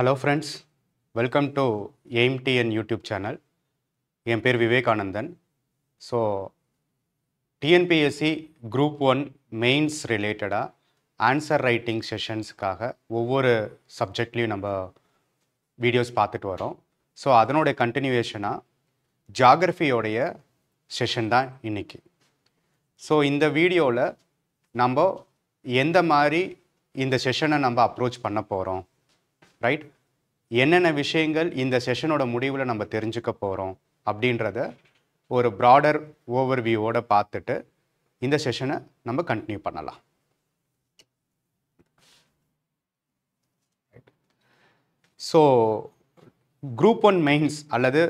Hello friends welcome to AIM TN YouTube channel என் பேர் Vivekanandan so TNPSC group one mains ரிலேட்டடாக answer writing செஷன்ஸுக்காக ஒவ்வொரு சப்ஜெக்ட்லேயும் நம்ம வீடியோஸ் பார்த்துட்டு வரோம் ஸோ அதனுடைய கண்டினியூவேஷனாக ஜாகிரஃபியோடைய செஷன் தான் இன்றைக்கி ஸோ இந்த வீடியோவில் நம்ம எந்த மாதிரி இந்த செஷனை நம்ம அப்ரோச் பண்ண போகிறோம் ரைட் என்னென்ன விஷயங்கள் இந்த செஷனோட முடிவில் நம்ம தெரிஞ்சுக்க போகிறோம் அப்படின்றத ஒரு ப்ராடர் ஓவர்வியூவோட பார்த்துட்டு இந்த செஷனை நம்ம கண்டினியூ பண்ணலாம் ஸோ குரூப் ஒன் மெயின்ஸ் அல்லது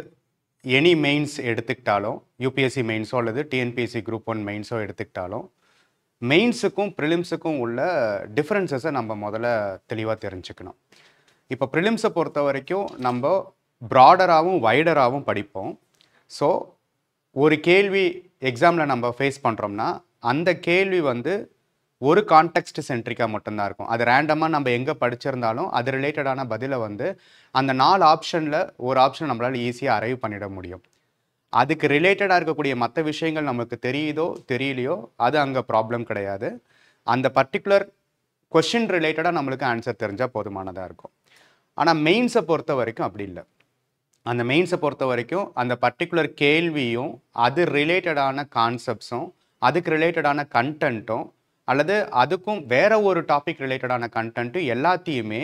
எனி மெயின்ஸ் எடுத்துக்கிட்டாலும் யூபிஎஸ்சி மெயின்ஸோ அல்லது டிஎன்பிஎஸ்சி குரூப் ஒன் மெயின்ஸோ எடுத்துக்கிட்டாலும் மெயின்ஸுக்கும் ப்ரிலிம்ஸுக்கும் உள்ள டிஃப்ரென்சஸை நம்ம முதல்ல தெளிவாக தெரிஞ்சுக்கணும் இப்போ ப்ரிலிம்ஸை பொறுத்த வரைக்கும் நம்ம ப்ராடராகவும் வைடராகவும் படிப்போம் ஸோ ஒரு கேள்வி எக்ஸாமில் நம்ம ஃபேஸ் பண்ணுறோம்னா அந்த கேள்வி வந்து ஒரு கான்டெக்ட் சென்ட்ரிக்காக மட்டும்தான் இருக்கும் அது ரேண்டமாக நம்ம எங்கே படிச்சிருந்தாலும் அது ரிலேட்டடான பதிலை வந்து அந்த நாலு ஆப்ஷனில் ஒரு ஆப்ஷன் நம்மளால் ஈஸியாக அரைவ் பண்ணிட முடியும் அதுக்கு ரிலேட்டடாக இருக்கக்கூடிய மற்ற விஷயங்கள் நமக்கு தெரியுதோ தெரியலையோ அது அங்கே ப்ராப்ளம் கிடையாது அந்த பர்டிகுலர் கொஷின் ரிலேட்டடாக நம்மளுக்கு ஆன்சர் தெரிஞ்சால் போதுமானதாக இருக்கும் ஆனால் மெயின்ஸை பொறுத்த வரைக்கும் அப்படி இல்லை அந்த மெயின்ஸை பொறுத்த வரைக்கும் அந்த பர்டிகுலர் கேள்வியும் அது ரிலேட்டடான கான்செப்ட்ஸும் அதுக்கு ரிலேட்டடான கண்டென்ட்டும் அல்லது அதுக்கும் வேற ஒரு டாபிக் ரிலேட்டடான கண்டென்ட்டு எல்லாத்தையுமே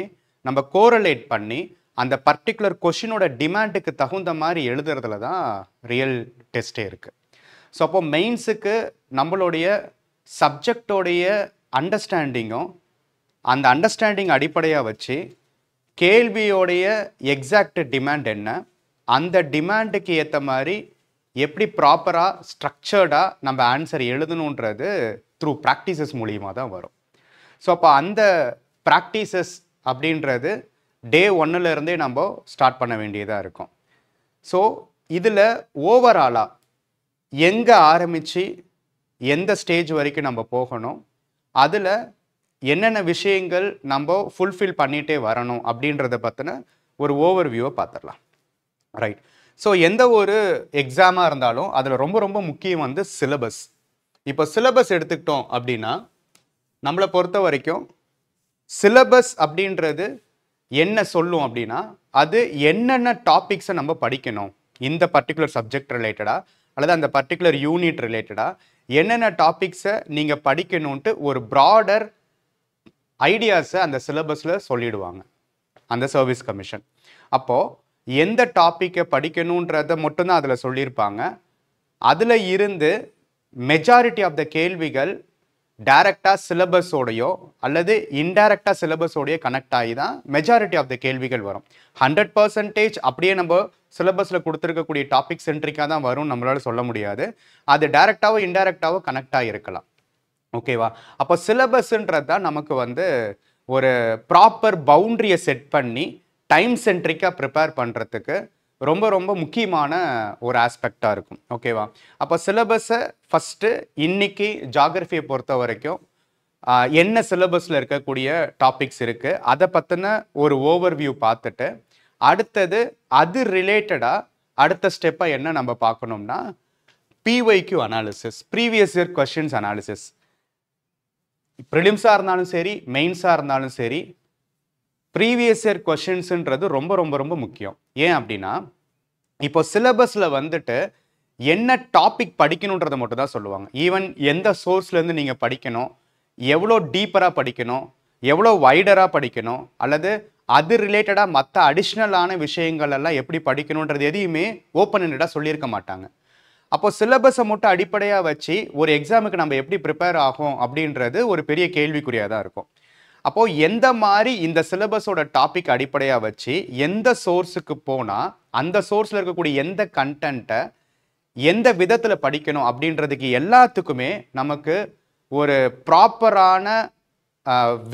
நம்ம கோரலேட் பண்ணி அந்த பர்டிகுலர் கொஷினோட டிமாண்டுக்கு தகுந்த மாதிரி எழுதுறதுல தான் ரியல் டெஸ்ட்டே இருக்குது ஸோ அப்போ மெயின்ஸுக்கு நம்மளுடைய சப்ஜெக்டோடைய அண்டர்ஸ்டாண்டிங்கும் அந்த அண்டர்ஸ்டாண்டிங் அடிப்படையாக வச்சு கேள்வியோடைய எக்ஸாக்டு டிமாண்ட் என்ன அந்த டிமாண்டுக்கு ஏற்ற மாதிரி எப்படி ப்ராப்பராக ஸ்ட்ரக்சர்டாக நம்ம ஆன்சர் எழுதணுன்றது த்ரூ ப்ராக்டிசஸ் மூலியமாக தான் வரும் ஸோ அப்போ அந்த ப்ராக்டிசஸ் அப்படின்றது டே ஒன்னுலேருந்தே நம்ம ஸ்டார்ட் பண்ண வேண்டியதாக இருக்கும் ஸோ இதில் ஓவராலாக எங்கே ஆரம்பித்து எந்த ஸ்டேஜ் வரைக்கும் நம்ம போகணும் அதில் என்னென்ன விஷயங்கள் நம்ம ஃபுல்ஃபில் பண்ணிகிட்டே வரணும் அப்படின்றத பற்றின ஒரு ஓவர் வியூவை பார்த்துடலாம் ரைட் ஸோ எந்த ஒரு எக்ஸாமாக இருந்தாலும் அதில் ரொம்ப ரொம்ப முக்கியம் வந்து சிலபஸ் இப்போ சிலபஸ் எடுத்துக்கிட்டோம் அப்படின்னா நம்மளை பொறுத்த வரைக்கும் சிலபஸ் அப்படின்றது என்ன சொல்லும் அப்படின்னா அது என்னென்ன டாபிக்ஸை நம்ம படிக்கணும் இந்த பர்டிகுலர் சப்ஜெக்ட் ரிலேட்டடாக அல்லது அந்த பர்டிகுலர் யூனிட் ரிலேட்டடாக என்னென்ன டாபிக்ஸை நீங்கள் படிக்கணுன்ட்டு ஒரு ப்ராடர் ஐடியாஸை அந்த சிலபஸில் சொல்லிடுவாங்க அந்த சர்வீஸ் கமிஷன் அப்போது எந்த டாப்பிக்கை படிக்கணுன்றத மட்டும்தான் அதில் சொல்லியிருப்பாங்க அதில் இருந்து மெஜாரிட்டி ஆஃப் த கேள்விகள் டைரக்டாக சிலபஸோடையோ அல்லது இன்டைரக்டாக சிலபஸோடையோ கனெக்ட் ஆகி தான் மெஜாரிட்டி ஆஃப் த கேள்விகள் வரும் ஹண்ட்ரட் பர்சன்டேஜ் அப்படியே நம்ம சிலபஸில் கொடுத்துருக்கக்கூடிய டாபிக் சென்ட்ரிக்காக தான் வரும் நம்மளால் சொல்ல முடியாது அது டைரக்டாவோ இன்டைரக்டாகவோ கனெக்டாக இருக்கலாம் ஓகேவா அப்போ சிலபஸ்ன்றது தான் நமக்கு வந்து ஒரு ப்ராப்பர் பவுண்ட்ரியை செட் பண்ணி டைம் சென்ட்ரிக்காக ப்ரிப்பேர் பண்ணுறதுக்கு ரொம்ப ரொம்ப முக்கியமான ஒரு ஆஸ்பெக்டாக இருக்கும் ஓகேவா அப்போ சிலபஸை ஃபஸ்ட்டு இன்றைக்கி ஜாகிரஃபியை பொறுத்த வரைக்கும் என்ன சிலபஸில் இருக்கக்கூடிய டாபிக்ஸ் இருக்குது அதை பற்றின ஒரு ஓவர்வியூ பார்த்துட்டு அடுத்தது அது ரிலேட்டடாக அடுத்த ஸ்டெப்பாக என்ன நம்ம பார்க்கணும்னா PYQ analysis previous year questions analysis ப்ரிலிம்ஸாக இருந்தாலும் சரி மெயின்ஸாக இருந்தாலும் சரி ப்ரீவியஸ் இயர் கொஷின்ஸுன்றது ரொம்ப ரொம்ப ரொம்ப முக்கியம் ஏன் அப்படின்னா இப்போ சிலபஸில் வந்துட்டு என்ன டாபிக் படிக்கணுன்றதை மட்டும் தான் சொல்லுவாங்க ஈவன் எந்த சோர்ஸ்லேருந்து நீங்கள் படிக்கணும் எவ்வளோ டீப்பராக படிக்கணும் எவ்வளோ வைடராக படிக்கணும் அல்லது அது ரிலேட்டடாக மற்ற அடிஷ்னலான விஷயங்கள் எல்லாம் எப்படி படிக்கணுன்றது எதையுமே ஓப்பன் ஹெண்டடாக சொல்லியிருக்க மாட்டாங்க அப்போ சிலபஸை மட்டும் அடிப்படையாக வச்சு ஒரு எக்ஸாமுக்கு நம்ம எப்படி ப்ரிப்பேர் ஆகும் அப்படின்றது ஒரு பெரிய கேள்விக்குறியாக தான் இருக்கும் அப்போது எந்த மாதிரி இந்த சிலபஸோட டாபிக் அடிப்படையாக வச்சு எந்த சோர்ஸுக்கு போனால் அந்த சோர்ஸில் இருக்கக்கூடிய எந்த கண்டென்ட்டை எந்த விதத்தில் படிக்கணும் அப்படின்றதுக்கு எல்லாத்துக்குமே நமக்கு ஒரு ப்ராப்பரான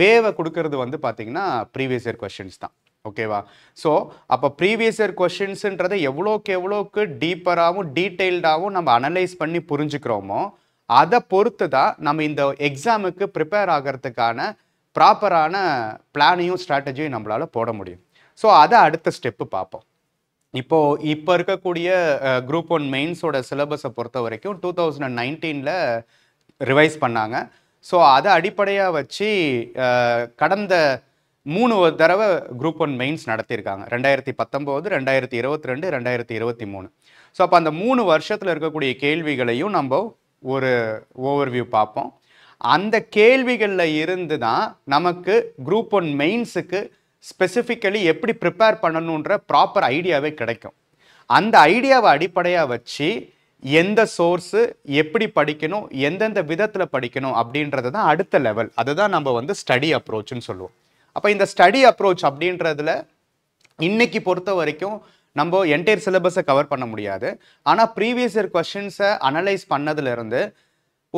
வேவை கொடுக்கறது வந்து பார்த்திங்கன்னா ப்ரீவியஸ் இயர் கொஷின்ஸ் தான் ஓகேவா ஸோ அப்போ ப்ரீவியஸ் இயர் கொஷின்ஸுன்றதை எவ்வளோக்கு எவ்வளோக்கு டீப்பராகவும் டீட்டெயில்டாகவும் நம்ம அனலைஸ் பண்ணி புரிஞ்சுக்கிறோமோ அதை பொறுத்து தான் நம்ம இந்த எக்ஸாமுக்கு ப்ரிப்பேர் ஆகிறதுக்கான ப்ராப்பரான பிளானையும் ஸ்ட்ராட்டஜியும் நம்மளால் போட முடியும் ஸோ அதை அடுத்த ஸ்டெப்பு பார்ப்போம் இப்போது இப்போ இருக்கக்கூடிய குரூப் ஒன் மெயின்ஸோட சிலபஸை பொறுத்த வரைக்கும் டூ தௌசண்ட் நைன்டீனில் ரிவைஸ் பண்ணாங்க ஸோ அதை அடிப்படையாக வச்சு கடந்த மூணு தடவை குரூப் ஒன் மெயின்ஸ் நடத்தியிருக்காங்க ரெண்டாயிரத்தி பத்தொம்போது ரெண்டாயிரத்தி இருபத்தி ரெண்டு ரெண்டாயிரத்தி இருபத்தி மூணு ஸோ அப்போ அந்த மூணு வருஷத்தில் இருக்கக்கூடிய கேள்விகளையும் நம்ம ஒரு ஓவர்வியூ பார்ப்போம் அந்த கேள்விகளில் இருந்து தான் நமக்கு குரூப் ஒன் மெயின்ஸுக்கு ஸ்பெசிஃபிக்கலி எப்படி ப்ரிப்பேர் பண்ணணுன்ற ப்ராப்பர் ஐடியாவே கிடைக்கும் அந்த ஐடியாவை அடிப்படையாக வச்சு எந்த சோர்ஸு எப்படி படிக்கணும் எந்தெந்த விதத்தில் படிக்கணும் அப்படின்றது தான் அடுத்த லெவல் அதுதான் நம்ம வந்து ஸ்டடி அப்ரோச்சுன்னு சொல்லுவோம் அப்போ இந்த ஸ்டடி அப்ரோச் அப்படின்றதுல இன்னைக்கு பொறுத்த வரைக்கும் நம்ம என்டையர் சிலபஸை கவர் பண்ண முடியாது ஆனால் ப்ரீவியஸ் இயர் கொஷின்ஸை அனலைஸ் பண்ணதுலேருந்து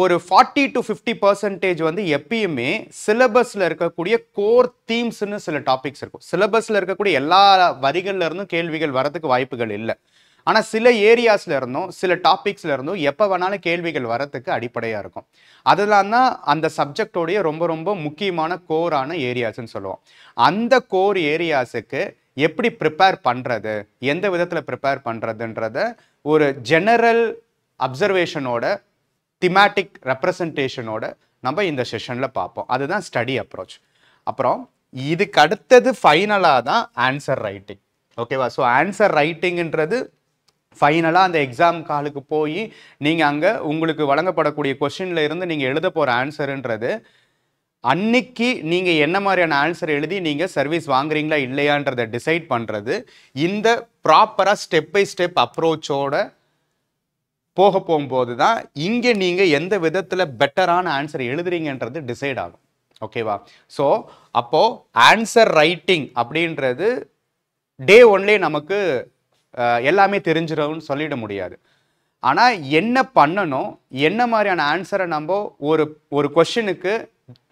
ஒரு ஃபார்ட்டி டு ஃபிஃப்டி பர்சன்டேஜ் வந்து எப்பயுமே சிலபஸில் இருக்கக்கூடிய கோர் தீம்ஸ்னு சில டாபிக்ஸ் இருக்கும் சிலபஸில் இருக்கக்கூடிய எல்லா வரிகள்லேருந்தும் இருந்தும் கேள்விகள் வரதுக்கு வாய்ப்புகள் இல்லை ஆனால் சில ஏரியாஸில் இருந்தும் சில டாபிக்ஸில் இருந்தும் எப்போ வேணாலும் கேள்விகள் வரத்துக்கு அடிப்படையாக இருக்கும் அதெல்லாம் தான் அந்த சப்ஜெக்டோடைய ரொம்ப ரொம்ப முக்கியமான கோரான ஏரியாஸ்ன்னு சொல்லுவோம் அந்த கோர் ஏரியாஸுக்கு எப்படி ப்ரிப்பேர் பண்ணுறது எந்த விதத்தில் ப்ரிப்பேர் பண்ணுறதுன்றத ஒரு ஜெனரல் அப்சர்வேஷனோட திமேட்டிக் ரெப்ரசன்டேஷனோட நம்ம இந்த செஷனில் பார்ப்போம் அதுதான் ஸ்டடி அப்ரோச் அப்புறம் இதுக்கு அடுத்தது ஃபைனலாக தான் ஆன்சர் ரைட்டிங் ஓகேவா ஸோ ஆன்சர் ரைட்டிங்கிறது ஃபைனலாக அந்த எக்ஸாம் காலுக்கு போய் நீங்கள் அங்கே உங்களுக்கு வழங்கப்படக்கூடிய கொஷினில் இருந்து நீங்கள் எழுத போகிற ஆன்சருன்றது அன்னைக்கு நீங்கள் என்ன மாதிரியான ஆன்சர் எழுதி நீங்கள் சர்வீஸ் வாங்குறீங்களா இல்லையான்றதை டிசைட் பண்ணுறது இந்த ப்ராப்பராக ஸ்டெப் பை ஸ்டெப் அப்ரோச்சோட போக போகும்போது தான் இங்கே நீங்கள் எந்த விதத்தில் பெட்டரான ஆன்சர் எழுதுறீங்கன்றது டிசைட் ஆகும் ஓகேவா ஸோ அப்போது ஆன்சர் ரைட்டிங் அப்படின்றது டே ஒன்லே நமக்கு எல்லாமே தெரிஞ்சிடும்னு சொல்லிட முடியாது ஆனால் என்ன பண்ணணும் என்ன மாதிரியான ஆன்சரை நம்ம ஒரு ஒரு கொஷனுக்கு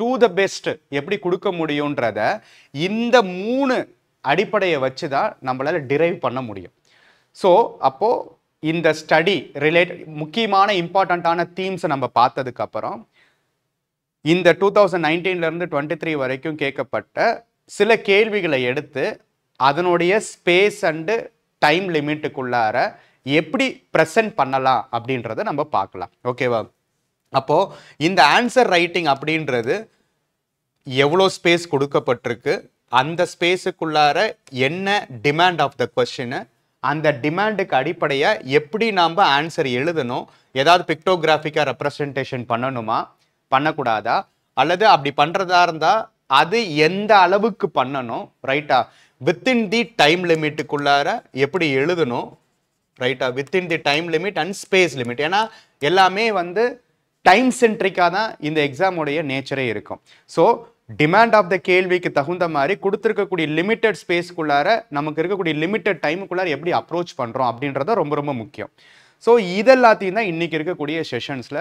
டு த பெஸ்ட் எப்படி கொடுக்க முடியுன்றத இந்த மூணு அடிப்படையை வச்சு தான் நம்மளால் டிரைவ் பண்ண முடியும் ஸோ அப்போது இந்த ஸ்டடி ரிலேட்டட் முக்கியமான இம்பார்ட்டண்ட்டான தீம்ஸை நம்ம பார்த்ததுக்கப்புறம் இந்த டூ தௌசண்ட் நைன்டீன்லேருந்து டுவெண்ட்டி த்ரீ வரைக்கும் கேட்கப்பட்ட சில கேள்விகளை எடுத்து அதனுடைய ஸ்பேஸ் அண்டு டைம் லிமிட்டுக்குள்ளார எப்படி ப்ரெசன்ட் பண்ணலாம் அப்படின்றத நம்ம பார்க்கலாம் ஓகேவா அப்போது இந்த ஆன்சர் ரைட்டிங் அப்படின்றது எவ்வளோ ஸ்பேஸ் கொடுக்கப்பட்டிருக்கு அந்த ஸ்பேஸுக்குள்ளார என்ன டிமாண்ட் ஆஃப் த கொஷின் அந்த டிமாண்டுக்கு அடிப்படையாக எப்படி நாம் ஆன்சர் எழுதணும் ஏதாவது பிக்டோகிராஃபிக்காக ரெப்ரசன்டேஷன் பண்ணணுமா பண்ணக்கூடாதா அல்லது அப்படி பண்ணுறதா இருந்தால் அது எந்த அளவுக்கு பண்ணணும் ரைட்டா வித்தின் தி டைம் லிமிட்டுக்குள்ளார எப்படி எழுதணும் ரைட்டா within the time limit and space limit ஏன்னா எல்லாமே வந்து டைம் சென்ட்ரிக்காக தான் இந்த எக்ஸாமுடைய நேச்சரே இருக்கும் ஸோ டிமாண்ட் ஆஃப் த கேள்விக்கு தகுந்த மாதிரி கொடுத்துருக்கக்கூடிய லிமிட்டட் ஸ்பேஸ்க்குள்ளார நமக்கு இருக்கக்கூடிய லிமிட்டட் டைமுக்குள்ளார எப்படி அப்ரோச் பண்ணுறோம் அப்படின்றத ரொம்ப ரொம்ப முக்கியம் ஸோ இதெல்லாத்தையும் தான் இன்றைக்கி இருக்கக்கூடிய செஷன்ஸில்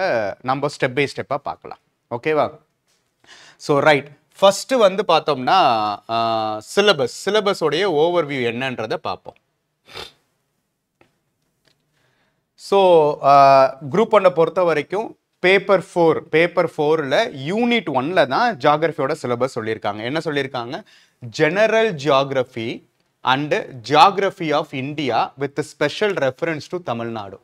நம்ம ஸ்டெப் பை ஸ்டெப்பாக பார்க்கலாம் ஓகேவா ஸோ ரைட் ஃபஸ்ட்டு வந்து பார்த்தோம்னா சிலபஸ் சிலபஸோடைய ஓவர்வியூ என்னன்றதை பார்ப்போம் ஸோ குரூப் ஒன்றை பொறுத்த வரைக்கும் பேப்பர் ஃபோர் பேப்பர் ஃபோரில் யூனிட் ஒனில் தான் ஜாகிரஃபியோட சிலபஸ் சொல்லியிருக்காங்க என்ன சொல்லியிருக்காங்க general geography and geography of India with special reference to Tamil Nadu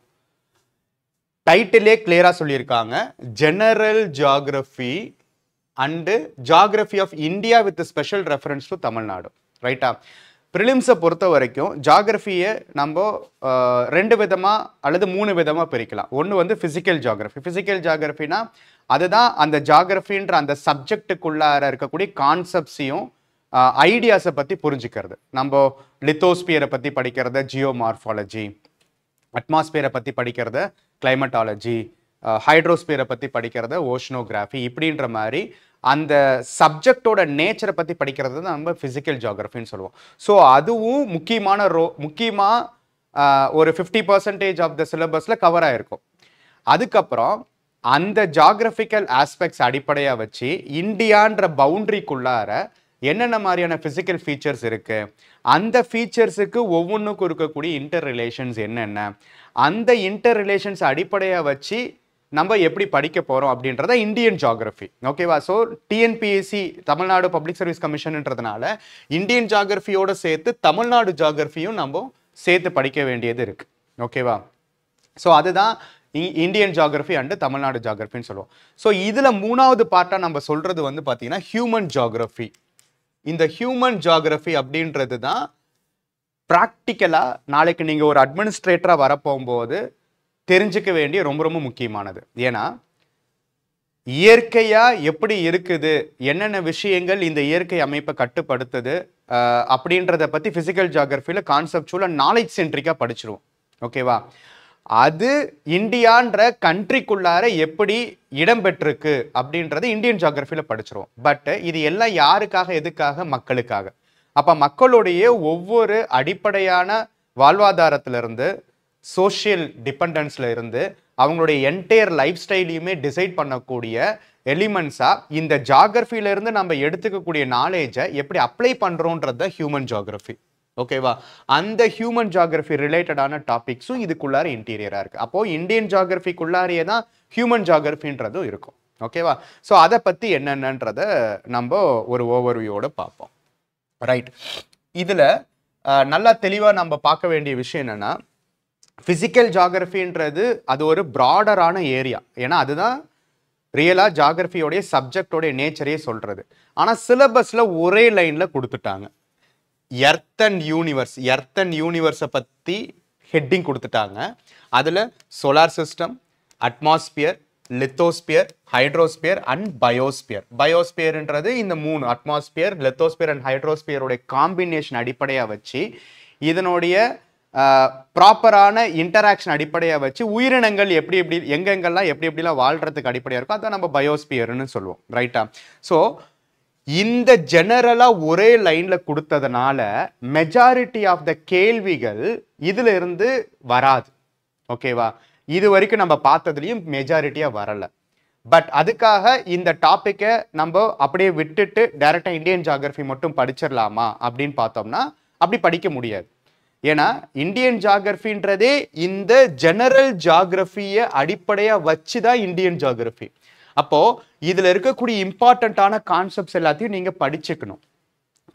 டைட்டிலே கிளியராக சொல்லியிருக்காங்க general geography and geography of India with special reference to Tamil Nadu ரைட்டா ப்ரிலிம்ஸை பொறுத்த வரைக்கும் ஜாகிரஃபியை நம்ம ரெண்டு விதமாக அல்லது மூணு விதமாக பிரிக்கலாம் ஒன்று வந்து ஃபிசிக்கல் ஜாகிரஃபி ஃபிசிக்கல் ஜாகிரஃபினா அதுதான் அந்த ஜாகிரஃபின்ற அந்த சப்ஜெக்டுக்குள்ளார இருக்கக்கூடிய கான்செப்ட்ஸையும் ஐடியாஸை பற்றி புரிஞ்சுக்கிறது நம்ம லித்தோஸ்பியரை பற்றி படிக்கிறத ஜியோமார்ஃபாலஜி அட்மாஸ்பியரை பற்றி படிக்கிறத கிளைமேட்டாலஜி ஹைட்ரோஸ்பியரை பற்றி படிக்கிறத ஓஷனோகிராஃபி இப்படின்ற மாதிரி அந்த சப்ஜெக்டோட நேச்சரை பற்றி படிக்கிறது தான் நம்ம ஃபிசிக்கல் ஜியாகிரஃபின்னு சொல்லுவோம் ஸோ அதுவும் முக்கியமான ரோ முக்கியமாக ஒரு ஃபிஃப்டி பர்சன்டேஜ் ஆஃப் த சிலபஸில் கவர் ஆகிருக்கும் அதுக்கப்புறம் அந்த ஜாகிரபிக்கல் ஆஸ்பெக்ட்ஸ் அடிப்படையாக வச்சு இந்தியான்ற பவுண்ட்ரிக்குள்ளார என்னென்ன மாதிரியான ஃபிசிக்கல் ஃபீச்சர்ஸ் இருக்குது அந்த ஃபீச்சர்ஸுக்கு ஒவ்வொன்றுக்கும் இருக்கக்கூடிய இன்டர் ரிலேஷன்ஸ் என்னென்ன அந்த இன்டர் ரிலேஷன்ஸ் அடிப்படையாக வச்சு நம்ம எப்படி படிக்க போகிறோம் அப்படின்றத இந்தியன் ஜாகிரஃபி ஓகேவா so TNPSC Tamil Nadu public service கமிஷன்ன்றதுனால இந்தியன் ஜாகிரஃபியோட சேர்த்து தமிழ்நாடு ஜாகிரஃபியும் நம்ம சேர்த்து படிக்க வேண்டியது இருக்குது ஓகேவா ஸோ அதுதான் இந்தியன் ஜாகிரஃபி அண்டு தமிழ்நாடு ஜாகிரஃபின்னு சொல்லுவோம் ஸோ இதில் மூணாவது பார்ட்டாக நம்ம சொல்கிறது வந்து பார்த்தீங்கன்னா ஹியூமன் ஜாகிரஃபி இந்த ஹியூமன் ஜாகிரஃபி அப்படின்றது தான் ப்ராக்டிக்கலாக நாளைக்கு நீங்கள் ஒரு அட்மினிஸ்ட்ரேட்டராக வர போகும்போது தெரிஞ்சுக்க வேண்டிய ரொம்ப ரொம்ப முக்கியமானது ஏன்னா இயற்கையாக எப்படி இருக்குது என்னென்ன விஷயங்கள் இந்த இயற்கை அமைப்பை கட்டுப்படுத்துது அப்படின்றத பற்றி ஃபிசிக்கல் ஜாகிரஃபியில் கான்செப்டுவலாக நாலேஜ் சென்ட்ரிக்காக படிச்சிருவோம் ஓகேவா அது இந்தியான்ற கண்ட்ரிக்குள்ளார எப்படி இடம்பெற்றிருக்கு அப்படின்றது இந்தியன் ஜாகிரஃபியில் படிச்சிருவோம் பட் இது எல்லாம் யாருக்காக எதுக்காக மக்களுக்காக அப்போ மக்களுடைய ஒவ்வொரு அடிப்படையான வாழ்வாதாரத்திலிருந்து சோஷியல் டிபெண்டன்ஸில் இருந்து அவங்களுடைய என்டையர் லைஃப் ஸ்டைலையுமே டிசைட் பண்ணக்கூடிய எலிமெண்ட்ஸாக இந்த ஜாகிரஃபியிலேருந்து நம்ம எடுத்துக்கக்கூடிய நாலேஜை எப்படி அப்ளை பண்ணுறோன்றது ஹியூமன் ஜாகிரஃபி ஓகேவா அந்த ஹியூமன் ஜாகிரஃபி ரிலேட்டடான டாபிக்ஸும் இதுக்குள்ளார இன்டீரியராக இருக்குது அப்போது இந்தியன் ஜாகிரஃபிக்குள்ளாரியே தான் ஹியூமன் ஜாகிரஃபின்றதும் இருக்கும் ஓகேவா ஸோ அதை பற்றி என்னென்னன்றத நம்ம ஒரு ஓவர்வியோடு பார்ப்போம் ரைட் இதில் நல்லா தெளிவாக நம்ம பார்க்க வேண்டிய விஷயம் என்னென்னா ஃபிசிக்கல் ஜாகிரஃபின்றது அது ஒரு ப்ராடரான ஏரியா ஏன்னா அதுதான் ரியலாக ஜாகிரஃபியோடைய சப்ஜெக்டோடைய நேச்சரையே சொல்கிறது ஆனால் சிலபஸில் ஒரே லைனில் கொடுத்துட்டாங்க earth and universe earth and யூனிவர்ஸை பற்றி ஹெட்டிங் கொடுத்துட்டாங்க அதில் solar system atmosphere lithosphere hydrosphere and biosphere பயோஸ்பியர்ன்றது இந்த மூணு அட்மாஸ்பியர் லித்தோஸ்பியர் அண்ட் ஹைட்ரோஸ்பியருடைய காம்பினேஷன் அடிப்படையாக வச்சு இதனுடைய ப்ராப்பரான இன்டராக்ஷன் அடிப்படையாக வச்சு உயிரினங்கள் எப்படி எப்படி எங்கெங்கெல்லாம் எப்படி எப்படிலாம் வாழ்கிறதுக்கு அடிப்படையாக இருக்கோ அதான் நம்ம பயோஸ்பியர்னு சொல்லுவோம் ரைட்டா ஸோ இந்த ஜெனரலாக ஒரே லைனில் கொடுத்ததுனால மெஜாரிட்டி ஆஃப் த கேள்விகள் இதில் இருந்து வராது ஓகேவா இது வரைக்கும் நம்ம பார்த்ததுலேயும் மெஜாரிட்டியாக வரலை பட் அதுக்காக இந்த டாப்பிக்கை நம்ம அப்படியே விட்டுட்டு டேரெக்டாக இந்தியன் ஜாகிரஃபி மட்டும் படிச்சிடலாமா அப்படின்னு பார்த்தோம்னா அப்படி படிக்க முடியாது ஏன்னா இந்தியன் ஜாகிரபின்றதே இந்த ஜெனரல் ஜாகிரபியை அடிப்படையாக வச்சு தான் இந்தியன் ஜாகிரபி அப்போது இதில் இருக்கக்கூடிய இம்பார்ட்டண்ட்டான கான்செப்ட்ஸ் எல்லாத்தையும் நீங்கள் படிச்சுக்கணும்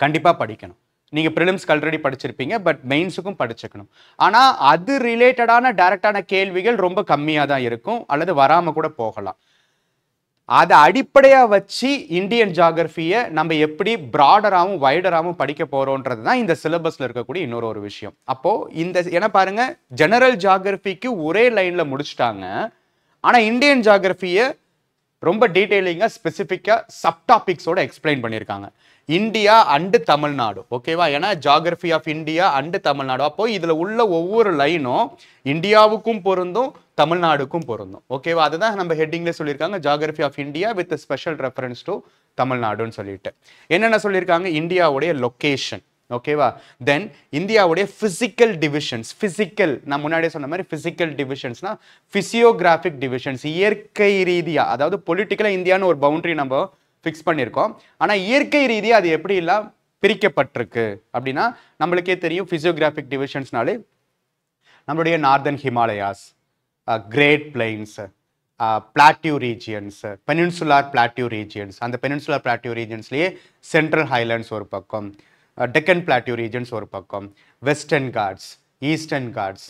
கண்டிப்பாக படிக்கணும் நீங்கள் ப்ரிலிம்ஸ்க்கு ஆல்ரெடி படிச்சிருப்பீங்க பட் மெயின்ஸுக்கும் படிச்சுக்கணும் ஆனால் அது ரிலேட்டடான டைரக்டான கேள்விகள் ரொம்ப கம்மியாக தான் இருக்கும் அல்லது வராமல் கூட போகலாம் அதை அடிப்படையாக வச்சு இந்தியன் ஜாகிரஃபியை நம்ம எப்படி ப்ராடராகவும் வைடராகவும் படிக்க போகிறோன்றது தான் இந்த சிலபஸில் இருக்கக்கூடிய இன்னொரு ஒரு விஷயம் அப்போது இந்த ஏன்னா பாருங்கள் ஜெனரல் ஜாகிரஃபிக்கு ஒரே லைனில் முடிச்சுட்டாங்க ஆனால் இந்தியன் ஜாகிரஃபியை ரொம்ப டீட்டெயிலிங்காக ஸ்பெசிஃபிக்காக சப்டாபிக்ஸோடு எக்ஸ்பிளைன் பண்ணியிருக்காங்க இந்தியா அண்டு தமிழ்நாடு ஓகேவா ஏன்னா geography of India and Tamil Nadu அப்போ இதில் உள்ள ஒவ்வொரு லைனும் இந்தியாவுக்கும் பொருந்தும் தமிழ்நாடுக்கும் பொருந்தும் ஓகேவா அதுதான் நம்ம ஹெட்டிங்ல சொல்லியிருக்காங்க geography of India with special reference to தமிழ்நாடுன்னு சொல்லிட்டு என்னென்ன சொல்லியிருக்காங்க இந்தியாவுடைய லொக்கேஷன் ஓகேவா தென் இந்தியாவுடைய ஃபிசிக்கல் டிவிஷன்ஸ் ஃபிசிக்கல் நான் முன்னாடியே சொன்ன மாதிரி ஃபிசிக்கல் டிவிஷன்ஸ்னா ஃபிசியோகிராஃபிக் டிவிஷன்ஸ் இயற்கை ரீதியாக அதாவது பொலிட்டிக்கலாக இந்தியான்னு ஒரு பவுண்டரி நம்ம ஃபிக்ஸ் பண்ணியிருக்கோம் ஆனால் இயற்கை ரீதியாக அது எப்படிலாம் பிரிக்கப்பட்டிருக்கு அப்படின்னா நம்மளுக்கே தெரியும் ஃபிசியோகிராஃபிக் டிவிஷன்ஸ்னாலே நம்மளுடைய northern Himalayas great plains plateau regions peninsular plateau regions அந்த பெனின்சுலார் பிளாட்டியூ ரீஜியன்ஸ்லேயே சென்ட்ரல் ஹைலாண்ட்ஸ் ஒரு பக்கம் டெக்கன் பிளாட்டியூ ரீஜன்ஸ் ஒரு பக்கம் வெஸ்டர்ன் காட்ஸ் ஈஸ்டர்ன் காட்ஸ்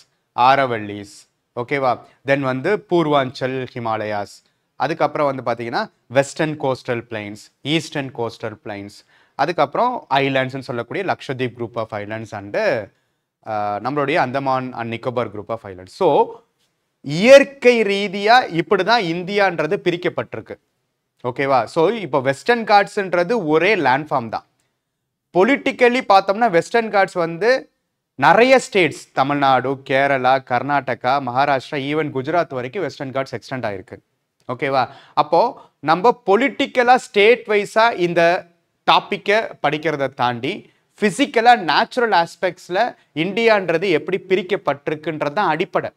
ஆரவல்லிஸ் ஓகேவா தென் வந்து பூர்வாஞ்சல் ஹிமாலயாஸ் அதுக்கப்புறம் வந்து பார்த்தீங்கன்னா western coastal plains eastern coastal plains அதுக்கப்புறம் ஐலாண்ட்ஸ்னு சொல்லக்கூடிய Lakshadweep group of islands and நம்மளுடைய Andaman and Nicobar group of islands so இயற்கை ரீதியாக இப்படி தான் இந்தியான்றது பிரிக்கப்பட்டிருக்கு ஓகேவா ஸோ இப்போ வெஸ்டர்ன் கார்ட்ஸ்ன்றது ஒரே லேண்ட்ஃபார்ம் தான் பொலிட்டிக்கலி பார்த்தோம்னா வெஸ்டர்ன் காட்ஸ் வந்து நிறைய ஸ்டேட்ஸ் தமிழ்நாடு கேரளா கர்நாடகா மகாராஷ்டிரா ஈவன் குஜராத் வரைக்கும் வெஸ்டர்ன் காட்ஸ் எக்ஸ்டெண்ட் ஆயிருக்கு ஓகேவா அப்போது நம்ம பொலிட்டிக்கலாக ஸ்டேட் வைஸாக இந்த டாப்பிக்கை படிக்கிறத தாண்டி ஃபிசிக்கலாக நேச்சுரல் ஆஸ்பெக்ட்ஸில் இந்தியான்றது எப்படி பிரிக்கப்பட்டிருக்குன்றது தான் அடிப்படை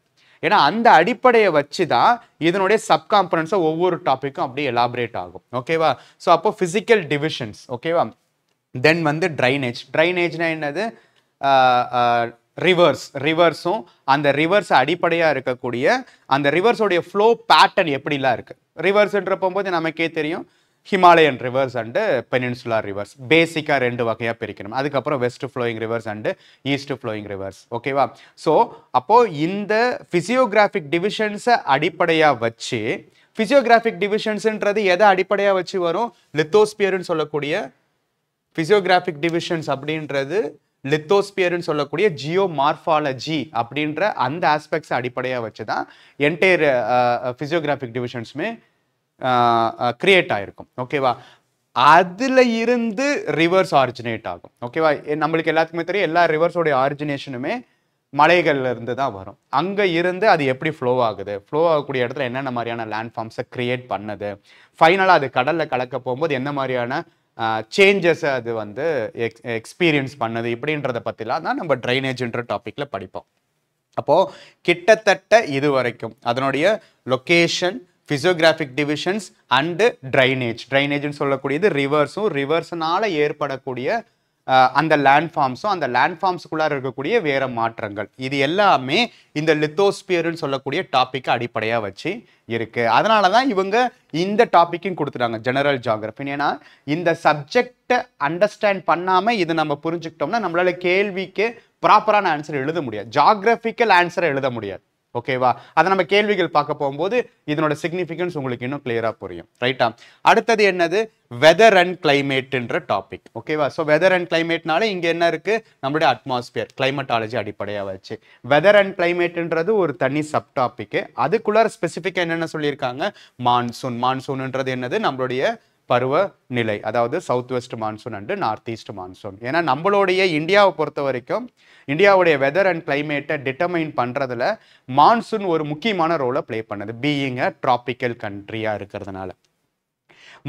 ஏன்னா அந்த அடிப்படையை வச்சு தான் இதனுடைய சப்காம்பனன்ஸை ஒவ்வொரு டாப்பிக்கும் அப்படியே எலாபரேட் ஆகும் ஓகேவா ஸோ அப்போ ஃபிசிக்கல் டிவிஷன்ஸ் ஓகேவா தென் வந்து ட்ரைனேஜ் ட்ரைனேஜ்னால் என்னது ரிவர்ஸ் ரிவர்ஸும் அந்த ரிவர்ஸ் அடிப்படையாக இருக்கக்கூடிய அந்த ரிவர்ஸோடைய ஃப்ளோ பேட்டர்ன் எப்படிலாம் இருக்குது ரிவர்ஸ்ன்ற போகும்போது நமக்கே தெரியும் Himalayan rivers and peninsular rivers பேசிக்காக ரெண்டு வகையாக பிரிக்கணும் அதுக்கப்புறம் west flowing rivers and east flowing rivers ஓகேவா ஸோ அப்போது இந்த ஃபிசியோகிராஃபிக் டிவிஷன்ஸை அடிப்படையாக வச்சு ஃபிசியோகிராஃபிக் டிவிஷன்ஸுன்றது எதை அடிப்படையாக வச்சு வரும் லித்தோஸ்பியர்னு சொல்லக்கூடிய ஃபிசியோகிராஃபிக் டிவிஷன்ஸ் அப்படின்றது லித்தோஸ்பியர்னு சொல்லக்கூடிய ஜியோ மார்ஃபாலஜி அப்படின்ற அந்த ஆஸ்பெக்ட்ஸை அடிப்படையாக வச்சு தான் என்டையர் ஃபிசியோகிராஃபிக் டிவிஷன்ஸுமே கிரியேட் ஆகிருக்கும் ஓகேவா அதில் இருந்து ரிவர்ஸ் ஆரிஜினேட் ஆகும் ஓகேவா நம்மளுக்கு எல்லாத்துக்குமே தெரியும் எல்லா ரிவர்ஸோடைய ஆரிஜினேஷனுமே மலைகள்ல இருந்து தான் வரும் அங்கே இருந்து அது எப்படி ஃப்ளோ ஆகுது ஃப்ளோ ஆகக்கூடிய இடத்துல என்னென்ன மாதிரியான லேண்ட் ஃபார்ம்ஸை க்ரியேட் பண்ணுது ஃபைனலாக அது கடலில் கலக்க போகும்போது என்ன மாதிரியான சேஞ்சஸை அது வந்து எக்ஸ் எக்ஸ்பீரியன்ஸ் பண்ணுது இப்படின்றத பற்றிலாம் தான் நம்ம ட்ரைனேஜ்ன்ற டாப்பிக்கில் படிப்போம் அப்போது கிட்டத்தட்ட இது வரைக்கும் அதனுடைய location physiographic divisions and drainage ட்ரைனேஜ்னு சொல்லக்கூடியது ரிவர்ஸும் ரிவர்ஸ்னால ஏற்படக்கூடிய அந்த லேண்ட் ஃபார்ம்ஸும் அந்த லேண்ட் இருக்கக்கூடிய வேறு மாற்றங்கள் இது எல்லாமே இந்த லித்தோஸ்பியர்னு சொல்லக்கூடிய டாப்பிக்கை அடிப்படையாக வச்சு இருக்குது அதனால தான் இவங்க இந்த டாப்பிக்கும் கொடுத்துட்டாங்க ஜெனரல் ஜாகிரஃபி ஏன்னா இந்த சப்ஜெக்டை அண்டர்ஸ்டாண்ட் பண்ணாமல் இது நம்ம புரிஞ்சுக்கிட்டோம்னா நம்மளால கேள்விக்கு ப்ராப்பரான ஆன்சர் எழுத முடியாது ஜாகிரபிக்கல் ஆன்சரை எழுத முடியாது ஓகேவா அதை நம்ம கேள்விகள் பார்க்க போகும்போது இதனோட சிக்னிஃபிகன்ஸ் உங்களுக்கு இன்னும் கிளியராக புரியும் ரைட்டா அடுத்தது என்னது வெதர் அண்ட் கிளைமேட்ன்ற டாபிக் ஓகேவா ஸோ வெதர் அண்ட் கிளைமேட்னால இங்கே என்ன இருக்குது நம்மளுடைய அட்மாஸ்பியர் கிளைமேட்டாலஜி அடிப்படையாக வச்சு வெதர் அண்ட் கிளைமேட்ன்றது ஒரு தனி சப் டாபிக் அதுக்குள்ளார ஸ்பெசிஃபிக்காக என்னென்ன சொல்லியிருக்காங்க மான்சூன் மான்சூன்ன்றது என்னது நம்மளுடைய பருவ நிலை அதாவது south west monsoon and north east monsoon ஏன்னா நம்மளுடைய இந்தியாவை பொறுத்த வரைக்கும் இந்தியாவுடைய வெதர் அண்ட் கிளைமேட்டை டிட்டர்மைன் பண்ணுறதுல மான்சூன் ஒரு முக்கியமான ரோலை ப்ளே பண்ணுது பீயிங் அ ட்ராபிக்கல் கண்ட்ரியாக இருக்கிறதுனால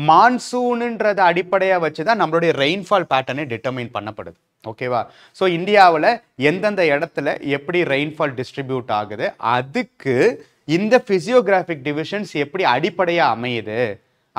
மான்சூனுன்றத அடிப்படையாக வச்சு தான் நம்மளுடைய ரெயின்ஃபால் பேட்டர்னே டிட்டர்மைன் பண்ணப்படுது ஓகேவா ஸோ இந்தியாவில் எந்தெந்த இடத்துல எப்படி ரெயின்ஃபால் டிஸ்ட்ரிபியூட் ஆகுது அதுக்கு இந்த ஃபிசியோகிராஃபிக் டிவிஷன்ஸ் எப்படி அடிப்படையாக அமையுது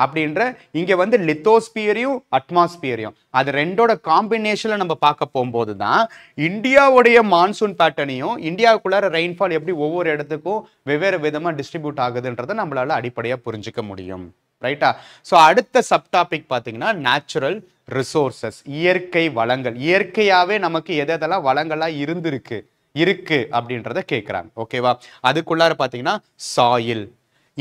அப்படின்ற இங்கே வந்து லித்தோஸ்பியரையும் அட்மாஸ்பியரையும் அது ரெண்டோட காம்பினேஷனில் நம்ம பார்க்க போகும்போது தான் இந்தியாவுடைய மான்சூன் பேட்டர்னையும் இந்தியாவுக்குள்ளார ரெயின்ஃபால் எப்படி ஒவ்வொரு இடத்துக்கும் வெவ்வேறு விதமாக டிஸ்ட்ரிபியூட் ஆகுதுன்றத நம்மளால் அடிப்படையாக புரிஞ்சிக்க முடியும் ரைட்டா ஸோ அடுத்த சப்டாபிக் பார்த்தீங்கன்னா நேச்சுரல் ரிசோர்சஸ் இயற்கை வளங்கள் இயற்கையாகவே நமக்கு எதெல்லாம் வளங்களாக இருந்திருக்கு இருக்கு அப்படின்றத கேட்குறாங்க ஓகேவா அதுக்குள்ளார பார்த்தீங்கன்னா சாயில்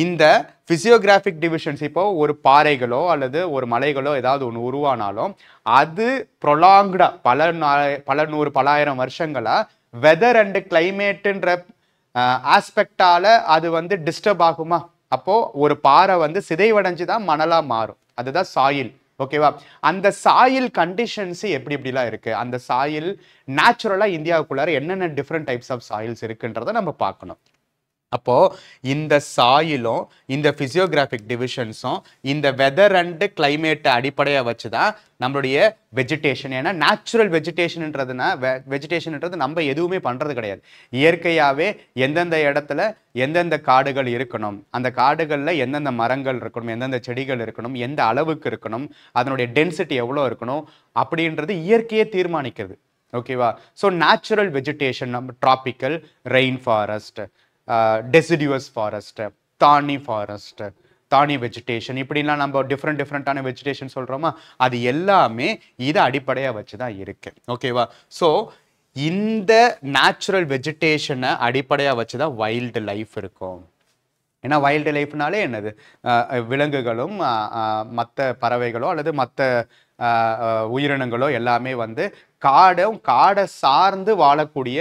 இந்த ஃபிசியோகிராஃபிக் டிவிஷன்ஸ் இப்போ ஒரு பாறைகளோ அல்லது ஒரு மலைகளோ ஏதாவது ஒன்று உருவானாலும் அது ப்ரொலாங்குடாக பல பல நூறு பலாயிரம் வருஷங்களாக வெதர் அண்டு கிளைமேட்டுன்ற ஆஸ்பெக்டால அது வந்து டிஸ்டர்ப் ஆகுமா அப்போது ஒரு பாறை வந்து சிதைவடைஞ்சு தான் மணலாக மாறும் அதுதான் சாயில் ஓகேவா அந்த சாயில் கண்டிஷன்ஸ் எப்படி இப்படிலாம் இருக்குது அந்த சாயில் நேச்சுரலாக இந்தியாவுக்குள்ளார என்னென்ன டிஃப்ரெண்ட் டைப்ஸ் ஆஃப் சாயில்ஸ் இருக்குன்றதை நம்ம பார்க்கணும் அப்போது இந்த சாயிலும் இந்த ஃபிசியோகிராஃபிக் டிவிஷன்ஸும் இந்த வெதர் அண்டு கிளைமேட்டை அடிப்படையாக வச்சு தான் நம்மளுடைய வெஜிடேஷன் ஏன்னா நேச்சுரல் வெஜிடேஷன்ன்றதுனா வெ வெஜிடேஷன்ன்றது நம்ம எதுவுமே பண்ணுறது கிடையாது இயற்கையாகவே எந்தெந்த இடத்துல எந்தெந்த காடுகள் இருக்கணும் அந்த காடுகளில் எந்தெந்த மரங்கள் இருக்கணும் எந்தெந்த செடிகள் இருக்கணும் எந்த அளவுக்கு இருக்கணும் அதனுடைய டென்சிட்டி எவ்வளோ இருக்கணும் அப்படின்றது இயற்கையே தீர்மானிக்கிறது ஓகேவா ஸோ நேச்சுரல் வெஜிடேஷன் நம்ம tropical rain forest deciduous forest thorny forest thorny vegetation இப்படிலாம் நம்ம டிஃப்ரெண்ட் டிஃப்ரெண்ட்டான வெஜிடேஷன் சொல்கிறோமா அது எல்லாமே இதை அடிப்படையாக வச்சு தான் இருக்குது ஓகேவா ஸோ இந்த நேச்சுரல் வெஜிடேஷனை அடிப்படையாக வச்சு தான் வைல்டு லைஃப் இருக்கும் ஏன்னா வைல்டு லைஃப்னாலே என்னது விலங்குகளும் மற்ற பறவைகளோ அல்லது மற்ற உயிரினங்களோ எல்லாமே வந்து காடும் காடை சார்ந்து வாழக்கூடிய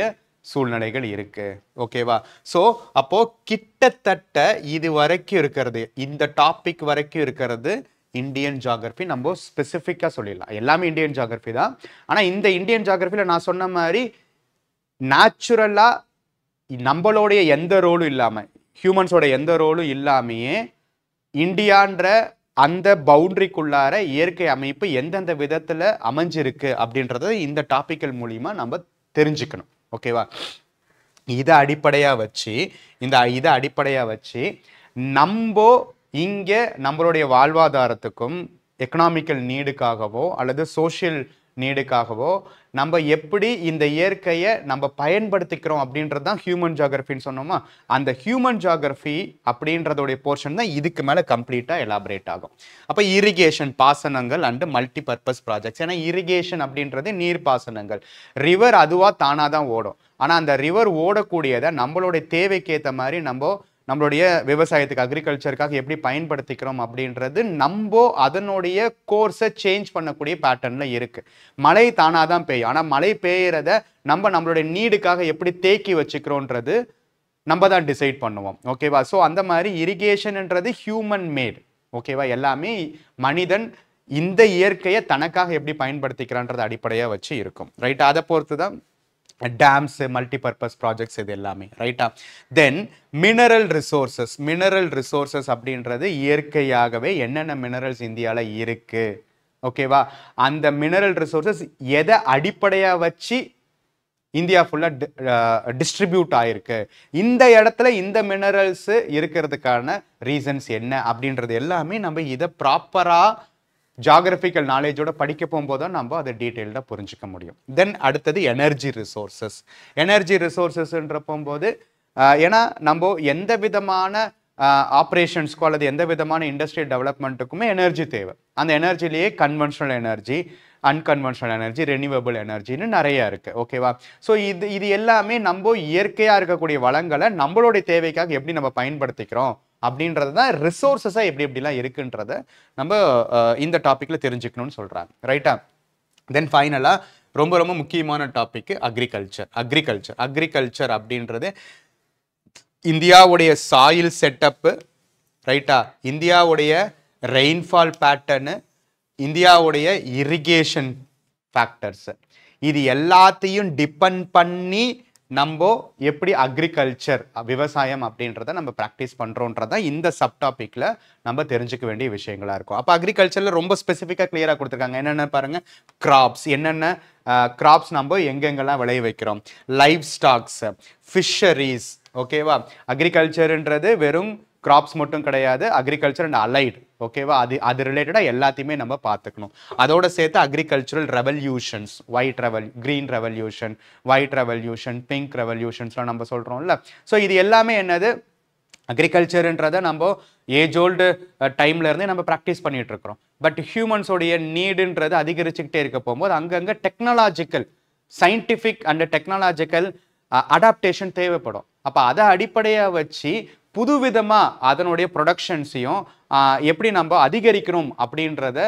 சூழ்நிலைகள் இருக்குது ஓகேவா ஸோ அப்போது கிட்டத்தட்ட இது வரைக்கும் இருக்கிறது இந்த டாபிக் வரைக்கும் இருக்கிறது இந்தியன் ஜாகிரபி நம்ம ஸ்பெசிஃபிக்காக சொல்லிடலாம் எல்லாமே இந்தியன் ஜாகிரபி தான் ஆனால் இந்த இந்தியன் ஜாகிரபியில் நான் சொன்ன மாதிரி நேச்சுரலாக நம்மளுடைய எந்த ரோலும் இல்லாமல் ஹியூமன்ஸோட எந்த ரோலும் இல்லாமையே இந்தியான்ற அந்த பவுண்ட்ரிக்குள்ளார இயற்கை அமைப்பு எந்தெந்த விதத்தில் அமைஞ்சிருக்கு அப்படின்றத இந்த டாப்பிக்கல் மூலிமா நம்ம தெரிஞ்சுக்கணும் ஓகேவா இதை அடிப்படையாக வச்சு இந்த இதை அடிப்படையாக வச்சு நம்ம இங்கே நம்மளுடைய வாழ்வாதாரத்துக்கும் எக்கனாமிக்கல் நீடுக்காகவோ அல்லது சோஷியல் நீடுக்காகவோ நம்ம எப்படி இந்த இயற்கையை நம்ம பயன்படுத்திக்கிறோம் அப்படின்றது தான் ஹியூமன் ஜாகிரஃபின்னு சொன்னோமா அந்த ஹியூமன் ஜாகிரஃபி அப்படின்றதோடைய போர்ஷன் தான் இதுக்கு மேலே கம்ப்ளீட்டாக எலாபரேட் ஆகும் அப்போ இரிகேஷன் பாசனங்கள் அண்டு மல்டி பர்பஸ் ப்ராஜெக்ட்ஸ் ஏன்னா இரிகேஷன் அப்படின்றது நீர் பாசனங்கள் ரிவர் அதுவாக தானாக தான் ஓடும் ஆனால் அந்த ரிவர் ஓடக்கூடியதை நம்மளுடைய தேவைக்கேற்ற மாதிரி நம்ம நம்மளுடைய விவசாயத்துக்கு அக்ரிகல்ச்சருக்காக எப்படி பயன்படுத்திக்கிறோம் அப்படின்றது நம்ம அதனுடைய கோர்ஸை சேஞ்ச் பண்ணக்கூடிய பேட்டர்னில் இருக்குது மழை தானாக தான் பெய்யும் ஆனால் மழை பெய்யறத நம்ம நம்மளுடைய நீடுக்காக எப்படி தேக்கி வச்சுக்கிறோன்றது நம்ம தான் டிசைட் பண்ணுவோம் ஓகேவா ஸோ அந்த மாதிரி இரிகேஷன்ன்றது ஹியூமன் மேட் ஓகேவா எல்லாமே மனிதன் இந்த இயற்கையை தனக்காக எப்படி பயன்படுத்திக்கிறான்றது அடிப்படையாக வச்சு இருக்கும் ரைட் அதை பொறுத்து தான் டேம்ஸு மல்டிபர்பஸ் ப்ராஜெக்ட்ஸ் இது எல்லாமே ரைட்டா then mineral resources mineral resources அப்படின்றது இயற்கையாகவே என்னென்ன மினரல்ஸ் இந்தியாவில் இருக்குது ஓகேவா அந்த மினரல் ரிசோர்ஸஸ் எதை அடிப்படையாக வச்சு இந்தியா ஃபுல்லாக டிஸ்ட்ரிபியூட் ஆகிருக்கு இந்த இடத்துல இந்த மினரல்ஸு இருக்கிறதுக்கான ரீசன்ஸ் என்ன அப்படின்றது எல்லாமே நம்ம இதை ப்ராப்பராக ஜாகிரபிக்கல் நாலேஜோட படிக்க போகும்போது தான் நம்ம அதை டீட்டெயில்டாக புரிஞ்சிக்க முடியும் தென் அடுத்தது எனர்ஜி ரிசோர்ஸஸ் எனர்ஜி ரிசோர்ஸஸ்ன்ற போகும்போது ஏன்னா நம்ம எந்த விதமான ஆப்ரேஷன்ஸ்க்கோ அல்லது எந்த விதமான இண்டஸ்ட்ரியல் டெவலப்மெண்ட்டுக்குமே எனர்ஜி தேவை அந்த எனர்ஜிலேயே conventional energy unconventional energy renewable எனர்ஜின்னு நிறைய இருக்குது ஓகேவா ஸோ இது இது எல்லாமே நம்ம இயற்கையாக இருக்கக்கூடிய வளங்களை நம்மளுடைய தேவைக்காக எப்படி நம்ம பயன்படுத்திக்கிறோம் அப்படின்றது தான் ரிசோர்ஸஸாக எப்படி எப்படிலாம் இருக்குன்றத நம்ம இந்த டாப்பிக்கில் தெரிஞ்சுக்கணும்னு சொல்கிறாங்க ரைட்டா தென் ஃபைனலாக ரொம்ப ரொம்ப முக்கியமான டாபிக் அக்ரிகல்ச்சர் அக்ரிகல்ச்சர் அக்ரிகல்ச்சர் அப்படின்றது இந்தியாவுடைய சாயில் செட்டப்பு ரைட்டா இந்தியாவுடைய ரெயின்ஃபால் பேட்டர்னு இந்தியாவுடைய இரிகேஷன் ஃபேக்டர்ஸ் இது எல்லாத்தையும் டிபெண்ட் பண்ணி நம்ம எப்படி அக்ரிகல்ச்சர் விவசாயம் அப்படின்றத நம்ம ப்ராக்டிஸ் பண்ணுறோன்றதான் இந்த சப் டாப்பிக்கில் நம்ம தெரிஞ்சுக்க வேண்டிய விஷயங்களாக இருக்கும் அப்போ அக்ரிகல்ச்சரில் ரொம்ப ஸ்பெசிஃபிக்காக கிளியராக கொடுத்துருக்காங்க என்னென்ன பாருங்கள் கிராப்ஸ் என்னென்ன கிராப்ஸ் நம்ம எங்கெங்கெல்லாம் விளைய வைக்கிறோம் லைஃப் ஸ்டாக்ஸ் ஃபிஷரிஸ் ஓகேவா அக்ரிகல்ச்சருன்றது வெறும் கிராப்ஸ் மட்டும் கிடையாது அக்ரிகல்ச்சர் அண்ட் அலைடு ஓகேவா அது அது ரிலேட்டடாக எல்லாத்தையுமே நம்ம பார்த்துக்கணும் அதோட சேர்த்து அக்ரிகல்ச்சரல் ரெவல்யூஷன்ஸ் ஒயிட் ரெவல் green revolution white revolution pink ரெவல்யூஷன்ஸ்லாம் நம்ம சொல்கிறோம்ல ஸோ இது எல்லாமே என்னது அக்ரிகல்ச்சருன்றதை நம்ம ஏஜ் ஓல்டு டைம்லேருந்தே நம்ம ப்ராக்டிஸ் பண்ணிகிட்ருக்குறோம் பட் ஹியூமன்ஸோடைய நீடுன்றது அதிகரிச்சுக்கிட்டே இருக்க போகும்போது அங்கங்கே technological scientific and technological adaptation தேவைப்படும் அப்போ அதை அடிப்படையாக வச்சு புதுவிதமாக அதனுடைய ப்ரொடக்ஷன்ஸையும் எப்படி நம்ம அதிகரிக்கணும் அப்படின்றத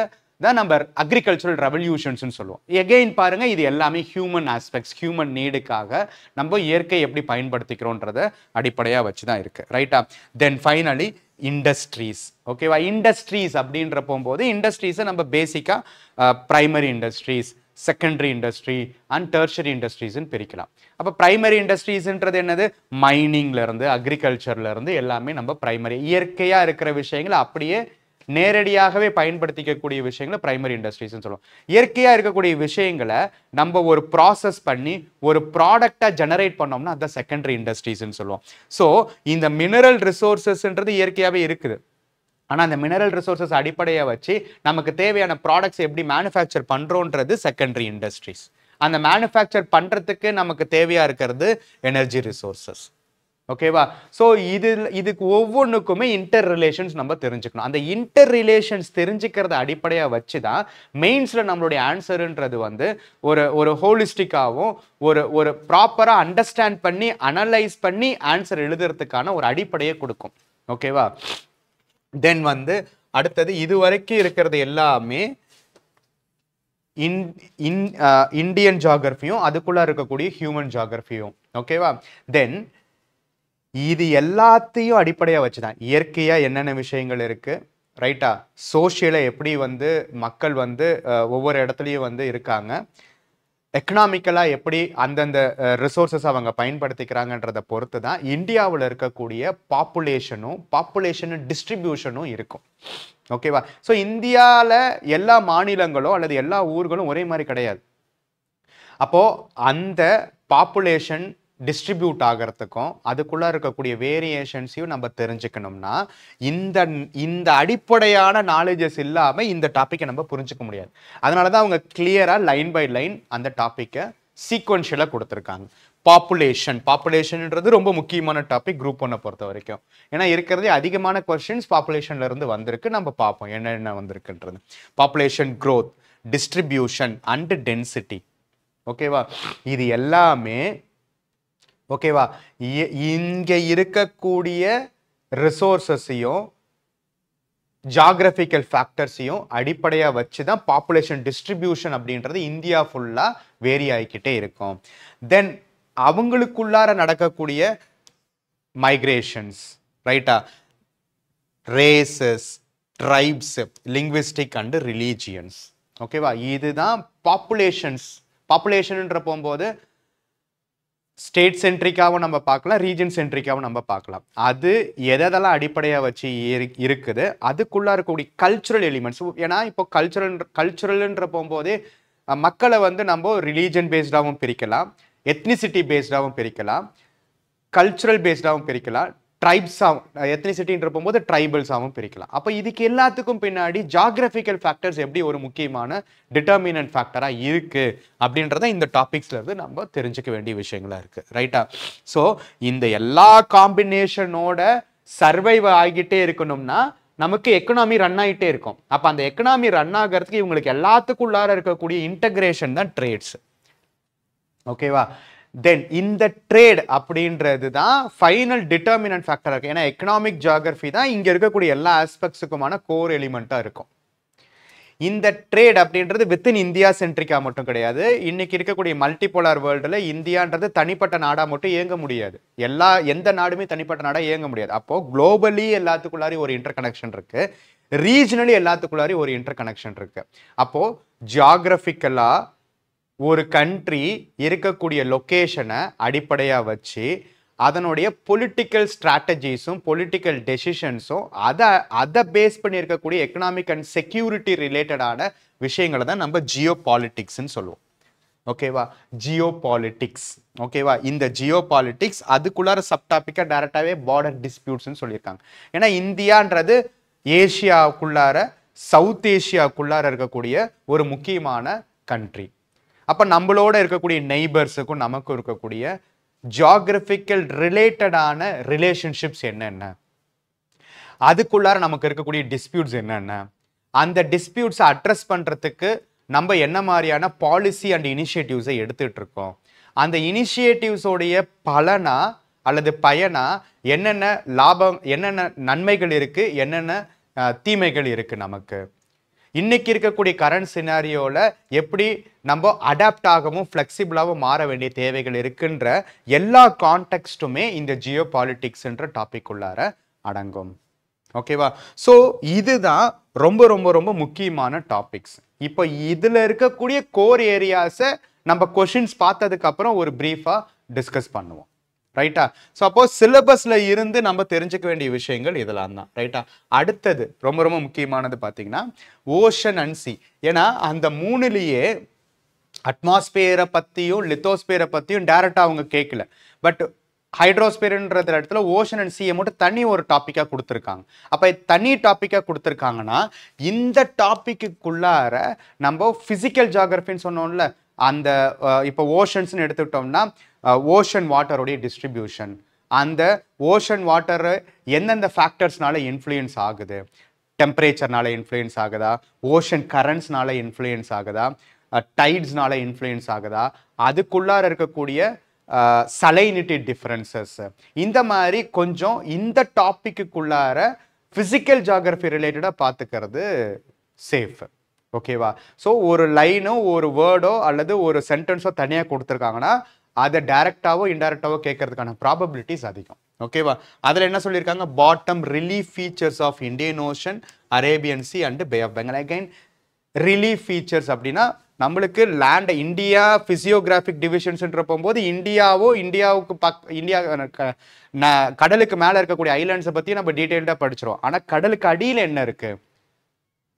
தான் நம்ம அக்ரிகல்ச்சரல் ரெவல்யூஷன்ஸ்னு சொல்லுவோம் எகெயின் பாருங்கள் இது எல்லாமே ஹியூமன் ஆஸ்பெக்ட்ஸ் ஹியூமன் நீடுக்காக நம்ம இயற்கை எப்படி பயன்படுத்திக்கிறோன்றத அடிப்படையாக வச்சு தான் இருக்குது ரைட்டா தென் ஃபைனலி இண்டஸ்ட்ரீஸ் ஓகேவா இண்டஸ்ட்ரீஸ் அப்படின்ற போகும்போது இண்டஸ்ட்ரீஸை நம்ம பேசிக்காக primary industries secondary industry and tertiary இண்டஸ்ட்ரீஸ்ன்னு பிரிக்கலாம் அப்போ பிரைமரி இண்டஸ்ட்ரீஸ்ன்றது என்னது மைனிங்லேருந்து அக்ரிகல்ச்சர்லேருந்து எல்லாமே நம்ம பிரைமரி இயற்கையாக இருக்கிற விஷயங்களை அப்படியே நேரடியாகவே பயன்படுத்திக்கக்கூடிய விஷயங்களை பிரைமரி இண்டஸ்ட்ரீஸ்னு சொல்லுவோம் இயற்கையாக இருக்கக்கூடிய விஷயங்களை நம்ம ஒரு ப்ராசஸ் பண்ணி ஒரு ப்ராடக்டாக ஜெனரேட் பண்ணோம்னா அதுதான் செகண்டரி இண்டஸ்ட்ரீஸ்ன்னு சொல்லுவோம் ஸோ இந்த மினரல் ரிசோர்ஸஸ்ன்றது இயற்கையாகவே இருக்குது ஆனால் அந்த மினரல் ரிசோர்ஸஸ் அடிப்படையாக வச்சு நமக்கு தேவையான ப்ராடக்ட்ஸ் எப்படி மேனுஃபேக்சர் பண்ணுறோன்றது செகண்டரி இண்டஸ்ட்ரீஸ் அந்த மேனுஃபேக்சர் பண்ணுறதுக்கு நமக்கு தேவையாக இருக்கிறது எனர்ஜி ரிசோர்ஸஸ் ஓகேவா ஸோ இது இதுக்கு ஒவ்வொன்றுக்குமே இன்டர் ரிலேஷன்ஸ் நம்ம தெரிஞ்சுக்கணும் அந்த இன்டர் ரிலேஷன்ஸ் தெரிஞ்சுக்கிறத அடிப்படையாக வச்சு தான் மெயின்ஸில் நம்மளுடைய ஆன்சருன்றது வந்து ஒரு ஒரு ஹோலிஸ்டிக்காகவும் ஒரு ஒரு ப்ராப்பராக அண்டர்ஸ்டாண்ட் பண்ணி அனலைஸ் பண்ணி ஆன்சர் எழுதுறதுக்கான ஒரு அடிப்படையை கொடுக்கும் ஓகேவா தென் வந்து அடுத்தது இது வரைக்கும் இருக்கிறது எல்லாமே இன் இன் இந்தியன் ஜாகிரபியும் அதுக்குள்ளே இருக்கக்கூடிய ஹியூமன் ஜாகிரபியும் ஓகேவா தென் இது எல்லாத்தையும் அடிப்படையாக வச்சு தான் இயற்கையாக என்னென்ன விஷயங்கள் இருக்குது ரைட்டா சோஷியலை எப்படி வந்து மக்கள் வந்து ஒவ்வொரு இடத்துலையும் வந்து இருக்காங்க எக்கனாமிக்கலாக எப்படி அந்தந்த ரிசோர்ஸஸ் அவங்க பயன்படுத்திக்கிறாங்கன்றதை பொறுத்து தான் இந்தியாவில் இருக்கக்கூடிய பாப்புலேஷனும் பாப்புலேஷனும் டிஸ்ட்ரிபியூஷனும் இருக்கும் ஓகேவா ஸோ இந்தியாவில் எல்லா மாநிலங்களும் அல்லது எல்லா ஊர்களும் ஒரே மாதிரி கிடையாது அப்போது அந்த பாப்புலேஷன் டிஸ்ட்ரிபியூட் ஆகிறதுக்கும் அதுக்குள்ளே இருக்கக்கூடிய வேரியேஷன்ஸையும் நம்ம தெரிஞ்சுக்கணும்னா இந்த இந்த அடிப்படையான நாலேஜஸ் இல்லாமல் இந்த டாப்பிக்கை நம்ம புரிஞ்சுக்க முடியாது அதனால தான் அவங்க கிளியராக லைன் பை லைன் அந்த டாப்பிக்கை சீக்வன்ஷியலாக கொடுத்துருக்காங்க பாப்புலேஷன் பாப்புலேஷன்ன்றது ரொம்ப முக்கியமான டாபிக் குரூப் ஒன்னை பொறுத்த வரைக்கும் ஏன்னா இருக்கிறதே அதிகமான கொஸ்டின்ஸ் பாப்புலேஷன்ல இருந்து வந்திருக்கு நம்ம பார்ப்போம் என்னென்ன வந்திருக்குன்றது population growth distribution and density ஓகேவா இது எல்லாமே ஓகேவா இங்கே இருக்கக்கூடிய ரிசோர்ஸஸையும் ஜாகிரபிக்கல் ஃபேக்டர்ஸையும் அடிப்படையாக வச்சு தான் பாப்புலேஷன் டிஸ்ட்ரிபியூஷன் அப்படின்றது இந்தியா ஃபுல்லாக வேரி ஆகிக்கிட்டே இருக்கும் தென் அவங்களுக்குள்ளார நடக்கக்கூடிய மைக்ரேஷன்ஸ் ரைட்டா races tribes linguistic and religions ஓகேவா இதுதான் பாப்புலேஷன்ஸ் பாப்புலேஷன்ன்ற போகும்போது ஸ்டேட் சென்ட்ரிக்காகவும் நம்ம பார்க்கலாம் ரீஜன் சென்ட்ரிக்காகவும் நம்ம பார்க்கலாம் அது எதெல்லாம் அடிப்படையாக வச்சு இருக்குது அதுக்குள்ளே இருக்கக்கூடிய கல்ச்சுரல் எலிமெண்ட்ஸ் ஏன்னா இப்போ கல்ச்சுரல் கல்ச்சுரல்ன்ற போகும்போதே மக்களை வந்து நம்ம ரிலீஜன் பேஸ்டாகவும் பிரிக்கலாம் எத்னிசிட்டி பேஸ்டாகவும் பிரிக்கலாம் கல்ச்சுரல் பேஸ்டாகவும் பிரிக்கலாம் ட்ரைப்ஸாகவும் எத்தனிசிட்டின்ற போகும்போது ட்ரைபல்ஸாகவும் பிரிக்கலாம் அப்போ இதுக்கு எல்லாத்துக்கும் பின்னாடி ஜாகிரபிக்கல் ஃபேக்டர்ஸ் எப்படி ஒரு முக்கியமான டிட்டர்மினன்ட் ஃபேக்டராக இருக்குது அப்படின்றத இந்த டாபிக்ஸ்லேருந்து நம்ம தெரிஞ்சுக்க வேண்டிய விஷயங்களாக இருக்குது ரைட்டா ஸோ இந்த எல்லா காம்பினேஷனோட சர்வைவ் ஆகிட்டே இருக்கணும்னா நமக்கு எக்கனாமி ரன் ஆகிட்டே இருக்கும் அப்போ அந்த எக்கனாமி ரன் ஆகிறதுக்கு இவங்களுக்கு எல்லாத்துக்குள்ளார இருக்கக்கூடிய இன்டகிரேஷன் தான் ட்ரேட்ஸ் ஓகேவா தென் இந்த ட்ரேட் அப்படின்றது தான் ஃபைனல் டிட்டர்மினன்ட் ஃபேக்டராக இருக்குது ஏன்னா எக்கனாமிக் ஜியாகிரஃபி தான் இங்கே இருக்கக்கூடிய எல்லா ஆஸ்பெக்ட்ஸுக்குமான கோர் எலிமெண்ட்டாக இருக்கும் இந்த ட்ரேட் அப்படின்றது வித்தின் இந்தியா சென்ட்ரிக்கா மட்டும் கிடையாது இன்னைக்கு இருக்கக்கூடிய மல்டிபோலார் வேர்ல்டில் இந்தியான்றது தனிப்பட்ட நாடாக மட்டும் இயங்க முடியாது எல்லா எந்த நாடுமே தனிப்பட்ட நாடாக இயங்க முடியாது அப்போது குளோபலி எல்லாத்துக்குள்ளாரி ஒரு இன்டர் கனெக்ஷன் இருக்குது ரீஜனலி எல்லாத்துக்குள்ளாரி ஒரு இன்டர் கனெக்ஷன் இருக்குது அப்போது ஜியாகிரபிக்கலாக ஒரு கண்ட்ரி இருக்கக்கூடிய லொக்கேஷனை அடிப்படையாக வச்சு அதனுடைய பொலிட்டிக்கல் ஸ்ட்ராட்டஜிஸும் பொலிட்டிக்கல் டெசிஷன்ஸும் அதை அதை பேஸ் பண்ணி இருக்கக்கூடிய எக்கனாமிக் அண்ட் செக்யூரிட்டி ரிலேட்டடான விஷயங்களை தான் நம்ம ஜியோ பாலிட்டிக்ஸ்ன்னு சொல்லுவோம் ஓகேவா ஜியோ பாலிட்டிக்ஸ் ஓகேவா இந்த ஜியோ பாலிட்டிக்ஸ் அதுக்குள்ளார சப்டாப்பிக்காக டேரெக்டாகவே பார்டர் டிஸ்பியூட்ஸ்னு சொல்லியிருக்காங்க ஏன்னா இந்தியான்றது ஏஷியாவுக்குள்ளார சவுத் ஏஷியாவுக்குள்ளார இருக்கக்கூடிய ஒரு முக்கியமான கண்ட்ரி அப்போ நம்மளோட இருக்கக்கூடிய நெய்பர்ஸுக்கும் நமக்கும் இருக்கக்கூடிய ஜியாகிரபிக்கல் ரிலேட்டடான ரிலேஷன்ஷிப்ஸ் என்னென்ன அதுக்குள்ளார நமக்கு இருக்கக்கூடிய டிஸ்பியூட்ஸ் என்னென்ன அந்த டிஸ்பியூட்ஸை அட்ரஸ் பண்ணுறதுக்கு நம்ம என்ன மாதிரியான பாலிசி அண்ட் இனிஷியேட்டிவ்ஸை எடுத்துகிட்டு இருக்கோம் அந்த இனிஷியேட்டிவ்ஸோடைய பலனா அல்லது பயனா என்னென்ன லாபம் என்னென்ன நன்மைகள் இருக்குது என்னென்ன தீமைகள் இருக்குது நமக்கு இன்றைக்கி இருக்கக்கூடிய கரண்ட் சினாரியோவில் எப்படி நம்ம அடாப்ட் ஆகவும் ஃப்ளெக்சிபிளாகவும் மாற வேண்டிய தேவைகள் இருக்குன்ற எல்லா கான்டெக்ஸ்ட்டுமே இந்த ஜியோ பாலிட்டிக்ஸ்ன்ற டாபிக் உள்ளார அடங்கும் ஓகேவா ஸோ இதுதான் ரொம்ப ரொம்ப ரொம்ப முக்கியமான டாபிக்ஸ் இப்போ இதில் இருக்கக்கூடிய கோர் ஏரியாஸை நம்ம கொஷின்ஸ் பார்த்ததுக்கப்புறம் ஒரு ப்ரீஃபாக டிஸ்கஸ் பண்ணுவோம் ரைட்டா ஸோ அப்போ சிலபஸ்ல இருந்து நம்ம தெரிஞ்சுக்க வேண்டிய விஷயங்கள் இதெல்லாம் தான் ரைட்டா அடுத்தது ரொம்ப ரொம்ப முக்கியமானது பார்த்தீங்கன்னா ஓஷன் அண்ட் சி ஏன்னா அந்த மூணுலேயே அட்மாஸ்பியரை பற்றியும் லித்தோஸ்பியரை பற்றியும் டேரெக்டாக அவங்க கேட்கல பட் ஹைட்ரோஸ்பியர்ன்றது இடத்துல ஓஷன் அண்ட் சியை மட்டும் தனி ஒரு டாப்பிக்காக கொடுத்துருக்காங்க அப்போ தனி டாப்பிக்காக கொடுத்துருக்காங்கன்னா இந்த டாப்பிக்குள்ளார நம்ம பிசிக்கல் ஜாகிரபின்னு சொன்னோம்ல அந்த இப்போ ஓஷன்ஸ்னு எடுத்துக்கிட்டோம்னா ஓஷன் வாட்டருடைய டிஸ்ட்ரிபியூஷன் அந்த ஓஷன் வாட்டரு எந்தெந்த ஃபேக்டர்ஸ்னால இன்ஃப்ளூயன்ஸ் ஆகுது டெம்பரேச்சர்னால இன்ஃப்ளூயன்ஸ் ஆகுதா ஓஷன் கரண்ட்ஸ்னால இன்ஃப்ளூயன்ஸ் ஆகுதா டைட்ஸ்னால இன்ஃப்ளூயன்ஸ் ஆகுதா அதுக்குள்ளார இருக்கக்கூடிய சலைனிட்டி டிஃப்ரென்சஸ் இந்த மாதிரி கொஞ்சம் இந்த டாப்பிக்குள்ளார ஃபிசிக்கல் ஜாகிரபி ரிலேட்டடாக பார்த்துக்கிறது சேஃப் ஓகேவா ஸோ ஒரு லைனோ ஒரு வேர்டோ அல்லது ஒரு சென்டென்ஸோ தனியாக கொடுத்துருக்காங்கன்னா அதை டைரக்டாவோ இன்டைரக்டாவோ கேட்கறதுக்கான ப்ராபபிலிட்டிஸ் அதிகம் ஓகேவா அதில் என்ன சொல்லியிருக்காங்க bottom relief features of Indian ocean Arabian sea and bay of Bengal again relief features அப்படின்னா நம்மளுக்கு லேண்ட் இந்தியா ஃபிசியோகிராஃபிக் டிவிஷன்ஸ்ன்ற போகும்போது இந்தியாவோ இந்தியாவுக்கு பக் இந்தியா கடலுக்கு மேலே இருக்கக்கூடிய ஐலாண்ட்ஸை பற்றி நம்ம டீட்டெயில்டாக படிச்சிடும் ஆனால் கடலுக்கு அடியில் என்ன இருக்குது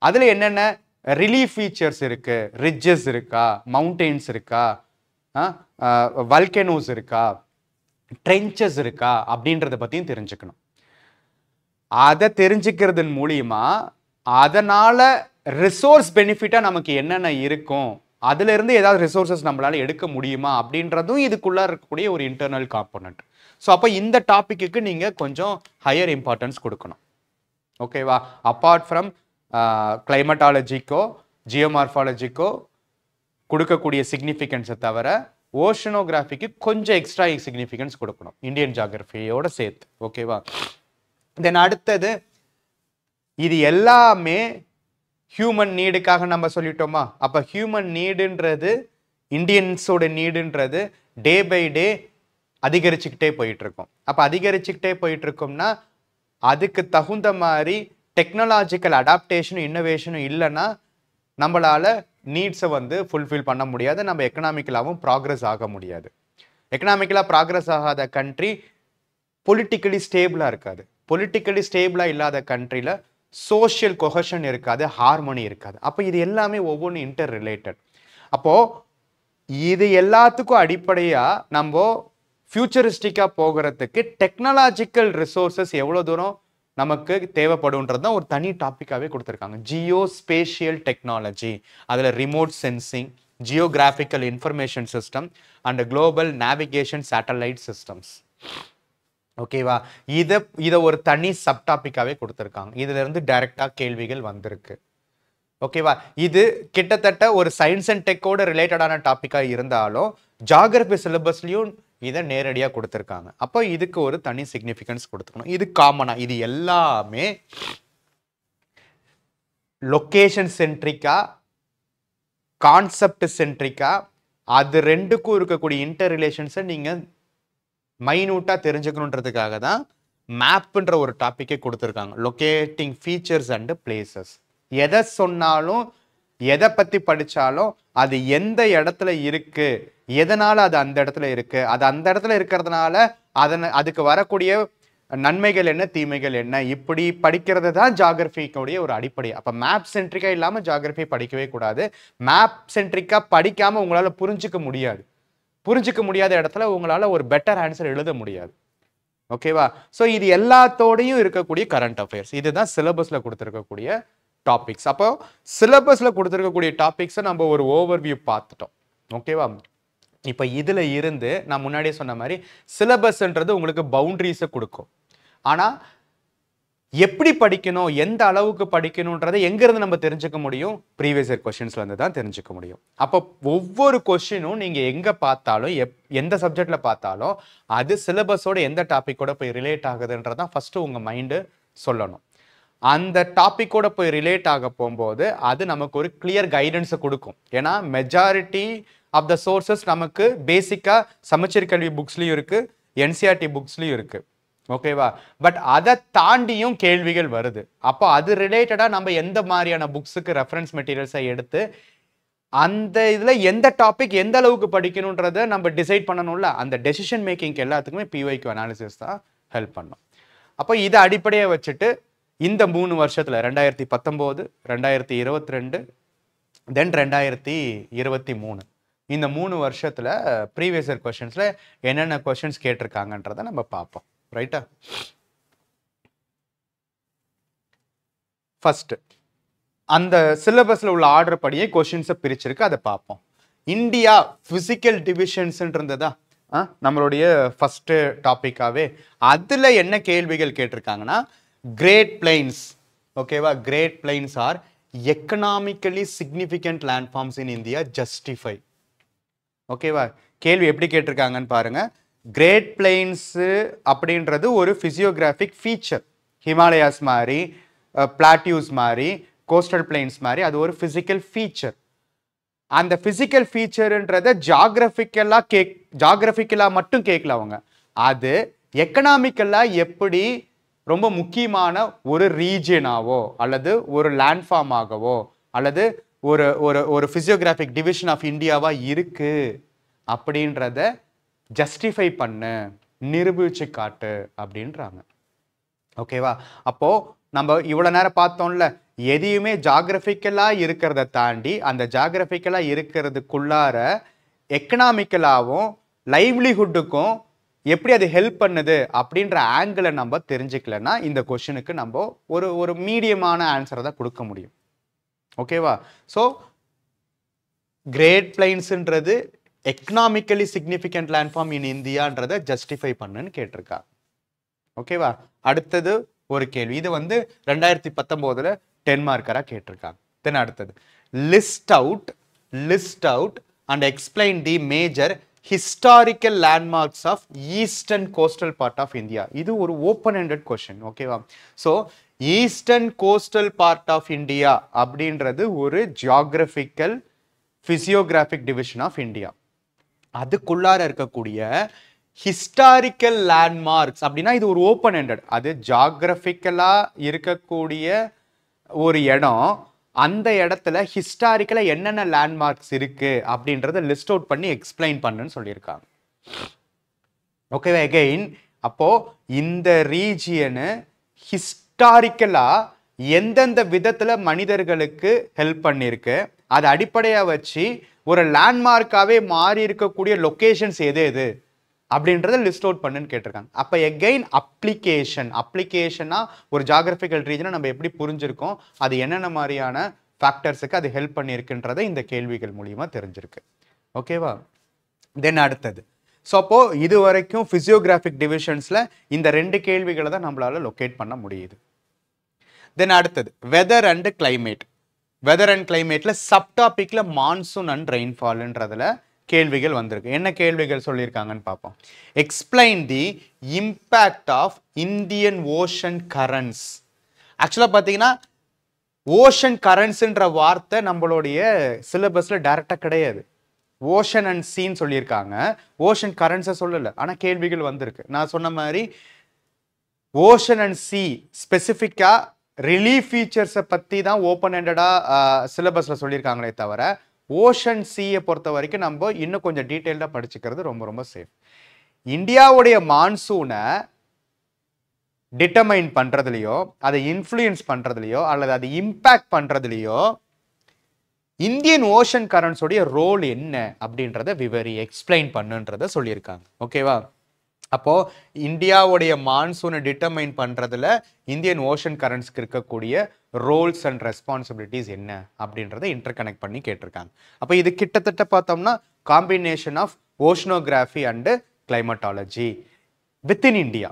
அதில் என்னென்ன ரிலீஃப் ஃபீச்சர்ஸ் இருக்குது ரிட்ஜஸ் இருக்கா மவுண்டெயின்ஸ் இருக்கா வல்கெனோஸ் இருக்கா ட்ரென்ச்சஸ் இருக்கா அப்படின்றத பற்றியும் தெரிஞ்சுக்கணும் அதை தெரிஞ்சுக்கிறதன் மூலியமா அதனால் ரிசோர்ஸ் பெனிஃபிட்டாக நமக்கு என்னென்ன இருக்கும் அதுலேருந்து ஏதாவது ரிசோர்ஸஸ் நம்மளால் எடுக்க முடியுமா அப்படின்றதும் இதுக்குள்ளே இருக்கக்கூடிய ஒரு இன்டர்னல் காம்போனண்ட் ஸோ அப்போ இந்த டாப்பிக்கு நீங்கள் கொஞ்சம் ஹையர் இம்பார்ட்டன்ஸ் கொடுக்கணும் ஓகேவா அப்பார்ட் ஃப்ரம் கிளைமேட்டாலஜிக்கோ ஜியோமார்ஃபாலஜிக்கோ கொடுக்கக்கூடிய சிக்னிஃபிகன்ஸை தவிர ஓஷனோகிராஃபிக்கு கொஞ்சம் எக்ஸ்ட்ரா சிக்னிஃபிகன்ஸ் கொடுக்கணும் இந்தியன் ஜாகிரபியோட சேர்த்து ஓகேவா தென் அடுத்தது இது எல்லாமே ஹியூமன் நீடுக்காக நம்ம சொல்லிட்டோமா அப்போ ஹியூமன் நீடுன்றது இந்தியன்ஸோட நீடுன்றது டே பை டே அதிகரிச்சுக்கிட்டே இருக்கோம் அப்போ அதிகரிச்சுக்கிட்டே இருக்கோம்னா அதுக்கு தகுந்த மாதிரி டெக்னாலஜிக்கல் அடாப்டேஷனும் இன்னோவேஷனும் இல்லைன்னா நம்மளால் நீட்ஸை வந்து ஃபுல்ஃபில் பண்ண முடியாது நம்ம எக்கனாமிக்கலாகவும் ப்ராக்ரஸ் ஆக முடியாது எக்கனாமிக்கலாக ப்ராக்ரஸ் ஆகாத கண்ட்ரி பொலிட்டிக்கலி ஸ்டேபிளாக இருக்காது பொலிட்டிக்கலி ஸ்டேபிளாக இல்லாத கண்ட்ரியில் சோஷியல் கொஹஷன் இருக்காது ஹார்மோனி இருக்காது அப்போ இது எல்லாமே ஒவ்வொன்றும் இன்டர் ரிலேட்டட் அப்போது இது எல்லாத்துக்கும் அடிப்படையாக நம்ம ஃப்யூச்சரிஸ்டிக்காக போகிறதுக்கு டெக்னாலஜிக்கல் ரிசோர்ஸஸ் எவ்வளோ தூரம் நமக்கு தேவைப்படும்ன்றது தான் ஒரு தனி டாப்பிக்காகவே கொடுத்துருக்காங்க ஜியோ ஸ்பேஷியல் டெக்னாலஜி அதில் remote sensing geographical information system and global navigation satellite systems ஓகேவா இதை இதை ஒரு தனி சப்டாப்பிக்காகவே கொடுத்துருக்காங்க இதிலிருந்து டைரெக்டாக கேள்விகள் வந்திருக்கு ஓகேவா இது கிட்டத்தட்ட ஒரு சயின்ஸ் அண்ட் டெக்கோட ரிலேட்டடான டாப்பிக்காக இருந்தாலும் ஜாகிரபி சிலபஸ்லையும் இதை நேரடியாக கொடுத்துருக்காங்க அப்போ இதுக்கு ஒரு தனி சிக்னிஃபிகன்ஸ் கொடுத்துக்கணும் இது காமனாக இது எல்லாமே லொக்கேஷன் சென்ட்ரிக்காக கான்செப்ட் சென்ட்ரிக்கா அது ரெண்டுக்கும் இருக்கக்கூடிய இன்டர் ரிலேஷன்ஸை நீங்கள் மைனூட்டாக தெரிஞ்சுக்கணுன்றதுக்காக தான் மேப்புன்ற ஒரு டாப்பிக்கே கொடுத்துருக்காங்க லொக்கேட்டிங் ஃபீச்சர்ஸ் அண்டு பிளேசஸ் எதை சொன்னாலும் எதை பற்றி படித்தாலும் அது எந்த இடத்துல இருக்குது எதனால் அது அந்த இடத்துல இருக்குது அது அந்த இடத்துல இருக்கிறதுனால அதனை அதுக்கு வரக்கூடிய நன்மைகள் என்ன தீமைகள் என்ன இப்படி படிக்கிறது தான் ஜாகிரபிக்குடைய ஒரு அடிப்படை அப்போ மேப் சென்ட்ரிக்காக இல்லாமல் ஜாகிரபி படிக்கவே கூடாது மேப் சென்ட்ரிக்காக படிக்காமல் உங்களால் புரிஞ்சிக்க முடியாது புரிஞ்சிக்க முடியாத இடத்துல உங்களால் ஒரு பெட்டர் ஆன்சர் எழுத முடியாது ஓகேவா ஸோ இது எல்லாத்தோடையும் இருக்கக்கூடிய கரண்ட் அஃபேர்ஸ் இதுதான் சிலபஸில் கொடுத்துருக்கக்கூடிய டாபிக்ஸ் அப்போ சிலபஸில் கொடுத்துருக்கக்கூடிய டாபிக்ஸை நம்ம ஒரு ஓவர்வியூ பார்த்துட்டோம் ஓகேவா இப்போ இதில் இருந்து நான் முன்னாடியே சொன்ன மாதிரி சிலபஸ்ன்றது உங்களுக்கு பவுண்ட்ரிஸை கொடுக்கும் ஆனால் எப்படி படிக்கணும் எந்த அளவுக்கு படிக்கணுன்றதை எங்கேருந்து நம்ம தெரிஞ்சுக்க முடியும் ப்ரீவியஸ் இயர் கொஷின்ஸ்லேருந்து தான் தெரிஞ்சுக்க முடியும் அப்போ ஒவ்வொரு கொஷினும் நீங்கள் எங்கே பார்த்தாலும் எப் எந்த சப்ஜெக்டில் பார்த்தாலும் அது சிலபஸோட எந்த டாப்பிக்கோட போய் ரிலேட் ஆகுதுன்றதான் ஃபஸ்ட்டு உங்கள் மைண்டு சொல்லணும் அந்த டாப்பிக்கோட போய் ரிலேட் ஆக போகும்போது அது நமக்கு ஒரு கிளியர் கைடன்ஸை கொடுக்கும் ஏன்னா மெஜாரிட்டி ஆஃப் த சோர்சஸ் நமக்கு பேசிக்காக சமச்சீர் கல்வி புக்ஸ்லேயும் இருக்குது என்சிஆர்டி புக்ஸ்லையும் e இருக்குது ஓகேவா பட் அதை தாண்டியும் கேள்விகள் வருது அப்போ அது ரிலேட்டடாக நம்ம எந்த மாதிரியான புக்ஸுக்கு ரெஃபரன்ஸ் மெட்டீரியல்ஸை எடுத்து அந்த இதில் எந்த டாபிக் எந்த அளவுக்கு படிக்கணுன்றதை நம்ம டிசைட் பண்ணணும்ல அந்த டெசிஷன் மேக்கிங்க்கு எல்லாத்துக்குமே பிஒய்க்கு அனாலிசிஸ் தான் ஹெல்ப் பண்ணும் அப்போ இதை அடிப்படையாக வச்சுட்டு இந்த மூணு வருஷத்தில் ரெண்டாயிரத்தி பத்தொம்போது ரெண்டாயிரத்தி இருபத்தி ரெண்டு தென் ரெண்டாயிரத்தி இருபத்தி மூணு இந்த மூணு வருஷத்தில் ப்ரீவியஸ் இயர் கொஷின்ஸில் என்னென்ன கொஷின்ஸ் கேட்டிருக்காங்கன்றதை நம்ம பார்ப்போம் ரைட்டா ஃபஸ்ட்டு அந்த சிலபஸில் உள்ள ஆர்டர் படியே கொஷின்ஸை பிரிச்சிருக்கு அதை பார்ப்போம் இந்தியா ஃபிசிக்கல் டிவிஷன்ஸுன்றதுதான் நம்மளுடைய ஃபஸ்ட்டு டாப்பிக்காகவே அதில் என்ன கேள்விகள் கேட்டிருக்காங்கன்னா கிரேட் பிளைன்ஸ் ஓகேவா great plains are economically significant landforms in India justify ஓகேவா கேள்வி எப்படி கேட்டிருக்காங்கன்னு பாருங்க கிரேட் பிளைன்ஸு அப்படின்றது ஒரு ஃபிசியோகிராஃபிக் ஃபீச்சர் ஹிமாலயாஸ் மாதிரி பிளாட்யூஸ் மாதிரி கோஸ்டல் பிளைன்ஸ் மாதிரி அது ஒரு ஃபிசிக்கல் ஃபீச்சர் அந்த ஃபிசிக்கல் ஃபீச்சருன்றதை ஜாகிரபிக்கலாக கேக் ஜாகிரபிக்கலாக மட்டும் கேட்கல அவங்க அது எக்கனாமிக்கலாக எப்படி ரொம்ப முக்கியமான ஒரு ரீஜியனாவோ அல்லது ஒரு லேண்ட்ஃபார்மாகவோ அல்லது ஒரு ஒரு ஒரு ஃபிசியோகிராஃபிக் டிவிஷன் ஆஃப் இந்தியாவாக இருக்குது அப்படின்றத ஜஸ்டிஃபை பண்ணு நிரூபிச்சு காட்டு அப்படின்றாங்க ஓகேவா அப்போது நம்ம இவ்வளோ நேரம் பார்த்தோம்ல எதையுமே ஜாகிரபிக்கலாக இருக்கிறத தாண்டி அந்த ஜாகிரபிக்கலாக இருக்கிறதுக்குள்ளார எக்கனாமிக்கலாகவும் லைவ்லிஹுட்டுக்கும் எப்படி அது ஹெல்ப் பண்ணுது அப்படின்ற ஆங்கிளை நம்ம தெரிஞ்சுக்கலன்னா இந்த கொஷனுக்கு நம்ம ஒரு ஒரு மீடியமான ஆன்சரை தான் கொடுக்க முடியும் ஓகேவா ஸோ கிரேட் பிளைன்ஸுன்றது எக்கனாமிக்கலி சிக்னிஃபிகண்ட் லேண்ட்ஃபார்ம் இன் இந்தியான்றதை ஜஸ்டிஃபை பண்ணுன்னு கேட்டிருக்கா ஓகேவா அடுத்தது ஒரு கேள்வி இது வந்து ரெண்டாயிரத்தி பத்தொம்போதில் டென் மார்க்கராக கேட்டிருக்காங்க தென் அடுத்தது list out list out and explain the major historical landmarks of eastern coastal part of India இது ஒரு ஓப்பன் ஹெண்டட் கொஷின் ஓகேவா so eastern coastal part of India அப்படின்றது ஒரு geographical physiographic division of India அதுக்குள்ளார இருக்கக்கூடிய historical landmarks அப்படின்னா இது ஒரு ஓப்பன் ஹெண்டட் அது ஜாகிரபிக்கலாக இருக்கக்கூடிய ஒரு இடம் அந்த இடத்துல ஹிஸ்டாரிக்கலாக என்னென்ன லேண்ட்மார்க்ஸ் இருக்குது அப்படின்றத லிஸ்ட் அவுட் பண்ணி எக்ஸ்பிளைன் பண்ணுன்னு சொல்லியிருக்காங்க ஓகேவா எகெயின் அப்போது இந்த ரீஜியனு ஹிஸ்டாரிக்கலாக எந்தெந்த விதத்தில் மனிதர்களுக்கு ஹெல்ப் பண்ணியிருக்கு அதை அடிப்படையாக வச்சு ஒரு லேண்ட்மார்க்காகவே மாறி இருக்கக்கூடிய லொக்கேஷன்ஸ் எது எது அப்படின்றத லிஸ்ட் அவுட் பண்ணுன்னு கேட்டிருக்காங்க அப்போ எகைன் அப்ளிகேஷன் அப்ளிகேஷனாக ஒரு ஜாகிரபிக்கல் ரீஜனை நம்ம எப்படி புரிஞ்சிருக்கோம் அது என்னென்ன மாதிரியான ஃபேக்டர்ஸுக்கு அது ஹெல்ப் பண்ணியிருக்குன்றதை இந்த கேள்விகள் மூலியமாக தெரிஞ்சிருக்கு ஓகேவா தென் அடுத்தது ஸோ அப்போது இது வரைக்கும் ஃபிசியோகிராஃபிக் டிவிஷன்ஸில் இந்த ரெண்டு கேள்விகளை தான் நம்மளால் லொக்கேட் பண்ண முடியுது தென் அடுத்தது weather and climate weather and கிளைமேட்டில் சப்டாபிக்கில் மான்சூன் அண்ட் ரெயின்ஃபால்ன்றதில் கேள்விகள் வந்திருக்கு என்ன கேள்விகள் சொல்லியிருக்காங்கன்னு பார்ப்போம் explain the impact of Indian ocean currents ஆக்சுவலாக பார்த்தீங்கன்னா ஓஷன் கரண்ட்ஸுன்ற வார்த்தை நம்மளுடைய சிலபஸில் டைரெக்டாக கிடையாது ஓஷன் அண்ட் சீன் சொல்லியிருக்காங்க ஓஷன் கரண்ட்ஸை சொல்லலை ஆனால் கேள்விகள் வந்திருக்கு நான் சொன்ன மாதிரி ஓஷன் அண்ட் சி ஸ்பெசிஃபிக்காக ரிலீஃப் ஃபீச்சர்ஸை பற்றி தான் ஓப்பன் ஹேண்டடாக சிலபஸில் சொல்லியிருக்காங்களே தவிர ஓஷன் சீயை பொறுத்த வரைக்கும் நம்ம இன்னும் கொஞ்சம் டீட்டெயில்டாக படிச்சுக்கிறது ரொம்ப ரொம்ப சேஃப் இந்தியாவுடைய மான்சூனை டிட்டமைன் பண்ணுறதுலையோ அதை இன்ஃப்ளூயன்ஸ் பண்ணுறதுலையோ அல்லது அதை இம்பேக்ட் பண்ணுறதுலையோ இந்தியன் ஓஷன் கரண்ட்ஸோடைய ரோல் என்ன அப்படின்றத விவரி எக்ஸ்பிளைன் பண்ணுன்றத சொல்லியிருக்காங்க ஓகேவா அப்போது இந்தியாவுடைய மான்சூனை டிட்டர்மைன் பண்ணுறதுல இந்தியன் ஓஷன் கரண்ட்ஸ்க்கு இருக்கக்கூடிய ரோல்ஸ் அண்ட் ரெஸ்பான்சிபிலிட்டிஸ் என்ன அப்படின்றத இன்டர் கனெக்ட் பண்ணி கேட்டிருக்காங்க அப்போ இது கிட்டத்தட்ட பார்த்தோம்னா combination of oceanography and climatology within India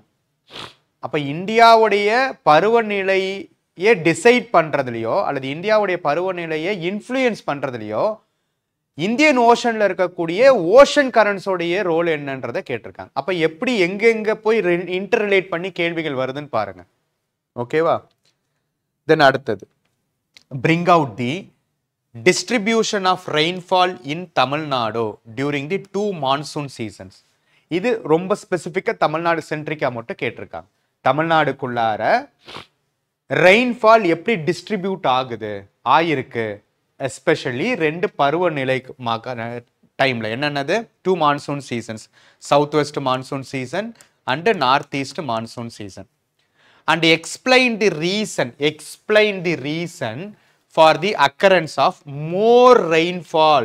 அப்போ இந்தியாவுடைய பருவநிலையை டிசைட் பண்ணுறதுலையோ அல்லது இந்தியாவுடைய பருவநிலையை இன்ஃப்ளூயன்ஸ் பண்ணுறதுலையோ இந்தியன் ஓஷனில் இருக்கக்கூடிய ஓஷன் கரண்ட்ஸோடைய ரோல் என்னன்றதை கேட்டிருக்காங்க அப்போ எப்படி எங்கெங்கே போய் இன்டர்ரிலேட் பண்ணி கேள்விகள் வருதுன்னு பாருங்கள் ஓகேவா தென் அடுத்தது bring out the distribution of rainfall in Tamil Nadu during the two monsoon seasons இது ரொம்ப ஸ்பெசிஃபிக்காக தமிழ்நாடு சென்ட்ரிக்காக மட்டும் கேட்டிருக்காங்க தமிழ்நாடுக்குள்ளார ரெயின்ஃபால் எப்படி டிஸ்ட்ரிபியூட் ஆகுது ஆயிருக்கு எஸ்பெஷலி ரெண்டு பருவநிலை டைமில் என்னென்னது two monsoon seasons south west monsoon season and north east monsoon season and explain the reason, explain the reason for the occurrence of more rainfall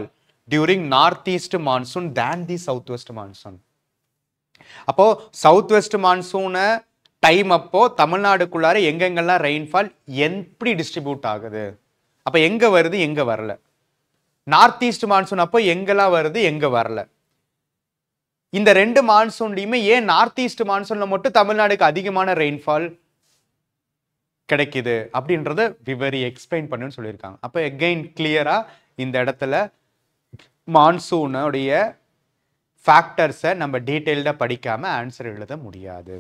during northeast monsoon than the southwest monsoon. அப்போ southwest monsoon time அப்போ தமிழ்நாடுக்குள்ளார எங்கெங்கெல்லாம் rainfall எப்படி distribute ஆகுது அப்போ எங்கே வருது எங்கே வரல நார்த் ஈஸ்ட் மான்சூன் அப்போ எங்கெல்லாம் வருது எங்கே வரல இந்த ரெண்டு மான்சூன்லையுமே ஏன் நார்த் ஈஸ்ட் மான்சூனில் மட்டும் தமிழ்நாடுக்கு அதிகமான ரெயின்ஃபால் கிடைக்குது அப்படின்றத விவரி எக்ஸ்பிளைன் பண்ணுன்னு சொல்லியிருக்காங்க அப்போ எகெயின் கிளியராக இந்த இடத்துல மான்சூனுடைய ஃபேக்டர்ஸை நம்ம டீட்டெயில்டாக படிக்காமல் ஆன்சர் எழுத முடியாது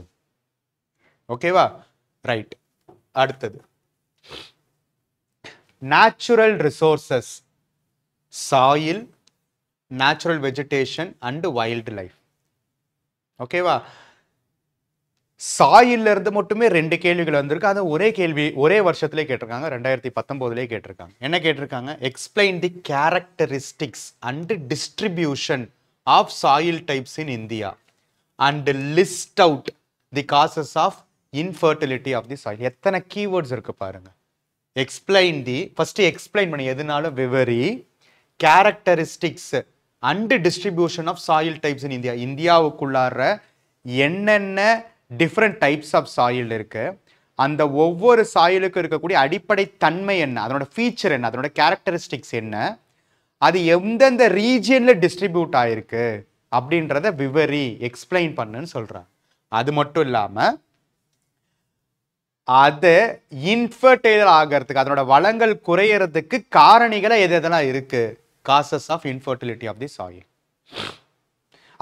ஓகேவா ரைட் அடுத்தது natural resources soil natural vegetation and wildlife ஓகேவா சாயிலிருந்து மட்டுமே ரெண்டு கேள்விகள் வந்திருக்கு அதை ஒரே கேள்வி ஒரே வருஷத்துலேயே கேட்டிருக்காங்க ரெண்டாயிரத்தி பத்தொம்போதுலேயே கேட்டிருக்காங்க என்ன கேட்டிருக்காங்க explain the characteristics and distribution of soil types in India and list out the causes of infertility of the soil எத்தனை கீவேர்ட்ஸ் இருக்குது பாருங்கள் எக்ஸ்பிளைன் தி ஃபஸ்ட்டு எக்ஸ்பிளைன் பண்ணி எதுனாலும் விவரி characteristics and distribution of soil types in India இந்தியாவுக்குள்ளாடுற என்னென்ன different types of soil இருக்குது அந்த ஒவ்வொரு சாயிலுக்கும் இருக்கக்கூடிய அடிப்படை தன்மை என்ன அதனோட ஃபீச்சர் என்ன அதனோட கேரக்டரிஸ்டிக்ஸ் என்ன அது எந்தெந்த ரீஜியனில் டிஸ்ட்ரிபியூட் ஆகிருக்கு அப்படின்றத விவரி எக்ஸ்பிளைன் பண்ணுன்னு சொல்கிறேன் அது மட்டும் இல்லாமல் அது இன்ஃபர்டைல் ஆகிறதுக்கு அதனோட வளங்கள் குறையிறதுக்கு காரணிகளை எது எதெல்லாம் இருக்குது causes of infertility of the soil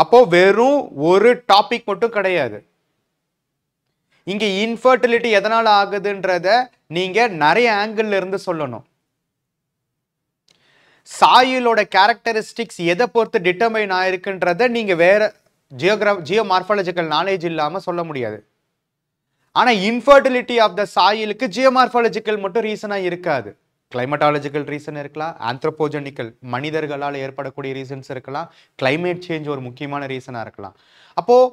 அப்போது வெறும் ஒரு டாபிக் மட்டும் கிடையாது இங்கே இன்ஃபர்டிலிட்டி எதனால் ஆகுதுன்றத நீங்கள் நிறைய ஆங்கிள் இருந்து சொல்லணும் சாயிலோட கேரக்டரிஸ்டிக்ஸ் எதை பொறுத்து டிட்டர்மைன் ஆயிருக்குன்றத நீங்கள் வேற ஜியோகிரா ஜியோ மார்ஃபாலஜிக்கல் நாலேஜ் இல்லாமல் சொல்ல முடியாது ஆனால் இன்ஃபர்டிலிட்டி ஆஃப் த சாயிலுக்கு ஜியோமார்ஃபாலஜிக்கல் மட்டும் ரீசனாக இருக்காது கிளைமேட்டாலஜிக்கல் ரீசன் இருக்கலாம் ஆந்த்ரோபோஜெனிக்கல் மனிதர்களால் ஏற்படக்கூடிய ரீசன்ஸ் இருக்கலாம் கிளைமேட் சேஞ்ச் ஒரு முக்கியமான ரீசனாக இருக்கலாம் அப்போது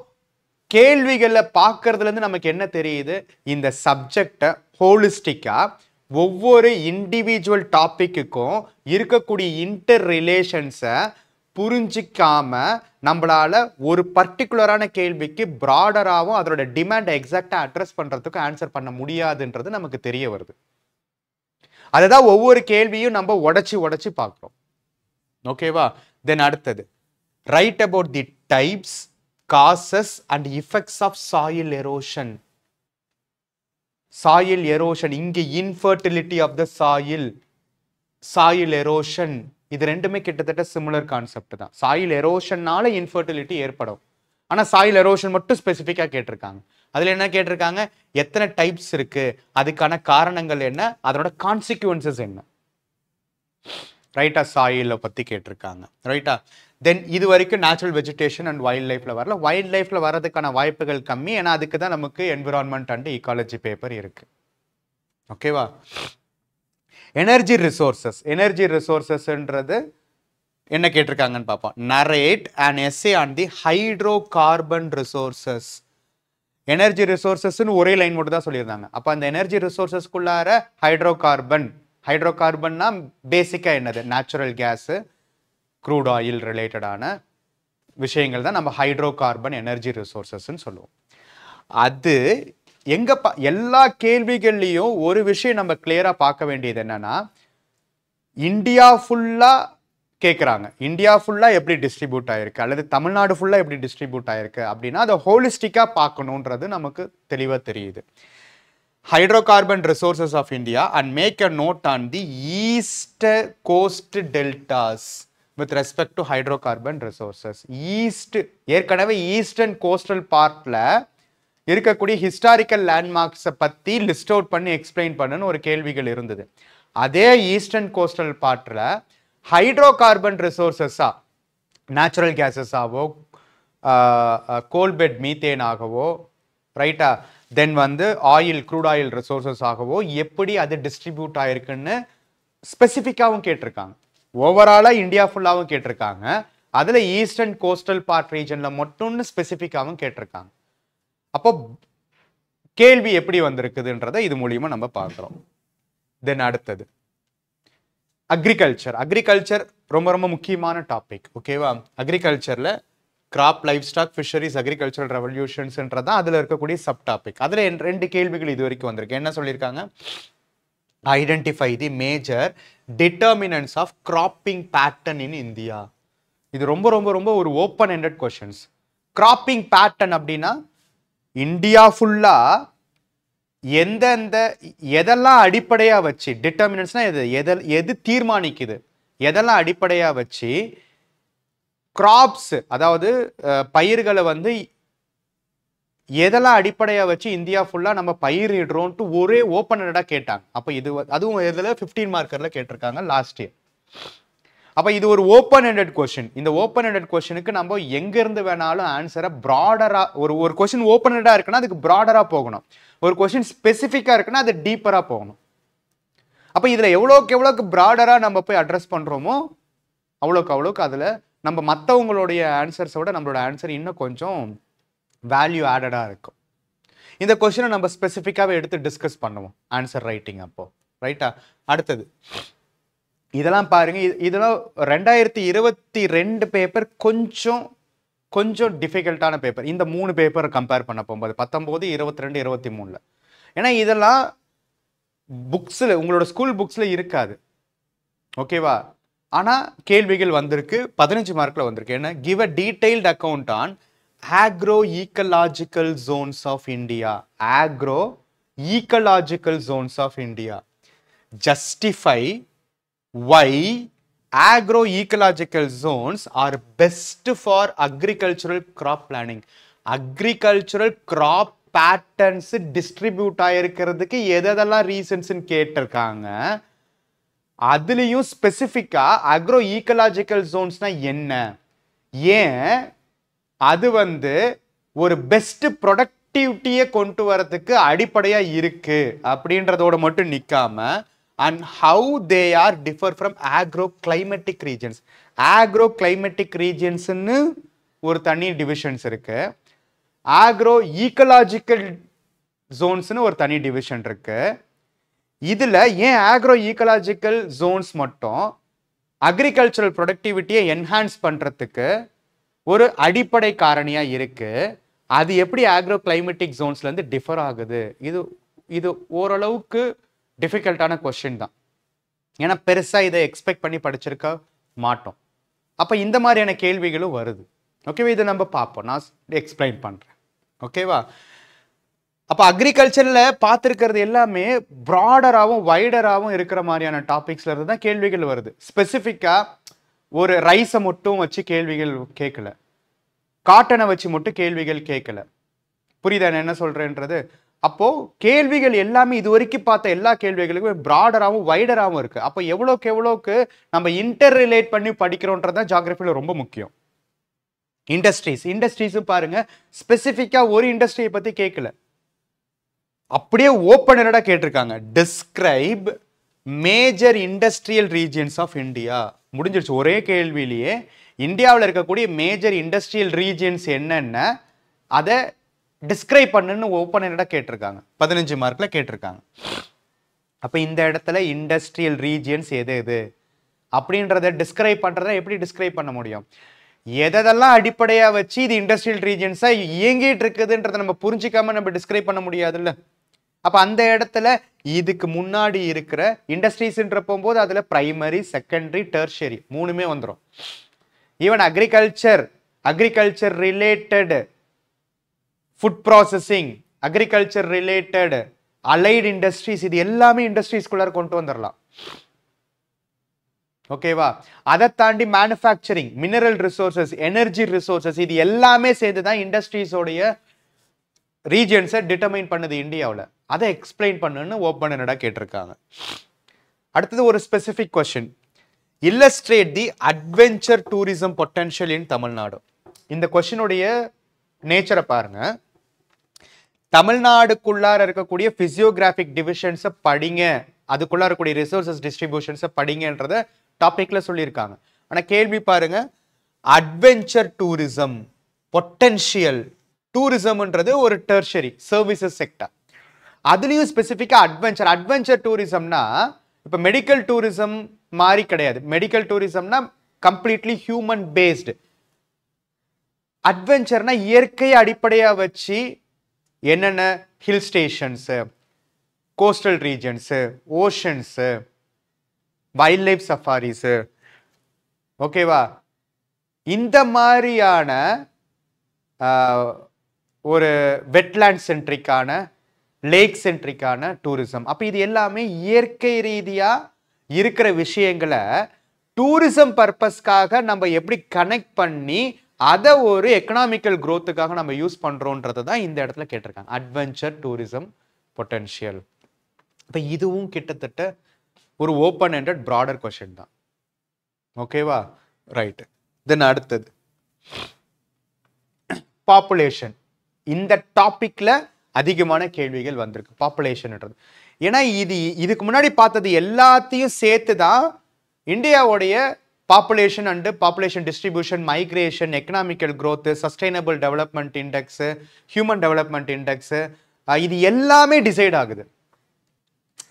கேள்விகளை பார்க்கறதுலேருந்து நமக்கு என்ன தெரியுது இந்த சப்ஜெக்டை ஹோலிஸ்டிக்காக ஒவ்வொரு இண்டிவிஜுவல் டாப்பிக்குக்கும் இருக்கக்கூடிய இன்டர் ரிலேஷன்ஸை புரிஞ்சிக்காம நம்மளால் ஒரு பர்டிகுலரான கேள்விக்கு ப்ராடராகவும் அதோட டிமாண்டை எக்ஸாக்டாக அட்ரஸ் பண்ணுறதுக்கும் ஆன்சர் பண்ண முடியாதுன்றது நமக்கு தெரிய வருது அதுதான் ஒவ்வொரு கேள்வியும் நம்ம உடச்சி உடச்சி பார்க்குறோம் ஓகேவா தென் அடுத்தது write about the types causes and effects of soil erosion soil erosion இங்கே infertility of the soil soil erosion இது ரெண்டுமே கிட்டத்தட்ட சிமிலர் கான்செப்ட் தான் சாயில் எரோஷன்னால இன்ஃபர்டிலிட்டி ஏற்படும் ஆனால் சாயில் எரோஷன் மட்டும் ஸ்பெசிஃபிக்காக கேட்டிருக்காங்க அதில் என்ன கேட்டிருக்காங்க எத்தனை டைப்ஸ் இருக்கு அதுக்கான காரணங்கள் என்ன அதனோட கான்சிக்வன்சஸ் என்ன ரைட்டா சாயிலை பற்றி கேட்டிருக்காங்க ரைட்டா தென் இது வரைக்கும் நேச்சுரல் வெஜிடேஷன் அண்ட் வைல்ட் லைஃப்பில் வரல வைல்ட் லைஃப்பில் வரதுக்கான வாய்ப்புகள் கம்மி ஏன்னா அதுக்கு தான் நமக்கு என்விரான்மெண்ட் அண்ட் ஈக்காலஜி பேப்பர் இருக்குது ஓகேவா எனர்ஜி ரிசோர்ஸஸ் எனர்ஜி ரிசோர்ஸஸ்ன்றது என்ன கேட்டிருக்காங்கன்னு பார்ப்போம் narrate and essay on the hydrocarbon resources energy ரிசோர்ஸஸ்ன்னு ஒரே லைன் மட்டும் தான் சொல்லியிருந்தாங்க அப்போ அந்த எனர்ஜி ரிசோர்ஸஸ்க்குள்ளார ஹைட்ரோ கார்பன் ஹைட்ரோ கார்பன்னா பேசிக்காக என்னது நேச்சுரல் கேஸு க்ரூட் ஆயில் ரிலேட்டடான விஷயங்கள் தான் நம்ம ஹைட்ரோ கார்பன் எனர்ஜி ரிசோர்ஸஸ்ன்னு சொல்லுவோம் அது எங்கே பா எல்லா கேள்விகள்லேயும் ஒரு விஷயம் நம்ம கிளியராக பார்க்க வேண்டியது என்னென்னா இந்தியா ஃபுல்லாக கேட்குறாங்க இந்தியா ஃபுல்லாக எப்படி டிஸ்ட்ரிபியூட் ஆகிருக்கு அல்லது தமிழ்நாடு ஃபுல்லாக எப்படி டிஸ்ட்ரிபியூட் ஆகிருக்கு அப்படின்னா அதை ஹோலிஸ்டிக்காக பார்க்கணுன்றது நமக்கு தெளிவாக தெரியுது hydrocarbon resources of India and make a note on the east coast deltas with respect to hydrocarbon resources east ஏற்கனவே ஈஸ்டர்ன் கோஸ்டல் பார்ட்டில் இருக்கக்கூடிய ஹிஸ்டாரிக்கல் லேண்ட்மார்க்ஸை பற்றி லிஸ்ட் அவுட் பண்ணி எக்ஸ்பிளைன் பண்ணுன்னு ஒரு கேள்விகள் இருந்தது அதே ஈஸ்டர்ன் கோஸ்டல் பார்ட்டில் ஹைட்ரோ கார்பன் ரிசோர்ஸஸா நேச்சுரல் கேஸஸாகவோ கோல்பெட் ஆகவோ ரைட்டா தென் வந்து ஆயில் க்ரூட் ஆயில் ரிசோர்ஸஸ் ஆகவோ எப்படி அது டிஸ்ட்ரிபியூட் ஆயிருக்குன்னு ஸ்பெசிஃபிக்காகவும் கேட்டிருக்காங்க ஓவராலாக இந்தியா ஃபுல்லாகவும் கேட்டிருக்காங்க அதில் ஈஸ்டர்ன் கோஸ்டல் பார்ட் ரீஜனில் மட்டும்னு ஸ்பெசிஃபிக்காகவும் கேட்டிருக்காங்க அப்போ கேள்வி எப்படி வந்திருக்குதுன்றதை இது மூலியமாக நம்ம பார்க்குறோம் தென் அடுத்தது அக்ரிகல்ச்சர் அக்ரிகல்ச்சர் ரொம்ப ரொம்ப முக்கியமான டாபிக் ஓகேவா அக்ரிகல்ச்சரில் crop livestock fisheries agricultural தான் அதில் இருக்கக்கூடிய சப் டாபிக் அதில் ரெண்டு கேள்விகள் இது வரைக்கும் வந்திருக்கு என்ன சொல்லியிருக்காங்க identify the major determinants of cropping pattern in India இது ரொம்ப ரொம்ப ரொம்ப ஒரு open ended questions cropping pattern அப்படின்னா இந்தியா ஃபுல்லாக எந்தெந்த எதெல்லாம் அடிப்படையாக வச்சு டிட்டர்மினன்ஸ்னால் எது எதில் எது தீர்மானிக்குது எதெல்லாம் அடிப்படையாக வச்சு கிராப்ஸ் அதாவது பயிர்களை வந்து எதெல்லாம் அடிப்படையாக வச்சு இந்தியா ஃபுல்லாக நம்ம பயிரிடுறோன்ட்டு ஒரே ஓப்பனடாக கேட்டாங்க அப்போ இது அதுவும் இதில் ஃபிஃப்டீன் மார்க்கரில் கேட்டிருக்காங்க லாஸ்ட் இயர் அப்போ இது ஒரு ஓப்பன் ஹெண்டட் கொஸ்டின் இந்த ஓப்பன் ஹெண்டட் கொஸ்டினுக்கு நம்ம எங்கேருந்து வேணாலும் ஆன்சரை ப்ராடராக ஒரு ஒரு கொஸ்டின் ஓப்பன் ஹெண்டாக இருக்குன்னா அதுக்கு ப்ராடராக போகணும் ஒரு கொஸ்டின் ஸ்பெசிஃபிக்காக இருக்குன்னா அது டீப்பராக போகணும் அப்போ இதில் எவ்வளோக்கு எவ்வளோக்கு ப்ராடராக நம்ம போய் அட்ரஸ் பண்ணுறோமோ அவ்வளோக்கு அவ்வளோக்கு அதில் நம்ம மற்றவங்களுடைய ஆன்சர்ஸை விட நம்மளோட ஆன்சர் இன்னும் கொஞ்சம் வேல்யூ ஆடடாக இருக்கும் இந்த கொஷினை நம்ம ஸ்பெசிஃபிக்காகவே எடுத்து டிஸ்கஸ் பண்ணுவோம் ஆன்சர் ரைட்டிங் அப்போது ரைட்டா அடுத்தது இதெல்லாம் பாருங்க இதெல்லாம் ரெண்டாயிரத்தி இருபத்தி ரெண்டு பேப்பர் கொஞ்சம் கொஞ்சம் டிஃபிகல்ட்டான பேப்பர் இந்த மூணு பேப்பர் கம்பேர் பண்ண போகும்போது பத்தொம்போது இருபத்தி ரெண்டு இருபத்தி மூணில் ஏன்னா இதெல்லாம் புக்ஸில் உங்களோட ஸ்கூல் புக்ஸில் இருக்காது ஓகேவா ஆனால் கேள்விகள் வந்திருக்கு பதினஞ்சு மார்க்கில் வந்திருக்கு ஏன்னா give a detailed account on agro ecological zones of India, agro ecological zones of India, justify why agro ecological zones are best for agricultural crop planning. Agricultural crop patterns distribute ஆகிருக்கிறதுக்கு எதெல்லாம் ரீசன்ஸ்ன்னு கேட்டிருக்காங்க அதுலேயும் ஸ்பெசிஃபிக்காக அக்ரோ ஈக்கலாஜிக்கல் ஜோன்ஸ்னால் என்ன ஏன் அது வந்து ஒரு பெஸ்ட் ப்ரொடக்டிவிட்டியை கொண்டு வரதுக்கு அடிப்படையாக இருக்கு அப்படின்றதோட மட்டும் நிற்காம and how they are differ from agro climatic regions agro climatic ரீஜன்ஸ்னு ஒரு தனி டிவிஷன்ஸ் இருக்கு ஆக்ரோ ஈக்கலாஜிக்கல் ஜோன்ஸ்னு ஒரு தனி டிவிஷன் இருக்கு இதில் ஏன் ஆக்ரோ ஈக்கலாஜிக்கல் ஜோன்ஸ் மட்டும் அக்ரிகல்ச்சரல் ப்ரொடக்டிவிட்டியை என்ஹான்ஸ் பண்ணுறதுக்கு ஒரு அடிப்படை காரணியாக இருக்குது அது எப்படி ஆக்ரோ கிளைமேட்டிக் ஜோன்ஸ்லேருந்து டிஃபர் ஆகுது இது இது ஓரளவுக்கு டிஃபிகல்ட்டான கொஸ்டின் தான் ஏன்னா பெருசாக இதை எக்ஸ்பெக்ட் பண்ணி படிச்சிருக்க மாட்டோம் அப்போ இந்த மாதிரியான கேள்விகளும் வருது ஓகேவா இதை நம்ம பார்ப்போம் நான் எக்ஸ்பிளைன் பண்ணுறேன் ஓகேவா அப்போ அக்ரிகல்ச்சரில் பார்த்துருக்கிறது எல்லாமே ப்ராடராகவும் வைடராகவும் இருக்கிற மாதிரியான டாபிக்ஸ்ல இருந்து தான் கேள்விகள் வருது ஸ்பெசிஃபிக்காக ஒரு ரைஸை மட்டும் வச்சு கேள்விகள் கேட்கல காட்டனை வச்சு மட்டும் கேள்விகள் கேட்கல புரியுதா நான் என்ன சொல்கிறேன்றது அப்போது கேள்விகள் எல்லாமே இது வரைக்கும் பார்த்த எல்லா கேள்விகளுக்கும் ப்ராடராகவும் வைடராகவும் இருக்குது அப்போ எவ்வளோக்கு எவ்வளோக்கு நம்ம இன்டர் ரிலேட் பண்ணி படிக்கிறோன்றது தான் ஜாகிரஃபியில் ரொம்ப முக்கியம் இண்டஸ்ட்ரீஸ் இண்டஸ்ட்ரீஸும் பாருங்கள் ஸ்பெசிஃபிக்காக ஒரு இண்டஸ்ட்ரியை பற்றி கேட்கல அப்படியே ஓப்பனடாக கேட்டிருக்காங்க describe major industrial regions of India முடிஞ்சிருச்சு ஒரே கேள்வியிலேயே இந்தியாவில் இருக்கக்கூடிய மேஜர் இண்டஸ்ட்ரியல் ரீஜியன்ஸ் என்னென்ன அதை டிஸ்கிரைப் பண்ணுன்னு ஓப்பன் என்னடா கேட்டிருக்காங்க பதினஞ்சு மார்க்கில் கேட்டிருக்காங்க அப்போ இந்த இடத்துல இண்டஸ்ட்ரியல் ரீஜியன்ஸ் எது எது அப்படின்றத டிஸ்கிரைப் பண்ணுறத எப்படி டிஸ்கிரைப் பண்ண முடியும் எதெல்லாம் அடிப்படையாக வச்சு இது இண்டஸ்ட்ரியல் ரீஜியன்ஸாக இயங்கிட்டு இருக்குதுன்றதை நம்ம புரிஞ்சிக்காம நம்ம டிஸ்கிரைப் பண்ண முடியாதுல்ல அப்போ அந்த இடத்துல இதுக்கு முன்னாடி இருக்கிற இண்டஸ்ட்ரீஸ்ன்ற போகும்போது அதில் ப்ரைமரி செகண்டரி டெர்ஷரி மூணுமே வந்துடும் even agriculture agriculture related food processing agriculture related allied industries இது எல்லாமே இண்டஸ்ட்ரீஸ்குள்ளார கொண்டு வந்துடலாம் ஓகேவா அதை தாண்டி manufacturing mineral resources energy resources இது எல்லாமே சேர்ந்து தான் இண்டஸ்ட்ரீஸோடைய ரீஜியன்ஸை டிட்டர்மைன் பண்ணுது இந்தியாவில் அதை எக்ஸ்பிளைன் பண்ணுன்னு ஓப்பன் கேட்டிருக்காங்க அடுத்தது ஒரு specific question illustrate the adventure tourism potential in Tamil Nadu இந்த கொஷினுடைய நேச்சரை பாருங்க தமிழ்நாடுக்குள்ளார இருக்கக்கூடிய பிசியோகிராஃபிக் டிவிஷன்ஸை படிங்க அதுக்குள்ளார இருக்கக்கூடிய ரிசோர்சஸ் டிஸ்ட்ரிபியூஷன்ஸை படிங்கன்றத டாபிக்ல சொல்லியிருக்காங்க ஆனால் கேள்வி பாருங்க அட்வென்ச்சர் டூரிசம் பொட்டென்ஷியல் டூரிசம்ன்றது ஒரு டெர்ஷரி சர்வீசஸ் செக்டர் அதுலேயும் ஸ்பெசிஃபிக்காக அட்வென்ச்சர் அட்வென்ச்சர் டூரிசம்னா இப்போ மெடிக்கல் டூரிசம் மாதிரி கிடையாது மெடிக்கல் டூரிசம்னா கம்ப்ளீட்லி ஹியூமன் பேஸ்டு அட்வென்ச்சர்னா இயற்கையை அடிப்படையாக வச்சு என்னென்ன hill stations coastal regions oceans wildlife safaris ஓகேவா இந்த மாதிரியான ஒரு வெட்லேண்ட் சென்ட்ரிக்கான லேக் சென்ட்ரிக்கான டூரிசம் அப்போ இது எல்லாமே இயற்கை ரீதியாக இருக்கிற விஷயங்களை டூரிசம் பர்பஸ்க்காக நம்ம எப்படி கனெக்ட் பண்ணி அதை ஒரு எக்கனாமிக்கல் க்ரோத்துக்காக நம்ம யூஸ் பண்ணுறோன்றதை தான் இந்த இடத்துல கேட்டிருக்காங்க அட்வென்ச்சர் டூரிசம் பொட்டென்ஷியல் இப்போ இதுவும் கிட்டத்தட்ட ஒரு ஓப்பன் ஹெண்டட் ப்ராடர் கொஷின் தான் ஓகேவா ரைட்டு தென் அடுத்தது பாப்புலேஷன் இந்த டாப்பிக்கில் அதிகமான கேள்விகள் வந்திருக்கு பாப்புலேஷன்ன்றது ஏன்னா இது இதுக்கு முன்னாடி பார்த்தது எல்லாத்தையும் சேர்த்து தான் இந்தியாவுடைய population and population distribution migration economical growth sustainable development index human development index இது எல்லாமே டிசைட் ஆகுது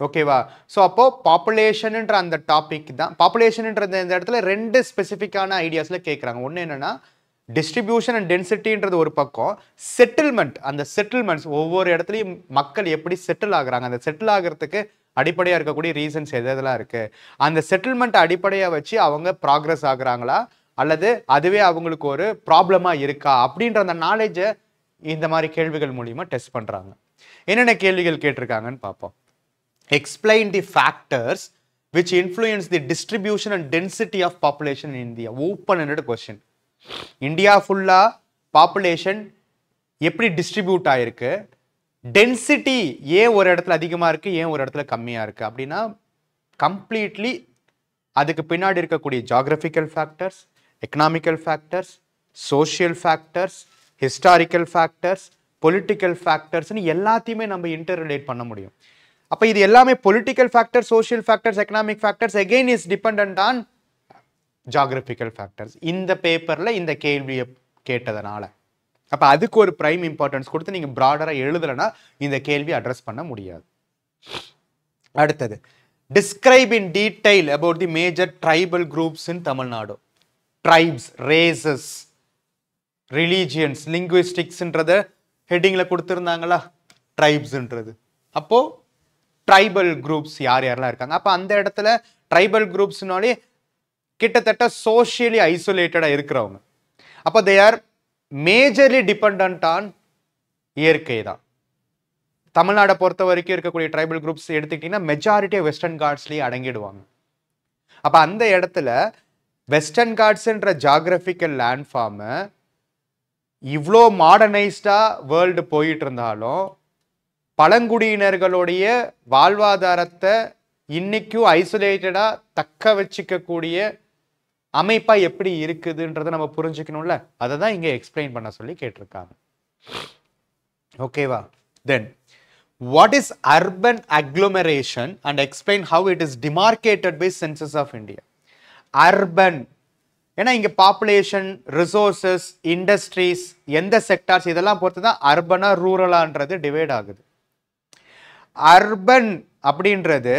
ஓகேவா ஸோ அப்போது பாப்புலேஷனுன்ற அந்த டாபிக் தான் பாப்புலேஷனுன்றது இந்த இடத்துல ரெண்டு ஸ்பெசிஃபிக்கான ஐடியாஸில் கேட்குறாங்க ஒன்று என்னென்னா டிஸ்ட்ரிபியூஷன் அண்ட் டென்சிட்டின்றது ஒரு பக்கம் செட்டில்மெண்ட் அந்த செட்டில்மெண்ட்ஸ் ஒவ்வொரு இடத்துலையும் மக்கள் எப்படி செட்டில் ஆகுறாங்க அந்த செட்டில் ஆகிறதுக்கு அடிப்படையாக இருக்கக்கூடிய ரீசன்ஸ் எது எதெல்லாம் இருக்குது அந்த செட்டில்மெண்ட் அடிப்படையாக வச்சு அவங்க ப்ராக்ரஸ் ஆகுறாங்களா அல்லது அதுவே அவங்களுக்கு ஒரு ப்ராப்ளமாக இருக்கா அப்படின்ற அந்த நாலேஜை இந்த மாதிரி கேள்விகள் மூலிமா டெஸ்ட் பண்ணுறாங்க என்னென்ன கேள்விகள் கேட்டிருக்காங்கன்னு பார்ப்போம் explain the factors which influence the distribution and density of population in India open ended question India ஃபுல்லாக பாப்புலேஷன் எப்படி டிஸ்ட்ரிபியூட் ஆகிருக்கு டென்சிட்டி ஏன் ஒரு இடத்துல அதிகமாக இருக்குது ஏன் ஒரு இடத்துல கம்மியாக இருக்குது அப்படின்னா கம்ப்ளீட்லி அதுக்கு பின்னாடி இருக்கக்கூடிய geographical factors economical factors social factors historical factors political ஃபேக்டர்ஸ்னு எல்லாத்தையுமே நம்ம இன்டர் ரிலேட் பண்ண முடியும் அப்போ இது எல்லாமே political factor social factors economic factors again is depend on geographical factors இந்த பேப்பரில் இந்த கேள்வியை கேட்டதுனால அப்போ அதுக்கு ஒரு ப்ரைம் இம்பார்ட்டன்ஸ் கொடுத்து நீங்கள் ப்ராடராக எழுதலைன்னா இந்த கேள்வி அட்ரஸ் பண்ண முடியாது அடுத்தது describe in detail about the major tribal groups in Tamil Nadu tribes races religions லிங்குவிஸ்டிக்ஸ்ன்றத ஹெட்டிங்கில் கொடுத்துருந்தாங்களா ட்ரைப்ஸ்ன்றது அப்போது ட்ரைபல் குரூப்ஸ் யார் யாரெல்லாம் இருக்காங்க அப்போ அந்த இடத்துல ட்ரைபல் குரூப்ஸ்னாலே கிட்டத்தட்ட சோஷியலி ஐசோலேட்டடாக இருக்கிறவங்க அப்போ they are majorly depend on இயற்கை தான் தமிழ்நாடை பொறுத்த வரைக்கும் இருக்கக்கூடிய ட்ரைபல் குரூப்ஸ் எடுத்துக்கிட்டிங்கன்னா மெஜாரிட்டியாக வெஸ்டர்ன் காட்ஸ்லேயே அடங்கிடுவாங்க அப்போ அந்த இடத்துல வெஸ்டர்ன் கார்ட்ஸுன்ற ஜாகிரபிக்கல் லேண்ட் இவ்வளோ மாடர்னைஸ்டாக வேர்ல்டு போயிட்டு இருந்தாலும் பழங்குடியினர்களுடைய வாழ்வாதாரத்தை இன்றைக்கும் ஐசோலேட்டடாக தக்க வச்சிக்கக்கூடிய அமைப்பாக எப்படி இருக்குதுன்றதை நம்ம புரிஞ்சுக்கணும்ல அதை தான் இங்கே எக்ஸ்பிளைன் பண்ண சொல்லி கேட்டிருக்காங்க ஓகேவா then what is urban agglomeration and explain how it is demarcated by census of India urban ஏன்னா இங்கே பாப்புலேஷன் ரிசோர்ஸஸ் இண்டஸ்ட்ரீஸ் எந்த செக்டார்ஸ் இதெல்லாம் பொறுத்து தான் அர்பனா ரூரலான்றது டிவைட் ஆகுது அர்பன் அப்படின்றது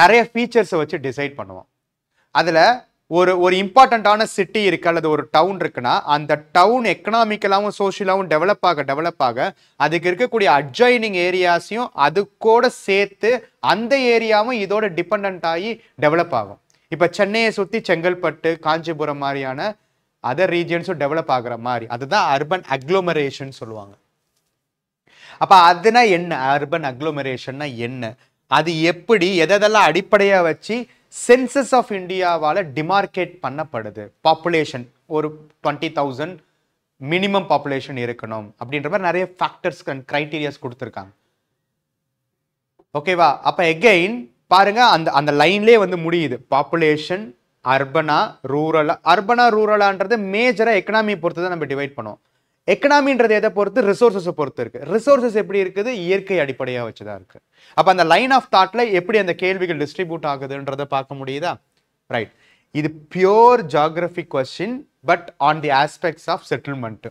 நிறைய ஃபீச்சர்ஸை வச்சு டிசைட் பண்ணுவோம் அதில் ஒரு ஒரு இம்பார்ட்டண்ட்டான சிட்டி இருக்குது அல்லது ஒரு டவுன் இருக்குன்னா அந்த டவுன் எக்கனாமிக்கலாகவும் சோஷியலாகவும் டெவலப் ஆக டெவலப் ஆக அதுக்கு இருக்கக்கூடிய அட்ஜாயினிங் ஏரியாஸையும் அது கூட சேர்த்து அந்த ஏரியாவும் இதோட டிபெண்ட் ஆகி டெவலப் ஆகும் இப்போ சென்னையை சுற்றி செங்கல்பட்டு காஞ்சிபுரம் மாதிரியான அதர் ரீஜியன்ஸும் டெவலப் ஆகிற மாதிரி அதுதான் அர்பன் அக்ளோமரேஷன் சொல்லுவாங்க அப்போ அதுனா என்ன அர்பன் அக்ளோமரேஷன்னா என்ன அது எப்படி எதெல்லாம் அடிப்படையாக வச்சு சென்சஸ் ஆஃப் இந்தியாவால் டிமார்க்கேட் பண்ணப்படுது பாப்புலேஷன் ஒரு டுவெண்ட்டி தௌசண்ட் மினிமம் பாப்புலேஷன் இருக்கணும் அப்படின்ற மாதிரி நிறைய ஃபேக்டர்ஸ் அண்ட் க்ரைட்டீரியாஸ் கொடுத்துருக்காங்க ஓகேவா அப்போ எகெயின் பாருங்க அந்த அந்த லைன்லேயே வந்து முடியுது பாப்புலேஷன் அர்பனா ரூரலா அர்பனா ரூரலான்றது மேஜராக எக்கனாமியை பொறுத்து தான் நம்ம டிவைட் பண்ணுவோம் எக்கனாமின்றது எதை பொறுத்து ரிசோர்ஸஸை பொறுத்து இருக்குது ரிசோர்ஸஸ் எப்படி இருக்குது இயற்கை அடிப்படையாக வச்சு தான் இருக்குது அப்போ அந்த லைன் ஆஃப் தாட்டில் எப்படி அந்த கேள்விகள் டிஸ்ட்ரிபியூட் ஆகுதுன்றதை பார்க்க முடியுதா ரைட் இது pure geography question but on the aspects of settlement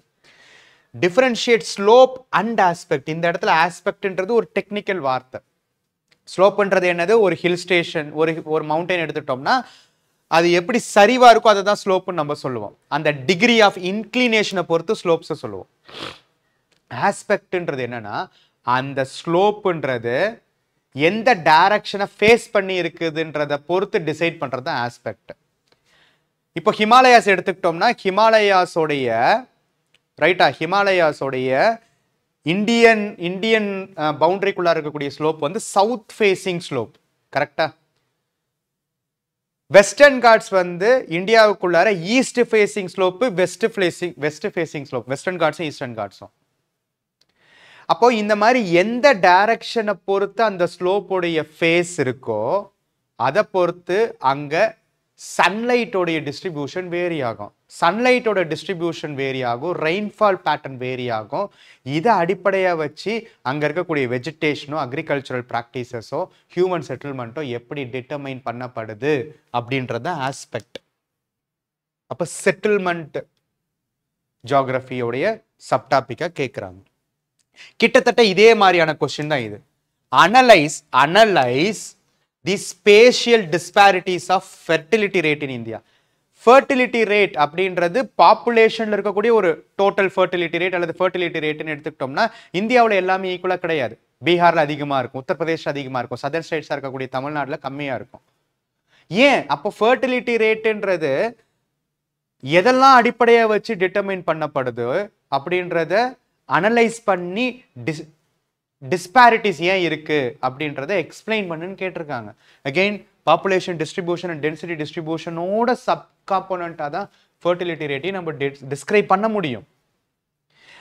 differentiate slope and aspect இந்த இடத்துல ஆஸ்பெக்ட்ன்றது ஒரு டெக்னிக்கல் வார்த்தை ஸ்லோப்ன்றது என்னது ஒரு ஹில் ஸ்டேஷன் ஒரு ஒரு மவுண்டைன் எடுத்துட்டோம்னா அது எப்படி சரிவாக இருக்கோ அதை தான் ஸ்லோப்புன்னு நம்ம சொல்லுவோம் அந்த டிகிரி ஆஃப் இன்க்ளினேஷனை பொறுத்து ஸ்லோப்ஸை சொல்லுவோம் ஆஸ்பெக்ட்ன்றது என்னன்னா அந்த ஸ்லோப்புன்றது எந்த டைரக்ஷனை ஃபேஸ் பண்ணி இருக்குதுன்றதை பொறுத்து டிசைட் பண்ணுறது தான் ஆஸ்பெக்ட் இப்போ ஹிமாலயாஸ் எடுத்துக்கிட்டோம்னா ஹிமாலயாஸோடைய ரைட்டா ஹிமாலயாஸோடைய இந்தியன் இந்தியன் பவுண்டரிக்குள்ளே இருக்கக்கூடிய ஸ்லோப் வந்து சவுத் ஃபேஸிங் ஸ்லோப் கரெக்டாக வெஸ்டர்ன் காட்ஸ் வந்து இந்தியாவுக்குள்ளார east facing slope west facing west facing slope Western காட்ஸும் ஈஸ்டர்ன் காட்ஸும் அப்போ இந்த மாதிரி எந்த டைரக்ஷனை பொறுத்து அந்த ஸ்லோப்புடைய ஃபேஸ் இருக்கோ அதை பொறுத்து அங்கே சன்லைட்டோடைய டிஸ்ட்ரிபியூஷன் வேரி ஆகும் சன்லைட்டோட டிஸ்ட்ரிபியூஷன் வேரி ஆகும் ரெயின்ஃபால் பேட்டர்ன் வேரி ஆகும் இதை அடிப்படையாக வச்சு அங்கே இருக்கக்கூடிய வெஜிடேஷனோ அக்ரிகல்ச்சரல் ப்ராக்டிசஸோ ஹியூமன் செட்டில்மெண்ட்டோ எப்படி டிட்டர்மைன் பண்ணப்படுது அப்படின்றத ஆஸ்பெக்ட் அப்போ செட்டில்மெண்ட் ஜாகிரஃபியோடைய சப்டாபிக்காக கேட்குறாங்க கிட்டத்தட்ட இதே மாதிரியான கொஸ்டின் தான் இது analyse analyse the spatial disparities of fertility rate in India fertility rate அப்படின்றது பாப்புலேஷனில் இருக்கக்கூடிய ஒரு டோட்டல் ஃபர்டிலிட்டி ரேட் அல்லது ஃபர்டிலிட்டி ரேட்டுன்னு எடுத்துக்கிட்டோம்னா இந்தியாவில் எல்லாமே ஈக்குவலாக கிடையாது பீகாரில் அதிகமாக இருக்கும் உத்தரப்பிரதேஷ் அதிகமாக இருக்கும் சதர்ன் ஸ்டேட்ஸாக இருக்கக்கூடிய தமிழ்நாட்டில் கம்மியாக இருக்கும் ஏன் அப்போ ஃபர்டிலிட்டி ரேட்டுன்றது எதெல்லாம் அடிப்படையாக வச்சு டிட்டர்மின் பண்ணப்படுது அப்படின்றத அனலைஸ் பண்ணி டிஸ் டிஸ்பாரிட்டிஸ் ஏன் இருக்குது அப்படின்றத எக்ஸ்பிளைன் பண்ணுன்னு கேட்டிருக்காங்க again population distribution and density டிஸ்ட்ரிபியூஷனோட சப் காம்போனண்ட்டாக தான் ஃபர்டிலிட்டி ரேட்டையும் நம்ம டிஸ்கிரைப் பண்ண முடியும்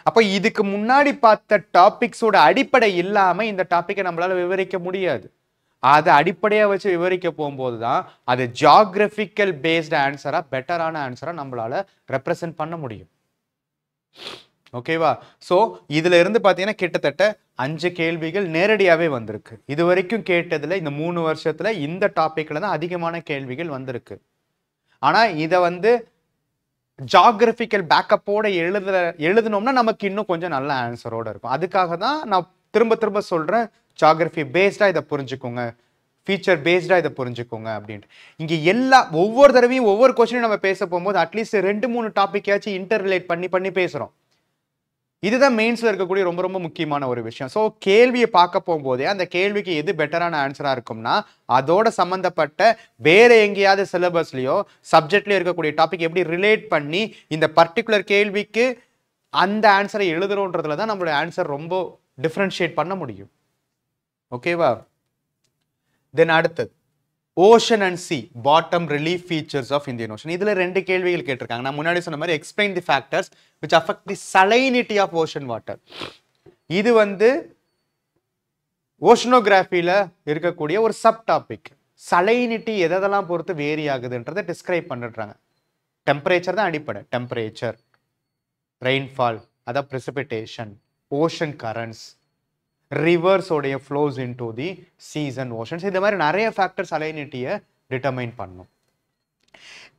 அப்போ இதுக்கு முன்னாடி பார்த்த டாபிக்ஸோட அடிப்படை இல்லாமல் இந்த டாப்பிக்கை நம்மளால் விவரிக்க முடியாது அதை அடிப்படையாக வச்சு விவரிக்க போகும்போது தான் அது ஜாகிரபிக்கல் பேஸ்டு ஆன்சராக பெட்டரான ஆன்சராக நம்மளால் ரெப்ரசன்ட் பண்ண முடியும் ஓகேவா ஸோ இதில் இருந்து பார்த்தீங்கன்னா கிட்டத்தட்ட அஞ்சு கேள்விகள் நேரடியாகவே வந்திருக்கு இது வரைக்கும் கேட்டதில் இந்த மூணு வருஷத்தில் இந்த டாப்பிக்கில் தான் அதிகமான கேள்விகள் வந்திருக்கு ஆனால் இதை வந்து ஜாகிரபிக்கல் பேக்கப்போட எழுத எழுதணும்னா நமக்கு இன்னும் கொஞ்சம் நல்ல ஆன்சரோடு இருக்கும் அதுக்காக தான் நான் திரும்ப திரும்ப சொல்கிறேன் ஜாகிரபி பேஸ்டாக இதை புரிஞ்சுக்கோங்க ஃபீச்சர் பேஸ்டாக இதை புரிஞ்சுக்கோங்க அப்படின்ட்டு இங்கே எல்லா ஒவ்வொரு தடவையும் ஒவ்வொரு கொஸ்டினும் நம்ம பேச போகும்போது அட்லீஸ்ட் ரெண்டு மூணு டாப்பிக்காச்சும் இன்டர் ரிலேட் பண்ணி பண்ணி பேசுகிறோம் இதுதான் மெயின்ஸில் இருக்கக்கூடிய ரொம்ப ரொம்ப முக்கியமான ஒரு விஷயம் ஸோ கேள்வியை பார்க்க போகும்போதே அந்த கேள்விக்கு எது பெட்டரான ஆன்சராக இருக்கும்னா அதோட சம்மந்தப்பட்ட வேற எங்கேயாவது சிலபஸ்லையோ சப்ஜெக்ட்லேயோ இருக்கக்கூடிய டாபிக் எப்படி ரிலேட் பண்ணி இந்த பர்டிகுலர் கேள்விக்கு அந்த ஆன்சரை எழுதுறோன்றதுல தான் நம்மளோட ஆன்சர் ரொம்ப டிஃப்ரென்ஷியேட் பண்ண முடியும் ஓகேவா தென் அடுத்தது ocean and sea bottom relief features of Indian Ocean இதில் ரெண்டு கேள்விகள் கேட்டிருக்காங்க நான் முன்னாடி சொன்ன மாதிரி explain the factors which affect the salinity of ocean water இது வந்து ஓஷனோகிராஃபியில் இருக்கக்கூடிய ஒரு சப் டாபிக் சலைனிட்டி எதெல்லாம் பொறுத்து வேரி ஆகுதுன்றதை டிஸ்கிரைப் பண்ணிடுறாங்க டெம்பரேச்சர் தான் அடிப்படை டெம்பரேச்சர் ரெயின்ஃபால் அதான் ப்ரிசிபிட்டேஷன் ஓஷன் கரண்ட்ஸ் ரிவர்ஸோடைய flows to the season oceans இந்த மாதிரி நிறைய ஃபேக்டர்ஸ் அலைனிட்டியை டிட்டர்மைன் பண்ணும்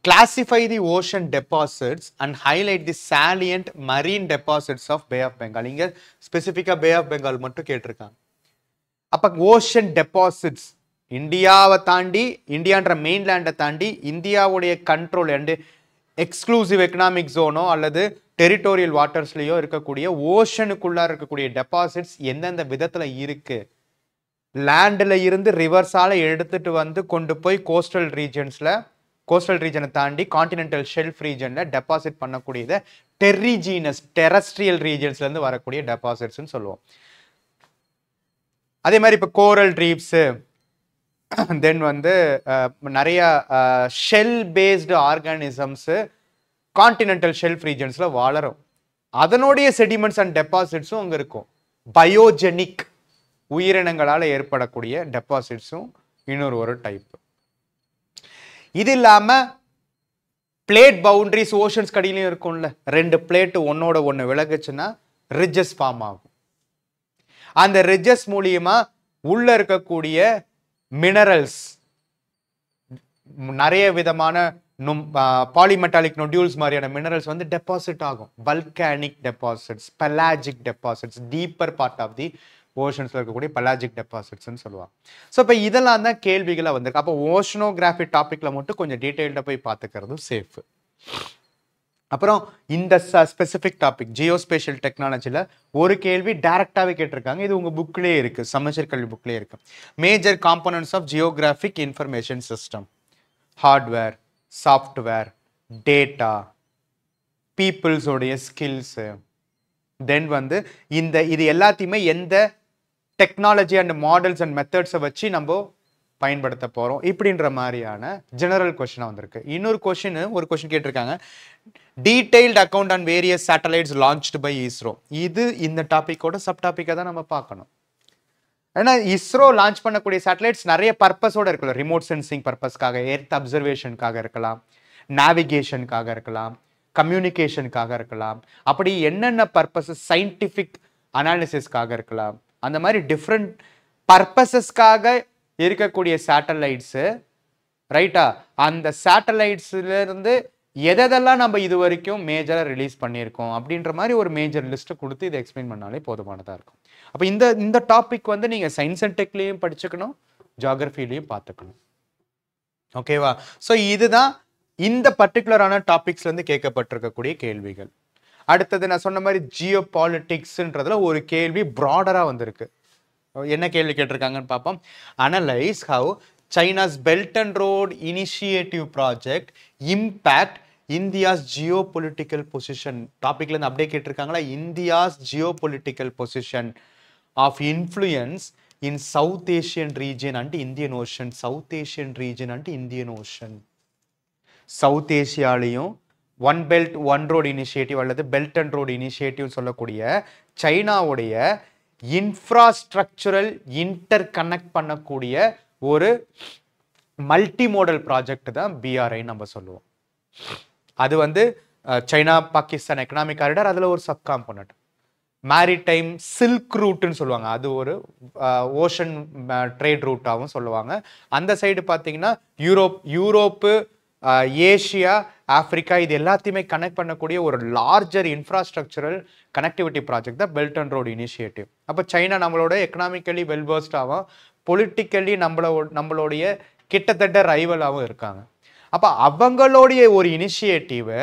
classify the ocean deposits and highlight the salient marine deposits of Bay of Bengal இங்கே ஸ்பெசிஃபிக்காக பே ஆஃப் பெங்கால் மட்டும் கேட்டிருக்காங்க அப்போ ஓஷன் டெபாசிட்ஸ் இந்தியாவை தாண்டி இந்தியான்ற மெயின்லேண்டை தாண்டி இந்தியாவுடைய கண்ட்ரோல் அண்டு எக்ஸ்க்ளூசிவ் எக்கனாமிக் ஜோனோ அல்லது டெரிட்டோரியல் வாட்டர்ஸ்லேயோ இருக்கக்கூடிய ஓஷனுக்குள்ளார இருக்கக்கூடிய டெபாசிட்ஸ் எந்தெந்த விதத்தில் இருக்குது லேண்டில் இருந்து ரிவர்ஸால் எடுத்துகிட்டு வந்து கொண்டு போய் கோஸ்டல் ரீஜன்ஸில் கோஸ்டல் ரீஜனை தாண்டி காண்டினென்டல் ஷெல்ஃப் ரீஜனில் டெபாசிட் பண்ணக்கூடியதை டெரிஜீனஸ் டெரஸ்ட்ரியல் ரீஜன்ஸ்லேருந்து வரக்கூடிய டெபாசிட்ஸ்ன்னு சொல்லுவோம் அதே மாதிரி இப்போ கோரல் ட்ரீப்ஸு தென் வந்து நிறையா shell based organisms continental shelf ரீஜன்ஸில் வளரும் அதனுடைய செடிமெண்ட்ஸ் அண்ட் டெபாசிட்ஸும் அங்கே இருக்கும் பயோஜெனிக் உயிரினங்களால் ஏற்படக்கூடிய டெபாசிட்ஸும் இன்னொரு ஒரு டைப் இது இல்லாமல் பிளேட் பவுண்டரிஸ் ஓஷன்ஸ் கடையிலையும் இருக்கும்ல ரெண்டு பிளேட்டு ஒன்னோட ஒன்று விலகுச்சுன்னா ரிஜஸ் ஃபார்ம் ஆகும் அந்த ரிஜஸ் மூலியமாக உள்ளே இருக்கக்கூடிய மினரல்ஸ் நிறைய விதமான பாலிமெட்டாலிக் நொடியூல்ஸ் மாதிரியான மினரல்ஸ் வந்து டெபாசிட் ஆகும் volcanic deposits pelagic deposits deeper part of the ஓஷன்ஸில் இருக்கக்கூடிய பலாஜிக் டெபாசிட்ஸ்னு சொல்லுவாங்க ஸோ இப்போ இதெல்லாம் தான் கேள்விகளாக வந்திருக்கு அப்போ ஓஷனோகிராஃபி டாப்பிக்கில் மட்டும் கொஞ்சம் டீட்டெயில்டாக போய் பார்த்துக்கிறது சேஃப் அப்புறம் இந்த ஸ்பெசிஃபிக் டாபிக் ஜியோஸ்பேஷியல் டெக்னாலஜியில் ஒரு கேள்வி டைரக்டாகவே கேட்டிருக்காங்க இது உங்கள் புக்லேயே இருக்குது சமச்சர் கல்வி புக்லேயே இருக்குது major components of geographic information system hardware software data பீப்புள்ஸோடைய ஸ்கில்ஸு தென் வந்து இந்த இது எல்லாத்தையுமே எந்த டெக்னாலஜி அண்ட் மாடல்ஸ் அண்ட் மெத்தட்ஸை வச்சு நம்ம பயன்படுத்த போகிறோம் இப்படின்ற மாதிரியான ஜெனரல் கொஷனாக வந்திருக்கு இன்னொரு கொஷின் ஒரு கொஷின் கேட்டிருக்காங்க detailed account and various satellites launched by ISRO இது இந்த டாப்பிக்கோட சப் டாப்பிக்கை தான் நம்ம பார்க்கணும் ஏன்னா இஸ்ரோ லான்ச் பண்ணக்கூடிய சேட்டலைட்ஸ் நிறைய பர்பஸோடு இருக்கலாம் ரிமோட் சென்சிங் பர்பஸ்க்காக எர்த் அப்சர்வேஷனுக்காக இருக்கலாம் நேவிகேஷனுக்காக இருக்கலாம் கம்யூனிகேஷனுக்காக இருக்கலாம் அப்படி என்னென்ன பர்பஸஸ் சயின்டிஃபிக் அனாலிசிஸ்க்காக இருக்கலாம் அந்த மாதிரி டிஃப்ரெண்ட் பர்பஸஸ்க்காக இருக்கக்கூடிய சேட்டலைட்ஸு ரைட்டா அந்த சேட்டலைட்ஸ்லேருந்து எதெல்லாம் நம்ம இது வரைக்கும் மேஜராக ரிலீஸ் பண்ணியிருக்கோம் அப்படின்ற மாதிரி ஒரு மேஜர் லிஸ்ட்டை கொடுத்து இதை எக்ஸ்பிளைன் பண்ணாலே போதுமானதாக இருக்கும் அப்போ இந்த இந்த டாபிக் வந்து நீங்கள் சயின்ஸ் அண்ட் டெக்லேயும் படிச்சுக்கணும் ஜாகிரஃபிலையும் பார்த்துக்கணும் ஓகேவா ஸோ இதுதான் இந்த பர்டிகுலரான டாபிக்ஸ்லேருந்து கேட்கப்பட்டிருக்கக்கூடிய கேள்விகள் அடுத்தது நான் சொன்ன மாதிரி ஜியோ பாலிட்டிக்ஸ்ன்றதுல ஒரு கேள்வி ப்ராடராக வந்திருக்கு என்ன கேள்வி கேட்டிருக்காங்கன்னு பார்ப்போம் analyse how China's belt and road initiative project impact India's geo political position டாபிக்ல இருந்து அப்டேட் கேட்டிருக்காங்களா India's geo political position of influence in South Asian region and Indian Ocean South Asian region and Indian Ocean South ஏஷியாலையும் one belt one road initiative அல்லது belt and road initiative சொல்லக்கூடிய சைனாவுடைய infrastructural inter connect பண்ணக்கூடிய ஒரு multi modal project தான் BRI நம்ம சொல்லுவோம் அது வந்து சைனா பாகிஸ்தான் எக்கனாமிக் காரிடர் அதில் ஒரு சப் காம்பனட் மேரிடைம் சில்க் ரூட்டுன்னு சொல்லுவாங்க அது ஒரு ஓஷன் ட்ரேட் ரூட்டாகவும் சொல்லுவாங்க அந்த சைடு பார்த்தீங்கன்னா யூரோப் யூரோப்பு ஏஷியா ஆப்ரிக்கா இது எல்லாத்தையுமே கனெக்ட் பண்ணக்கூடிய ஒரு லார்ஜர் இன்ஃப்ராஸ்ட்ரக்சரல் கனெக்டிவிட்டி ப்ராஜெக்ட் தான் பெல்ட் அண்ட் ரோடு இனிஷியேட்டிவ் அப்போ சைனா நம்மளோட எக்கனாமிக்கலி வெல்பர்ஸ்டாகவும் பொலிட்டிக்கலி நம்மளோ நம்மளுடைய கிட்டத்தட்ட ரைவலாகவும் இருக்காங்க அப்போ அவங்களுடைய ஒரு இனிஷியேட்டிவு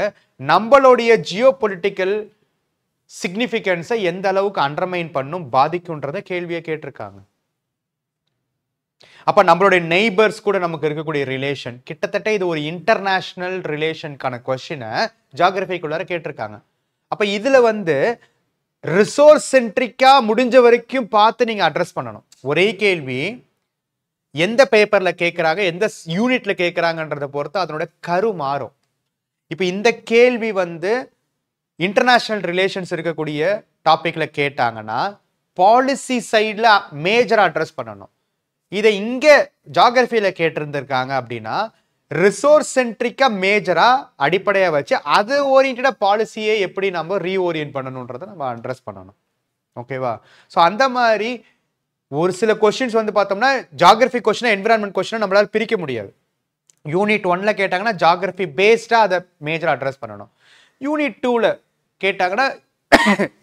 நம்மளுடைய ஜியோ பொலிட்டிக்கல் சிக்னிஃபிகன்ஸை எந்த அளவுக்கு அண்டர்மைன் பண்ணும் பாதிக்குன்றத கேள்வியை கேட்டிருக்காங்க அப்போ நம்மளுடைய நெய்பர்ஸ் கூட நமக்கு இருக்கக்கூடிய ரிலேஷன் கிட்டத்தட்ட இது ஒரு இன்டர்நேஷ்னல் ரிலேஷனுக்கான கொஷினை ஜாகிரபிக்குள்ளார கேட்டிருக்காங்க அப்போ இதில் வந்து ரிசோர்ஸ் சென்ட்ரிக்காக முடிஞ்ச வரைக்கும் பார்த்து நீங்கள் அட்ரஸ் பண்ணணும் ஒரே கேள்வி எந்த பேப்பரில் கேட்குறாங்க எந்த யூனிட்டில் கேட்குறாங்கன்றத பொறுத்து அதனோட கரு மாறும் இப்போ இந்த கேள்வி வந்து இன்டர்நேஷ்னல் ரிலேஷன்ஸ் இருக்கக்கூடிய டாப்பிக்கில் கேட்டாங்கன்னா பாலிசி சைடில் மேஜராக அட்ரஸ் பண்ணணும் இதை இங்கே ஜாகிரஃபியில் கேட்டிருந்திருக்காங்க அப்படின்னா ரிசோர்ஸ் சென்ட்ரிக்காக மேஜராக அடிப்படையாக வச்சு அது ஓரியன்டாக பாலிசியை எப்படி நம்ம ரீஓரியன்ட் பண்ணணுன்றதை நம்ம அட்ரஸ் பண்ணணும் ஓகேவா ஸோ அந்த மாதிரி ஒரு சில கொஷின்ஸ் வந்து பார்த்தோம்னா ஜாகிரபி கொஷினா என்விரான்மெண்ட் கொஷினா நம்மளால் பிரிக்க முடியாது யூனிட் ஒன்ல கேட்டாங்கன்னா ஜாகிரபி பேஸ்டாக அதை மேஜர் அட்ரஸ் பண்ணணும் யூனிட் டூவில் கேட்டாங்கன்னா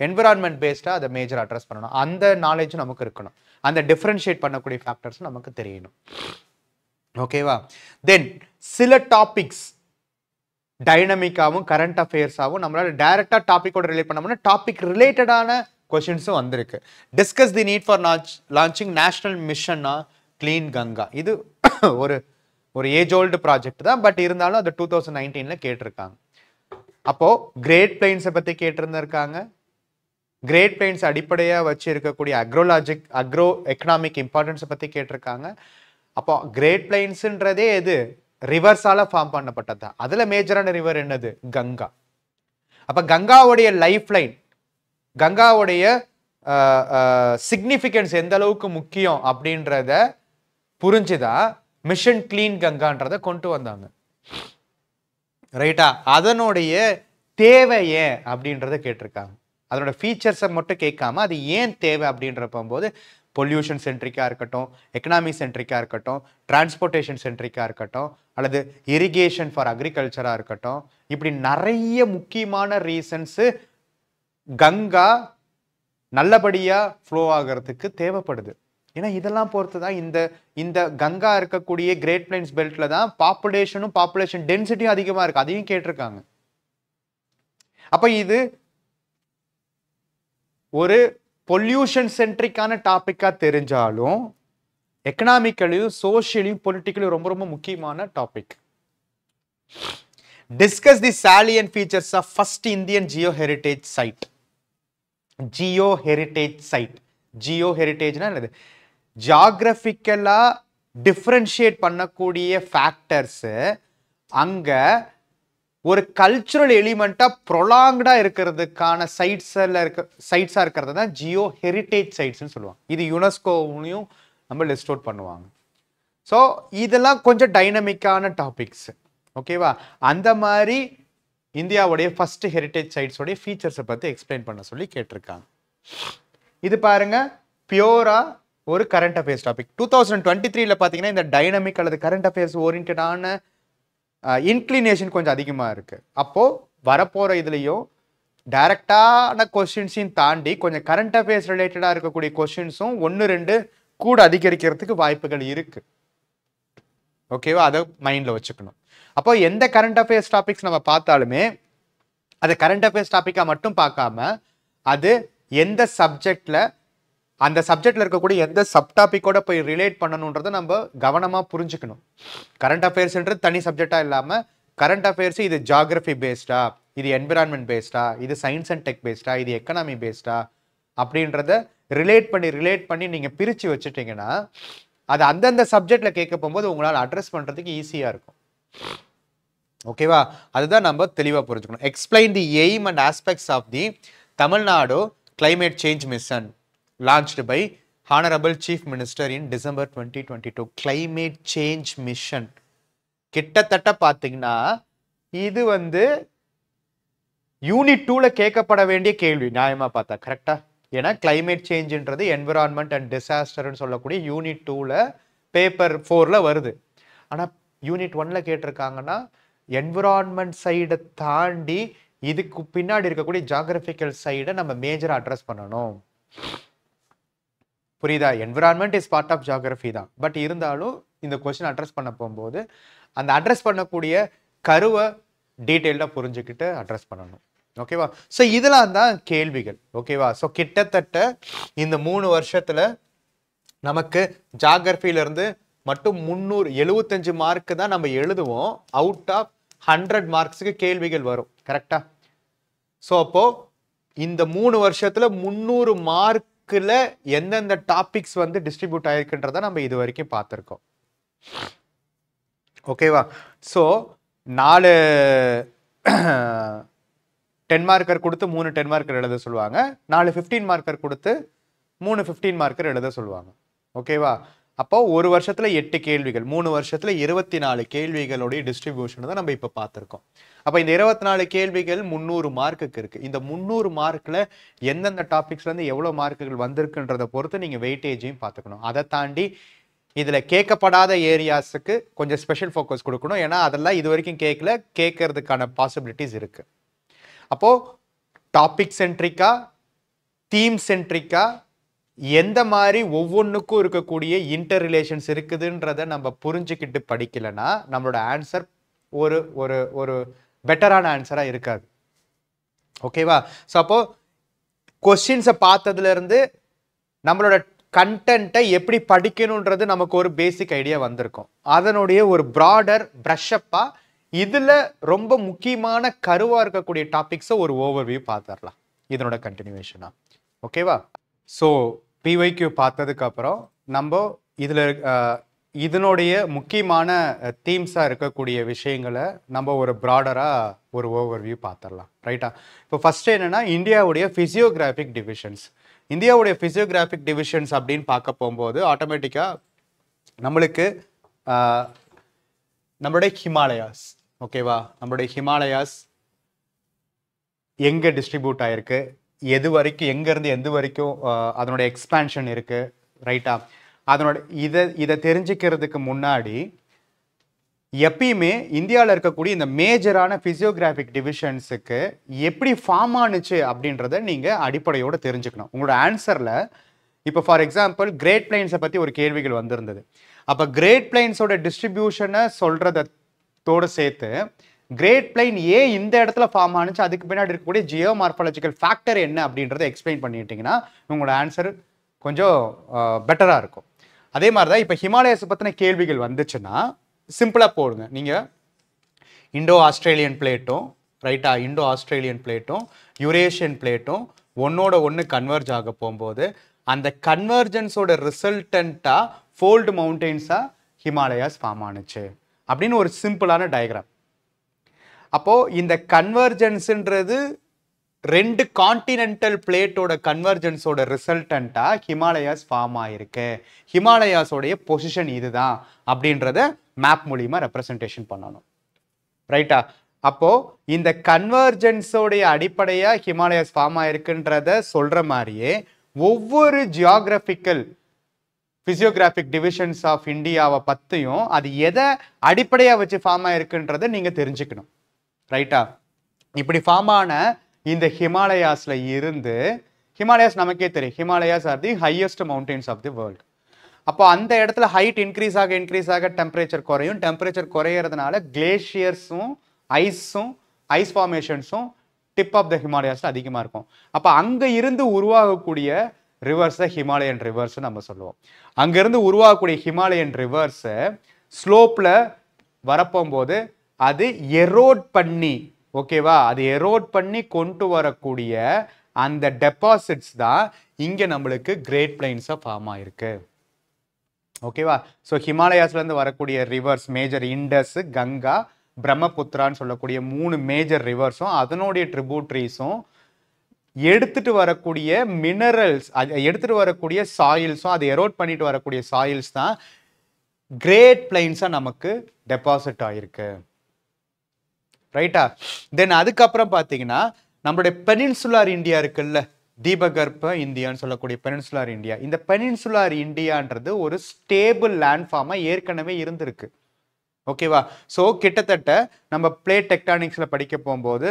என்விரான்மெண்ட் பேஸ்டாக அதை மேஜர் அட்ரஸ் பண்ணணும் அந்த நாலேஜும் நமக்கு இருக்கணும் அந்த டிஃபரன்ஷியேட் பண்ணக்கூடிய ஃபேக்டர்ஸும் நமக்கு தெரியணும் ஓகேவா தென் சில டாபிக்ஸ் டைனமிக்காகவும் கரண்ட் அஃபேர்ஸாகவும் நம்மளால் டைரெக்டாக டாப்பிக்கோட ரிலேட் பண்ணோம்னா டாபிக் ரிலேட்டடான கொஷின்ஸும் வந்திருக்கு டிஸ்கஸ் தி நீட் ஃபார் நாச் லான்ச்சிங் நேஷ்னல் மிஷன்னா கிளீன் கங்கா இது ஒரு ஒரு ஏஜ் ஓல்டு ப்ராஜெக்ட் தான் பட் இருந்தாலும் அது டூ தௌசண்ட் நைன்டீனில் கேட்டிருக்காங்க அப்போது கிரேட் பிளெயின்ஸை பற்றி கேட்டிருந்திருக்காங்க கிரேட் பிளெயின்ஸ் அடிப்படையாக வச்சு இருக்கக்கூடிய அக்ரோலாஜிக் அக்ரோ எக்கனாமிக் இம்பார்ட்டன்ஸை பற்றி கேட்டிருக்காங்க அப்போ கிரேட் பிளெயின்ஸுன்றதே இது ரிவர்ஸால் ஃபார்ம் பண்ணப்பட்டது தான் அதில் மேஜரான ரிவர் என்னது கங்கா அப்போ கங்காவுடைய லைஃப் லைன் கங்காவுடைய சிக்னிஃபிகன்ஸ் எந்த அளவுக்கு முக்கியம் அப்படின்றத புரிஞ்சுதான் மிஷன் கிளீன் கங்கான்றத கொண்டு வந்தாங்க ரைட்டா அதனுடைய தேவை ஏன் அப்படின்றத கேட்டிருக்காங்க அதனோட ஃபீச்சர்ஸை மட்டும் கேட்காம அது ஏன் தேவை அப்படின்றப்ப போது பொல்யூஷன் சென்ட்ரிக்காக இருக்கட்டும் எக்கனாமி சென்ட்ரிக்காக இருக்கட்டும் டிரான்ஸ்போர்ட்டேஷன் சென்ட்ரிக்காக இருக்கட்டும் அல்லது இரிகேஷன் ஃபார் அக்ரிகல்ச்சராக இருக்கட்டும் இப்படி நிறைய முக்கியமான ரீசன்ஸு கங்கா நல்லபடியாக ஃப்ளோ ஆகிறதுக்கு தேவைப்படுது ஏன்னா இதெல்லாம் பொறுத்து தான் இந்த இந்த கங்கா இருக்கக்கூடிய கிரேட் பிளைன்ஸ் பெல்ட்ல தான் பாப்புலேஷனும் பாப்புலேஷன் டென்சிட்டியும் அதிகமாக இருக்குது அதையும் கேட்டிருக்காங்க அப்போ இது ஒரு பொல்யூஷன் சென்ட்ரிக்கான டாப்பிக்காக தெரிஞ்சாலும் எக்கனாமிக்கலையும் சோஷியலையும் பொலிட்டிக்கலையும் ரொம்ப ரொம்ப முக்கியமான topic discuss the salient features of first Indian geo heritage site geo heritage site geo ஹெரிட்டேஜ்னா என்னது ஜாகிரபிக்கலாக டிஃப்ரென்ஷியேட் பண்ணக்கூடிய ஃபேக்டர்ஸு அங்கே ஒரு கல்ச்சுரல் எலிமெண்ட்டாக ப்ரொலாங்டாக இருக்கிறதுக்கான சைட்ஸில் இருக்க சைட்ஸாக இருக்கிறது தான் ஜியோ ஹெரிட்டேஜ் சைட்ஸ்னு சொல்லுவாங்க இது யுனெஸ்கோவுலையும் நம்ம லிஸ்ட் பண்ணுவாங்க ஸோ இதெல்லாம் கொஞ்சம் டைனமிக்கான டாபிக்ஸ் ஓகேவா அந்த மாதிரி இந்தியாவுடைய ஃபர்ஸ்ட் ஹெரிட்டேஜ் சைட்ஸோடைய ஃபீச்சர்ஸை பற்றி எக்ஸ்பிளைன் பண்ண சொல்லி கேட்டிருக்காங்க இது பாருங்க பியூரா ஒரு current affairs topic two thousand twenty த்ரீல பார்த்தீங்கன்னா இந்த டைனமிக் அல்லது கரண்ட் அஃபேர்ஸ் ஓரியன்டான இன்க்ளினேஷன் கொஞ்சம் அதிகமாக இருக்குது அப்போது வரப்போகிற இதுலேயும் டைரக்டான கொஸ்டின்ஸையும் தாண்டி கொஞ்சம் கரண்ட் அஃபேர்ஸ் ரிலேட்டடாக இருக்கக்கூடிய கொஸ்டின்ஸும் ஒன்று ரெண்டு கூட அதிகரிக்கிறதுக்கு வாய்ப்புகள் இருக்குது ஓகேவா அதை மைண்டில் வச்சுக்கணும் அப்போ எந்த கரண்ட் அஃபேர்ஸ் டாபிக்ஸ் நம்ம பார்த்தாலுமே அது கரண்ட் அஃபேர்ஸ் டாப்பிக்காக மட்டும் பார்க்காம அது எந்த சப்ஜெக்டில் அந்த சப்ஜெக்டில் இருக்கக்கூடிய எந்த சப் டாப்பிக்கோட போய் ரிலேட் பண்ணணுன்றதை நம்ம கவனமாக புரிஞ்சுக்கணும் கரண்ட் அஃபேர்ஸ்ன்றது தனி சப்ஜெக்டாக இல்லாமல் கரண்ட் அஃபேர்ஸ் இது ஜாகிரஃபி பேஸ்டா இது என்விரான்மெண்ட் பேஸ்டா இது சயின்ஸ் அண்ட் டெக் பேஸ்டா இது எக்கனாமி பேஸ்டா அப்படின்றத ரிலேட் பண்ணி ரிலேட் பண்ணி நீங்கள் பிரித்து வச்சுட்டிங்கன்னா அது அந்தந்த சப்ஜெக்டில் கேட்க போகும்போது உங்களால் அட்ரஸ் பண்ணுறதுக்கு ஈஸியாக இருக்கும் ஓகேவா அதுதான் நம்ம தெளிவாக புரிஞ்சுக்கணும் explain the aim and aspects of the Tamil Nadu climate change mission launched by honourable chief minister in December twenty twenty two climate change mission கிட்டத்தட்ட பார்த்தீங்கன்னா இது வந்து யூனிட் டூவில் கேட்கப்பட வேண்டிய கேள்வி நியாயமாக பார்த்தா கரெக்டாக ஏன்னா கிளைமேட் சேஞ்சுன்றது என்விரான்மெண்ட் அண்ட் டிசாஸ்டர்னு சொல்லக்கூடிய யூனிட் டூவில் பேப்பர் ஃபோரில் வருது ஆனால் யூனிட் ஒன்னில் கேட்டிருக்காங்கன்னா என்விரான்மெண்ட் சைடை தாண்டி இதுக்கு பின்னாடி இருக்கக்கூடிய ஜாகிரபிக்கல் சைடை நம்ம மேஜராக அட்ரஸ் பண்ணணும் புரியுதா environment is part of geography தான் பட் இருந்தாலும் இந்த கொஸ்டின் அட்ரஸ் பண்ண போகும்போது அந்த அட்ரஸ் பண்ணக்கூடிய கருவை டீட்டெயில்டாக புரிஞ்சுக்கிட்டு அட்ரஸ் பண்ணணும் ஓகேவா ஸோ இதெல்லாம் தான் கேள்விகள் ஓகேவா ஸோ கிட்டத்தட்ட இந்த மூணு வருஷத்தில் நமக்கு ஜாகிரஃபியிலேருந்து மட்டும் முந்நூறு எழுபத்தஞ்சு மார்க்கு தான் நம்ம எழுதுவோம் அவுட் ஆஃப் ஹண்ட்ரட் மார்க்ஸுக்கு கேள்விகள் வரும் கரெக்டா ஸோ அப்போ இந்த மூணு வருஷத்துல முந்நூறு மார்க்கில் எந்தெந்த டாபிக்ஸ் வந்து டிஸ்ட்ரிபியூட் ஆயிருக்குன்றத நம்ம இது வரைக்கும் பார்த்துருக்கோம் ஓகேவா ஸோ நாலு டென் மார்க்கர் கொடுத்து மூணு டென் மார்க்கர் எழுத சொல்லுவாங்க நாலு ஃபிஃப்டீன் மார்க்கர் கொடுத்து மூணு ஃபிஃப்டீன் மார்க்கர் எழுத சொல்லுவாங்க ஓகேவா அப்போ ஒரு வருஷத்தில் எட்டு கேள்விகள் மூணு வருஷத்தில் இருபத்தி நாலு கேள்விகளுடைய டிஸ்ட்ரிபியூஷன் தான் நம்ம இப்போ பார்த்துருக்கோம் அப்போ இந்த இருபத்தி நாலு கேள்விகள் முந்நூறு மார்க்குக்கு இருக்குது இந்த முந்நூறு மார்க்கில் எந்தெந்த இருந்து எவ்வளோ மார்க்குகள் வந்திருக்குன்றதை பொறுத்து நீங்கள் வெயிட்டேஜையும் பார்த்துக்கணும் அதை தாண்டி இதில் கேட்கப்படாத ஏரியாஸுக்கு கொஞ்சம் ஸ்பெஷல் ஃபோக்கஸ் கொடுக்கணும் ஏன்னா அதெல்லாம் இது வரைக்கும் கேட்கல கேட்கறதுக்கான பாசிபிலிட்டிஸ் இருக்குது அப்போது டாபிக் சென்ட்ரிக்கா தீம் சென்ட்ரிக்கா எந்த மாதிரி ஒவ்வொன்றுக்கும் இருக்கக்கூடிய இன்டர் ரிலேஷன்ஸ் இருக்குதுன்றத நம்ம புரிஞ்சுக்கிட்டு படிக்கலைன்னா நம்மளோட ஆன்சர் ஒரு ஒரு ஒரு பெட்டரான ஆன்சராக இருக்காது ஓகேவா ஸோ அப்போது கொஸ்டின்ஸை பார்த்ததுலேருந்து நம்மளோட கண்டென்ட்டை எப்படி படிக்கணுன்றது நமக்கு ஒரு பேசிக் ஐடியா வந்திருக்கும் அதனுடைய ஒரு ப்ராடர் ப்ரஷப்பாக இதில் ரொம்ப முக்கியமான கருவாக இருக்கக்கூடிய டாபிக்ஸை ஒரு ஓவர்வியூ பார்த்துடலாம் இதனோட கண்டினியூவேஷனாக ஓகேவா ஸோ பிஒய்கியூ பார்த்ததுக்கப்புறம் நம்ம இதில் இதனுடைய முக்கியமான தீம்ஸாக இருக்கக்கூடிய விஷயங்களை நம்ம ஒரு ப்ராடராக ஒரு ஓவர்வியூ பார்த்துடலாம் ரைட்டா இப்போ ஃபஸ்ட்டு என்னென்னா இந்தியாவுடைய ஃபிசியோகிராஃபிக் டிவிஷன்ஸ் இந்தியாவுடைய ஃபிசியோகிராஃபிக் டிவிஷன்ஸ் அப்படின்னு பார்க்க போகும்போது ஆட்டோமேட்டிக்காக நம்மளுக்கு நம்மளுடைய ஹிமாலயாஸ் ஓகேவா நம்மளுடைய ஹிமாலயாஸ் எங்கே டிஸ்ட்ரிபியூட் ஆகிருக்கு எது வரைக்கும் எங்கேருந்து எது வரைக்கும் அதனோட எக்ஸ்பேன்ஷன் இருக்குது ரைட்டா அதனோட இதை இதை தெரிஞ்சுக்கிறதுக்கு முன்னாடி எப்பயுமே இந்தியாவில் இருக்கக்கூடிய இந்த மேஜரான ஃபிசியோகிராஃபிக் டிவிஷன்ஸுக்கு எப்படி ஃபார்ம் ஆணுச்சு அப்படின்றத நீங்கள் அடிப்படையோடு தெரிஞ்சுக்கணும் உங்களோட ஆன்சரில் இப்போ ஃபார் எக்ஸாம்பிள் கிரேட் பிளைன்ஸை பற்றி ஒரு கேள்விகள் வந்திருந்தது அப்போ கிரேட் பிளைன்ஸோட டிஸ்ட்ரிபியூஷனை சொல்கிறதோடு சேர்த்து கிரேட் பிளைன் ஏன் இந்த இடத்துல ஃபார்ம் ஆனிச்சு அதுக்கு பின்னாடி இருக்கக்கூடிய ஜியோ மார்பாலஜிக்கல் ஃபேக்டர் என்ன அப்படின்றத எக்ஸ்பிளைன் பண்ணிட்டீங்கன்னா உங்களோட ஆன்சர் கொஞ்சம் பெட்டராக இருக்கும் அதே மாதிரி தான் இப்போ ஹிமாலயஸை பற்றின கேள்விகள் வந்துச்சுன்னா சிம்பிளாக போடுங்க நீங்கள் இண்டோ ஆஸ்திரேலியன் பிளேட்டும் ரைட்டா இண்டோ ஆஸ்திரேலியன் பிளேட்டும் யூரேஷியன் பிளேட்டும் ஒன்னோட ஒன்று கன்வெர்ஜ் ஆக போகும்போது அந்த கன்வர்ஜன்ஸோட ரிசல்டண்ட்டாக ஃபோல்டு மவுண்டெயின்ஸாக ஹிமாலயாஸ் ஃபார்ம் ஆனுச்சு அப்படின்னு ஒரு சிம்பிளான டயக்ராம் அப்போது இந்த கன்வர்ஜென்ஸுன்றது ரெண்டு காண்டினென்டல் பிளேட்டோட கன்வர்ஜென்ஸோட ரிசல்டண்ட்டாக ஹிமாலயாஸ் ஃபார்ம் ஆகிருக்கு ஹிமாலயாஸோடைய பொசிஷன் இதுதான் அப்படின்றத மேப் மூலியமாக ரெப்ரசன்டேஷன் பண்ணணும் ரைட்டா அப்போது இந்த கன்வர்ஜென்ஸோடைய அடிப்படையாக ஹிமாலயாஸ் ஃபார்ம் ஆயிருக்குன்றத சொல்கிற மாதிரியே ஒவ்வொரு ஜியாகிரபிக்கல் ஃபிசியோகிராஃபிக் டிவிஷன்ஸ் ஆஃப் இந்தியாவை பற்றியும் அது எதை அடிப்படையாக வச்சு ஃபார்ம் ஆயிருக்குன்றதை நீங்கள் தெரிஞ்சுக்கணும் ரைட்டா இப்படி ஃபார்ம் ஆன இந்த ஹிமாலயாஸில் இருந்து ஹிமாலயாஸ் நமக்கே தெரியும் Himalayas are the highest mountains of the world அப்போ அந்த இடத்துல ஹைட் இன்க்ரீஸ் ஆக இன்க்ரீஸ் ஆக டெம்பரேச்சர் குறையும் டெம்பரேச்சர் குறையிறதுனால கிளேஷியர்ஸும் ஐஸும் ஐஸ் ஃபார்மேஷன்ஸும் டிப் ஆஃப் த ஹிமாலயாஸில் அதிகமாக இருக்கும் அப்போ அங்கே இருந்து உருவாகக்கூடிய ரிவர்ஸை ஹிமாலயன் ரிவர்ஸ்னு நம்ம சொல்லுவோம் அங்கேருந்து உருவாகக்கூடிய ஹிமாலயன் ரிவர்ஸை ஸ்லோப்பில் வரப்போகும்போது அது எரோட் பண்ணி ஓகேவா அது எரோட் பண்ணி கொண்டு வரக்கூடிய அந்த டெபாசிட்ஸ் தான் இங்கே நம்மளுக்கு கிரேட் பிளைன்ஸாக ஃபார்ம் ஆயிருக்கு ஓகேவா ஸோ ஹிமாலயாஸ்லேருந்து வரக்கூடிய ரிவர்ஸ் மேஜர் இண்டஸ் கங்கா பிரம்மபுத்திரான்னு சொல்லக்கூடிய மூணு மேஜர் ரிவர்ஸும் அதனுடைய ட்ரிபியூட்ரிஸும் எடுத்துட்டு வரக்கூடிய மினரல்ஸ் அது எடுத்துட்டு வரக்கூடிய சாயில்ஸும் அதை எரோட் பண்ணிட்டு வரக்கூடிய சாயில்ஸ் தான் கிரேட் பிளைன்ஸாக நமக்கு டெபாசிட் ஆயிருக்கு ரைட்டா தென் அதுக்கப்புறம் பார்த்தீங்கன்னா நம்மளுடைய பெனின்சுலார் இந்தியா இருக்குல்ல தீபகற்ப இந்தியான்னு சொல்லக்கூடிய பெனின்சுலார் இந்தியா இந்த பெனின்சுலார் இந்தியான்றது ஒரு ஸ்டேபிள் லேண்ட்ஃபார்மாக ஏற்கனவே இருந்திருக்கு ஓகேவா ஸோ கிட்டத்தட்ட நம்ம பிளே டெக்டானிக்ஸில் படிக்க போகும்போது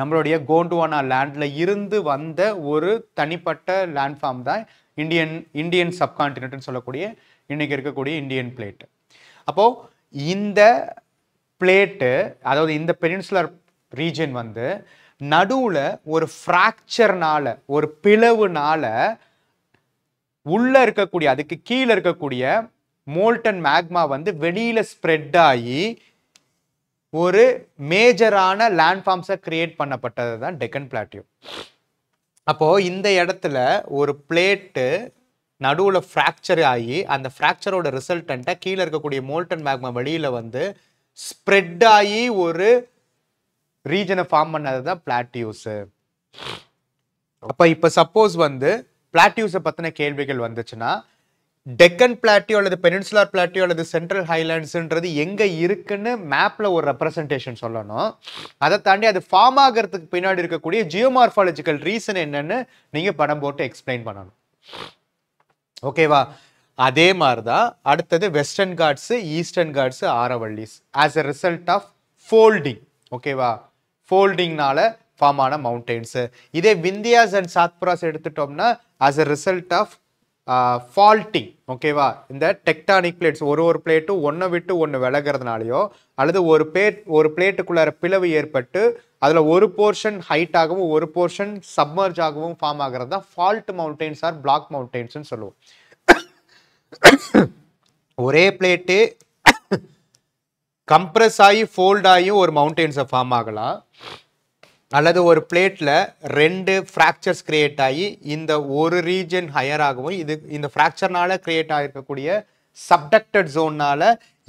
நம்மளுடைய கோண்டுவானா லேண்டில் இருந்து வந்த ஒரு தனிப்பட்ட லேண்ட்ஃபார்ம் தான் இந்தியன் இந்தியன் சப்கான்டினட்னு சொல்லக்கூடிய இன்றைக்கி இருக்கக்கூடிய இந்தியன் பிளேட்டு அப்போது இந்த பிளேட்டு அதாவது இந்த பெனின்சுலர் ரீஜன் வந்து நடுவில் ஒரு ஃப்ராக்சர்னால ஒரு பிளவுனால உள்ளே இருக்கக்கூடிய அதுக்கு கீழே இருக்கக்கூடிய மோல்டன் மேக்மா வந்து வெளியில் ஸ்ப்ரெட் ஆகி ஒரு மேஜரான லேண்ட்ஃபார்ம்ஸை கிரியேட் பண்ணப்பட்டது தான் டெக்கன் பிளாட்டியூ அப்போது இந்த இடத்துல ஒரு பிளேட்டு நடுவில் ஃப்ராக்சர் ஆகி அந்த ஃப்ராக்சரோட ரிசல்டண்ட்டை கீழே இருக்கக்கூடிய மோல்டன் மேக்மா வெளியில் வந்து ஸ்ப்ரெட் ஆகி ஒரு ரீஜனை ஃபார்ம் பண்ணது தான் பிளாட்டியூஸ் அப்போ இப்போ சப்போஸ் வந்து பிளாட்டியூஸை பற்றின கேள்விகள் வந்துச்சுன்னா டெக்கன் பிளாட்டியோ அல்லது பெனின்சுலார் பிளாட்டியோ அல்லது சென்ட்ரல் ஹைலாண்ட்ஸுன்றது எங்கே இருக்குன்னு மேப்பில் ஒரு ரெப்ரசன்டேஷன் சொல்லணும் அதை தாண்டி அது ஃபார்ம் ஆகிறதுக்கு பின்னாடி இருக்கக்கூடிய ஜியோமார்ஃபாலஜிக்கல் ரீசன் என்னன்னு நீங்கள் படம் போட்டு எக்ஸ்பிளைன் பண்ணணும் ஓகேவா அதே மாதிரி தான் அடுத்தது western Ghats eastern Ghats Aravallis as a result of folding ஓகேவா ஃபோல்டிங்னால ஃபார்ம் ஆன மவுண்டெயின்ஸு இதே விந்தியாஸ் அண்ட் சாத்புராஸ் எடுத்துட்டோம்னா as a result of faulting ஓகேவா இந்த டெக்டானிக் பிளேட்ஸ் ஒரு ஒரு பிளேட்டும் ஒன்றை விட்டு ஒன்று விலகிறதுனாலையோ அல்லது ஒரு பிளேட் ஒரு பிளேட்டுக்குள்ளார பிளவு ஏற்பட்டு அதில் ஒரு போர்ஷன் ஹைட்டாகவும் ஒரு போர்ஷன் சப்மர்ஜ் ஆகவும் ஃபார்ம் ஆகிறது தான் ஃபால்ட் மவுண்டெயின்ஸ் ஆர் பிளாக் மவுண்டெயின்ஸ்னு சொல்லுவோம் ஒரே பிளேட்டு கம்ப்ரெஸ் ஆகி ஃபோல்ட் ஆகியும் ஒரு மவுண்டெயின்ஸை ஃபார்ம் ஆகலாம் அல்லது ஒரு பிளேட்டில் ரெண்டு ஃப்ராக்சர்ஸ் கிரியேட் ஆகி இந்த ஒரு ரீஜன் ஹையராகவும் இது இந்த ஃப்ராக்சர்னால கிரியேட் ஆகிருக்கக்கூடிய சப்டக்டட் ஜோன்னால்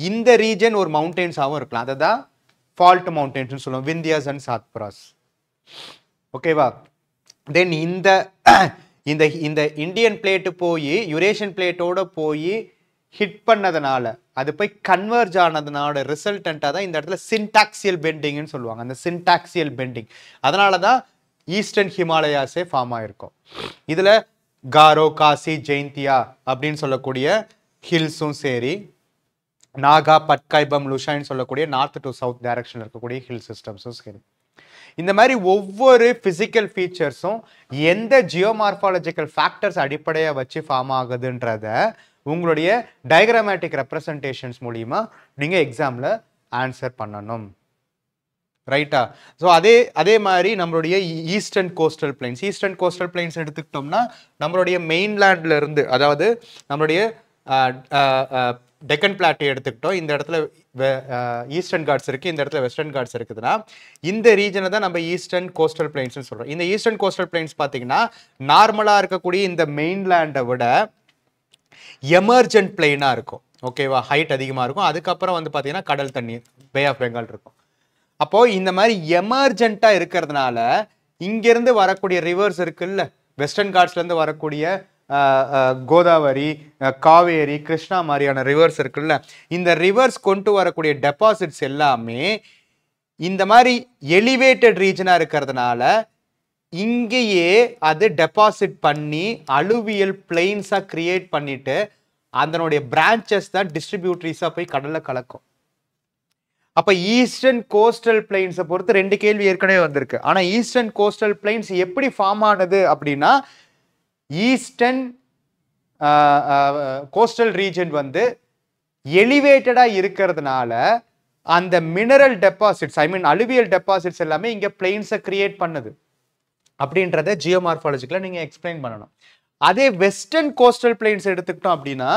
இந்த ரீஜன் ஒரு மவுண்டெயின்ஸாகவும் இருக்கலாம் அதை தான் ஃபால்ட் மவுண்டெயின்ஸ்னு சொல்லுவோம் விந்தியாஸ் அண்ட் சாத்புராஸ் ஓகேவா தென் இந்த இந்த இந்த இந்தியன் பிளேட்டு போய் யுரேஷியன் பிளேட்டோட போய் ஹிட் பண்ணதுனால அது போய் கன்வெர்ஜ் ஆனதுனால ரிசல்டண்ட்டாக தான் இந்த இடத்துல சின்டாக்சியல் பெண்டிங்னு சொல்லுவாங்க அந்த சின்டாக்சியல் பெண்டிங் அதனால தான் ஈஸ்டர்ன் ஹிமாலயாஸே ஃபார்ம் ஆகிருக்கும் இதில் காரோ காசி ஜெயந்தியா அப்படின்னு சொல்லக்கூடிய ஹில்ஸும் சரி நாகா பட்காய்பம் லுஷான்னு சொல்லக்கூடிய நார்த் டு சவுத் டைரக்ஷன் இருக்கக்கூடிய ஹில் சிஸ்டம்ஸும் சரி இந்த மாதிரி ஒவ்வொரு ஃபிசிக்கல் ஃபீச்சர்ஸும் எந்த ஜியோமார்ஃபாலஜிக்கல் ஃபேக்டர்ஸ் அடிப்படையாக வச்சு ஃபார்ம் ஆகுதுன்றத உங்களுடைய டயக்ராமேட்டிக் ரெப்ரசன்டேஷன்ஸ் மூலிமா நீங்கள் எக்ஸாமில் ஆன்சர் பண்ணணும் ரைட்டா ஸோ அதே அதே மாதிரி நம்மளுடைய eastern coastal plains eastern coastal plains எடுத்துக்கிட்டோம்னா நம்மளுடைய இருந்து அதாவது நம்மளுடைய டெக்கன் பிளாட்டை எடுத்துக்கிட்டோம் இந்த இடத்துல ஈஸ்டர்ன் காட்ஸ் இருக்குது இந்த இடத்துல வெஸ்டர்ன் காட்ஸ் இருக்குதுன்னா இந்த ரீஜனை தான் நம்ம ஈஸ்டர்ன் கோஸ்டல் பிளைன்ஸ்னு சொல்கிறோம் இந்த ஈஸ்டர்ன் கோஸ்டல் பிளைன்ஸ் பார்த்தீங்கன்னா நார்மலாக இருக்கக்கூடிய இந்த மெயின்லேண்டை விட எமர்ஜென்ட் பிளெயினாக இருக்கும் ஓகேவா ஹைட் அதிகமாக இருக்கும் அதுக்கப்புறம் வந்து பார்த்தீங்கன்னா கடல் தண்ணி பே ஆஃப் பெங்கால் இருக்கும் அப்போது இந்த மாதிரி எமர்ஜென்ட்டாக இருக்கிறதுனால இங்கேருந்து வரக்கூடிய ரிவர்ஸ் இருக்குல்ல வெஸ்டர்ன் காட்ஸ்லேருந்து வரக்கூடிய கோதாவரி காவேரி கிருஷ்ணா மாதிரியான ரிவர்ஸ் இருக்குல்ல இந்த ரிவர்ஸ் கொண்டு வரக்கூடிய டெபாசிட்ஸ் எல்லாமே இந்த மாதிரி எலிவேட்டட் ரீஜனாக இருக்கிறதுனால இங்கேயே அது டெபாசிட் பண்ணி அலுவியல் பிளெயின்ஸாக கிரியேட் பண்ணிட்டு அதனுடைய பிரான்ச்சஸ் தான் டிஸ்ட்ரிபியூட்ரிஸாக போய் கடலில் கலக்கும் அப்போ ஈஸ்டர்ன் கோஸ்டல் பிளெயின்ஸை பொறுத்து ரெண்டு கேள்வி ஏற்கனவே வந்திருக்கு ஆனால் ஈஸ்டர்ன் கோஸ்டல் பிளெயின்ஸ் எப்படி ஃபார்ம் ஆனது அப்படின்னா ஈஸ்டர்ன் கோஸ்டல் ரீஜன் வந்து எலிவேட்டடாக இருக்கிறதுனால அந்த mineral deposits I mean alluvial deposits எல்லாமே இங்கே பிளெயின்ஸை கிரியேட் பண்ணுது அப்படின்றத ஜியோமார்பாலஜிக்கலாக நீங்கள் எக்ஸ்பிளைன் பண்ணணும் அதே வெஸ்டர்ன் கோஸ்டல் பிளெயின்ஸ் எடுத்துக்கிட்டோம் அப்படின்னா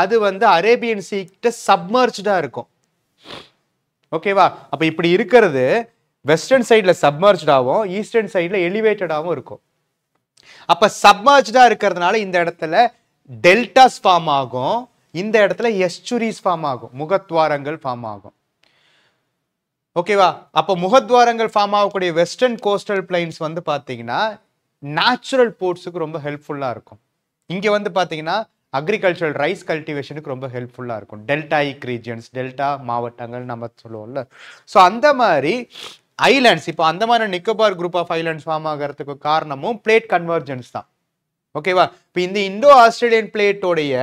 அது வந்து அரேபியன் சீக்கிட்ட சப்மர்ச்சாக இருக்கும் ஓகேவா அப்போ இப்படி இருக்கிறது வெஸ்டர்ன் சைடில் சப்மர்ச்சாகவும் ஈஸ்டர்ன் சைடில் எலிவேட்டடாகவும் இருக்கும் அப்போ சப்மர்ஜாக இருக்கிறதுனால இந்த இடத்துல டெல்டாஸ் ஃபார்ம் ஆகும் இந்த இடத்துல எஸ்டுரிஸ் ஃபார்ம் ஆகும் முகத்வாரங்கள் ஃபார்ம் ஆகும் ஓகேவா அப்போ முகத்வாரங்கள் ஃபார்ம் ஆகக்கூடிய வெஸ்டர்ன் கோஸ்டல் பிளைன்ஸ் வந்து பார்த்தீங்கன்னா நேச்சுரல் போர்ட்ஸுக்கு ரொம்ப ஹெல்ப்ஃபுல்லாக இருக்கும் இங்கே வந்து பார்த்தீங்கன்னா அக்ரிகல்ச்சரல் ரைஸ் கல்டிவேஷனுக்கு ரொம்ப ஹெல்ப்ஃபுல்லாக இருக்கும் டெல்டாயிக் ரீஜியன்ஸ் டெல்டா மாவட்டங்கள் நம்ம சொல்லுவோம்ல ஸோ அந்த மாதிரி ஐலாண்ட்ஸ் இப்போ மாதிரி Nicobar group of islands form ஆகிறதுக்கு காரணமும் பிளேட் கன்வர்ஜென்ஸ் தான் ஓகேவா இப்போ இந்த இந்தோ ஆஸ்திரேலியன் பிளேட்டோடைய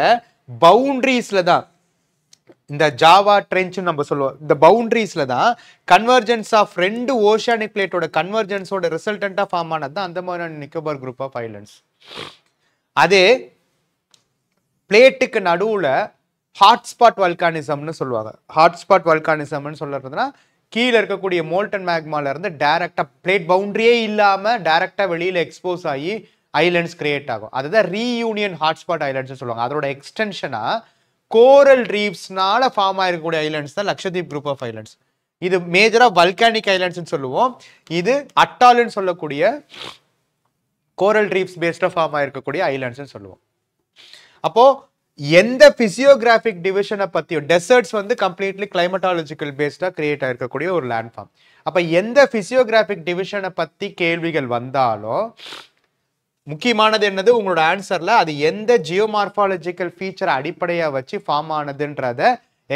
பவுண்ட்ரிஸில் தான் இந்த ஜாவா ட்ரென்ச்னு நம்ம சொல்லுவோம் இந்த பவுண்ட்ரிஸில் தான் கன்வர்ஜென்ஸ் ஆஃப் ரெண்டு ஓஷானிக் பிளேட்டோட கன்வர்ஜென்ஸோட ரிசல்டண்ட்டாக ஃபார்ம் ஆனது தான் மாதிரியான நிக்கோபார் குரூப் ஆஃப் ஐலண்ட்ஸ் அதே பிளேட்டுக்கு நடுவில் ஹாட்ஸ்பாட் வல்கானிசம்னு சொல்லுவாங்க ஹாட்ஸ்பாட் வல்கானிசம்னு சொல்லுறதுனா கீழே இருக்கக்கூடிய மோல்டன் மேக்மாலேருந்து டேரெக்டாக பிளேட் பவுண்ட்ரியே இல்லாமல் டேரெக்டாக வெளியில் எக்ஸ்போஸ் ஆகி ஐலண்ட்ஸ் கிரியேட் ஆகும் அதுதான் ரீயூனியன் ஹாட்ஸ்பாட் ஐலண்ட்ஸ் சொல்லுவாங்க அதோட எக்ஸ்டென்ஷனாக கோரல் ரீவ்ஸ்னால ஃபார்ம் ஆயிருக்கக்கூடிய ஐலண்ட்ஸ் தான் லக்ஷதீப் குரூப் ஆஃப் ஐலண்ட்ஸ் இது மேஜராக வல்கானிக் ஐலண்ட்ஸ்னு சொல்லுவோம் இது அட்டாலுன்னு சொல்லக்கூடிய கோரல் ரீப்ஸ் பேஸ்டாக ஃபார்ம் ஆயிருக்கக்கூடிய ஐலண்ட்ஸ்னு சொல்லுவோம் அப்போது எந்த பிசியோகிராஃபிக் டிவிஷனை பற்றியும் டெசர்ட்ஸ் வந்து கம்ப்ளீட்லி கிளைமட்டாலஜிக்கல் பேஸ்டாக கிரியேட் ஆகிருக்கக்கூடிய ஒரு லேண்ட் ஃபார்ம் அப்போ எந்த பிசியோகிராஃபிக் டிவிஷனை பற்றி கேள்விகள் வந்தாலும் முக்கியமானது என்னது உங்களோட ஆன்சரில் அது எந்த ஜியோமார்ஃபாலஜிக்கல் ஃபீச்சரை அடிப்படையாக வச்சு ஃபார்ம் ஆனதுன்றத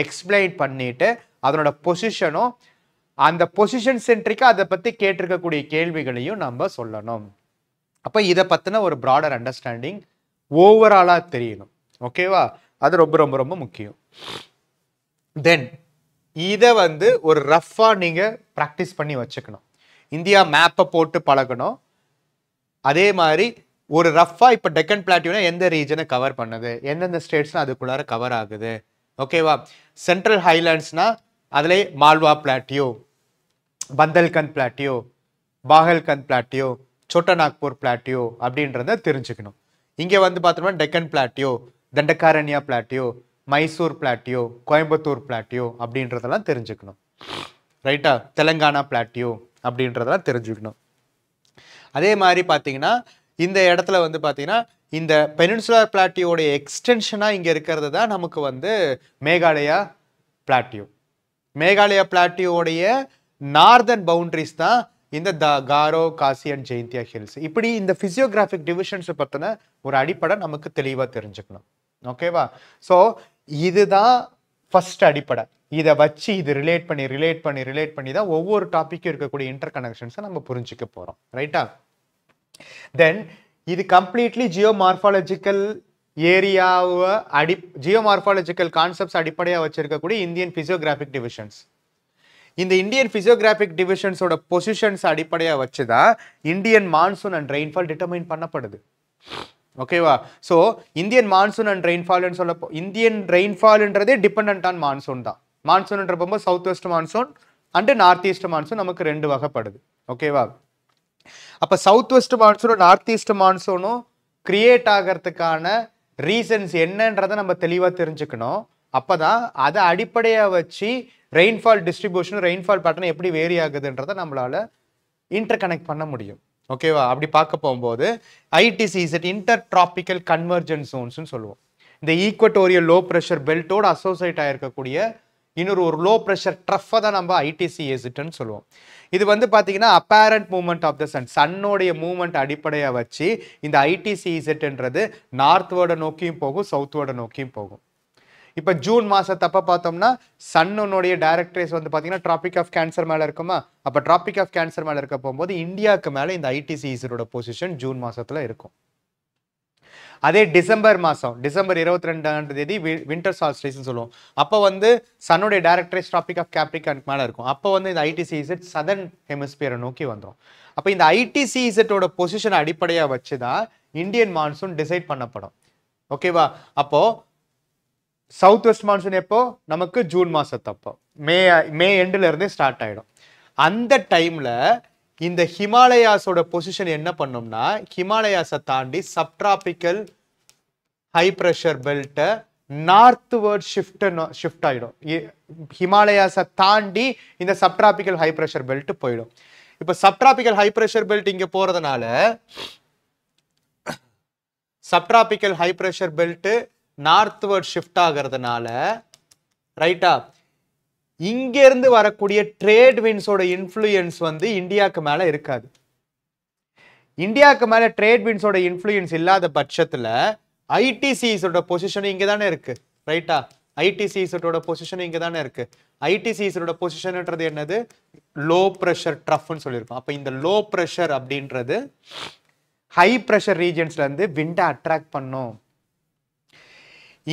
எக்ஸ்பிளைன் பண்ணிட்டு அதனோட பொசிஷனும் அந்த பொசிஷன் சென்ட்ரிக்காக அதை பற்றி கேட்டிருக்கக்கூடிய கேள்விகளையும் நம்ம சொல்லணும் அப்போ இதை பற்றின ஒரு ப்ராடர் அண்டர்ஸ்டாண்டிங் ஓவராலாக தெரியணும் ஓகேவா அது ரொம்ப ரொம்ப ரொம்ப முக்கியம் தென் இதை வந்து ஒரு ரஃப்பாக நீங்கள் ப்ராக்டிஸ் பண்ணி வச்சுக்கணும் இந்தியா மேப்பை போட்டு பழகணும் அதே மாதிரி ஒரு ரஃப்பாக இப்போ டெக்கன் பிளாட்டியூனா எந்த ரீஜனை கவர் பண்ணுது எந்தெந்த ஸ்டேட்ஸ்னால் அதுக்குள்ளார கவர் ஆகுது ஓகேவா சென்ட்ரல் ஹைலாண்ட்ஸ்னால் அதிலே Malwa plateau Bundelkhand plateau Baghelkhand plateau Chota Nagpur plateau அப்படின்றத தெரிஞ்சுக்கணும் இங்கே வந்து பார்த்தோம்னா Deccan plateau Dandakaranya plateau Mysore plateau Coimbatore plateau அப்படின்றதெல்லாம் தெரிஞ்சுக்கணும் ரைட்டா தெலங்கானா பிளாட்டியோ அப்படின்றதெல்லாம் தெரிஞ்சுக்கணும் அதே மாதிரி பார்த்தீங்கன்னா இந்த இடத்துல வந்து பார்த்தீங்கன்னா இந்த பெனின்சுலர் பிளாட்டியோடைய எக்ஸ்டென்ஷனாக இங்கே இருக்கிறது தான் நமக்கு வந்து மேகாலயா பிளாட்டியோ மேகாலயா பிளாட்டியோடைய நார்தன் பவுண்ட்ரிஸ் தான் இந்த த காரோ காசி அண்ட் ஜெயந்தியா ஹில்ஸ் இப்படி இந்த ஃபிசியோகிராஃபிக் டிவிஷன்ஸை பற்றின ஒரு அடிப்படை நமக்கு தெளிவாக தெரிஞ்சுக்கணும் ஓகேவா ஸோ இதுதான் ஃபஸ்ட் அடிப்படை இதை வச்சு இது ரிலேட் பண்ணி ரிலேட் பண்ணி ரிலேட் பண்ணி தான் ஒவ்வொரு டாப்பிக்கும் இருக்கக்கூடிய இன்டர் கனெக்ஷன்ஸை நம்ம புரிஞ்சிக்க போகிறோம் ரைட்டா தென் இது கம்ப்ளீட்லி ஜியோ மார்ஃபாலஜிக்கல் ஏரியாவை அடி ஜியோ மார்ஃபாலஜிக்கல் கான்செப்ட்ஸ் அடிப்படையாக வச்சிருக்கக்கூடிய இந்தியன் ஃபிசியோகிராஃபிக் டிவிஷன்ஸ் இந்த இந்தியன் ஃபிசியோகிராஃபிக் டிவிஷன்ஸோட பொசிஷன்ஸ் அடிப்படையாக வச்சு தான் Indian monsoon and rainfall determine பண்ணப்படுது ஓகேவா ஸோ இந்தியன் மான்சூன் அண்ட் ரெயின்ஃபால்னு சொல்ல இந்தியன் ரெயின்ஃபால்ன்றதே டிபெண்ட் ஆன் மான்சூன் தான் மான்சூன்ன்ற போது south west monsoon and north east monsoon நமக்கு ரெண்டு வகைப்படுது ஓகேவா அப்போ சவுத் வெஸ்ட் மான்சூனும் நார்த் ஈஸ்ட் மான்சூனும் கிரியேட் ஆகிறதுக்கான ரீசன்ஸ் என்னன்றதை நம்ம தெளிவாக தெரிஞ்சுக்கணும் அப்போ தான் அதை அடிப்படையாக வச்சு ரெயின்ஃபால் டிஸ்ட்ரிபியூஷன் ரெயின்ஃபால் பேட்டர்ன் எப்படி வேரி ஆகுதுன்றதை நம்மளால் இன்டர் கனெக்ட் பண்ண முடியும் ஓகேவா அப்படி பார்க்க போகும்போது ITC is it intertropical convergence ஜோன்ஸ்னு சொல்லுவோம் இந்த ஈக்குவட்டோரியல் லோ ப்ரெஷர் பெல்ட்டோடு அசோசியேட் ஆகிருக்கக்கூடிய இன்னொரு ஒரு லோ ப்ரெஷர் ட்ரஃபை தான் நம்ம ஐடிசி ஏசிட்டுன்னு சொல்லுவோம் இது வந்து பார்த்தீங்கன்னா apparent movement of the sun சன்னோடைய மூமெண்ட் அடிப்படையாக வச்சு இந்த ஐடிசி இசட்ன்றது நார்த்வோட நோக்கியும் போகும் சவுத்தோட நோக்கியும் போகும் இப்போ ஜூன் மாதத்தப்போ பார்த்தோம்னா சன்னுடைய டைரக்டரேஸ் வந்து பார்த்தீங்கன்னா ட்ராபிக் ஆஃப் கேன்சர் மேலே இருக்குமா அப்போ ட்ராபிக் ஆஃப் கேன்சர் மேலே இருக்க போகும்போது இந்தியாவுக்கு மேலே இந்த ஐடிசிஇஸரோட e பொசிஷன் ஜூன் மாதத்தில் இருக்கும் அதே டிசம்பர் மாதம் டிசம்பர் இருபத்தி ரெண்டாம் தேதி வின்டர் சால்ஸ்டிஸ்னு சொல்லுவோம் அப்போ வந்து சன்னுடைய டேரக்டரேஸ் ட்ராபிக் ஆஃப் கேப்ரிகானுக்கு மேலே இருக்கும் அப்போ வந்து இந்த ஐடிசி இசட் சதன் ஹெமிஸ்பியரை நோக்கி வந்துடும் e அப்போ இந்த ஐடிசி இசட்டோட பொசிஷனை அடிப்படையாக வச்சு தான் இந்தியன் மான்சூன் டிசைட் பண்ணப்படும் ஓகேவா அப்போது சவுத் வெஸ்ட் மான்சூன் எப்போ நமக்கு ஜூன் மாதத்தப்போ மே மே எண்டில் இருந்தே ஸ்டார்ட் ஆகிடும் அந்த டைமில் இந்த ஹிமாலயாஸோட பொசிஷன் என்ன பண்ணோம்னா ஹிமாலயாஸை தாண்டி சப்ட்ராபிக்கல் ஹை ப்ரெஷர் பெல்ட்டை நார்த் வேர்ட் ஷிஃப்ட் ஷிஃப்ட் ஆகிடும் ஹிமாலயாஸை தாண்டி இந்த சப்ட்ராபிக்கல் ஹை ப்ரெஷர் பெல்ட் போயிடும் இப்போ சப்ட்ராபிக்கல் ஹை ப்ரெஷர் பெல்ட் இங்கே போகிறதுனால subtropical high pressure belt northward shift ஆகிறதுனால ரைட்டா இங்கேருந்து வரக்கூடிய ட்ரேட் வின்ஸோட இன்ஃப்ளூயன்ஸ் வந்து இந்தியாவுக்கு மேலே இருக்காது இந்தியாவுக்கு மேலே ட்ரேட் வின்ஸோட இன்ஃப்ளூயன்ஸ் இல்லாத பட்சத்தில் ஐடிசிஸோட பொசிஷன் இங்கே தானே இருக்குது ரைட்டா ஐடிசிஸோட பொசிஷன் இங்கே தானே இருக்குது ஐடிசிஸோட பொசிஷன்ன்றது என்னது லோ ப்ரெஷர் ட்ரஃப்னு சொல்லியிருக்கோம் அப்போ இந்த லோ ப்ரெஷர் அப்படின்றது ஹை ப்ரெஷர் ரீஜன்ஸ்லேருந்து விண்டை அட்ராக்ட் பண்ணும்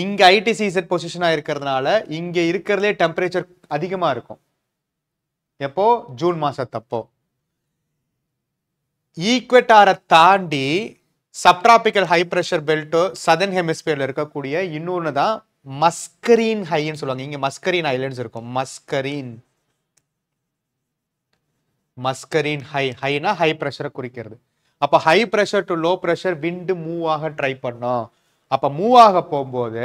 இங்கே ஐடிசி இசட் பொசிஷனாக இருக்கிறதுனால இங்கே இருக்கிறதே டெம்பரேச்சர் அதிகமாக இருக்கும் எப்போ ஜூன் மாதத்தப்போ ஈக்வெட்டாரை தாண்டி subtropical high pressure belt southern ஹெமிஸ்பியரில் இருக்கக்கூடிய இன்னொன்று தான் மஸ்கரீன் ஹைன்னு சொல்லுவாங்க இங்கே மஸ்கரீன் ஐலண்ட்ஸ் இருக்கும் மஸ்கரீன் மஸ்கரீன் ஹை ஹைனா ஹை ப்ரெஷரை குறிக்கிறது அப்போ high pressure to low pressure wind move ஆக ட்ரை பண்ணோம் அப்போ மூவ் ஆக போகும்போது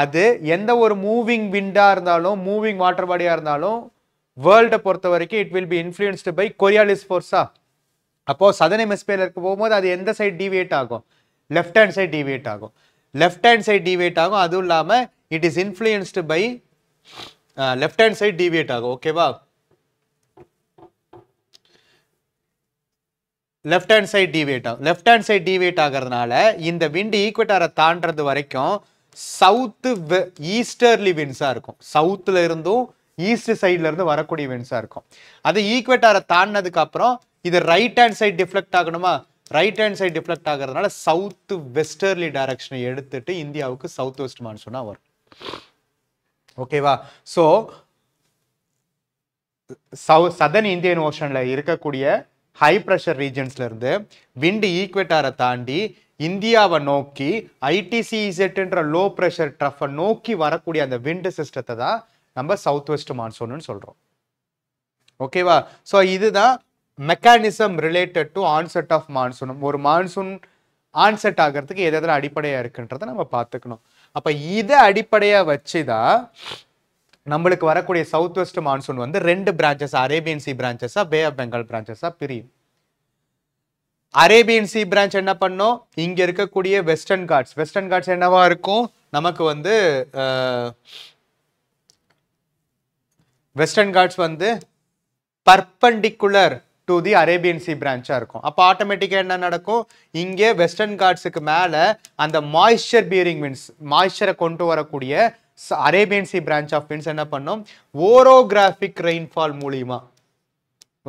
அது எந்த ஒரு மூவிங் விண்டாக இருந்தாலும் மூவிங் வாட்டர் பாடியாக இருந்தாலும் வேர்ல்டை பொறுத்த வரைக்கும் it will be influenced by Coriolis ஃபோர்ஸா அப்போது சதன் எம்எஸ்பியில் இருக்க போகும்போது அது எந்த சைட் டிவியேட் ஆகும் லெஃப்ட் ஹேண்ட் சைட் டிவியேட் ஆகும் லெஃப்ட் ஹேண்ட் சைட் டிவியேட் ஆகும் அதுவும் இல்லாமல் it is influenced by left hand side deviate ஆகும் ஓகேவா லெஃப்ட் ஹேண்ட் சைட் டிவேட் ஆகும் லெஃப்ட் ஹேண்ட் சைட் டிவேட் ஆகிறதுனால இந்த விண்டு ஈக்குவேட்டாரை தாண்டது வரைக்கும் சவுத்து ஈஸ்டர்லி வின்ஸாக இருக்கும் சவுத்தில் இருந்தும் ஈஸ்ட் சைடில் இருந்து வரக்கூடிய வின்ஸாக இருக்கும் அது ஈக்குவேட்டாரை தாண்டினதுக்கு அப்புறம் இது ரைட் ஹேண்ட் சைட் டிஃப்ளெக்ட் ஆகணுமா ரைட் ஹேண்ட் சைட் டிஃப்ளெக்ட் ஆகிறதுனால சவுத்து வெஸ்டர்லி டைரக்ஷனை எடுத்துட்டு இந்தியாவுக்கு சவுத் வெஸ்ட் மான்சூனா வரும் ஓகேவா ஸோ சவு சதன் இந்தியன் ஓஷனில் இருக்கக்கூடிய ஹை ப்ரெஷர் ரீஜன்ஸ்லேருந்து விண்டு ஈக்வேட்டாரை தாண்டி இந்தியாவை நோக்கி ஐடிசி இசெட்ன்ற லோ ப்ரெஷர் ட்ரஃபை நோக்கி வரக்கூடிய அந்த விண்டு சிஸ்டத்தை தான் நம்ம சவுத் வெஸ்ட் மான்சூன்னு சொல்கிறோம் ஓகேவா ஸோ இதுதான் mechanism related to onset of monsoon ஒரு மான்சூன் ஆன்செட் ஆகிறதுக்கு எதாவது எதில் அடிப்படையாக இருக்குன்றதை நம்ம பார்த்துக்கணும் அப்போ இதை அடிப்படையாக வச்சு தான் நம்மளுக்கு வரக்கூடிய சவுத் வெஸ்ட் மான்சூன் வந்து ரெண்டு பிரான்ச்சஸ் அரேபியன் சி பிரான்ச்சஸா பே ஆஃப் பெங்கால் பிரான்ச்சஸா பிரியும் அரேபியன் சி பிரான்ச் என்ன பண்ணும் இங்க இருக்கக்கூடிய வெஸ்டர்ன் காட்ஸ் வெஸ்டர்ன் காட்ஸ் என்னவா இருக்கும் நமக்கு வந்து வெஸ்டர்ன் காட்ஸ் வந்து perpendicular to the Arabian sea பிரான்ச்சாக இருக்கும் அப்போ ஆட்டோமேட்டிக்காக என்ன நடக்கும் இங்கே வெஸ்டர்ன் காட்ஸுக்கு மேலே அந்த மாய்ஸ்சர் பியரிங் மீன்ஸ் மாய்ஸ்சரை கொண்டு வரக்கூடிய Arabian sea branch of winds என்ன பண்ணோம் ஓரோகிராஃபிக் ரெயின்ஃபால் மூலியமா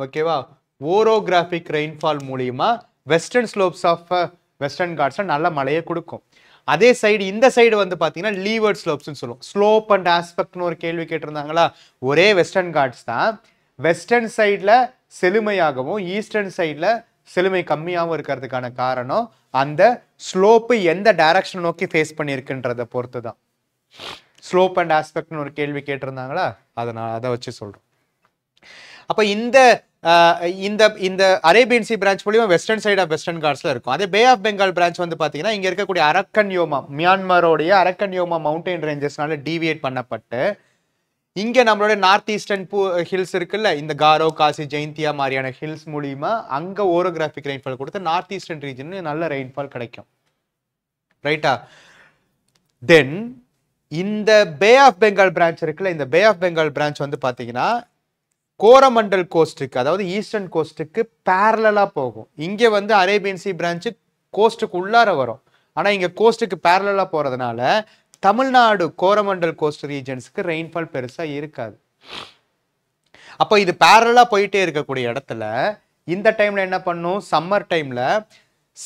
ஓகேவா ஓரோகிராஃபிக் ரெயின்ஃபால் மூலியமா வெஸ்டர்ன் ஸ்லோப்ஸ் ஆஃப் வெஸ்டர்ன் காட்ஸை நல்ல மழையை கொடுக்கும் அதே சைடு இந்த சைடு வந்து பார்த்தீங்கன்னா லீவர்ட் ஸ்லோப்ஸ்னு சொல்லுவோம் ஸ்லோப் அண்ட் ஆஸ்பெக்ட்னு ஒரு கேள்வி கேட்டிருந்தாங்களா ஒரே வெஸ்டர்ன் காட்ஸ் தான் வெஸ்டர்ன் சைடில் செழுமையாகவும் ஈஸ்டர்ன் சைடில் செழுமை கம்மியாகவும் இருக்கிறதுக்கான காரணம் அந்த ஸ்லோப்பு எந்த டைரக்ஷன் நோக்கி ஃபேஸ் பண்ணியிருக்குன்றதை பொறுத்து தான் ஸ்லோப் அண்ட் ஆஸ்பெக்ட்னு ஒரு கேள்வி கேட்டிருந்தாங்களா அதை நான் அதை வச்சு சொல்கிறோம் அப்போ இந்த இந்த இந்த அரேபியன்சி சி பிரான்ச் மூலியமாக வெஸ்டர்ன் சைட் ஆஃப் வெஸ்டர்ன் கார்ட்ஸில் இருக்கும் அதே பே ஆஃப் பெங்கால் பிரான்ச் வந்து பார்த்தீங்கன்னா இங்கே இருக்கக்கூடிய அரக்கன் யோமா மியான்மரோடைய அரக்கன் யோமா மவுண்டைன் ரேஞ்சஸ்னால டீவியேட் பண்ணப்பட்டு இங்கே நம்மளோட நார்த் ஈஸ்டர்ன் பூ ஹில்ஸ் இருக்குல்ல இந்த காரோ காசி ஜெயந்தியா மாதிரியான ஹில்ஸ் மூலியமா அங்கே ஓரோகிராஃபிக் ரெயின்ஃபால் கொடுத்து நார்த் ஈஸ்டர்ன் ரீஜன் நல்ல ரெயின்ஃபால் கிடைக்கும் ரைட்டா தென் இந்த பே ஆஃப் பெங்கால் பிரான்ச் இருக்குல்ல இந்த பே ஆஃப் பெங்கால் பிரான்ச் வந்து பார்த்தீங்கன்னா கோரமண்டல் கோஸ்ட்டுக்கு அதாவது ஈஸ்டர்ன் கோஸ்ட்டுக்கு பேரலாக போகும் இங்கே வந்து அரேபியன் சி பிரான்ச்சு கோஸ்ட்டுக்கு உள்ளார வரும் ஆனால் இங்கே கோஸ்ட்டுக்கு பேரலாக போகிறதுனால தமிழ்நாடு கோரமண்டல் கோஸ்ட் ரீஜன்ஸுக்கு ரெயின்ஃபால் பெருசாக இருக்காது அப்போ இது பேரலாக போயிட்டே இருக்கக்கூடிய இடத்துல இந்த டைமில் என்ன பண்ணும் சம்மர் டைமில்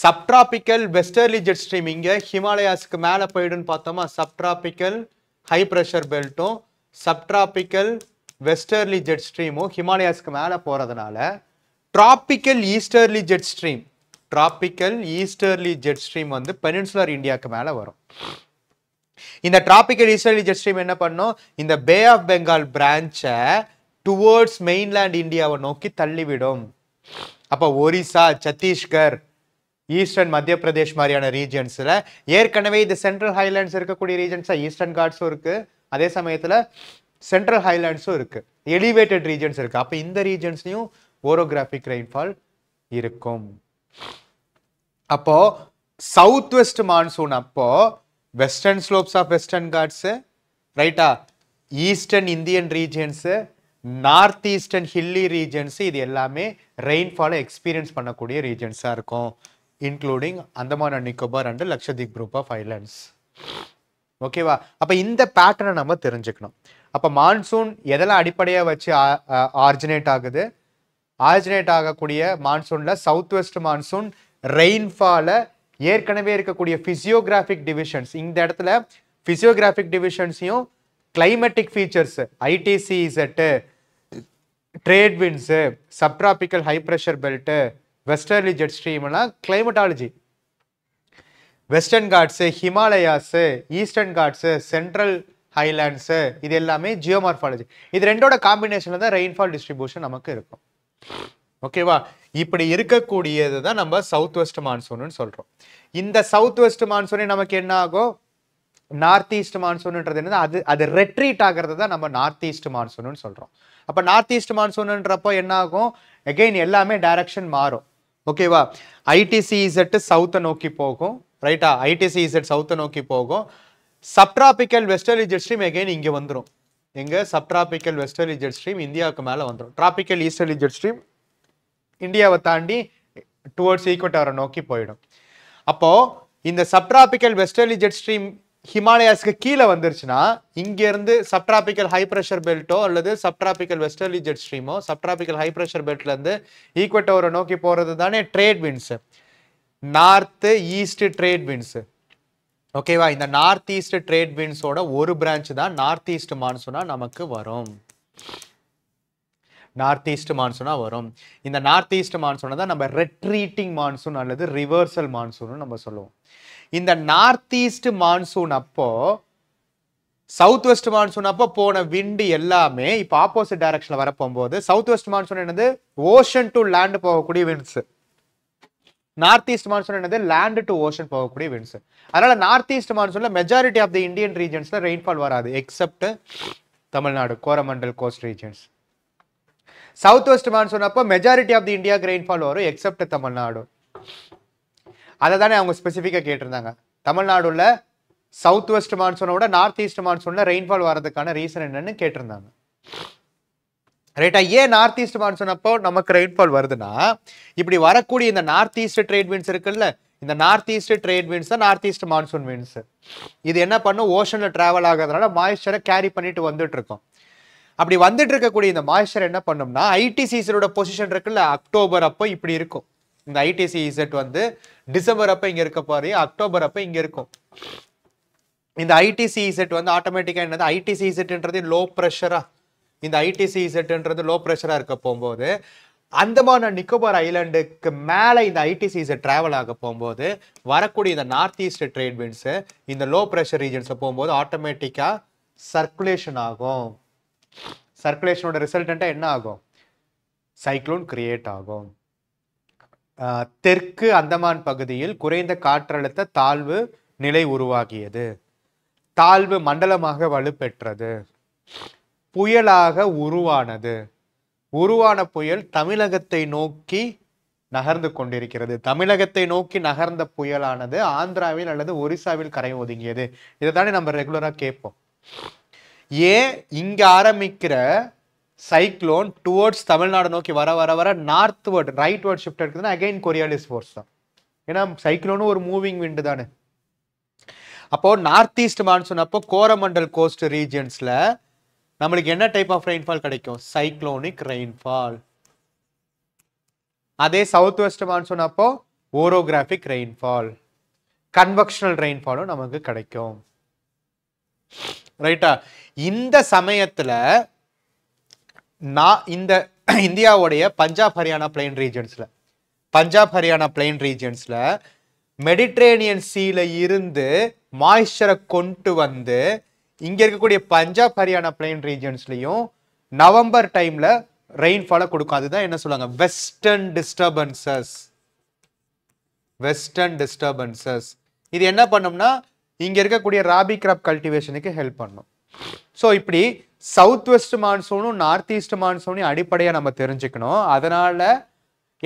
சப்ட்ராபிக்கல் வெஸ்டர்லி ஜெட் ஸ்ட்ரீம் இங்கே ஹிமாலயாஸுக்கு மேலே போயிடுன்னு பார்த்தோமா சப்ட்ராபிக்கல் ஹை ப்ரெஷர் பெல்ட்டும் சப்ட்ராபிக்கல் வெஸ்டர்லி ஜெட் ஸ்ட்ரீமும் ஹிமாலயாஸுக்கு மேலே போகிறதுனால tropical easterly jet stream tropical easterly jet stream வந்து பெனின்சுலர் இந்தியாவுக்கு மேலே வரும் இந்த டிராபிக்கல் ஈஸ்டர்லி ஜெட் ஸ்ட்ரீம் என்ன பண்ணும் இந்த பே ஆஃப் பெங்கால் பிரான்ச்சை டுவோர்ட்ஸ் மெயின்லேண்ட் இந்தியாவை நோக்கி தள்ளிவிடும் அப்போ ஒரிசா சத்தீஸ்கர் ஈஸ்டர்ன் மத்திய பிரதேஷ் மாதிரியான ரீஜன்ஸில் ஏற்கனவே இது சென்ட்ரல் ஹைலாண்ட்ஸ் இருக்கக்கூடிய ரீஜன்ஸாக ஈஸ்டர்ன் காட்ஸும் இருக்குது அதே சமயத்தில் சென்ட்ரல் ஹைலாண்ட்ஸும் இருக்குது எலிவேட்டட் ரீஜன்ஸ் இருக்குது அப்போ இந்த ரீஜன்ஸ்லையும் ஓரோகிராஃபிக் ரெயின்ஃபால் இருக்கும் அப்போது சவுத் வெஸ்ட் மான்சூன் அப்போது western slopes of western Ghats ரைட்டா eastern Indian regions north eastern hilly regions இது எல்லாமே ரெயின்ஃபாலை எக்ஸ்பீரியன்ஸ் பண்ணக்கூடிய ரீஜன்ஸாக இருக்கும் including Andaman and Nicobar and Lakshadweep group of islands ஓகேவா அப்போ இந்த பேட்டர்னை நம்ம தெரிஞ்சுக்கணும் அப்போ மான்சூன் எதெல்லாம் அடிப்படையாக வச்சு ஆர்ஜினேட் ஆகுது ஆர்ஜினேட் ஆகக்கூடிய மான்சூனில் சவுத் வெஸ்ட் மான்சூன் ரெயின்ஃபால ஏற்கனவே இருக்கக்கூடிய ஃபிசியோகிராஃபிக் டிவிஷன்ஸ் இந்த இடத்துல ஃபிசியோகிராஃபிக் டிவிஷன்ஸையும் climatic features ITC Z trade winds subtropical high pressure belt westerly jet ஸ்ட்ரீம்னா climatology western Ghats Himalayas eastern Ghats central highlands இது எல்லாமே ஜியோமார்ஃபாலஜி இது ரெண்டோட காம்பினேஷனில் தான் ரெயின்ஃபால் டிஸ்ட்ரிபியூஷன் நமக்கு இருக்கும் ஓகேவா இப்படி இருக்கக்கூடியது தான் நம்ம சவுத் வெஸ்ட் மான்சூன் சொல்கிறோம் இந்த சவுத் வெஸ்ட் மான்சூனே நமக்கு என்ன ஆகும் நார்த் ஈஸ்ட் மான்சூன்ன்றது என்னது அது அது ரெட்ரீட் ஆகிறது தான் நம்ம நார்த் ஈஸ்ட் மான்சூன்னு சொல்கிறோம் அப்போ நார்த் ஈஸ்ட் மான்சூன்ன்றப்போ என்ன ஆகும் எகெயின் எல்லாமே டைரக்ஷன் மாறும் ஓகேவா ஐடிசிஇசெட் சவுத்தை நோக்கி போகும் ரைட்டா ஐடிசிஇசெட் சவுத்தை நோக்கி போகும் subtropical westerly jet stream again இங்கே வந்துடும் எங்கள் சப்ட்ராபிக்கல் வெஸ்டர்லி ஜெட் ஸ்ட்ரீம் இந்தியாவுக்கு மேலே வந்துடும் டிராபிக்கல் ஈஸ்டர்லி ஜெட் ஸ்ட்ரீம் இந்தியாவை தாண்டி டுவர்ட்ஸ் ஈக்குவட்டரை நோக்கி போயிடும் அப்போது இந்த சப்ட்ராபிக்கல் வெஸ்டர்லி ஜெட் ஸ்ட்ரீம் ஹிமாலயாஸ்க்கு கீழே வந்துருச்சுன்னா இங்கேருந்து சப்ட்ராபிக்கல் ஹை ப்ரெஷர் பெல்ட்டோ அல்லது சப்ட்ராபிக்கல் வெஸ்டர்லி ஜெட் ஸ்ட்ரீமோ சப்ட்ராபிக்கல் ஹை ப்ரெஷர் பெல்ட்லேருந்து ஈக்குவட்டோரை நோக்கி போகிறது தானே trade winds north east trade winds ஓகேவா இந்த நார்த் ஈஸ்ட் ட்ரேட் வின்ஸோட ஒரு பிரான்ச்சு தான் நார்த் ஈஸ்ட் மான்சூனாக நமக்கு வரும் நார்த் ஈஸ்ட் மான்சூனாக வரும் இந்த நார்த் ஈஸ்ட் மான்சூனை தான் நம்ம ரெட்ரீட்டிங் மான்சூன் அல்லது ரிவர்சல் மான்சூன் நம்ம சொல்லுவோம் இந்த நார்த் ஈஸ்ட் மான்சூன் அப்போ சவுத் வெஸ்ட் மான்சூன் அப்போ போன விண்டு எல்லாமே இப்போ ஆப்போசிட் டைரக்ஷனில் வரப்போகும்போது சவுத் வெஸ்ட் மான்சூன் என்னது ஓஷன் டு லேண்ட் போகக்கூடிய விண்ட்ஸ் நார்த் ஈஸ்ட் மான்சூன் என்னது லேண்ட் டு ஓஷன் போகக்கூடிய விண்ட்ஸ் அதனால நார்த் ஈஸ்ட் மான்சூனில் மெஜாரிட்டி ஆஃப் த இந்தியன் ரீஜன்ஸ்ல ரெயின்ஃபால் வராது except Tamil Nadu Coromandel coast regions south west monsoon அப்போ majority of the India rainfall வரும் எக்ஸப்ட் தமிழ்நாடு அதை தானே அவங்க ஸ்பெசிஃபிக்காக கேட்டிருந்தாங்க தமிழ்நாடுல சவுத் வெஸ்ட் மான்சூனோட நார்த் ஈஸ்ட் மான்சூனில் ரெயின்ஃபால் வரதுக்கான ரீசன் என்னன்னு கேட்டிருந்தாங்க ரைட்டா ஏன் நார்த் ஈஸ்ட் மான்சூன் அப்போ நமக்கு ரெயின்ஃபால் வருதுன்னா இப்படி வரக்கூடிய இந்த நார்த் ஈஸ்ட் ட்ரேட் வின்ஸ் இருக்குல்ல இந்த நார்த் ஈஸ்ட் ட்ரேட் வின்ஸ் தான் நார்த் ஈஸ்ட் மான்சூன் வின்ஸ் இது என்ன பண்ணும் ஓஷனில் ட்ராவல் ஆகிறதுனால மாய்ச்சரை கேரி பண்ணிட்டு வந்துட்டு இருக்கோம் அப்படி வந்துட்டு இருக்கக்கூடிய இந்த மாய்ஸ்சர் என்ன பண்ணும்னா ஐடி சீசனோட பொசிஷன் இருக்குல்ல அக்டோபர் அப்போ இப்படி இருக்கும் இந்த ஐடிசி இசட் வந்து டிசம்பர் அப்போ இங்கே இருக்க பாரு அக்டோபர் அப்போ இங்கே இருக்கும் இந்த ஐடிசி இசட் வந்து ஆட்டோமேட்டிக்காக என்னது ஐடிசி இசட்ன்றது லோ ப்ரெஷராக இந்த ஐடிசி இசட்ன்றது லோ ப்ரெஷராக இருக்க போகும்போது அந்தமான நிக்கோபார் ஐலாண்டுக்கு மேலே இந்த ஐடிசி இசட் ட்ராவல் ஆக போகும்போது வரக்கூடிய இந்த நார்த் ஈஸ்ட் ட்ரேட் விண்ட்ஸு இந்த லோ ப்ரெஷர் ரீஜன்ஸை போகும்போது ஆட்டோமேட்டிக்காக சர்க்குலேஷன் ஆகும் சர்க்குலேஷனோட ரிசல்டண்ட்டாக என்ன ஆகும் சைக்ளோன் கிரியேட் ஆகும் தெற்கு அந்தமான் பகுதியில் குறைந்த காற்றழுத்த தாழ்வு நிலை உருவாகியது தாழ்வு மண்டலமாக வலுப்பெற்றது புயலாக உருவானது உருவான புயல் தமிழகத்தை நோக்கி நகர்ந்து கொண்டிருக்கிறது தமிழகத்தை நோக்கி நகர்ந்த புயலானது ஆந்திராவில் அல்லது ஒரிசாவில் கரை ஒதுங்கியது இதை தானே நம்ம ரெகுலராக கேட்போம் ஏன் இங்கே ஆரம்பிக்கிற சைக்ளோன் டுவோர்ட்ஸ் தமிழ்நாடு நோக்கி வர வர வர northward rightward shift எடுக்குதுன்னா அகைன் கொரியாலிஸ் ஃபோர்ஸ் தான் ஏன்னா சைக்ளோனும் ஒரு மூவிங் விண்டு தானே அப்போது நார்த் ஈஸ்ட் மான்சூன் அப்போ கோரமண்டல் கோஸ்ட் ரீஜன்ஸில் நம்மளுக்கு என்ன டைப் ஆஃப் ரெயின்ஃபால் கிடைக்கும் சைக்ளோனிக் ரெயின்ஃபால் அதே சவுத் வெஸ்ட் மான்சூன் அப்போ ஓரோகிராஃபிக் ரெயின்ஃபால் கன்வெக்ஷனல் ரெயின்ஃபாலும் நமக்கு கிடைக்கும் ரைட்டா இந்த சமயத்தில் நான் இந்த இந்தியாவுடைய பஞ்சாப் ஹரியானா பிளைன் ரீஜன்ஸில் பஞ்சாப் ஹரியானா பிளைன் ரீஜன்ஸில் மெடிட்ரேனியன் சீல இருந்து மாய்ஸ்சரை கொண்டு வந்து இங்கே இருக்கக்கூடிய பஞ்சாப் ஹரியானா பிளைன் ரீஜன்ஸ்லையும் நவம்பர் டைமில் ரெயின்ஃபாலை கொடுக்கும் அதுதான் என்ன சொல்லுவாங்க வெஸ்டர்ன் டிஸ்டர்பன்சஸ் வெஸ்டர்ன் டிஸ்டர்பன்சஸ் இது என்ன பண்ணோம்னா இங்கே இருக்கக்கூடிய ராபி கிராப் கல்டிவேஷனுக்கு ஹெல்ப் பண்ணும் ஸோ இப்படி சவுத் வெஸ்ட் மான்சூனும் நார்த் ஈஸ்ட் மான்சூனையும் அடிப்படையாக நம்ம தெரிஞ்சுக்கணும் அதனால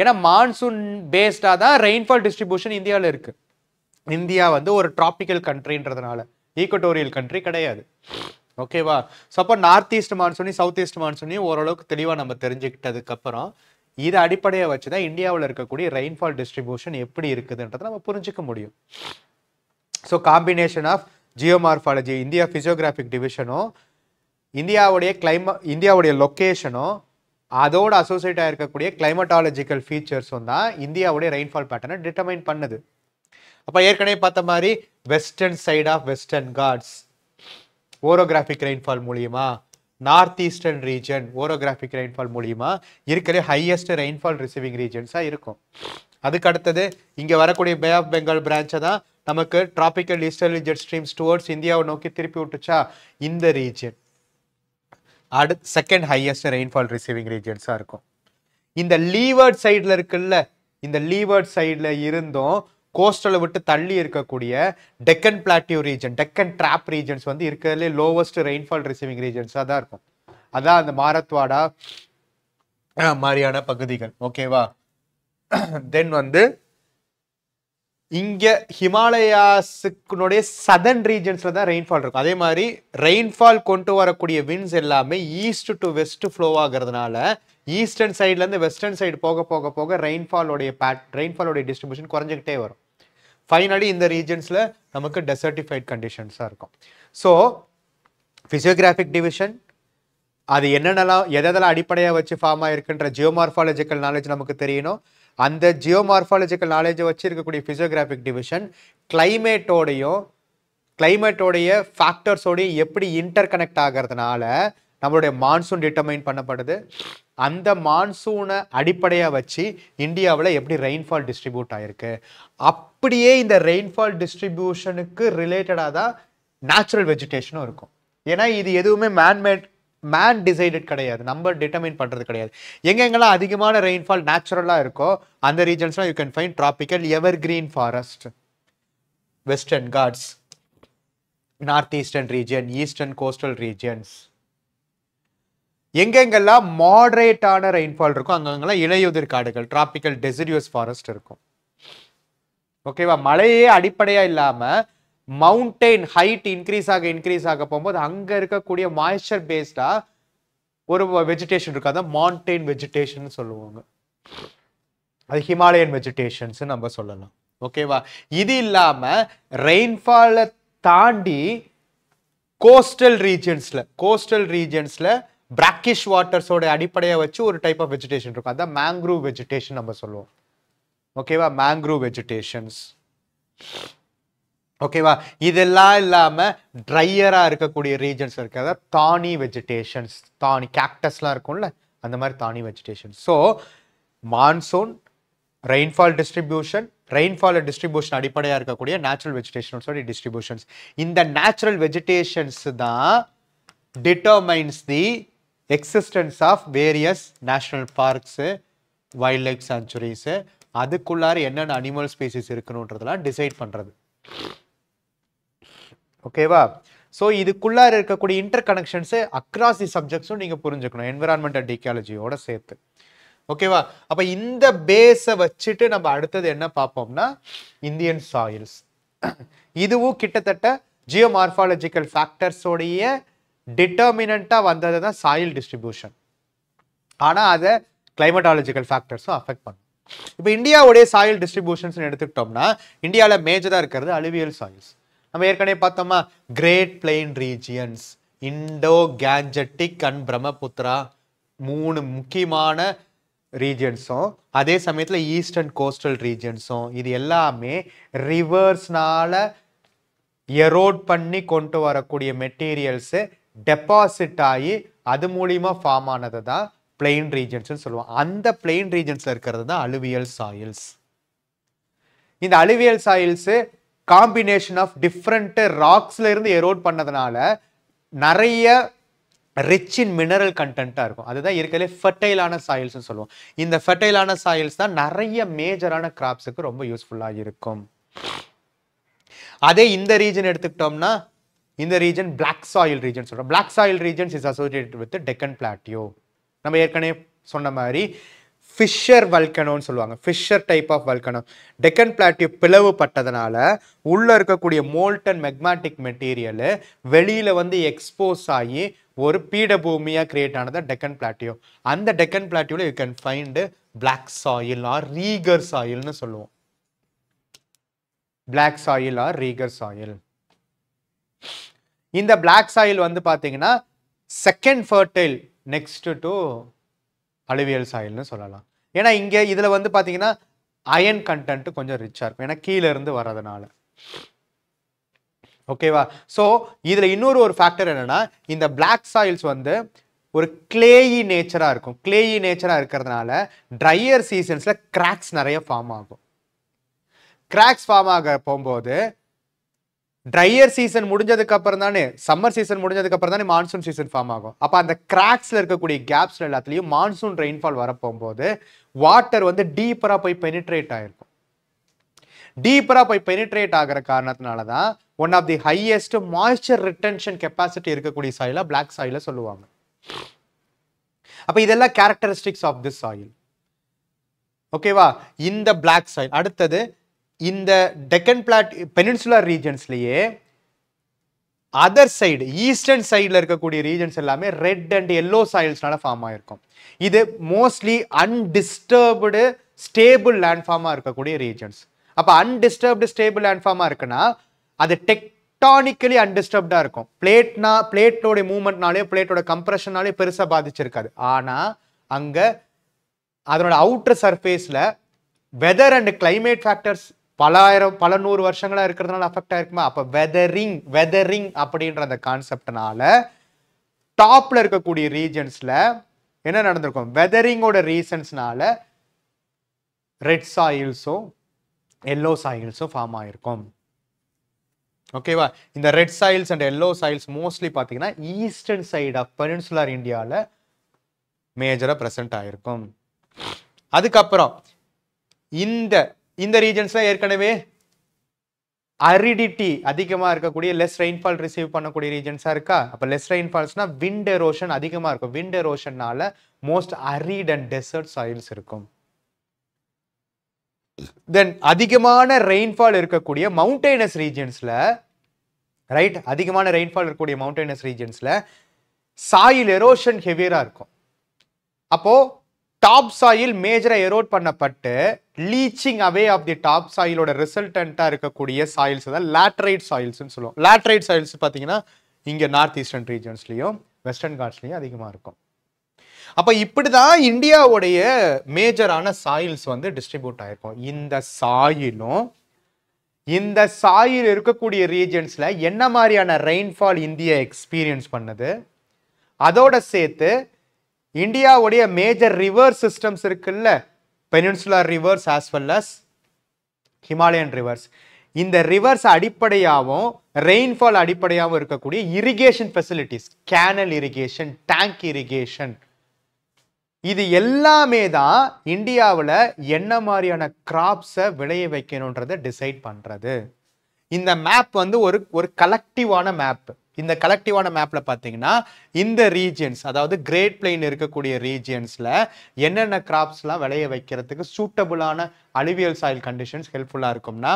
ஏன்னா மான்சூன் பேஸ்டாக தான் ரெயின்ஃபால் டிஸ்ட்ரிபியூஷன் இந்தியாவில் இருக்கு இந்தியா வந்து ஒரு டிராபிக்கல் கண்ட்ரின்றதுனால ஈக்கட்டோரியல் கண்ட்ரி கிடையாது ஓகேவா ஸோ அப்போ நார்த் ஈஸ்ட் மான்சூனையும் சவுத் ஈஸ்ட் மான்சூனையும் ஓரளவுக்கு தெளிவாக நம்ம தெரிஞ்சுக்கிட்டதுக்கப்புறம் இதை அடிப்படையை வச்சு தான் இந்தியாவில் இருக்கக்கூடிய ரெயின்ஃபால் டிஸ்ட்ரிபியூஷன் எப்படி இருக்குதுன்றதை நம்ம புரிஞ்சுக்க முடியும் so combination of geomorphology India physiographic டிவிஷனும் இந்தியாவுடைய கிளைமே இந்தியாவுடைய லொக்கேஷனும் அதோடு அசோசியேட் ஆகிருக்கக்கூடிய கிளைமட்டாலஜிக்கல் ஃபீச்சர்ஸும் தான் இந்தியாவுடைய ரெயின்ஃபால் பேட்டர்னை டிட்டர்மைன் பண்ணுது அப்போ ஏற்கனவே பார்த்த மாதிரி western side of western Ghats orographic rainfall மூலியமா north eastern region orographic rainfall மூலியமா இருக்கிற ஹையஸ்ட் ரெயின்ஃபால் ரிசீவிங் ரீஜன்ஸாக இருக்கும் அதுக்கு அடுத்தது இங்கே வரக்கூடிய பே ஆஃப் பெங்கால் பிரான்ச்சை தான் நமக்கு tropical easterly jet streams towards இந்தியாவை நோக்கி திருப்பி விட்டுச்சா இந்த ரீஜன் அடு செகண்ட் ஹையஸ்ட் ரெயின்ஃபால் ரிசீவிங் ரீஜன்ஸாக இருக்கும் இந்த லீவர்ட் சைடில் இருக்குல்ல இந்த லீவர்ட் சைடில் இருந்தும் கோஸ்டலை விட்டு தள்ளி இருக்கக்கூடிய Deccan plateau region Deccan trap regions வந்து இருக்கிறதுலே லோவஸ்ட் ரெயின்ஃபால் ரிசீவிங் ரீஜன்ஸாக தான் இருக்கும் அதான் அந்த மாரத்வாடா மாதிரியான பகுதிகள் ஓகேவா தென் வந்து இங்கே ஹிமாலயாஸுக்குனுடைய சதன் ரீஜன்ஸில் தான் ரெயின்ஃபால் இருக்கும் அதே மாதிரி ரெயின்ஃபால் கொண்டு வரக்கூடிய வின்ஸ் எல்லாமே ஈஸ்ட் டு வெஸ்ட் ஃப்ளோ ஆகிறதுனால ஈஸ்டர்ன் சைட்லேருந்து வெஸ்டர்ன் சைடு போக போக போக ரெயின்ஃபாலோடைய பேட் ரெயின்ஃபாலோடைய டிஸ்ட்ரிபியூஷன் குறைஞ்சிக்கிட்டே வரும் ஃபைனலி இந்த ரீஜன்ஸில் நமக்கு டெசர்டிஃபைட் கண்டிஷன்ஸாக இருக்கும் ஸோ ஃபிசியோகிராஃபிக் டிவிஷன் அது என்னென்னலாம் எதெல்லாம் அடிப்படையாக வச்சு ஃபார்ம் ஆகிருக்குன்ற ஜியோமார்ஃபாலஜிக்கல் நாலேஜ் நமக்கு தெரியணும் அந்த ஜியோ மார்ஃபாலஜிக்கல் நாலேஜை வச்சு இருக்கக்கூடிய ஃபிசியோகிராஃபிக் டிவிஷன் கிளைமேட்டோடையும் கிளைமேட்டோடைய ஃபேக்டர்ஸோடையும் எப்படி இன்டர் கனெக்ட் ஆகிறதுனால நம்மளுடைய மான்சூன் டிட்டர்மைன் பண்ணப்படுது அந்த மான்சூனை அடிப்படையாக வச்சு இந்தியாவில் எப்படி ரெயின்ஃபால் டிஸ்ட்ரிபியூட் ஆகிருக்கு அப்படியே இந்த ரெயின்ஃபால் டிஸ்ட்ரிபியூஷனுக்கு ரிலேட்டடாக தான் நேச்சுரல் வெஜிடேஷனும் இருக்கும் ஏன்னா இது எதுவுமே மேன்மேட் மேன் டிசைடட் கிடையாது நம்ம டிட்டர்மைன் பண்ணுறது கிடையாது எங்கெங்கெல்லாம் அதிகமான ரெயின்ஃபால் நேச்சுரலாக இருக்கோ அந்த ரீஜன்ஸ்லாம் you can find tropical evergreen forest western Ghats north eastern region eastern coastal regions எங்கெங்கெல்லாம் மாடரேட்டான ரெயின்ஃபால் இருக்கும் அங்கங்கெல்லாம் இலையுதிர் காடுகள் டிராபிக்கல் டெசிடியூஸ் ஃபாரஸ்ட் இருக்கும் ஓகேவா மழையே அடிப்படையாக இல்லாமல் மவுண்டெயின் ஹைட் இன்க்ரீஸ் ஆக இன்க்ரீஸ் ஆக போகும்போது அங்கே இருக்கக்கூடிய மாய்ஸ்டர் பேஸ்டா ஒரு வெஜிடேஷன் இருக்கு அதான் மாவுண்டெயின் வெஜிடேஷன் சொல்லுவாங்க அது ஹிமாலயன் வெஜிடேஷன்ஸ் நம்ம சொல்லலாம் ஓகேவா இது இல்லாமல் ரெயின்ஃபால தாண்டி கோஸ்டல் ரீஜன்ஸ்ல கோஸ்டல் ரீஜன்ஸ்ல பிராக்கிஷ் வாட்டர்ஸோட அடிப்படையை வச்சு ஒரு டைப் ஆஃப் வெஜிடேஷன் இருக்கும் அதான் மேங்க்ரூவ் வெஜிடேஷன் நம்ம சொல்லுவோம் ஓகேவா மேங்க்ரூவ் வெஜிடேஷன்ஸ் ஓகேவா இதெல்லாம் இல்லாமல் ட்ரையராக இருக்கக்கூடிய ரீஜன்ஸ் இருக்கிறத தானி வெஜிடேஷன்ஸ் தானி கேக்டஸ்லாம் இருக்கும்ல அந்த மாதிரி தானி vegetation so monsoon rainfall distribution rainfall distribution அடிப்படையாக இருக்கக்கூடிய நேச்சுரல் வெஜிடேஷன்ஸோட டிஸ்ட்ரிபியூஷன்ஸ் இந்த நேச்சுரல் வெஜிடேஷன்ஸ் தான் determines the existence of various national parks wild life sanctuaries அதுக்குள்ளார என்னென்ன அனிமல் ஸ்பீசிஸ் இருக்கணுன்றதெல்லாம் டிசைட் பண்ணுறது ஓகேவா ஸோ இதுக்குள்ளார இருக்கக்கூடிய இன்டர் கனெக்ஷன்ஸு அக்ராஸ் தி சப்ஜெக்ட்ஸும் நீங்கள் புரிஞ்சுக்கணும் என்விரான்மெண்ட் அண்ட் டிகாலஜியோட சேர்த்து ஓகேவா அப்போ இந்த பேஸை வச்சுட்டு நம்ம அடுத்தது என்ன பார்ப்போம்னா இந்தியன் சாயில்ஸ் இதுவும் கிட்டத்தட்ட ஜியோமார்ஃபாலஜிக்கல் ஃபேக்டர்ஸோடைய டிட்டர்மினண்ட்டாக வந்தது தான் சாயில் டிஸ்ட்ரிபியூஷன் ஆனால் அதை கிளைமேட்டாலஜிக்கல் ஃபேக்டர்ஸும் அஃபெக்ட் பண்ணும் இப்போ இந்தியாவுடைய சாயில் டிஸ்ட்ரிபியூஷன்ஸ் எடுத்துக்கிட்டோம்னா இந்தியாவில் மேஜராக இருக்கிறது அலுவியல் சாயில்ஸ் நம்ம ஏற்கனவே பார்த்தோமா great plain regions Indo Gangetic and Brahmaputra மூணு முக்கியமான ரீஜியன்ஸும் அதே சமயத்தில் ஈஸ்டர்ன் கோஸ்டல் ரீஜியன்ஸும் இது எல்லாமே ரிவர்ஸ்னால் எரோட் பண்ணி கொண்டு வரக்கூடிய மெட்டீரியல்ஸு டெபாசிட் ஆகி அது மூலிமா ஃபார்ம் ஆனது தான் பிளெயின் ரீஜன்ஸ்னு சொல்லுவோம் அந்த பிளெயின் ரீஜன்ஸில் இருக்கிறது தான் அலுவியல் சாயில்ஸ் இந்த alluvial soils combination of different ராக்ஸ்ல இருந்து எரோட் பண்ணதுனால நிறைய ரிச் இன் மினரல் கண்டென்ட்டாக இருக்கும் அதுதான் இருக்கிறதுலே ஃபர்டைலான சாயில்ஸ்னு சொல்லுவோம் இந்த ஃபர்டைலான சாயில்ஸ் தான் நிறைய மேஜரான கிராப்ஸுக்கு ரொம்ப யூஸ்ஃபுல்லாக இருக்கும் அதே இந்த ரீஜன் எடுத்துக்கிட்டோம்னா இந்த ரீஜன் பிளாக் சாயில் ரீஜன் சொல்கிறோம் black soil regions is associate with Deccan plateau நம்ம ஏற்கனவே சொன்ன மாதிரி ஃபிஷ்ஷர் வல்கனோன்னு சொல்லுவாங்க fissure type of volcano Deccan plateau பிளவுபட்டதுனால உள்ளே இருக்கக்கூடிய மோல்டன் மெக்மாட்டிக் மெட்டீரியலு வெளியில் வந்து எக்ஸ்போஸ் ஆகி ஒரு பீடபூமியாக கிரியேட் ஆனது டெக்கன் பிளாட்டியூ அந்த டெக்கன் பிளாட்டியூவில் you can find black soil or regur சாயில்னு சொல்லுவோம் black soil or regur soil இந்த பிளாக் சாயில் வந்து பார்த்தீங்கன்னா second fertile next to alluvial சாயல்னு சொல்லலாம் ஏன்னா இங்கே இதில் வந்து பார்த்தீங்கன்னா அயன் கண்டென்ட் கொஞ்சம் ரிச்சாக இருக்கும் ஏன்னா கீழேருந்து வர்றதுனால ஓகேவா ஸோ இதில் இன்னொரு ஒரு ஃபேக்டர் என்னென்னா இந்த பிளாக் சாயில்ஸ் வந்து ஒரு கிளேயி நேச்சராக இருக்கும் கிளேயி நேச்சராக இருக்கிறதுனால ட்ரையர் சீசன்ஸில் கிராக்ஸ் நிறைய ஃபார்ம் ஆகும் கிராக்ஸ் ஃபார்ம் ஆக போகும்போது ட்ரையர் சீசன் முடிஞ்சதுக்கு அப்புறம் தானே சம்மர் சீசன் முடிஞ்சதுக்கு அப்புறம் தானே மான்சூன் சீசன் ஃபார்ம் ஆகும் அப்போ அந்த கிராக்ஸ்ல இருக்கக்கூடிய கேப்ஸ் எல்லாத்துலேயும் மான்சூன் ரெயின்ஃபால் வர போகும்போது வாட்டர் வந்து டீப்பராக போய் பெனிட்ரேட் ஆகிருக்கும் டீப்பராக போய் பெனிட்ரேட் ஆகிற காரணத்தினால தான் one of the highest moisture retention capacity இருக்கக்கூடிய சாயில பிளாக் சாயில சொல்லுவாங்க அப்போ இதெல்லாம் கேரக்டரிஸ்டிக்ஸ் ஆஃப் திஸ் சாயில் ஓகேவா இந்த பிளாக் சாயில் அடுத்தது இந்த டெக்கன் பிளாட் பெனின்சுலர் ரீஜன்ஸ்லேயே அதர் சைடு ஈஸ்டர்ன் சைடில் இருக்கக்கூடிய ரீஜன்ஸ் எல்லாமே ரெட் அண்ட் எல்லோ சாயில்ஸ்னால ஃபார்ம் ஆகிருக்கும் இது மோஸ்ட்லி அன்டிஸ்டர்ப்டு ஸ்டேபிள் லேண்ட்ஃபார்மாக இருக்கக்கூடிய ரீஜன்ஸ் அப்போ அன்டிஸ்டர்ப்டு ஸ்டேபிள் லேண்ட்ஃபார்மாக இருக்குன்னா அது டெக்டானிக்கலி அன்டிஸ்டர்ப்டாக இருக்கும் பிளேட்னா பிளேட்டோடைய மூவ்மெண்ட்னாலே பிளேட்டோட கம்ப்ரெஷனாலே பெருசாக பாதிச்சிருக்காது ஆனால் அங்கே அதனோட அவுட்டர் சர்ஃபேஸில் வெதர் அண்ட் கிளைமேட் ஃபேக்டர்ஸ் பல ஆயிரம் பல நூறு வருஷங்களாக இருக்கிறதுனால அஃபெக்ட் ஆயிருக்குமா அப்போ வெதரிங் வெதரிங் அப்படின்ற அந்த கான்செப்டினால டாப்பில் இருக்கக்கூடிய ரீஜன்ஸில் என்ன நடந்திருக்கும் வெதரிங்கோட ரீசன்ஸ்னால ரெட் சாயில்ஸும் எல்லோ சாயில்ஸும் ஃபார்ம் ஆகிருக்கும் ஓகேவா இந்த red soils and yellow soils mostly பார்த்தீங்கன்னா ஈஸ்டர்ன் சைடு ஆஃப் பெனின்சுலர் இந்தியாவில் மேஜராக ப்ரெசென்ட் ஆகிருக்கும் அதுக்கப்புறம் இந்த இந்த ரீஜன்ஸில் ஏற்கனவே அரிடிட்டி அதிகமாக இருக்கக்கூடிய லெஸ் ரெயின்ஃபால் ரிசீவ் பண்ணக்கூடிய ரீஜன்ஸாக இருக்கா அப்போ லெஸ் ரெயின்ஃபால்ஸ்னால் விண்ட் எரோஷன் அதிகமாக இருக்கும் விண்ட் எரோஷன்னால most arid and desert soils இருக்கும் தென் அதிகமான ரெயின்ஃபால் இருக்கக்கூடிய மவுண்டெய்னஸ் ரீஜன்ஸில் ரைட் அதிகமான ரெயின்ஃபால் இருக்கக்கூடிய மவுண்டைனஸ் ரீஜன்ஸில் சாயில் எரோஷன் ஹெவியராக இருக்கும் அப்போது டாப் சாயில் மேஜரை எரோட் பண்ணப்பட்டு leaching away of the top சாயிலோட ரிசல்டண்ட்டாக இருக்கக்கூடிய சாயில்ஸ் தான் லேட்ரைட் சாயில்ஸ்னு சொல்லுவோம் லேட்ரைட் சாயில்ஸ் பார்த்தீங்கன்னா இங்கே நார்த் ஈஸ்டர்ன் ரீஜன்ஸ்லையும் வெஸ்டர்ன் காட்ஸ்லையும் அதிகமாக இருக்கும் அப்போ இப்படி தான் இந்தியாவுடைய மேஜரான சாயில்ஸ் வந்து டிஸ்ட்ரிபியூட் ஆகிருக்கும் இந்த சாயிலும் இந்த சாயில் இருக்கக்கூடிய ரீஜன்ஸ்ல என்ன மாதிரியான ரெயின்ஃபால் இந்தியா எக்ஸ்பீரியன்ஸ் பண்ணுது அதோட சேர்த்து இந்தியாவுடைய மேஜர் ரிவர் சிஸ்டம்ஸ் இருக்குல்ல peninsular rivers as well as Himalayan rivers இந்த ரிவர்ஸ் அடிப்படையாகவும் ரெயின்ஃபால் அடிப்படையாகவும் இருக்கக்கூடிய irrigation facilities canal irrigation tank irrigation இது எல்லாமே தான் இந்தியாவில் என்ன மாதிரியான கிராப்ஸை விளைய வைக்கணுன்றதை டிசைட் பண்ணுறது இந்த மேப் வந்து ஒரு ஒரு கலெக்டிவான மேப்பு இந்த கலெக்டிவான மேப்பில் பார்த்தீங்கன்னா இந்த ரீஜியன்ஸ் அதாவது கிரேட் பிளெயின் இருக்கக்கூடிய ரீஜியன்ஸில் என்னென்ன கிராப்ஸ்லாம் விளைய வைக்கிறதுக்கு சூட்டபுளான அலுவியல் சாயில் கண்டிஷன்ஸ் ஹெல்ப்ஃபுல்லாக இருக்கும்னா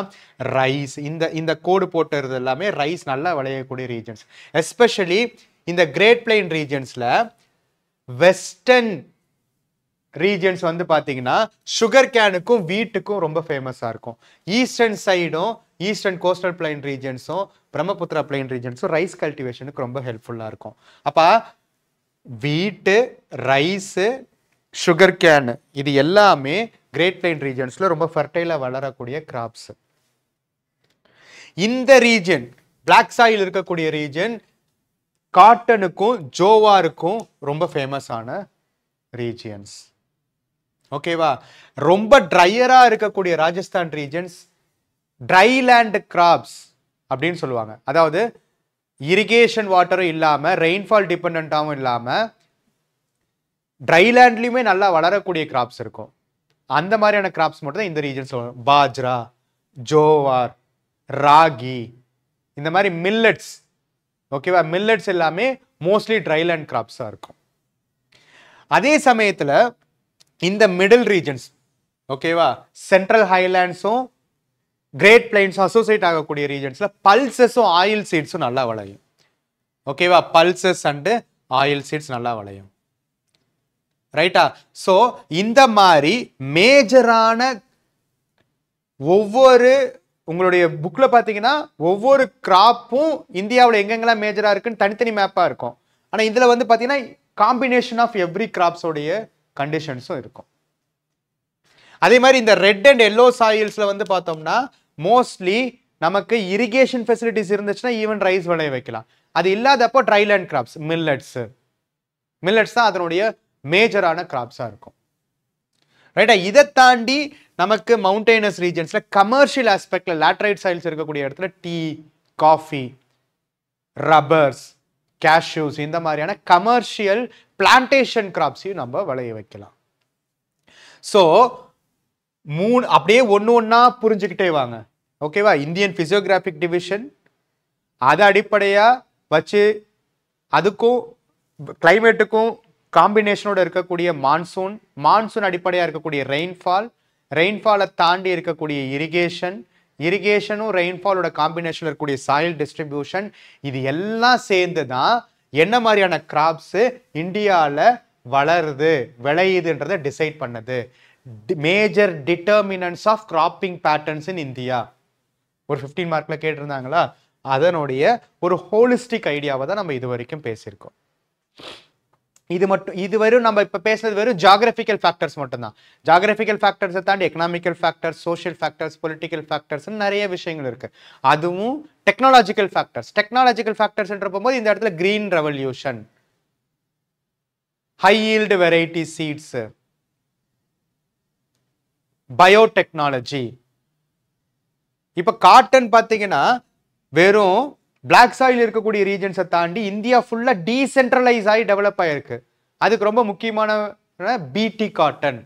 ரைஸ் இந்த இந்த கோடு போட்டுறது எல்லாமே ரைஸ் நல்லா விளையக்கூடிய ரீஜன்ஸ் எஸ்பெஷலி இந்த கிரேட் பிளெயின் ரீஜன்ஸில் வெஸ்டர்ன் ரீஜன்ஸ் வந்து பார்த்தீங்கன்னா சுகர் கேனுக்கும் வீட்டுக்கும் ரொம்ப ஃபேமஸாக இருக்கும் ஈஸ்டர்ன் சைடும் ஈஸ்டர்ன் கோஸ்டல் பிளைன் ரீஜன்ஸும் பிரம்மபுத்திரா பிளைன் ரீஜன்ஸும் ரைஸ் கல்டிவேஷனுக்கு ரொம்ப ஹெல்ப்ஃபுல்லாக இருக்கும் அப்போ வீட்டு ரைஸு சுகர் கேனு இது எல்லாமே கிரேட் பிளைன் ரீஜன்ஸில் ரொம்ப ஃபர்டைலாக வளரக்கூடிய கிராப்ஸ் இந்த ரீஜன் பிளாக் சாயில் இருக்கக்கூடிய ரீஜன் காட்டனுக்கும் ஜோவாருக்கும் ரொம்ப ஃபேமஸான ரீஜியன்ஸ் ஓகேவா ரொம்ப ட்ரையராக இருக்கக்கூடிய Rajasthan regions dry land crops அப்படின்னு சொல்லுவாங்க அதாவது இரிகேஷன் வாட்டரும் இல்லாமல் ரெயின்ஃபால் டிபெண்ட்டாகவும் இல்லாமல் ட்ரை லேண்ட்லேயுமே நல்லா வளரக்கூடிய கிராப்ஸ் இருக்கும் அந்த மாதிரியான கிராப்ஸ் மட்டும் தான் இந்த ரீஜன் சொல்லணும் பாஜ்ரா ஜோவார் ராகி இந்த மாதிரி மில்லட்ஸ் ஓகேவா மில்லட்ஸ் எல்லாமே மோஸ்ட்லி ட்ரைலேண்ட் கிராப்ஸாக இருக்கும் அதே சமயத்தில் இந்த மிடில் ரீஜன்ஸ் ஓகேவா சென்ட்ரல் ஹைலாண்ட்ஸும் கிரேட் பிளைன்ஸும் அசோசியேட் ஆகக்கூடிய ரீஜன்ஸில் பல்சஸும் ஆயில் சீட்ஸும் நல்லா விளையும் ஓகேவா பல்சஸ் அண்டு ஆயில் சீட்ஸ் நல்லா விளையும் ரைட்டா ஸோ இந்த மாதிரி மேஜரான ஒவ்வொரு உங்களுடைய புக்கில் பார்த்தீங்கன்னா ஒவ்வொரு கிராப்பும் இந்தியாவில் எங்கெங்கெல்லாம் மேஜராக இருக்குன்னு தனித்தனி மேப்பாக இருக்கும் ஆனால் இதில் வந்து பார்த்தீங்கன்னா காம்பினேஷன் ஆஃப் எவ்ரி கிராப்ஸோடைய கண்டிஷன்ஸும் இருக்கும் அதே மாதிரி இந்த ரெட் அண்ட் எல்லோ சாயில்ஸில் வந்து பார்த்தோம்னா மோஸ்ட்லி நமக்கு இரிகேஷன் ஃபெசிலிட்டிஸ் இருந்துச்சுன்னா ஈவன் ரைஸ் விளைய வைக்கலாம் அது இல்லாதப்போ ட்ரைலேண்ட் கிராப்ஸ் மில்லட்ஸு மில்லட்ஸ் தான் அதனுடைய மேஜரான கிராப்ஸாக இருக்கும் ரைட்டா இதை தாண்டி நமக்கு மவுண்டெய்னஸ் ரீஜன்ஸில் கமர்ஷியல் ஆஸ்பெக்டில் லேட்ரைட் சாயில்ஸ் இருக்கக்கூடிய இடத்துல டீ காஃபி ரப்பர்ஸ் கேஷ்யூஸ் இந்த மாதிரியான கமர்ஷியல் பிளான்டேஷன் கிராப்ஸையும் நம்ம விளைய வைக்கலாம் ஸோ மூணு அப்படியே ஒன்று ஒன்றா புரிஞ்சுக்கிட்டே வாங்க ஓகேவா இந்தியன் ஃபிசியோகிராஃபிக் டிவிஷன் அதை அடிப்படையாக வச்சு அதுக்கும் கிளைமேட்டுக்கும் காம்பினேஷனோட இருக்கக்கூடிய மான்சூன் மான்சூன் அடிப்படையாக இருக்கக்கூடிய ரெயின்ஃபால் ரெயின்ஃபாலை தாண்டி இருக்கக்கூடிய இரிகேஷன் இரிகேஷனும் ரெயின்ஃபாலோட காம்பினேஷனில் இருக்கக்கூடிய சாயில் டிஸ்ட்ரிபியூஷன் இது எல்லாம் சேர்ந்து தான் என்ன மாதிரியான கிராப்ஸு இந்தியாவில் வளருது விளையுதுன்றத டிசைட் பண்ணுது major determinants of cropping patterns in India ஒரு ஃபிஃப்டீன் மார்க்கில் கேட்டிருந்தாங்களா அதனுடைய ஒரு ஹோலிஸ்டிக் ஐடியாவை தான் நம்ம இது வரைக்கும் பேசியிருக்கோம் இது மட்டும் இது வரும் நம்ம இப்போ பேசுறது வெறும் ஜாகிரபிக்கல் ஃபேக்டர்ஸ் மட்டும்தான் ஜாகிரபிக்கல் ஃபேக்டர்ஸை தாண்டி economical factors social factors political ஃபேக்டர்ஸ்னு நிறைய விஷயங்கள் இருக்குது அதுவும் டெக்னாலஜிக்கல் ஃபேக்டர்ஸ் டெக்னாலஜிக்கல் ஃபேக்டர்ஸ் போகும்போது இந்த இடத்துல green revolution high variety seeds biotechnology இப்போ காட்டன் பார்த்தீங்கன்னா வெறும் பிளாக் சாயில் இருக்கக்கூடிய ரீஜன்ஸை தாண்டி இந்தியா ஃபுல்லாக டீசென்ட்ரலைஸ் ஆகி டெவலப் ஆகிருக்கு அதுக்கு ரொம்ப முக்கியமான பிடி காட்டன்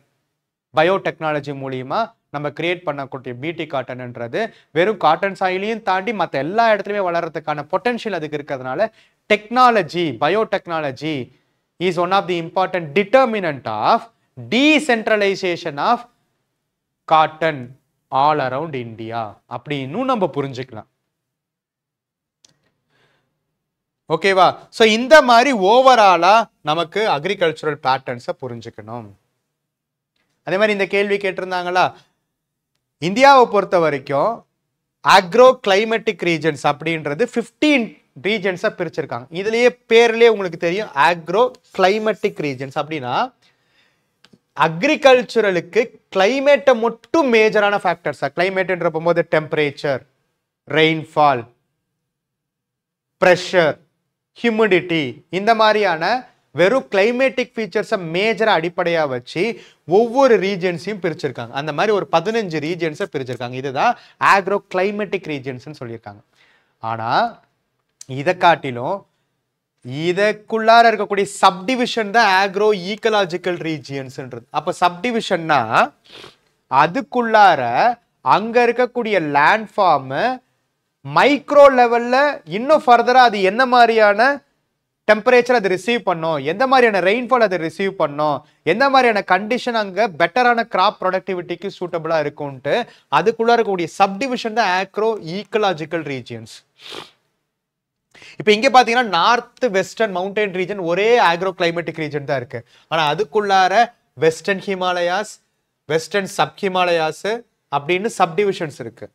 பயோடெக்னாலஜி மூலியமாக நம்ம கிரியேட் பண்ணக்கூடிய பிடி காட்டன்ன்றது வெறும் காட்டன் சாயிலையும் தாண்டி மற்ற எல்லா இடத்துலையுமே வளர்கிறதுக்கான பொட்டென்ஷியல் அதுக்கு இருக்கிறதுனால technology biotechnology is one of the important determinant of decentralisation of cotton all around India அப்படின்னு நம்ம புரிஞ்சுக்கலாம் ஓகேவா ஸோ இந்த மாதிரி ஓவராலாக நமக்கு அக்ரிகல்ச்சுரல் பேட்டர்ன்ஸை புரிஞ்சுக்கணும் அதே மாதிரி இந்த கேள்வி கேட்டிருந்தாங்களா இந்தியாவை பொறுத்த வரைக்கும் அக்ரோ கிளைமேட்டிக் ரீஜன்ஸ் அப்படின்றது ஃபிஃப்டீன் ரீஜன்ஸாக பிரிச்சிருக்காங்க இதுலேயே பேர்லேயே உங்களுக்கு தெரியும் அக்ரோ கிளைமேட்டிக் ரீஜன்ஸ் அப்படின்னா அக்ரிகல்ச்சுரலுக்கு கிளைமேட்டை மட்டும் மேஜரான ஃபேக்டர்ஸாக கிளைமேட்டுன்ற போகும்போது டெம்பரேச்சர் ரெயின்ஃபால் ப்ரெஷர் ஹியூமிடிட்டி இந்த மாதிரியான வெறும் கிளைமேட்டிக் ஃபீச்சர்ஸை மேஜராக அடிப்படையாக வச்சு ஒவ்வொரு ரீஜன்ஸையும் பிரிச்சிருக்காங்க அந்த மாதிரி ஒரு பதினஞ்சு ரீஜன்ஸை பிரிச்சிருக்காங்க இதுதான் ஆக்ரோ கிளைமேட்டிக் ரீஜன்ஸ்னு சொல்லியிருக்காங்க ஆனால் இதை காட்டிலும் இதற்குள்ளார இருக்கக்கூடிய சப்டிவிஷன் தான் ஆக்ரோ ஈக்கலாஜிக்கல் ரீஜியன்ஸ்ன்றது அப்போ சப்டிவிஷன்னா அதுக்குள்ளார அங்கே இருக்கக்கூடிய லேண்ட் ஃபார்மு மைக்ரோ லெவலில் இன்னும் ஃபர்தராக அது என்ன மாதிரியான டெம்பரேச்சர் அது ரிசீவ் பண்ணும் எந்த மாதிரியான ரெயின்ஃபால் அதை ரிசீவ் பண்ணும் எந்த மாதிரியான கண்டிஷன் அங்கே பெட்டரான கிராப் ப்ரொடக்டிவிட்டிக்கு சூட்டபிளாக இருக்கும்ன்ட்டு அதுக்குள்ள இருக்கக்கூடிய சப்டிவிஷன் தான் ஆக்ரோ ஈக்கலாஜிக்கல் ரீஜியன்ஸ் இப்போ இங்கே பார்த்தீங்கன்னா நார்த் வெஸ்டர்ன் மவுண்டைன் ரீஜன் ஒரே ஆக்ரோ கிளைமேட்டிக் ரீஜன் தான் இருக்குது ஆனால் அதுக்குள்ளார western Himalayas western sub Himalayas அப்படின்னு சப்டிவிஷன்ஸ் இருக்குது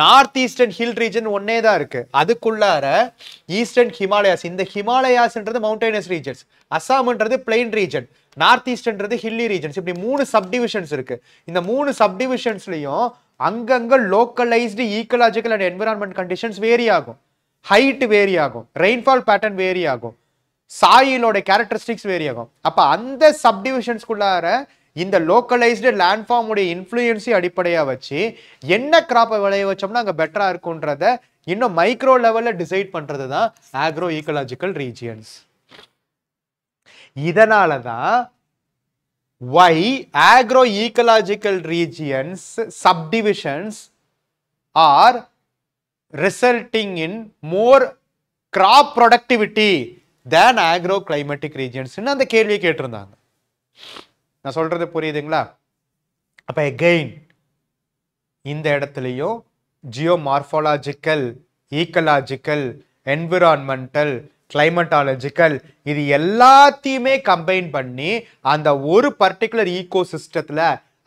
நார்த் ஈஸ்டர்ன் ஹில் ரீஜன் ஒன்னே தான் இருக்கு அதுக்குள்ளார ஈஸ்டர்ன் ஹிமாலயாஸ் இந்த ஹிமாலயாஸ்ன்றது மவுண்டைனஸ் ரீஜன்ஸ் அசாம்ன்றது பிளெயின் ரீஜன் நார்த் ஈஸ்ட்ன்றது ஹில்லி ரீஜன்ஸ் இப்படி மூணு சப்டிவிஷன்ஸ் இருக்கு இந்த மூணு சப்டிவிஷன்ஸ்லையும் அங்கங்க localised ecological and environment conditions vary ஆகும் ஹைட் வேரி ஆகும் ரெயின்ஃபால் பேட்டர்ன் வேரி ஆகும் சாயிலோட கேரக்டரிஸ்டிக்ஸ் வேரி ஆகும் அப்போ அந்த சப்டிவிஷன்ஸ்குள்ளார இந்த லோக்கலைஸ்டு லேண்ட்ஃபார்ம் உடைய இன்ஃப்ளூயன்ஸையும் அடிப்படையாக வச்சு என்ன கிராப்பை விளைய வச்சோம்னா அங்கே பெட்டராக இருக்குன்றத இன்னும் மைக்ரோ லெவலில் டிசைட் பண்ணுறது தான் ஆக்ரோ ஈக்கலாஜிக்கல் ரீஜியன்ஸ் இதனால தான் why agro ecological regions subdivisions are resulting in more crop productivity than agro climatic ரீஜியன்ஸ்னு அந்த கேள்வியை கேட்டிருந்தாங்க நான் சொல்கிறது புரியுதுங்களா அப்போ எகெயின் இந்த இடத்துலையும் geomorphological ecological environmental climatological இது எல்லாத்தையுமே கம்பைன் பண்ணி அந்த ஒரு பர்டிகுலர் ஈகோ சிஸ்டத்தில்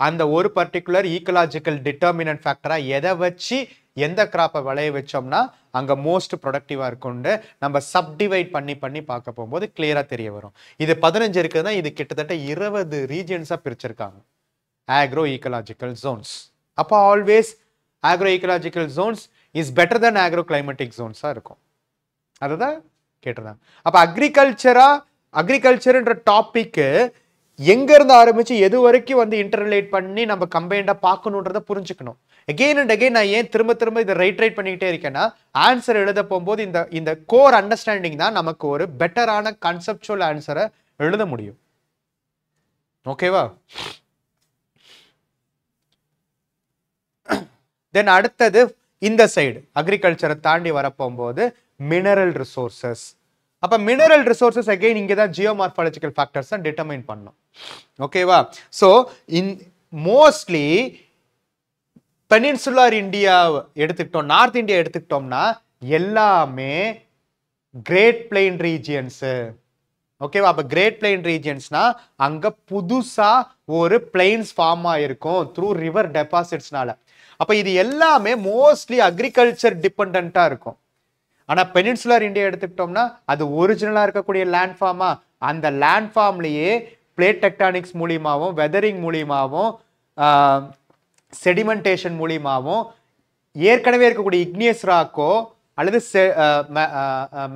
அந்த ஒரு பர்டிகுலர் ஈக்கலாஜிக்கல் டிட்டர்மினன்ட் ஃபேக்டராக எதை வச்சு எந்த கிராப்பை விளைய வச்சோம்னா அங்கே மோஸ்ட் ப்ரொடக்டிவாக இருக்கும்னு நம்ம சப்டிவைட் பண்ணி பண்ணி பார்க்க போகும்போது கிளியராக தெரிய வரும் இது பதினஞ்சு இருக்குதுன்னா இது கிட்டத்தட்ட இருபது ரீஜியன்ஸாக பிரிச்சிருக்காங்க ஆக்ரோ ஈக்கலாஜிக்கல் ஜோன்ஸ் அப்போ always agro ecological zones is better than agro climatic ஜோன்ஸாக இருக்கும் அதுதான் கேட்டிருந்தாங்க அப்போ அக்ரிகல்ச்சராக அக்ரிகல்ச்சருன்ற டாப்பிக்கு எங்கேருந்து ஆரம்பித்து எது வரைக்கும் வந்து இன்டர்லேட் பண்ணி நம்ம கம்பைண்டாக பார்க்கணுன்றதை புரிஞ்சுக்கணும் எகைன் அண்ட் அகெயின் நான் ஏன் திரும்ப திரும்ப இதை ரைட் ரைட் பண்ணிக்கிட்டே இருக்கேன்னா ஆன்சர் எழுத போகும்போது இந்த இந்த கோர் அண்டர்ஸ்டாண்டிங் தான் நமக்கு ஒரு பெட்டரான கான்செப்டுவல் ஆன்சரை எழுத முடியும் ஓகேவா தென் அடுத்தது இந்த சைடு அக்ரிகல்ச்சரை தாண்டி வரப்போகும்போது மினரல் ரிசோர்சஸ் அப்போ மினரல் ரிசோர்ஸஸ் அகெயின் இங்கே தான் ஜியோமார்ஃபாலஜிக்கல் ஃபேக்டர்ஸ் டிட்டர்மைன் பண்ணும் ஓகேவா so in mostly peninsular India எடுத்துக்கிட்டோம் நார்த் இந்தியா எடுத்துக்கிட்டோம்னா எல்லாமே கிரேட் பிளெயின் ரீஜியன்ஸு ஓகேவா அப்போ கிரேட் பிளெயின் ரீஜியன்ஸ்னா அங்கே புதுசாக ஒரு பிளெயின்ஸ் ஃபார்ம் ஆகிருக்கும் த்ரூ ரிவர் டெபாசிட்ஸ்னால அப்போ இது எல்லாமே மோஸ்ட்லி அக்ரிகல்ச்சர் டிபெண்ட்டாக இருக்கும் ஆனால் பெனின்சுலர் இந்தியா எடுத்துக்கிட்டோம்னா அது ஒரிஜினலாக இருக்கக்கூடிய லேண்ட் அந்த லேண்ட் பிளேட் டெக்டானிக்ஸ் மூலியமாகவும் வெதரிங் மூலியமாகவும் செடிமெண்டேஷன் மூலியமாகவும் ஏற்கனவே இருக்கக்கூடிய இக்னியஸ் ராக்கோ அல்லது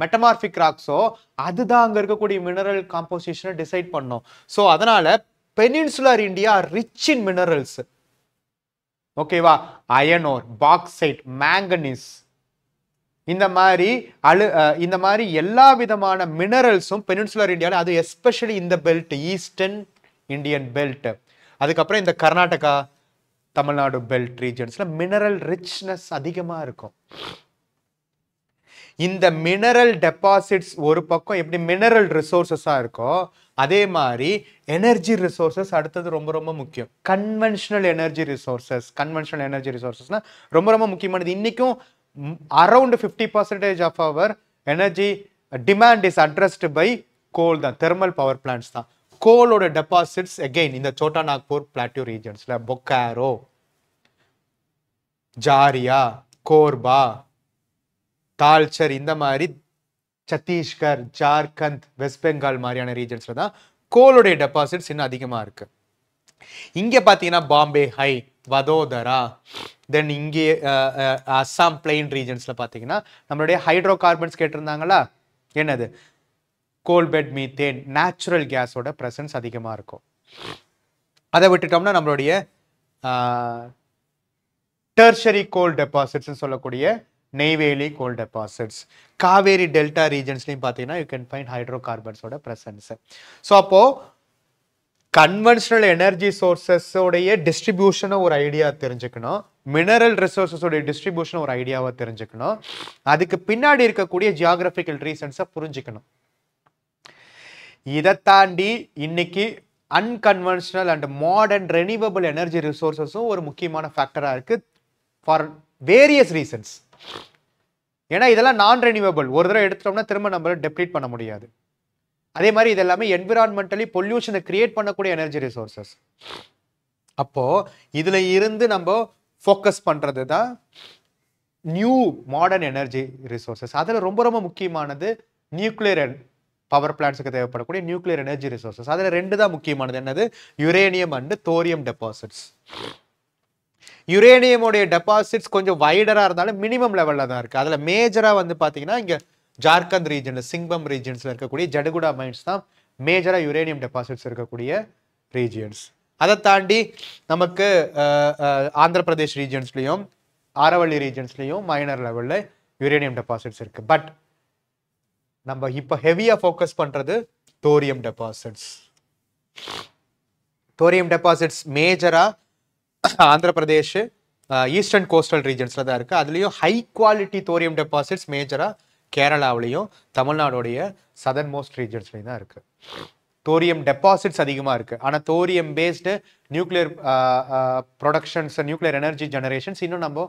மெட்டமார்பிக் ராக்ஸோ அதுதான் அங்கே இருக்கக்கூடிய மினரல் காம்போசிஷனை டிசைட் பண்ணும் ஸோ அதனால peninsular India rich in minerals ஓகேவா அயனோர் பாக்சைட் மேங்கனீஸ் இந்த மாதிரி அழு இந்த மாதிரி எல்லா விதமான மினரல்ஸும் பெனின்சுலர் இந்தியாவில் அது எஸ்பெஷலி இந்த பெல்ட் ஈஸ்டர்ன் இந்தியன் பெல்ட் அதுக்கப்புறம் இந்த கர்நாடகா தமிழ்நாடு பெல்ட் ரீஜன்ஸில் மினரல் ரிச்னஸ் அதிகமாக இருக்கும் இந்த மினரல் டெபாசிட்ஸ் ஒரு பக்கம் எப்படி மினரல் ரிசோர்ஸஸாக இருக்கோ அதே மாதிரி எனர்ஜி ரிசோர்ஸஸ் அடுத்தது ரொம்ப ரொம்ப முக்கியம் conventional energy resources conventional energy ரிசோர்ஸஸ்னால் ரொம்ப ரொம்ப முக்கியமானது இன்றைக்கும் around fifty percentage of our energy demand is addressed by coal தான் தெர்மல் பவர் பிளான்ஸ் தான் கோலோட டெபாசிட்ஸ் அகெயின் இந்த சோட்டா நாக்பூர் பிளாட்டியூ ரீஜன்ஸில் பொக்காரோ ஜாரியா கோர்பா தால்ச்சர் இந்த மாதிரி சத்தீஸ்கர் ஜார்க்கண்ட் வெஸ்ட் பெங்கால் மாதிரியான ரீஜன்ஸில் தான் கோலுடைய டெபாசிட்ஸ் இன்னும் அதிகமாக இருக்குது இங்கே பார்த்தீங்கன்னா பாம்பே ஹை வதோதரா தென் இங்கே அஸ்ஸாம் பிளெயின் ரீஜன்ஸில் பார்த்தீங்கன்னா நம்மளுடைய ஹைட்ரோ கார்பன்ஸ் கேட்டிருந்தாங்களா என்னது கோல்பெட் மீத்தேன் நேச்சுரல் கேஸோட ப்ரெசன்ஸ் அதிகமாக இருக்கும் அதை விட்டுட்டோம்னா நம்மளுடைய டெர்ஷரி கோல் டெபாசிட்ஸ்ன்னு சொல்லக்கூடிய Neyveli coal deposits Kaveri delta ரீஜன்ஸ்லையும் பார்த்தீங்கன்னா யூ கேன் ஃபைன் ஹைட்ரோ கார்பன்ஸோட ப்ரெசன்ஸ் ஸோ அப்போது கன்வென்ஷனல் எனர்ஜி சோர்சஸோடைய டிஸ்ட்ரிபியூஷனை ஒரு ஐடியா தெரிஞ்சுக்கணும் மினரல் ரிசோர்ஸஸோடைய டிஸ்ட்ரிபியூஷன் ஒரு ஐடியாவை தெரிஞ்சுக்கணும் அதுக்கு பின்னாடி இருக்கக்கூடிய ஜியாகிரபிக்கல் ரீசன்ஸை புரிஞ்சுக்கணும் இதை தாண்டி இன்னைக்கு unconventional and modern renewable energy ரிசோர்ஸஸும் ஒரு முக்கியமான ஃபேக்டராக இருக்குது ஃபார் வேரியஸ் ரீசன்ஸ் ஏன்னா இதெல்லாம் நான் ரெனியூவபிள் ஒரு தடவை எடுத்துட்டோம்னா திரும்ப நம்மளை டெப்ளீட் பண்ண முடியாது அதே மாதிரி இதெல்லாமே என்விரான்மெண்டலி பொல்யூஷனை கிரியேட் பண்ணக்கூடிய எனர்ஜி ரிசோர்சஸ் அப்போது இதில் இருந்து நம்ம ஃபோக்கஸ் பண்ணுறது தான் நியூ மாடர்ன் எனர்ஜி ரிசோர்சஸ் அதில் ரொம்ப ரொம்ப முக்கியமானது நியூக்ளியர் பவர் பிளான்ஸுக்கு தேவைப்படக்கூடிய நியூக்ளியர் எனர்ஜி ரிசோர்சஸ் அதில் ரெண்டு தான் முக்கியமானது என்னது யுரேனியம் அண்டு தோரியம் டெபாசிட்ஸ் யுரேனியமுடைய டெபாசிட்ஸ் கொஞ்சம் வைடராக இருந்தாலும் மினிமம் லெவலில் தான் இருக்குது அதில் மேஜராக வந்து பார்த்தீங்கன்னா இங்கே ஜார்க்கண்ட் ரீஜனில் சிங்பம் ரீஜன்ஸில் இருக்கக்கூடிய ஜடுகுடா மைன்ஸ் தான் மேஜராக யுரேனியம் டெபாசிட்ஸ் இருக்கக்கூடிய ரீஜியன்ஸ் அதை தாண்டி நமக்கு ஆந்திர பிரதேஷ் ரீஜன்ஸ்லேயும் ஆரவள்ளி ரீஜன்ஸ்லேயும் மைனர் லெவலில் யுரேனியம் டெபாசிட்ஸ் இருக்குது பட் நம்ம இப்போ ஹெவியாக ஃபோக்கஸ் பண்ணுறது தோரியம் டெபாசிட்ஸ் தோரியம் டெபாசிட்ஸ் மேஜராக ஆந்திர பிரதேஷ் ஈஸ்டர்ன் கோஸ்டல் ரீஜன்ஸில் தான் இருக்குது அதுலேயும் ஹை குவாலிட்டி தோரியம் டெபாசிட்ஸ் மேஜராக கேரளாவிலையும் தமிழ்நாடோடைய சதன் மோஸ்ட் ரீஜன்ஸ்லையும் தான் இருக்குது தோரியம் டெபாசிட்ஸ் அதிகமாக இருக்குது ஆனால் thorium based nuclear productions nuclear energy generations இன்னும் நம்ம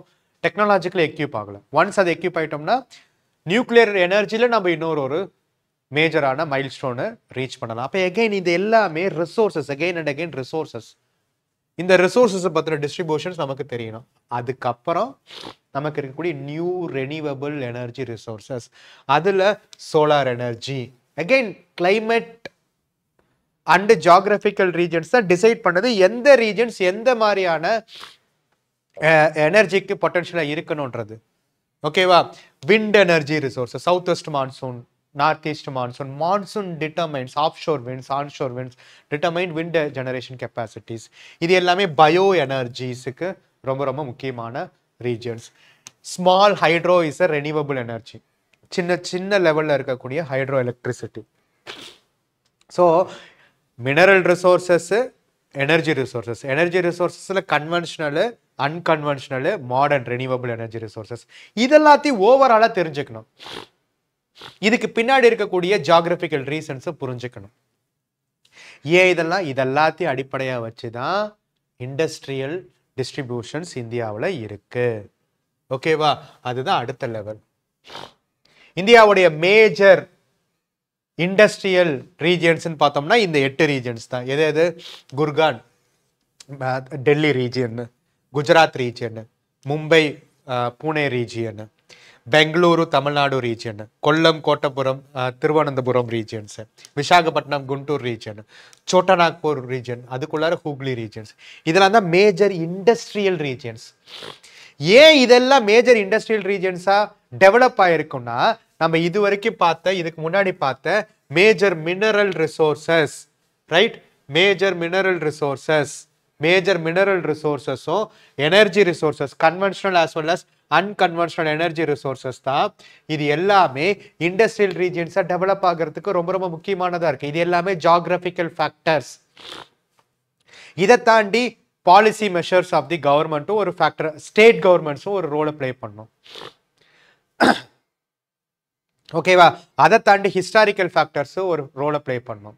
டெக்னாலஜிக்கல் எக்யூப் ஆகலை ஒன்ஸ் அதை எக்யூப் ஆகிட்டோம்னா நியூக்ளியர் எனர்ஜியில் நம்ம இன்னொரு ஒரு மேஜரான மைல்ஸ்டோனை ரீச் பண்ணலாம் அப்போ எகெயின் இது எல்லாமே resources again and again resources இந்த ரிசோர்ஸஸை பற்றின டிஸ்ட்ரிபியூஷன்ஸ் நமக்கு தெரியணும் அதுக்கப்புறம் நமக்கு இருக்கக்கூடிய நியூ ரெனியூவபிள் எனர்ஜி ரிசோர்ஸஸ் அதில் solar energy again climate and geographical regions தான் டிசைட் பண்ணது எந்த ரீஜன்ஸ் எந்த மாதிரியான எனர்ஜிக்கு பொட்டன்ஷியலாக இருக்கணுன்றது ஓகேவா wind energy resource south west monsoon north east monsoon monsoon determines offshore winds onshore winds determine wind generation capacities இது எல்லாமே பயோ எனர்ஜிஸுக்கு ரொம்ப ரொம்ப முக்கியமான regions small hydro is a renewable energy சின்ன சின்ன லெவலில் இருக்கக்கூடிய hydroelectricity so mineral resources energy resources energy ரிசோர்ஸஸில் conventional unconventional modern renewable energy resources இதெல்லாத்தையும் ஓவராலாக தெரிஞ்சுக்கணும் இதுக்கு பின்னாடி இருக்கக்கூடிய ஜாகிரபிக்கல் ரீசன்ஸை புரிஞ்சுக்கணும் ஏன் இதெல்லாம் இதெல்லாத்தையும் அடிப்படையாக வச்சு தான் இண்டஸ்ட்ரியல் டிஸ்ட்ரிபியூஷன்ஸ் இந்தியாவில் இருக்கு ஓகேவா அதுதான் அடுத்த லெவல் இந்தியாவுடைய மேஜர் இண்டஸ்ட்ரியல் ரீஜியன்ஸ்னு பார்த்தோம்னா இந்த எட்டு ரீஜியன்ஸ் தான் எது எது Gurgaon Delhi region Gujarat region Mumbai Pune region Bengaluru Tamil Nadu region Kollam Kottapuram Thiruvananthapuram regions Visakhapatnam Guntur region Chota Nagpur region அதுக்குள்ளார ஹூக்லி ரீஜன்ஸ் இதெல்லாம் தான் மேஜர் இண்டஸ்ட்ரியல் ரீஜன்ஸ் ஏன் இதெல்லாம் மேஜர் இண்டஸ்ட்ரியல் ரீஜன்ஸாக டெவலப் ஆகிருக்குன்னா நம்ம இது வரைக்கும் பார்த்த இதுக்கு முன்னாடி பார்த்த major mineral resources right major mineral resources major mineral ரிசோர்சஸும் energy resources conventional as well as unconventional energy resources தான் இது எல்லாமே இண்டஸ்ட்ரியல் ரீஜியன்ஸை டெவலப் ஆகிறதுக்கு ரொம்ப ரொம்ப முக்கியமானதாக இருக்குது இது எல்லாமே ஜாகிரபிக்கல் ஃபேக்டர்ஸ் இதை தாண்டி பாலிசி மெஷர்ஸ் ஆஃப் தி கவர்மெண்ட்டும் ஒரு ஃபேக்டர் ஸ்டேட் கவர்மெண்ட்ஸும் ஒரு ரோலை ப்ளே பண்ணும் ஓகேவா அதை தாண்டி ஹிஸ்டாரிக்கல் ஃபேக்டர்ஸும் ஒரு ரோலை ப்ளே பண்ணும்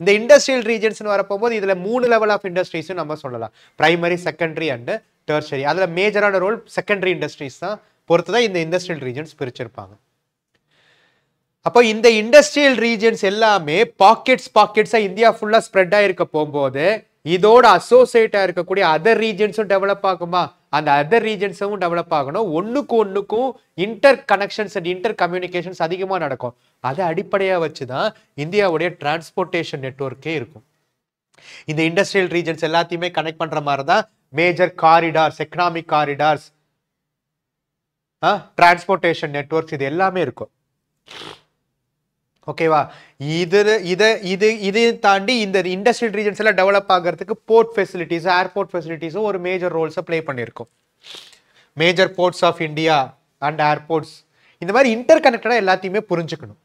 இந்த இண்டஸ்ட்ரியல் ரீஜன்ஸ்னு வரப்போகும்போது இதில் மூணு லெவல் ஆஃப் இண்டஸ்ட்ரீஸும் நம்ம சொல்லலாம் ப்ரைமரி செகண்டரி அண்டு டெர்ஷரி அதில் மேஜரான ரோல் செகண்டரி இண்டஸ்ட்ரீஸ் தான் பொறுத்து தான் இந்த இண்டஸ்ட்ரியல் ரீஜன்ஸ் பிரிச்சிருப்பாங்க அப்போ இந்த இண்டஸ்ட்ரியல் ரீஜன்ஸ் எல்லாமே பாக்கெட்ஸ் பாக்கெட்ஸாக இந்தியா ஃபுல்லாக ஸ்ப்ரெட் ஆகிருக்க போகும்போது இதோட அசோசியேட்டாக இருக்கக்கூடிய அதர் ரீஜன்ஸும் டெவலப் ஆகுமா அந்த அதர் ரீஜன்ஸும் டெவலப் ஆகணும் ஒன்றுக்கும் ஒன்றுக்கும் interconnections and intercommunications அதிகமாக நடக்கும் அதை அடிப்படையாக வச்சு தான் இந்தியாவுடைய டிரான்ஸ்போர்ட்டேஷன் நெட்ஒர்க்கே இருக்கும் இந்த இண்டஸ்ட்ரியல் ரீஜன்ஸ் எல்லாத்தையுமே கனெக்ட் பண்ணுற மாதிரி தான் major corridors economic corridors transportation networks இது எல்லாமே இருக்கும் ஓகேவா இது இதை இது இதையும் தாண்டி இந்த இண்டஸ்ட்ரியல் ரீஜன்ஸ் எல்லாம் டெவலப் ஆகிறதுக்கு போர்ட் ஃபெசிலிட்டிஸ் ஏர்போர்ட் ஃபெசிலிட்டிஸும் ஒரு மேஜர் ரோல்ஸை ப்ளே பண்ணியிருக்கும் major ports of India and airports இந்த மாதிரி இன்டர் கனெக்டடாக எல்லாத்தையுமே புரிஞ்சுக்கணும்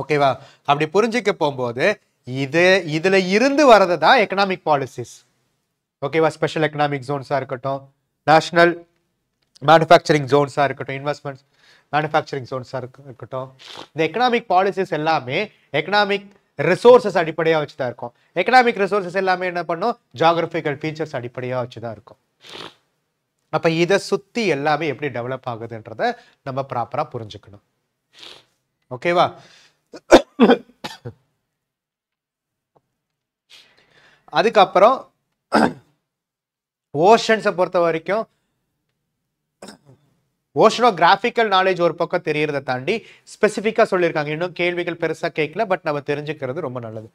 ஓகேவா அப்படி புரிஞ்சிக்க போகும்போது இது இதில் இருந்து வர்றது தான் எக்கனாமிக் பாலிசிஸ் ஓகேவா ஸ்பெஷல் எக்கனாமிக் ஜோன்ஸாக இருக்கட்டும் நேஷ்னல் மேனுஃபேக்சரிங் ஜோன்ஸாக இருக்கட்டும் இன்வெஸ்ட்மெண்ட்ஸ் மேனுஃபேக்சரிங் ஜோன்ஸாக இருக்க இருக்கட்டும் இந்த எக்கனாமிக் பாலிசிஸ் எல்லாமே எக்கனாமிக் ரிசோர்ஸஸ் அடிப்படையாக வச்சு தான் இருக்கும் எக்கனாமிக் ரிசோர்ஸஸ் எல்லாமே என்ன பண்ணும் ஜாகிரபிக்கல் ஃபீச்சர்ஸ் அடிப்படையாக வச்சு தான் இருக்கும் அப்போ இதை சுற்றி எல்லாமே எப்படி டெவலப் ஆகுதுன்றத நம்ம ப்ராப்பராக புரிஞ்சுக்கணும் ஓகேவா அதுக்கப்புறம் ஓஷன்ஸை பொறுத்த வரைக்கும் ஓஷனோகிராஃபிக்கல் நாலேஜ் ஒரு பக்கம் தெரியறத தாண்டி ஸ்பெசிஃபிக்காக சொல்லியிருக்காங்க இன்னும் கேள்விகள் பெருசாக கேட்கல பட் நம்ம தெரிஞ்சுக்கிறது ரொம்ப நல்லது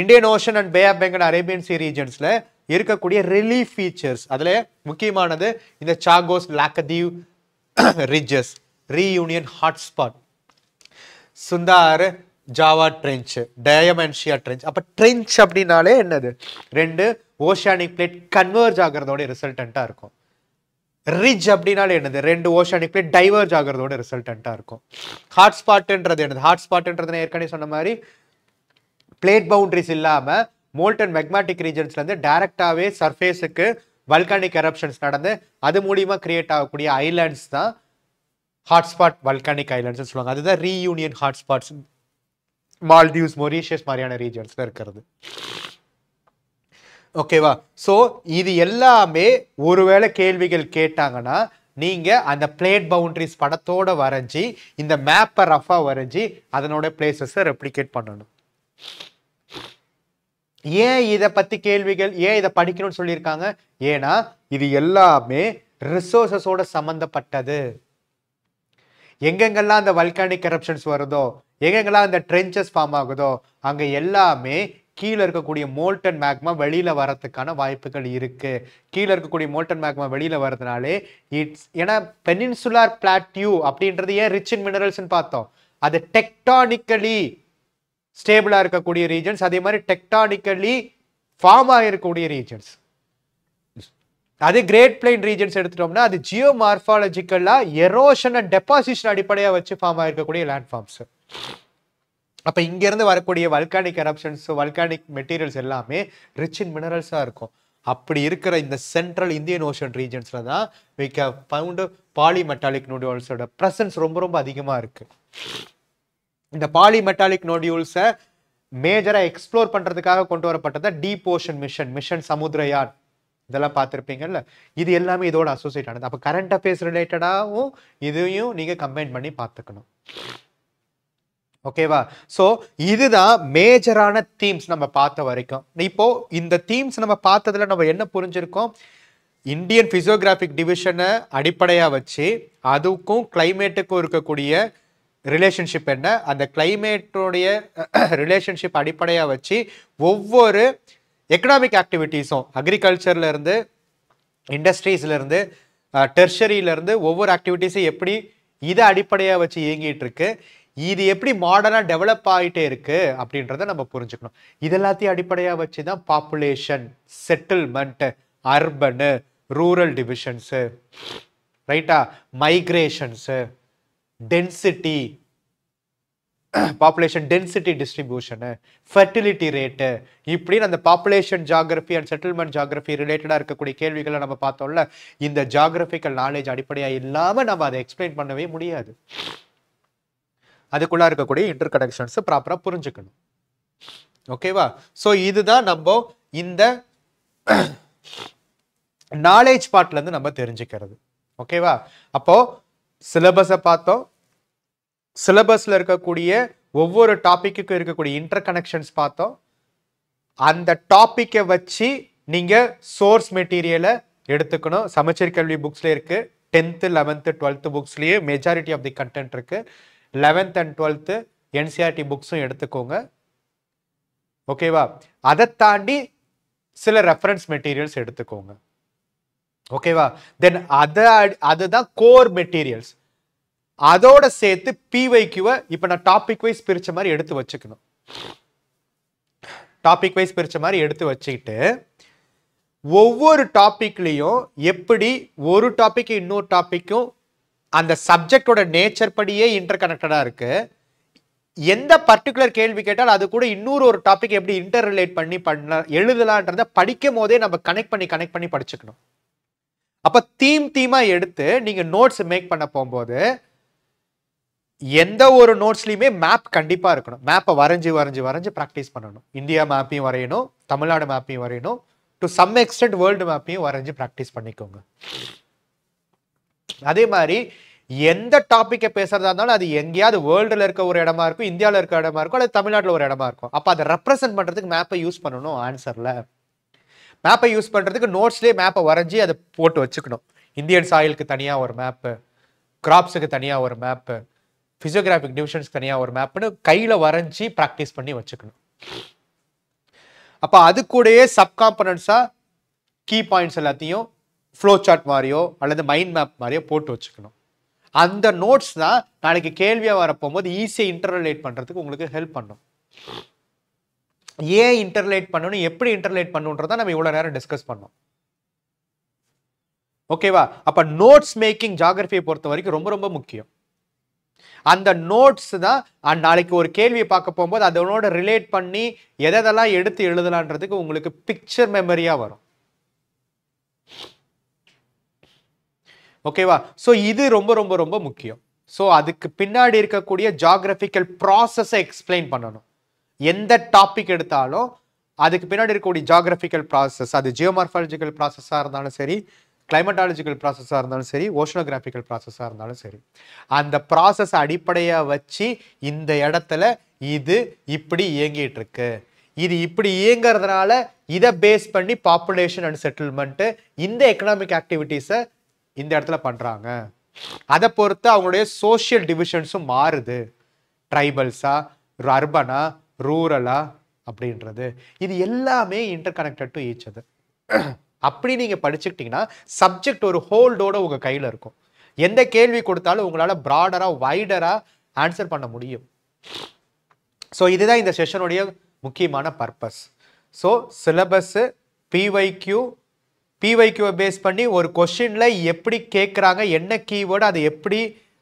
Indian ocean and bay of Bengal Arabian sea ரீஜன்ஸில் இருக்கக்கூடிய ரிலீஃப் ஃபீச்சர்ஸ் அதில் முக்கியமானது இந்த Chagos Laccadive ridges Reunion hotspot Sunda Java trench Diamantina trench அப்போ ட்ரென்ச் அப்படின்னாலே என்னது ரெண்டு ஓஷானிக் பிளேட் கன்வெர்ஜ் ஆகிறதோட ரிசல்டண்ட்டாக இருக்கும் ரிஜ் அப்படின்னாலே என்னது ரெண்டு ஓஷானிக் பிளேட் டைவர்ஜ் ஆகிறதோட ரிசல்டண்ட்டாக இருக்கும் ஹாட்ஸ்பாட்டுன்றது என்னது ஹாட்ஸ்பாட்டுன்றது ஏற்கனவே சொன்ன மாதிரி பிளேட் பவுண்ட்ரிஸ் இல்லாமல் மோல்டன் மெக்மாட்டிக் ரீஜன்ஸ்லேருந்து டைரெக்டாகவே சர்ஃபேஸுக்கு வல்கானிக் எரப்ஷன்ஸ் நடந்து அது மூலியமாக கிரியேட் ஆகக்கூடிய ஐலாண்ட்ஸ் தான் ஹாட்ஸ்பாட் வல்கானிக் ஐலாண்ட்ஸ் சொல்லுவாங்க அதுதான் ரீயூனியன் ஹாட்ஸ்பாட்ஸ் மால்டிவ்ஸ் மொரீஷியஸ் மாதிரியான ரீஜன்ஸில் இருக்கிறது ஓகேவா ஸோ இது எல்லாமே ஒருவேளை கேள்விகள் கேட்டாங்கன்னா நீங்கள் அந்த பிளேட் பவுண்ட்ரிஸ் படத்தோட வரைஞ்சி இந்த மேப்பை ரஃபாக வரைஞ்சி அதனோட பிளேசஸை ரெப்ளிகேட் பண்ணணும் ஏன் இதை பற்றி கேள்விகள் ஏன் இதை படிக்கணும்னு சொல்லியிருக்காங்க ஏன்னா இது எல்லாமே ரிசோர்ஸஸோட சம்மந்தப்பட்டது எங்கெங்கெல்லாம் அந்த வல்கானிக் கரப்ஷன்ஸ் வருதோ எங்கெங்கெல்லாம் அந்த ட்ரென்ச்சஸ் ஃபார்ம் ஆகுதோ அங்கே எல்லாமே கீழே இருக்கக்கூடிய மோல்டன் மேக்மா வெளியில் வரத்துக்கான வாய்ப்புகள் இருக்குது கீழே இருக்கக்கூடிய மோல்டன் மேக்மா வெளியில் வரதுனாலே இட்ஸ் ஏன்னா பெனின்சுலார் பிளாட்யூ அப்படின்றது ஏன் ரிச் இன் மினரல்ஸ்ன்னு பார்த்தோம் அது டெக்டானிக்கலி ஸ்டேபிளாக இருக்கக்கூடிய ரீஜன்ஸ் அதே மாதிரி டெக்டானிக்கலி ஃபார்ம் ஆகிருக்கக்கூடிய ரீஜன்ஸ் அது கிரேட் பிளைன் ரீஜன்ஸ் எடுத்துட்டோம்னா அது ஜியோ மார்ஃபாலஜிக்கலாக எரோஷன் அண்ட் டெபாசிஷன் அடிப்படையாக வச்சு ஃபார்ம் ஆகிருக்கக்கூடிய லேண்ட் ஃபார்ம்ஸ் அப்போ இங்கேருந்து வரக்கூடிய வல்கானிக் கரப்ஷன்ஸ் வல்கானிக் மெட்டீரியல்ஸ் எல்லாமே ரிச் இன் மினரல்ஸாக இருக்கும் அப்படி இருக்கிற இந்த சென்ட்ரல் இந்தியன் ஓஷன் ரீஜன்ஸில் தான் வி கே ஃபவுண்டு பாலிமெட்டாலிக் நோடியூல்ஸோட ப்ரெசன்ஸ் ரொம்ப ரொம்ப அதிகமாக இருக்குது இந்த பாலிமெட்டாலிக் நோடியூல்ஸை மேஜராக எக்ஸ்ப்ளோர் பண்ணுறதுக்காக கொண்டு வரப்பட்டதை deep ocean mission mission Samudrayaan இதெல்லாம் பார்த்துருப்பீங்கல்ல இது எல்லாமே இதோட அசோசியேட் ஆனது அப்போ கரண்ட் அஃபேர்ஸ் ரிலேட்டடாகவும் இதையும் நீங்கள் கம்பைன் பண்ணி பார்த்துக்கணும் ஓகேவா ஸோ இதுதான் மேஜரான தீம்ஸ் நம்ம பார்த்த வரைக்கும் இப்போ இந்த தீம்ஸ் நம்ம பார்த்ததுல நம்ம என்ன புரிஞ்சிருக்கோம் இந்தியன் ஃபிசியோகிராஃபிக் டிவிஷனை அடிப்படையாக வச்சு அதுக்கும் கிளைமேட்டுக்கும் இருக்கக்கூடிய ரிலேஷன்ஷிப் என்ன அந்த கிளைமேட்டோடைய ரிலேஷன்ஷிப் அடிப்படையாக வச்சு ஒவ்வொரு எக்கனாமிக் ஆக்டிவிட்டீஸும் அக்ரிகல்ச்சர்லேருந்து இண்டஸ்ட்ரீஸ்லேருந்து டெர்ஷரியிலேருந்து ஒவ்வொரு ஆக்டிவிட்டீஸும் எப்படி இதை அடிப்படையாக வச்சு இயங்கிட்டு இருக்கு இது எப்படி மாடர்னாக டெவலப் ஆகிட்டே இருக்குது அப்படின்றத நம்ம புரிஞ்சுக்கணும் இது எல்லாத்தையும் அடிப்படையாக வச்சு தான் population settlement urban rural divisions ரைட்டா migrations density population density distribution fertility rate இப்படின்னு அந்த population geography and settlement geography ரிலேட்டடாக இருக்கக்கூடிய கேள்விகளை நம்ம பார்த்தோம்ல இந்த ஜாகிரபிக்கல் நாலேஜ் அடிப்படையாக இல்லாமல் நம்ம அதை எக்ஸ்பிளைன் பண்ணவே முடியாது அதுக்குள்ளே இருக்கக்கூடிய இன்டர் கனெக்ஷன்ஸை ப்ராப்பராக புரிஞ்சுக்கணும் ஓகேவா ஸோ இதுதான் நம்ம இந்த நாலேஜ் பார்ட்லேருந்து நம்ம தெரிஞ்சுக்கிறது ஓகேவா அப்போது சிலபஸை பார்த்தோம் சிலபஸில் இருக்கக்கூடிய ஒவ்வொரு டாப்பிக்குக்கும் இருக்கக்கூடிய இன்டர் கனெக்ஷன்ஸ் பார்த்தோம் அந்த டாப்பிக்கை வச்சு நீங்கள் சோர்ஸ் மெட்டீரியலை எடுத்துக்கணும் சமச்சீர் கல்வி புக்ஸ்லேயே இருக்குது டென்த்து லெவன்த்து டுவெல்த்து புக்ஸ்லேயே மெஜாரிட்டி ஆஃப் தி கண்டென்ட் இருக்குது லெவன்த் அண்ட் டுவெல்த்து என்சிஆர்டி புக்ஸும் எடுத்துக்கோங்க ஓகேவா அதை தாண்டி சில ரெஃபரன்ஸ் மெட்டீரியல்ஸ் எடுத்துக்கோங்க ஓகேவா தென் அதை அதுதான் கோர் மெட்டீரியல்ஸ் அதோட சேர்த்து பிவைக்யூவை இப்போ நான் டாபிக் வைஸ் பிரித்த மாதிரி எடுத்து வச்சுக்கணும் டாபிக் வைஸ் பிரித்த மாதிரி எடுத்து வச்சுக்கிட்டு ஒவ்வொரு டாப்பிக்லேயும் எப்படி ஒரு டாப்பிக்கு இன்னொரு டாப்பிக்கும் அந்த சப்ஜெக்டோட நேச்சர் படியே இன்டர் கனெக்டடாக இருக்குது எந்த பர்டிகுலர் கேள்வி கேட்டால் அது கூட இன்னொரு ஒரு டாபிக் எப்படி இன்டர் ரிலேட் பண்ணி பண்ணலாம் எழுதலான்றத படிக்கும் போதே நம்ம கனெக்ட் பண்ணி கனெக்ட் பண்ணி படிச்சுக்கணும் அப்போ தீம் தீமாக எடுத்து நீங்கள் நோட்ஸ் மேக் பண்ண போகும்போது எந்த ஒரு நோட்ஸ்லையுமே மேப் கண்டிப்பாக இருக்கணும் மேப்பை வரைஞ்சி வரைஞ்சி வரைஞ்சி ப்ராக்டிஸ் பண்ணணும் இந்தியா மேப்பையும் வரையணும் தமிழ்நாடு மேப்பையும் வரையணும் டு சம் எக்ஸ்டென்ட் வேர்ல்டு மேப்பையும் வரைஞ்சி ப்ராக்டிஸ் பண்ணிக்கோங்க அதே மாதிரி எந்த டாப்பிக்கை பேசுறதா இருந்தாலும் அது எங்கேயாவது வேர்ல்டில் இருக்க ஒரு இடமா இருக்கும் இந்தியாவில் இருக்க இடமா இருக்கும் அல்லது தமிழ்நாட்டில் ஒரு இடமா இருக்கும் அப்போ அதை ரெப்ரசென்ட் பண்ணுறதுக்கு மேப்பை யூஸ் பண்ணணும் ஆன்சரில் மேப்பை யூஸ் பண்ணுறதுக்கு நோட்ஸ்லேயே மேப்பை வரைஞ்சி அதை போட்டு வச்சுக்கணும் இந்தியன் சாயிலுக்கு தனியாக ஒரு மேப்பு கிராப்ஸுக்கு தனியாக ஒரு மேப்பு ஃபிசியோகிராஃபிக் டிவிஷன்ஸ்க்கு தனியாக ஒரு மேப்னு கையில் வரைஞ்சி ப்ராக்டிஸ் பண்ணி வச்சுக்கணும் அப்போ அது கூடயே சப் காம்பனன்ஸாக கீ பாயிண்ட்ஸ் எல்லாத்தையும் ஃப்ளோ சார்ட் மாதிரியோ அல்லது மைண்ட் மேப் மாதிரியோ போட்டு வச்சுக்கணும் அந்த நோட்ஸ் தான் நாளைக்கு கேள்வியாக வர போகும்போது ஈஸியாக இன்டர்லேட் பண்ணுறதுக்கு உங்களுக்கு ஹெல்ப் பண்ணும் ஏன் இன்டர்லேட் பண்ணணும் எப்படி இன்டர்லேட் பண்ணுன்றதை நம்ம இவ்வளோ நேரம் டிஸ்கஸ் பண்ணோம் ஓகேவா அப்போ நோட்ஸ் மேக்கிங் ஜாகிரபியை பொறுத்த வரைக்கும் ரொம்ப ரொம்ப முக்கியம் அந்த நோட்ஸ் தான் நாளைக்கு ஒரு கேள்வியை பார்க்க போகும்போது அதனோட ரிலேட் பண்ணி எதெல்லாம் எடுத்து எழுதலான்றதுக்கு உங்களுக்கு பிக்சர் மெமரியாக வரும் ஓகேவா ஸோ இது ரொம்ப ரொம்ப ரொம்ப முக்கியம் ஸோ அதுக்கு பின்னாடி இருக்கக்கூடிய ஜாகிரபிக்கல் ப்ராசஸை எக்ஸ்பிளைன் பண்ணணும் எந்த டாபிக் எடுத்தாலும் அதுக்கு பின்னாடி இருக்கக்கூடிய ஜாகிரபிக்கல் ப்ராசஸ் அது ஜியோமார்பாலஜிக்கல் ப்ராசஸாக இருந்தாலும் சரி கிளைமேட்டாலஜிக்கல் ப்ராசஸாக இருந்தாலும் சரி ஓஷனோகிராஃபிக்கல் ப்ராசஸாக இருந்தாலும் சரி அந்த ப்ராசஸ் அடிப்படையாக வச்சு இந்த இடத்துல இது இப்படி இயங்கிட்டு இருக்கு இது இப்படி இயங்கிறதுனால இதை பேஸ் பண்ணி பாப்புலேஷன் அண்ட் செட்டில்மெண்ட்டு இந்த எக்கனாமிக் ஆக்டிவிட்டீஸை இந்த இடத்துல பண்ணுறாங்க அதை பொறுத்து அவங்களுடைய சோஷியல் டிவிஷன்ஸும் மாறுது ட்ரைபல்ஸா அர்பனா ரூரலா அப்படின்றது இது எல்லாமே இன்டர் கனெக்டட் டு ஈச் அது அப்படி நீங்கள் படிச்சுக்கிட்டிங்கன்னா சப்ஜெக்ட் ஒரு ஹோல்டோட உங்கள் கையில் இருக்கும் எந்த கேள்வி கொடுத்தாலும் உங்களால் ப்ராடராக வைடராக ஆன்சர் பண்ண முடியும் ஸோ இதுதான் இந்த செஷனுடைய முக்கியமான பர்பஸ் ஸோ சிலபஸ்ஸு பிவைக்யூ பிஒய்கியூவை பேஸ் பண்ணி ஒரு கொஷினில் எப்படி கேட்குறாங்க என்ன கீவேர்டு அது எப்படி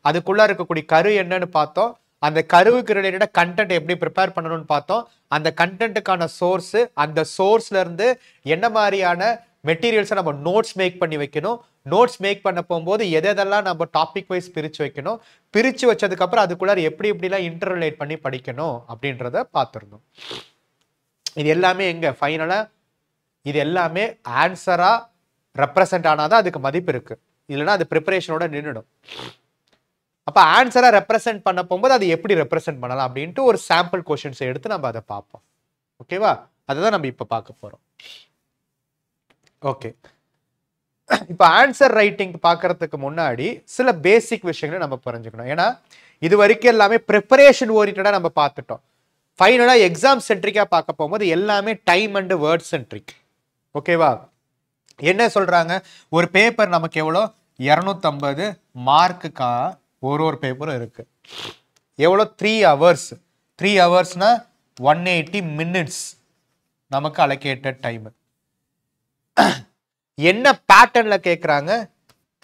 அதுக்குள்ளே இருக்கக்கூடிய கரு என்னன்னு பார்த்தோம் அந்த கருவுக்கு ரிலேட்டடாக கண்டென்ட் எப்படி ப்ரிப்பேர் பண்ணணும்னு பார்த்தோம் அந்த கண்டென்ட்டுக்கான சோர்ஸு அந்த சோர்ஸ்லேருந்து என்ன மாதிரியான மெட்டீரியல்ஸை நம்ம நோட்ஸ் மேக் பண்ணி வைக்கணும் நோட்ஸ் மேக் பண்ண போகும்போது எதெல்லாம் நம்ம டாபிக் வைஸ் பிரித்து வைக்கணும் பிரித்து வச்சதுக்கப்புறம் அதுக்குள்ளார எப்படி எப்படிலாம் இன்டர்ரிலேட் பண்ணி படிக்கணும் அப்படின்றத பார்த்துருந்தோம் இது எல்லாமே எங்கே ஃபைனலாக இது எல்லாமே ஆன்சராக ரெப்ரசென்ட் ஆனால் தான் அதுக்கு மதிப்பு இருக்குது இல்லைன்னா அது ப்ரிப்பரேஷனோட நின்றுடும் அப்போ ஆன்சராக ரெப்ரசன்ட் பண்ண போகும்போது அது எப்படி ரெப்ரசென்ட் பண்ணலாம் அப்படின்ட்டு ஒரு சாம்பிள் கொஷின்ஸை எடுத்து நம்ம அதை பார்ப்போம் ஓகேவா அதை தான் நம்ம இப்போ பார்க்க போகிறோம் ஓகே இப்போ ஆன்சர் ரைட்டிங் பார்க்கறதுக்கு முன்னாடி சில பேசிக் விஷயங்களை நம்ம புரிஞ்சுக்கணும் ஏன்னா இது வரைக்கும் எல்லாமே ப்ரிப்பரேஷன் ஓரியன்டாக நம்ம பார்த்துட்டோம் ஃபைனலாக எக்ஸாம் சென்ட்ரிக்காக பார்க்க போகும்போது எல்லாமே டைம் அண்டு வேர்ட் சென்ட்ரிக் ஓகேவா என்ன சொல்கிறாங்க ஒரு பேப்பர் நமக்கு எவ்வளோ இரநூத்தம்பது மார்க்குக்கா ஒரு ஒரு பேப்பரும் இருக்குது எவ்வளோ த்ரீ ஹவர்ஸ் த்ரீ ஹவர்ஸ்னால் ஒன் எயிட்டி மினிட்ஸ் நமக்கு அலோகேட்டட் டைமு என்ன பேட்டர்னில் கேட்குறாங்க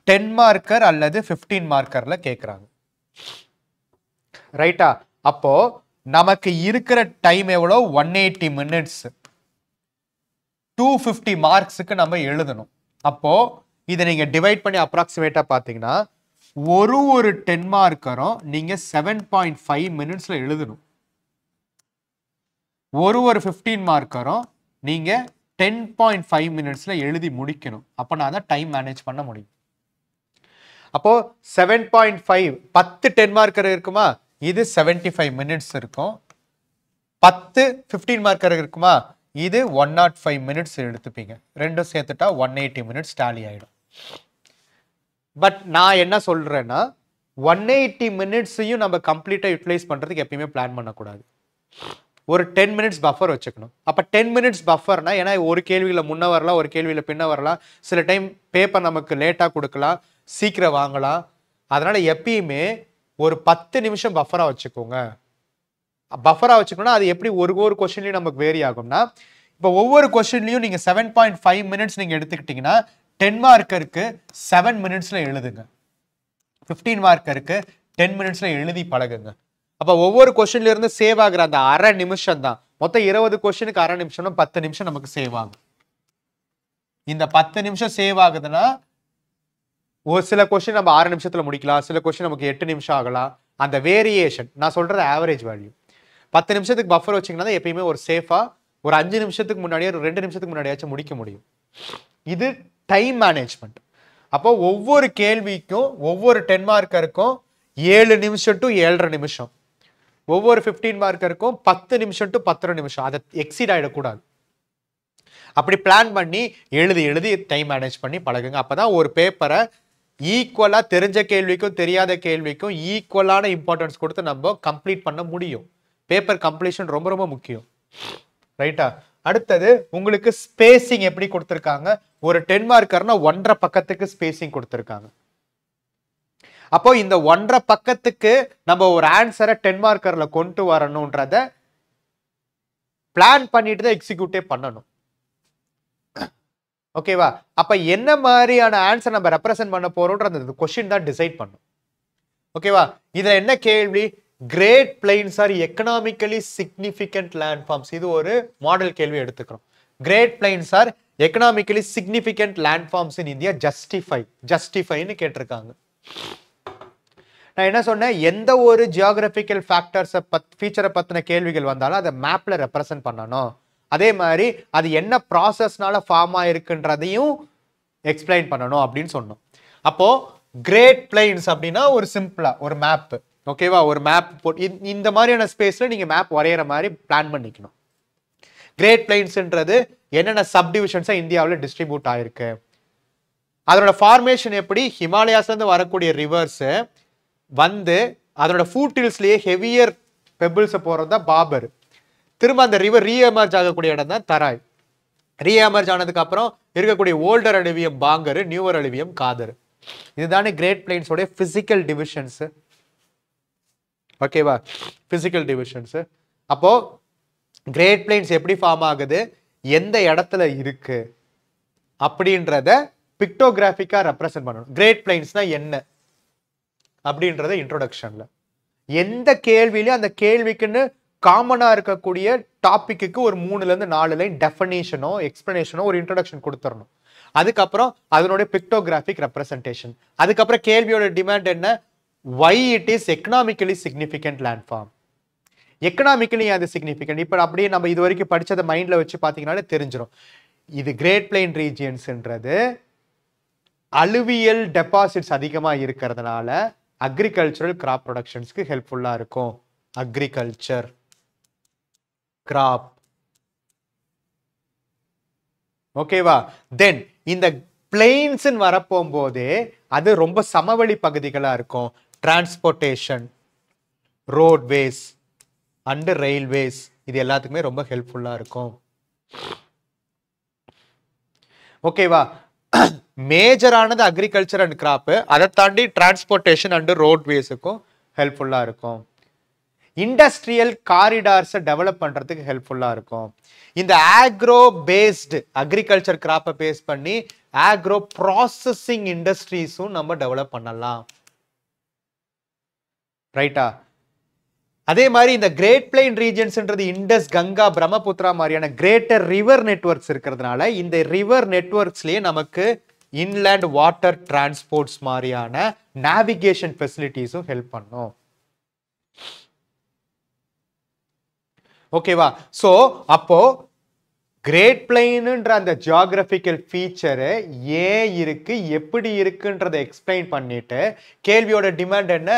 டென் மார்க்கர் அல்லது ஃபிஃப்டீன் மார்க்கரில் கேட்குறாங்க ரைட்டா அப்போது நமக்கு இருக்கிற டைம் எவ்வளோ one eighty minutes two fifty மார்க்ஸுக்கு நம்ம எழுதணும் அப்போது இதை நீங்கள் டிவைட் பண்ணி அப்ராக்சிமேட்டாக பார்த்தீங்கன்னா ஒரு ஒரு டென் மார்க்கரும் நீங்கள் செவன் பாயிண்ட் ஃபைவ் மினிட்ஸில் எழுதணும் ஒரு ஒரு ஃபிஃப்டீன் மார்க்கரும் நீங்கள் டென் பாயிண்ட் ஃபைவ் மினிட்ஸில் எழுதி முடிக்கணும் அப்போ நான் தான் டைம் மேனேஜ் பண்ண முடியும் அப்போது செவன் பாயிண்ட் ஃபைவ் பத்து டென் மார்க்கர் இருக்குமா இது செவன்ட்டி ஃபைவ் மினிட்ஸ் இருக்கும் பத்து ஃபிஃப்டீன் மார்க்கர் இருக்குமா இது ஒன் நாட் ஃபைவ் மினிட்ஸ் எடுத்துப்பீங்க ரெண்டும் சேர்த்துட்டா ஒன் எயிட்டி மினிட்ஸ் டேலி ஆகிடும் பட் நான் என்ன சொல்கிறேன்னா ஒன் எயிட்டி மினிட்ஸையும் நம்ம கம்ப்ளீட்டாக யூட்டிலைஸ் பண்ணுறதுக்கு எப்பயுமே பிளான் பண்ணக்கூடாது ஒரு டென் மினிட்ஸ் பஃபர் வச்சுக்கணும் அப்போ டென் மினிட்ஸ் பஃபர்னா ஏன்னா ஒரு கேள்வியில் முன்னே வரலாம் ஒரு கேள்வியில் பின்னே வரலாம் சில டைம் பேப்பர் நமக்கு லேட்டாக கொடுக்கலாம் சீக்கிரம் வாங்கலாம் அதனால் எப்பயுமே ஒரு பத்து நிமிஷம் பஃபராக வச்சுக்கோங்க பஃபராக வச்சுக்கணும்னா அது எப்படி ஒரு ஒரு கொஸ்டின்லையும் நமக்கு வேரி ஆகும்னா இப்போ ஒவ்வொரு கொஸ்டின்லையும் நீங்கள் செவன் பாயிண்ட் ஃபைவ் மினிட்ஸ் நீங்கள் எடுத்துக்கிட்டிங்கன்னா டென் மார்க்கருக்கு செவன் மினிட்ஸில் எழுதுங்க ஃபிஃப்டீன் மார்க்கருக்கு டென் மினிட்ஸில் எழுதி பழகுங்க அப்போ ஒவ்வொரு கொஸ்டின்லேருந்து சேவ் ஆகிற அந்த அரை நிமிஷம் தான் மொத்தம் இருபது கொஸ்டினுக்கு அரை நிமிஷம்னா பத்து நிமிஷம் நமக்கு சேவ் ஆகும் இந்த பத்து நிமிஷம் சேவ் ஆகுதுன்னா ஒரு சில கொஸ்டின் நம்ம ஆறு நிமிஷத்தில் முடிக்கலாம் சில கொஸ்டின் நமக்கு எட்டு நிமிஷம் ஆகலாம் அந்த வேரியேஷன் நான் சொல்கிற ஆவரேஜ் வேல்யூ பத்து நிமிஷத்துக்கு பஃபர் வச்சிங்கன்னா தான் எப்பயுமே ஒரு சேஃபாக ஒரு அஞ்சு நிமிஷத்துக்கு முன்னாடியே ஒரு ரெண்டு நிமிஷத்துக்கு முன்னாடியாச்சும் முடிக்க முடியும் இது டைம் மேனேஜ்மெண்ட் அப்போ ஒவ்வொரு கேள்விக்கும் ஒவ்வொரு டென் மார்க்கருக்கும் ஏழு நிமிஷம் டு ஏழரை நிமிஷம் ஒவ்வொரு ஃபிஃப்டீன் மார்க்கருக்கும் பத்து நிமிஷம் டு பத்தரை நிமிஷம் அதை எக்ஸீட் ஆகிடக்கூடாது அப்படி பிளான் பண்ணி எழுதி எழுதி டைம் மேனேஜ் பண்ணி பழகுங்க அப்போ தான் ஒரு பேப்பரை ஈக்குவலாக தெரிஞ்ச கேள்விக்கும் தெரியாத கேள்விக்கும் ஈக்குவலான இம்பார்ட்டன்ஸ் கொடுத்து நம்ம கம்ப்ளீட் பண்ண முடியும் பேப்பர் கம்ப்ளீஷன் ரொம்ப ரொம்ப முக்கியம் ரைட்டா அடுத்தது உங்களுக்கு ஸ்பேசிங் எப்படி கொடுத்துருக்காங்க ஒரு டென் மார்க்கர்னா ஒன்றரை பக்கத்துக்கு ஸ்பேசிங் கொடுத்துருக்காங்க அப்போ இந்த ஒன்றரை பக்கத்துக்கு நம்ம ஒரு ஆன்சரை டென் மார்க்கர்ல கொண்டு வரணும்ன்றத பிளான் பண்ணிட்டு தான் எக்ஸிக்யூட்டே பண்ணணும் ஓகேவா அப்ப என்ன மாதிரியான ஆன்சர் நம்ம ரெப்ரசென்ட் பண்ண போறோம்ன்ற அந்த கொஸ்டின் தான் டிசைட் பண்ணும் ஓகேவா இதுல என்ன கேள்வி great plains are economically significant landforms இது ஒரு மாடல் கேள்வி எடுத்துக்கிறோம் great plains are economically significant landforms in India justify ஜஸ்டிஃபைன்னு கேட்டிருக்காங்க நான் என்ன சொன்னேன் எந்த ஒரு ஜியாகிரபிக்கல் ஃபேக்டர்ஸை பத் ஃபீச்சரை பற்றின கேள்விகள் வந்தாலும் அதை மேப்பில் ரெப்ரசன்ட் பண்ணணும் அதே மாதிரி அது என்ன ப்ராசஸ்னால ஃபார்ம் ஆயிருக்குன்றதையும் எக்ஸ்பிளைன் பண்ணணும் அப்படின்னு சொன்னோம் அப்போது கிரேட் பிளைன்ஸ் அப்படின்னா ஒரு சிம்பிளாக ஒரு மேப்பு ஓகேவா ஒரு மேப் போட்டு இந்த மாதிரியான ஸ்பேஸில் நீங்கள் மேப் வரைகிற மாதிரி பிளான் பண்ணிக்கணும் கிரேட் பிளைன்ஸுன்றது என்னென்ன சப்டிவிஷன்ஸாக இந்தியாவில் டிஸ்ட்ரிபியூட் ஆயிருக்கு அதனோட ஃபார்மேஷன் எப்படி ஹிமாலயாஸ்லேருந்து வரக்கூடிய ரிவர்ஸு வந்து அதனோட ஃபூட் ஹெவியர் பெபிள்ஸை போகிறது தான் பாபர் திரும்ப அந்த ரிவர் ரீஎமர்ஜ் ஆகக்கூடிய இடம் தான் தராய் ரீஎமர்ஜ் ஆனதுக்கப்புறம் இருக்கக்கூடிய older alluvium Bhangar newer alluvium Khadar இதுதானே கிரேட் பிளைன்ஸோடைய ஃபிசிக்கல் டிவிஷன்ஸு ஓகேவா பிசிக்கல் டிவிஷன்ஸு அப்போது கிரேட் பிளைன்ஸ் எப்படி ஃபார்ம் ஆகுது எந்த இடத்துல இருக்குது அப்படின்றத பிக்டோகிராஃபிக்காக ரெப்ரசன்ட் பண்ணணும் கிரேட் பிளைன்ஸ்னால் என்ன அப்படின்றத இன்ட்ரொடக்ஷனில் எந்த கேள்வியிலையும் அந்த கேள்விக்குன்னு காமனாக இருக்கக்கூடிய டாப்பிக்கு ஒரு மூணுலேருந்து நாலு லைன் டெஃபனேஷனோ எக்ஸ்பிளனேஷனோ ஒரு இன்ட்ரடக்ஷன் கொடுத்துடணும் அதுக்கப்புறம் அதனுடைய பிக்டோகிராஃபிக் ரெப்ரசன்டேஷன் அதுக்கப்புறம் கேள்வியோட டிமாண்ட் என்ன why it is economically significant landform economically அது சிக்னிஃபிகண்ட் இப்போ அப்படியே நம்ம இது வரைக்கும் படித்ததை மைண்டில் வச்சு பார்த்தீங்கன்னாலே தெரிஞ்சிடும் இது கிரேட் பிளைன் ரீஜியன்ஸுன்றது அலுவியல் டெபாசிட்ஸ் அதிகமாக இருக்கிறதுனால அக்ரிகல்ச்சரல் கிராப் ப்ரொடக்ஷன்ஸ்க்கு ஹெல்ப்ஃபுல்லாக இருக்கும் அக்ரிகல்ச்சர் கிராப் ஓகேவா தென் இந்த பிளெயின்ஸ்ன்னு வரப்போகும்போதே அது ரொம்ப சமவெளி பகுதிகளாக இருக்கும் டிரான்ஸ்போர்ட்டேஷன் ரோட்வேஸ் அண்டு ரயில்வேஸ் இது எல்லாத்துக்குமே ரொம்ப ஹெல்ப்ஃபுல்லாக இருக்கும் ஓகேவா மேஜரானது அக்ரிகல்ச்சர் அண்ட் கிராப்பு அதை தாண்டி டிரான்ஸ்போர்ட்டேஷன் அண்டு ரோட்வேஸுக்கும் ஹெல்ப்ஃபுல்லாக இருக்கும் இண்டஸ்ட்ரியல் காரிடார்ஸை டெவலப் பண்ணுறதுக்கு ஹெல்ப்ஃபுல்லாக இருக்கும் இந்த ஆக்ரோ பேஸ்டு அக்ரிகல்ச்சர் கிராப்பை பேஸ் பண்ணி ஆக்ரோ ப்ராசஸிங் இண்டஸ்ட்ரீஸும் நம்ம டெவலப் பண்ணலாம் ரைட்டா அதே மாதிரி இந்த கிரேட் பிளைன் ரீஜன்ஸ்ன்றது இண்டஸ் கங்கா பிரம்மபுத்திரா மாதிரியான கிரேட்டர் ரிவர் நெட்ஒர்க்ஸ் இருக்கிறதுனால இந்த ரிவர் நெட்ஒர்க்ஸ்லயே நமக்கு இன்லேண்ட் வாட்டர் டிரான்ஸ்போர்ட்ஸ் மாதிரியான நேவிகேஷன் ஃபெசிலிட்டிஸும் ஹெல்ப் பண்ணும் ஓகேவா ஸோ அப்போ கிரேட் பிளைனுன்ற அந்த ஜியாகிரபிக்கல் ஃபீச்சரு ஏன் இருக்கு எப்படி இருக்குன்றதை எக்ஸ்பிளைன் பண்ணிட்டு கேள்வியோட டிமாண்ட் என்ன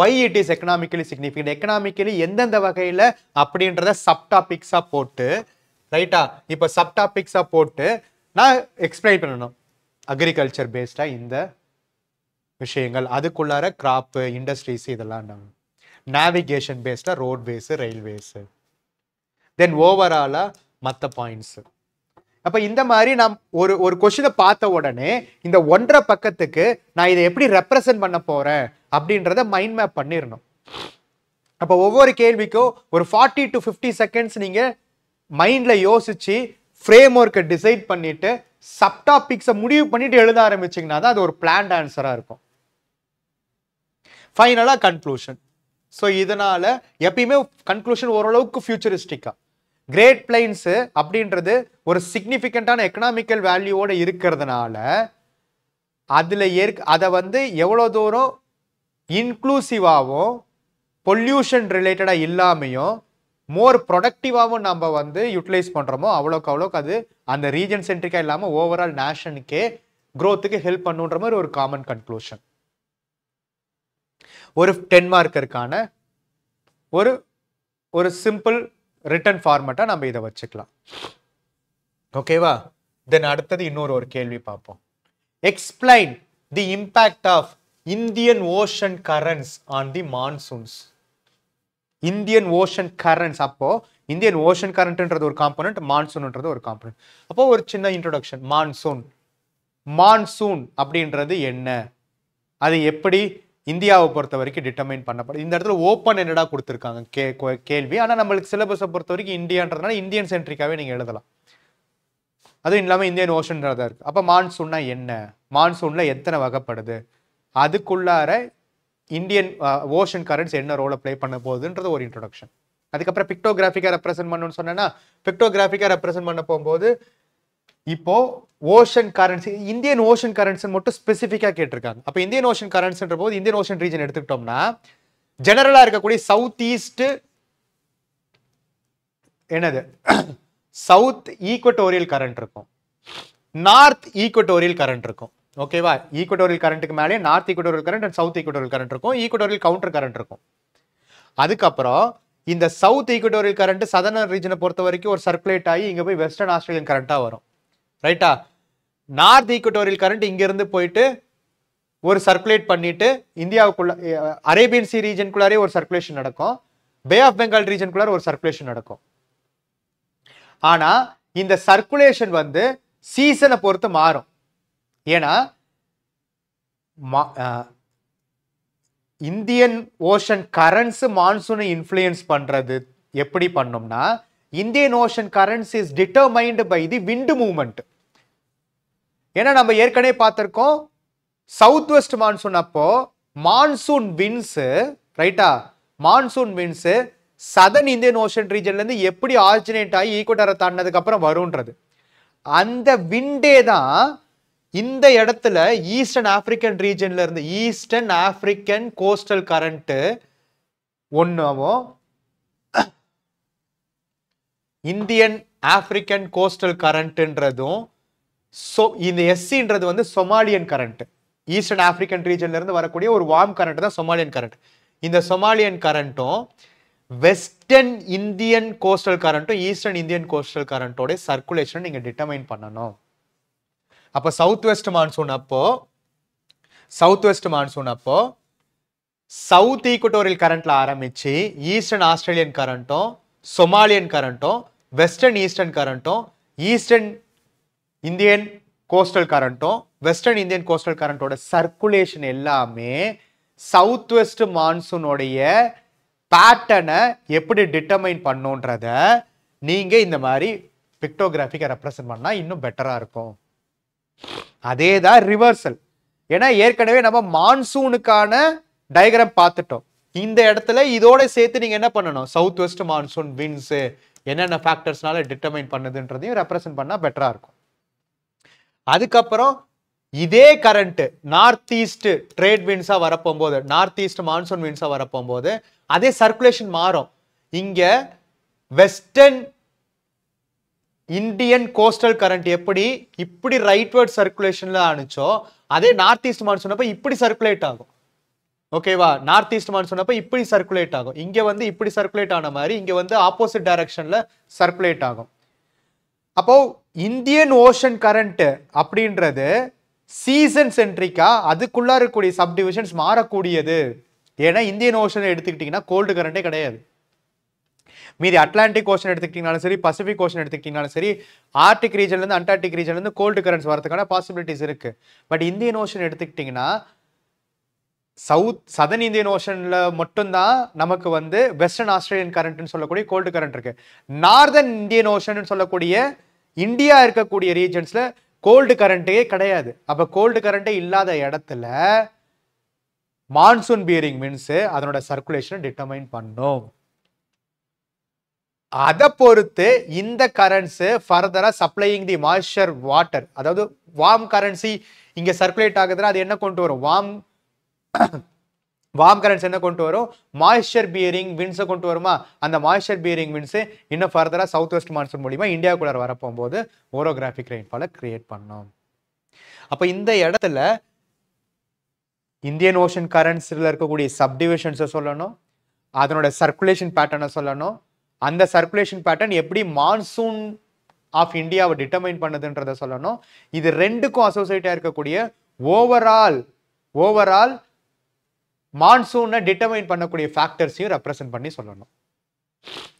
why it is economically significant economically எந்தெந்த வகையில் அப்படின்றத சப்டாபிக்ஸாக போட்டு ரைட்டா இப்போ சப்டாபிக்ஸாக போட்டு நான் எக்ஸ்பிளைன் பண்ணணும் அக்ரிகல்ச்சர் பேஸ்டாக இந்த விஷயங்கள் அதுக்குள்ளார கிராப்பு இண்டஸ்ட்ரீஸ் இதெல்லாம் நாங்கள் நேவிகேஷன் பேஸ்டாக ரோட்வேஸு ரயில்வேஸு தென் ஓவராலாக மற்ற பாயிண்ட்ஸு அப்ப இந்த மாதிரி நாம் ஒரு ஒரு கொஷினை பார்த்த உடனே இந்த ஒன்றரை பக்கத்துக்கு நான் இதை எப்படி ரெப்ரசன்ட் பண்ண போறேன் அப்படின்றத மைண்ட் மேப் பண்ணிடணும் அப்போ ஒவ்வொரு கேள்விக்கும் ஒரு ஃபார்ட்டி டு ஃபிஃப்டி செகண்ட்ஸ் நீங்கள் மைண்டில் யோசித்து ஃப்ரேம் ஒர்க்கை டிசைட் பண்ணிவிட்டு சப்டாபிக்ஸை முடிவு பண்ணிட்டு எழுத ஆரம்பிச்சிங்கன்னா தான் அது ஒரு பிளான்ட் ஆன்சராக இருக்கும் ஃபைனலாக கன்க்ளூஷன் ஸோ இதனால் எப்பயுமே கன்க்ளூஷன் ஓரளவுக்கு ஃபியூச்சரிஸ்டிக்காக கிரேட் பிளைன்ஸு அப்படின்றது ஒரு சிக்னிஃபிகண்ட்டான எக்கனாமிக்கல் வேல்யூவோடு இருக்கிறதுனால அதில் ஏற்க அதை வந்து எவ்வளோ தூரம் இன்க்ளூசிவாகவும் பொல்யூஷன் ரிலேட்டடாக இல்லாமையும் மோர் ப்ரொடக்டிவாகவும் நம்ம வந்து யூட்டிலைஸ் பண்ணுறோமோ அவ்வளோக்கு அவ்வளோக்கு அது அந்த ரீஜன் சென்ட்ரிக்காக இல்லாமல் ஓவரால் நேஷனுக்கே க்ரோத்துக்கு ஹெல்ப் பண்ணுன்ற மாதிரி ஒரு காமன் கன்க்ளூஷன் ஒரு டென் மார்க்கருக்கான ஒரு ஒரு சிம்பிள் ரிட்டன் ஃபார்மேட்டாக நம்ம இதை வச்சுக்கலாம் ஓகேவா தென் அடுத்தது இன்னொரு ஒரு கேள்வி பார்ப்போம் explain the impact of Indian ocean currents on the monsoons Indian ocean currents அப்போ இந்தியன் ஓஷன் கரண்ட்ன்றது ஒரு காம்பனண்ட் மான்சூன்ன்றது ஒரு காம்பனண்ட் அப்போ ஒரு சின்ன இன்ட்ரொடக்ஷன் மான்சூன் மான்சூன் அப்படின்றது என்ன அது எப்படி இந்தியாவை பொறுத்த வரைக்கும் டிட்டர்மைன் பண்ணப்படும் இந்த இடத்துல ஓப்பன் என்னடா கொடுத்துருக்காங்க கே கேள்வி ஆனால் நம்மளுக்கு சிலபஸை பொறுத்த வரைக்கும் இந்தியான்றதுனால இந்தியன் சென்ட்ரிக்காகவே நீங்கள் எழுதலாம் அதுவும் இல்லாமல் இந்தியன் ஓஷன்றதாக இருக்குது அப்போ மான்சூன்னா என்ன மான்சூனில் எத்தனை வகைப்படுது அதுக்குள்ளார இந்தியன் ஓஷன் கரண்ட்ஸ் என்ன ரோலை ப்ளே பண்ண போகுதுன்றது ஒரு இன்ட்ரொடக்ஷன் அதுக்கப்புறம் பிக்டோகிராஃபிக்காக ரெப்ரசென்ட் பண்ணணும்னு சொன்னேன்னா பிக்டோகிராஃபிக்காக ரெப்ரசென்ட் பண்ண போகும்போது இப்போ ocean currents Indian ocean currents மட்டும் ஸ்பெசிஃபிக்காக கேட்டிருக்காங்க அப்போ இந்தியன் ஓஷன் கரன்சின்ற போது இந்தியன் ஓஷன் ரீஜன் எடுத்துக்கிட்டோம்னா ஜெனரலாக இருக்கக்கூடிய சவுத் ஈஸ்ட் என்னது சவுத் ஈக்குவட்டோரியல் கரண்ட் இருக்கும் நார்த் ஈக்குவட்டோரியல் கரண்ட் இருக்கும் ஓகேவா ஈக்குவட்டோரியல் கரண்ட்டுக்கு மேலே north equatorial current and south equatorial current இருக்கும் ஈக்குவட்டோரியல் கவுண்டர் கரண்ட் இருக்கும் அதுக்கப்புறம் இந்த சவுத் ஈக்குவட்டோரியல் கரண்ட் சதர்ன் ரீஜனை பொறுத்த வரைக்கும் ஒரு சர்க்குலேட் ஆகி இங்கே போய் வெஸ்டர்ன் ஆஸ்திரேலியன் கரண்ட்டாக வரும் ரைட்டா நார்த் ஈக்குவட்டோரியல் கரண்ட் இங்கேருந்து போயிட்டு ஒரு சர்க்குலேட் பண்ணிட்டு இந்தியாவுக்குள்ள அரேபியன் சி ரீஜனுக்குள்ளாரே ஒரு சர்க்குலேஷன் நடக்கும் பே ஆஃப் பெங்கால் ரீஜனுக்குள்ளார ஒரு சர்க்குலேஷன் நடக்கும் ஆனால் இந்த சர்க்குலேஷன் வந்து சீசனை பொறுத்து மாறும் ஏன்னா இந்தியன் ஓஷன் கரண்ட்ஸு மான்சூனை இன்ஃப்ளூயன்ஸ் பண்ணுறது எப்படி பண்ணோம்னா Indian ocean currents is determined by the wind movement ஏன்னா நம்ம ஏற்கனவே பார்த்துருக்கோம் சவுத் வெஸ்ட் மான்சூன் அப்போ மான்சூன் வின்ஸு ரைட்டா monsoon winds southern Indian ocean ரீஜன்லேருந்து எப்படி ஆர்ஜினேட் ஆகி ஈக்குவட்டரை தாண்டினதுக்கப்புறம் வரும்ன்றது அந்த விண்டே தான் இந்த இடத்துல ஈஸ்டர்ன் ஆப்பிரிக்கன் ரீஜன்ல இருந்து ஈஸ்டர்ன் ஆப்பிரிக்கன் கோஸ்டல் கரண்ட்டு ஒன்றாவும் இந்தியன் ஆப்பிரிக்கன் கோஸ்டல் கரண்ட்டுன்றதும் ஸோ இந்த எஸ்சின்றது வந்து சொமாலியன் கரண்ட் ஈஸ்டர்ன் ஆப்பிரிக்கன் ரீஜன்லேருந்து வரக்கூடிய ஒரு வார்ம் கரண்ட் தான் சொமாலியன் கரண்ட் இந்த சொமாலியன் கரண்ட்டும் வெஸ்டர்ன் இந்தியன் கோஸ்டல் கரண்ட்டும் ஈஸ்டர்ன் இந்தியன் கோஸ்டல் கரண்ட்டோட சர்க்குலேஷன் நீங்கள் டிட்டர்மைன் பண்ணணும் அப்போ சவுத் வெஸ்ட் மான்சூன் அப்போ சவுத் வெஸ்ட் மான்சூன் அப்போ சவுத் ஈக்குவட்டோரியல் கரண்ட்ல ஆரம்பிச்சு ஈஸ்டர்ன் ஆஸ்திரேலியன் கரண்ட்டும் சொமாலியன் கரண்ட்டும் வெஸ்டர்ன் ஈஸ்டர்ன் கரண்ட்டும் ஈஸ்டர்ன் இந்தியன் கோஸ்டல் கரண்ட்டும் வெஸ்டர்ன் இந்தியன் கோஸ்டல் கரண்ட்டோட சர்க்குலேஷன் எல்லாமே சவுத் வெஸ்ட் மான்சூனோடைய பேட்டனை எப்படி டிட்டர்மைன் பண்ணுன்றத நீங்கள் இந்த மாதிரி பிக்டோகிராஃபிக்கை ரெப்ரசன்ட் பண்ணால் இன்னும் பெட்டராக இருக்கும் அதே தான் ரிவர்சல் ஏன்னா ஏற்கனவே நம்ம மான்சூனுக்கான டயக்ராம் பார்த்துட்டோம் இந்த இடத்துல இதோட சேர்த்து நீங்கள் என்ன பண்ணணும் சவுத் வெஸ்ட் மான்சூன் வின்ஸு என்னென்ன ஃபேக்டர்ஸ்னால டிட்டர்மைன் பண்ணுதுன்றதையும் ரெப்ரசன்ட் பண்ணால் பெட்டராக இருக்கும் அதுக்கப்புறம் இதே கரண்ட்டு நார்த் ஈஸ்ட் ட்ரேட் வின்ஸாக வரப்போகும்போது நார்த் ஈஸ்ட் மான்சூன் வின்ஸாக வரப்போகும்போது அதே சர்க்குலேஷன் மாறும் இங்கே வெஸ்டர்ன் இந்தியன் கோஸ்டல் கரண்ட் எப்படி இப்படி ரைட்வேர்ட் சர்க்குலேஷனில் அனுச்சோ அதே நார்த் ஈஸ்ட் மான்சூன் இப்படி சர்க்குலேட் ஆகும் ஓகேவா நார்த் ஈஸ்ட் மான்சூன் அப்ப இப்படி சர்க்குலேட் ஆகும் இங்கே வந்து இப்படி சர்க்குலேட் ஆன மாதிரி இங்கே வந்து ஆப்போசிட் டைரக்ஷனில் சர்க்குலேட் ஆகும் அப்போது இந்தியன் ஓஷன் கரண்ட் அப்படின்றது சீசன் சென்ட்ரிக்கா அதுக்குள்ளே இருக்கக்கூடிய சப்டிவிஷன்ஸ் மாறக்கூடியது ஏன்னா இந்தியன் ஓஷனை எடுத்துக்கிட்டிங்கன்னா கோல்டு கரண்ட்டே கிடையாது மீதி அட்லாண்டிக் ஓஷன் எடுத்துக்கிட்டிங்கனாலும் சரி பசிபிக் ஓஷன் எடுத்துக்கிட்டிங்கனாலும் சரி ஆர்டிக் ரீஜன்லேருந்து அண்டார்டிக் ரீஜன்லேருந்து கோல்டு கரண்ட்ஸ் வரதுக்கான பாசிபிலிட்டிஸ் இருக்குது பட் இந்தியன் ஓஷன் எடுத்துக்கிட்டிங்கன்னா சவுத் சதன் இந்தியன் ஓஷனில் மட்டும்தான் நமக்கு வந்து வெஸ்டர்ன் ஆஸ்திரேலியன் கரண்ட்னு சொல்லக்கூடிய கோல்டு கரண்ட் இருக்குது நார்தன் இந்தியன் ஓஷன் சொல்லக்கூடிய இந்தியா இருக்கக்கூடிய ரீஜன்ஸில் கோல்டு கரண்ட்டே கிடையாது அப்போ கோல்டு கரண்ட்டே இல்லாத இடத்துல மான்சூன் பியரிங் மின்ஸு அதனோட சர்க்குலேஷனை டிட்டர்மைன் பண்ணும் அதை பொறுத்து இந்த கரன்ஸு ஃபர்தராக சப்ளையிங் தி மாய்ச்சர் வாட்டர் அதாவது வார்ம் கரன்சி இங்கே சர்க்குலேட் ஆகுதுன்னா அது என்ன கொண்டு வரும் வார்ம் வார்ம் கரண்ட்ஸ் என்ன கொண்டு வரும் மாய்ஸ்டர் பியரிங் வின்ஸை கொண்டு வருமா அந்த மாய்ஸ்டர் பியரிங் வின்ஸு இன்னும் ஃபர்தராக சவுத் வெஸ்ட் மான்சூன் மூலிமா இந்தியாவுக்குள்ளே வரப்போகும்போது ஓரோகிராஃபிக் ரெயின்ஃபாலை கிரியேட் பண்ணோம் அப்போ இந்த இடத்துல இந்தியன் ஓஷன் கரண்ட்ஸில் இருக்கக்கூடிய சப்டிவிஷன்ஸை சொல்லணும் அதனோட சர்க்குலேஷன் பேட்டர்னை சொல்லணும் அந்த சர்க்குலேஷன் பேட்டர்ன் எப்படி மான்சூன் ஆஃப் இந்தியாவை டிட்டர்மைன் பண்ணுதுன்றதை சொல்லணும் இது ரெண்டுக்கும் அசோசியேட்டாக இருக்கக்கூடிய ஓவரால் ஓவரால் மான்சூனை டிட்டர்மைன் பண்ணக்கூடிய ஃபேக்டர்ஸையும் ரெப்ரசன்ட் பண்ணி சொல்லணும்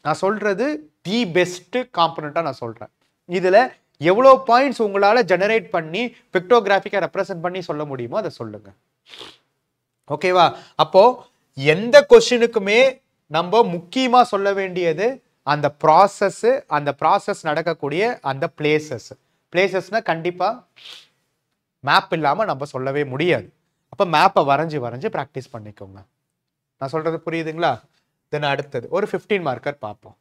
நான் சொல்கிறது தி பெஸ்ட்டு காம்பனண்ட்டாக நான் சொல்கிறேன் இதில் எவ்வளோ பாயிண்ட்ஸ் உங்களால் ஜெனரேட் பண்ணி பிக்டோகிராஃபிக்காக ரெப்ரசன்ட் பண்ணி சொல்ல முடியுமோ அதை சொல்லுங்கள் ஓகேவா அப்போது எந்த கொஷினுக்குமே நம்ம முக்கியமாக சொல்ல வேண்டியது அந்த ப்ராசஸ்ஸு அந்த ப்ராசஸ் நடக்கக்கூடிய அந்த பிளேசஸ் பிளேசஸ்னால் கண்டிப்பாக மேப் இல்லாமல் நம்ம சொல்லவே முடியாது அப்போ மேப்பை வரைஞ்சி வரைஞ்சி ப்ராக்டிஸ் பண்ணிக்கோங்க நான் சொல்கிறது புரியுதுங்களா தென் அடுத்தது ஒரு ஃபிஃப்டீன் மார்க்கர் பார்ப்போம்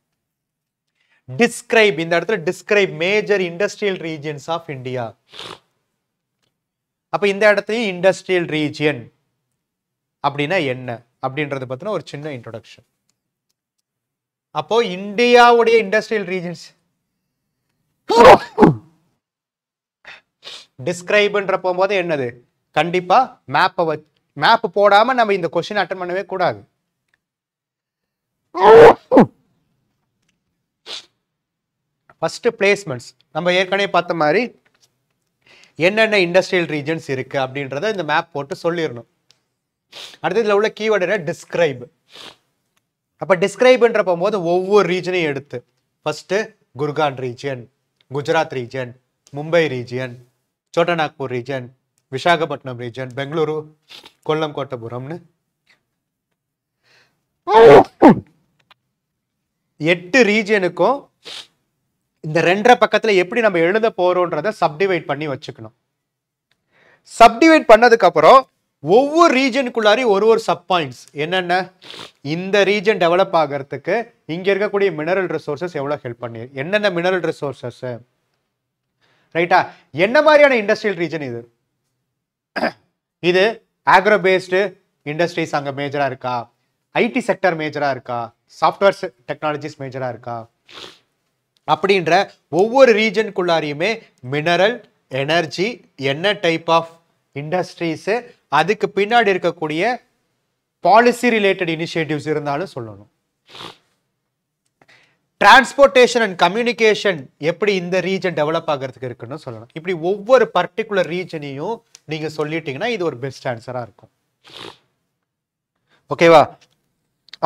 டிஸ்கிரைப் இந்த இடத்துல describe major industrial regions of India அப்போ இந்த இடத்துலையும் இண்டஸ்ட்ரியல் ரீஜியன் அப்படின்னா என்ன அப்படின்றத பற்றின ஒரு சின்ன இன்ட்ரொடக்ஷன் அப்போ இந்தியாவுடைய இண்டஸ்ட்ரியல் ரீஜன்ஸ் டிஸ்கிரைப்ன்ற போகும்போது என்னது கண்டிப்பாக மேப்பை வச் மேப்பு போடாமல் நம்ம இந்த கொஷின் அட்டன் பண்ணவே கூடாது ஃபஸ்ட்டு பிளேஸ்மெண்ட்ஸ் நம்ம ஏற்கனவே பார்த்த மாதிரி என்னென்ன இண்டஸ்ட்ரியல் ரீஜன்ஸ் இருக்குது அப்படின்றத இந்த மேப் போட்டு சொல்லிடணும் அடுத்து இதில் உள்ள கீவேர்டு என்ன டிஸ்கிரைப் அப்போ டிஸ்கிரைப்ன்ற போகும்போது ஒவ்வொரு ரீஜனையும் எடுத்து first Gurgaon region Gujarat region Mumbai region Chotanagpur region Visakhapatnam region Bengaluru Kollam கோட்டபுரம்னு எட்டு ரீஜியனுக்கும் இந்த ரெண்டரை பக்கத்தில் எப்படி நம்ம எழுத போகிறோன்றத சப்டிவைட் பண்ணி வச்சுக்கணும் சப்டிவைட் பண்ணதுக்கப்புறம் ஒவ்வொரு ரீஜனுக்குள்ளாரி ஒரு ஒரு சப் பாயிண்ட்ஸ் என்னென்ன இந்த ரீஜன் டெவலப் ஆகிறதுக்கு இங்கே இருக்கக்கூடிய மினரல் ரிசோர்ஸஸ் எவ்வளோ ஹெல்ப் பண்ணி என்னென்ன மினரல் ரிசோர்ஸஸ் ரைட்டா என்ன மாதிரியான இண்டஸ்ட்ரியல் ரீஜன் இது இது ஆக்ரோ பேஸ்டு இண்டஸ்ட்ரீஸ் அங்கே மேஜராக இருக்கா ஐடி செக்டர் மேஜராக இருக்கா சாஃப்ட்வேர்ஸ் டெக்னாலஜிஸ் மேஜராக இருக்கா அப்படின்ற ஒவ்வொரு ரீஜனுக்குள்ளாரையுமே மினரல் எனர்ஜி என்ன டைப் ஆஃப் இண்டஸ்ட்ரீஸு அதுக்கு பின்னாடி இருக்கக்கூடிய பாலிசி ரிலேட்டட் இனிஷியேட்டிவ்ஸ் இருந்தாலும் சொல்லணும் டிரான்ஸ்போர்ட்டேஷன் அண்ட் கம்யூனிகேஷன் எப்படி இந்த ரீஜன் டெவலப் ஆகிறதுக்கு இருக்குன்னு சொல்லணும் இப்படி ஒவ்வொரு பர்டிகுலர் ரீஜனையும் நீங்கள் சொல்லிட்டீங்கன்னா இது ஒரு பெஸ்ட் ஆன்சராக இருக்கும் ஓகேவா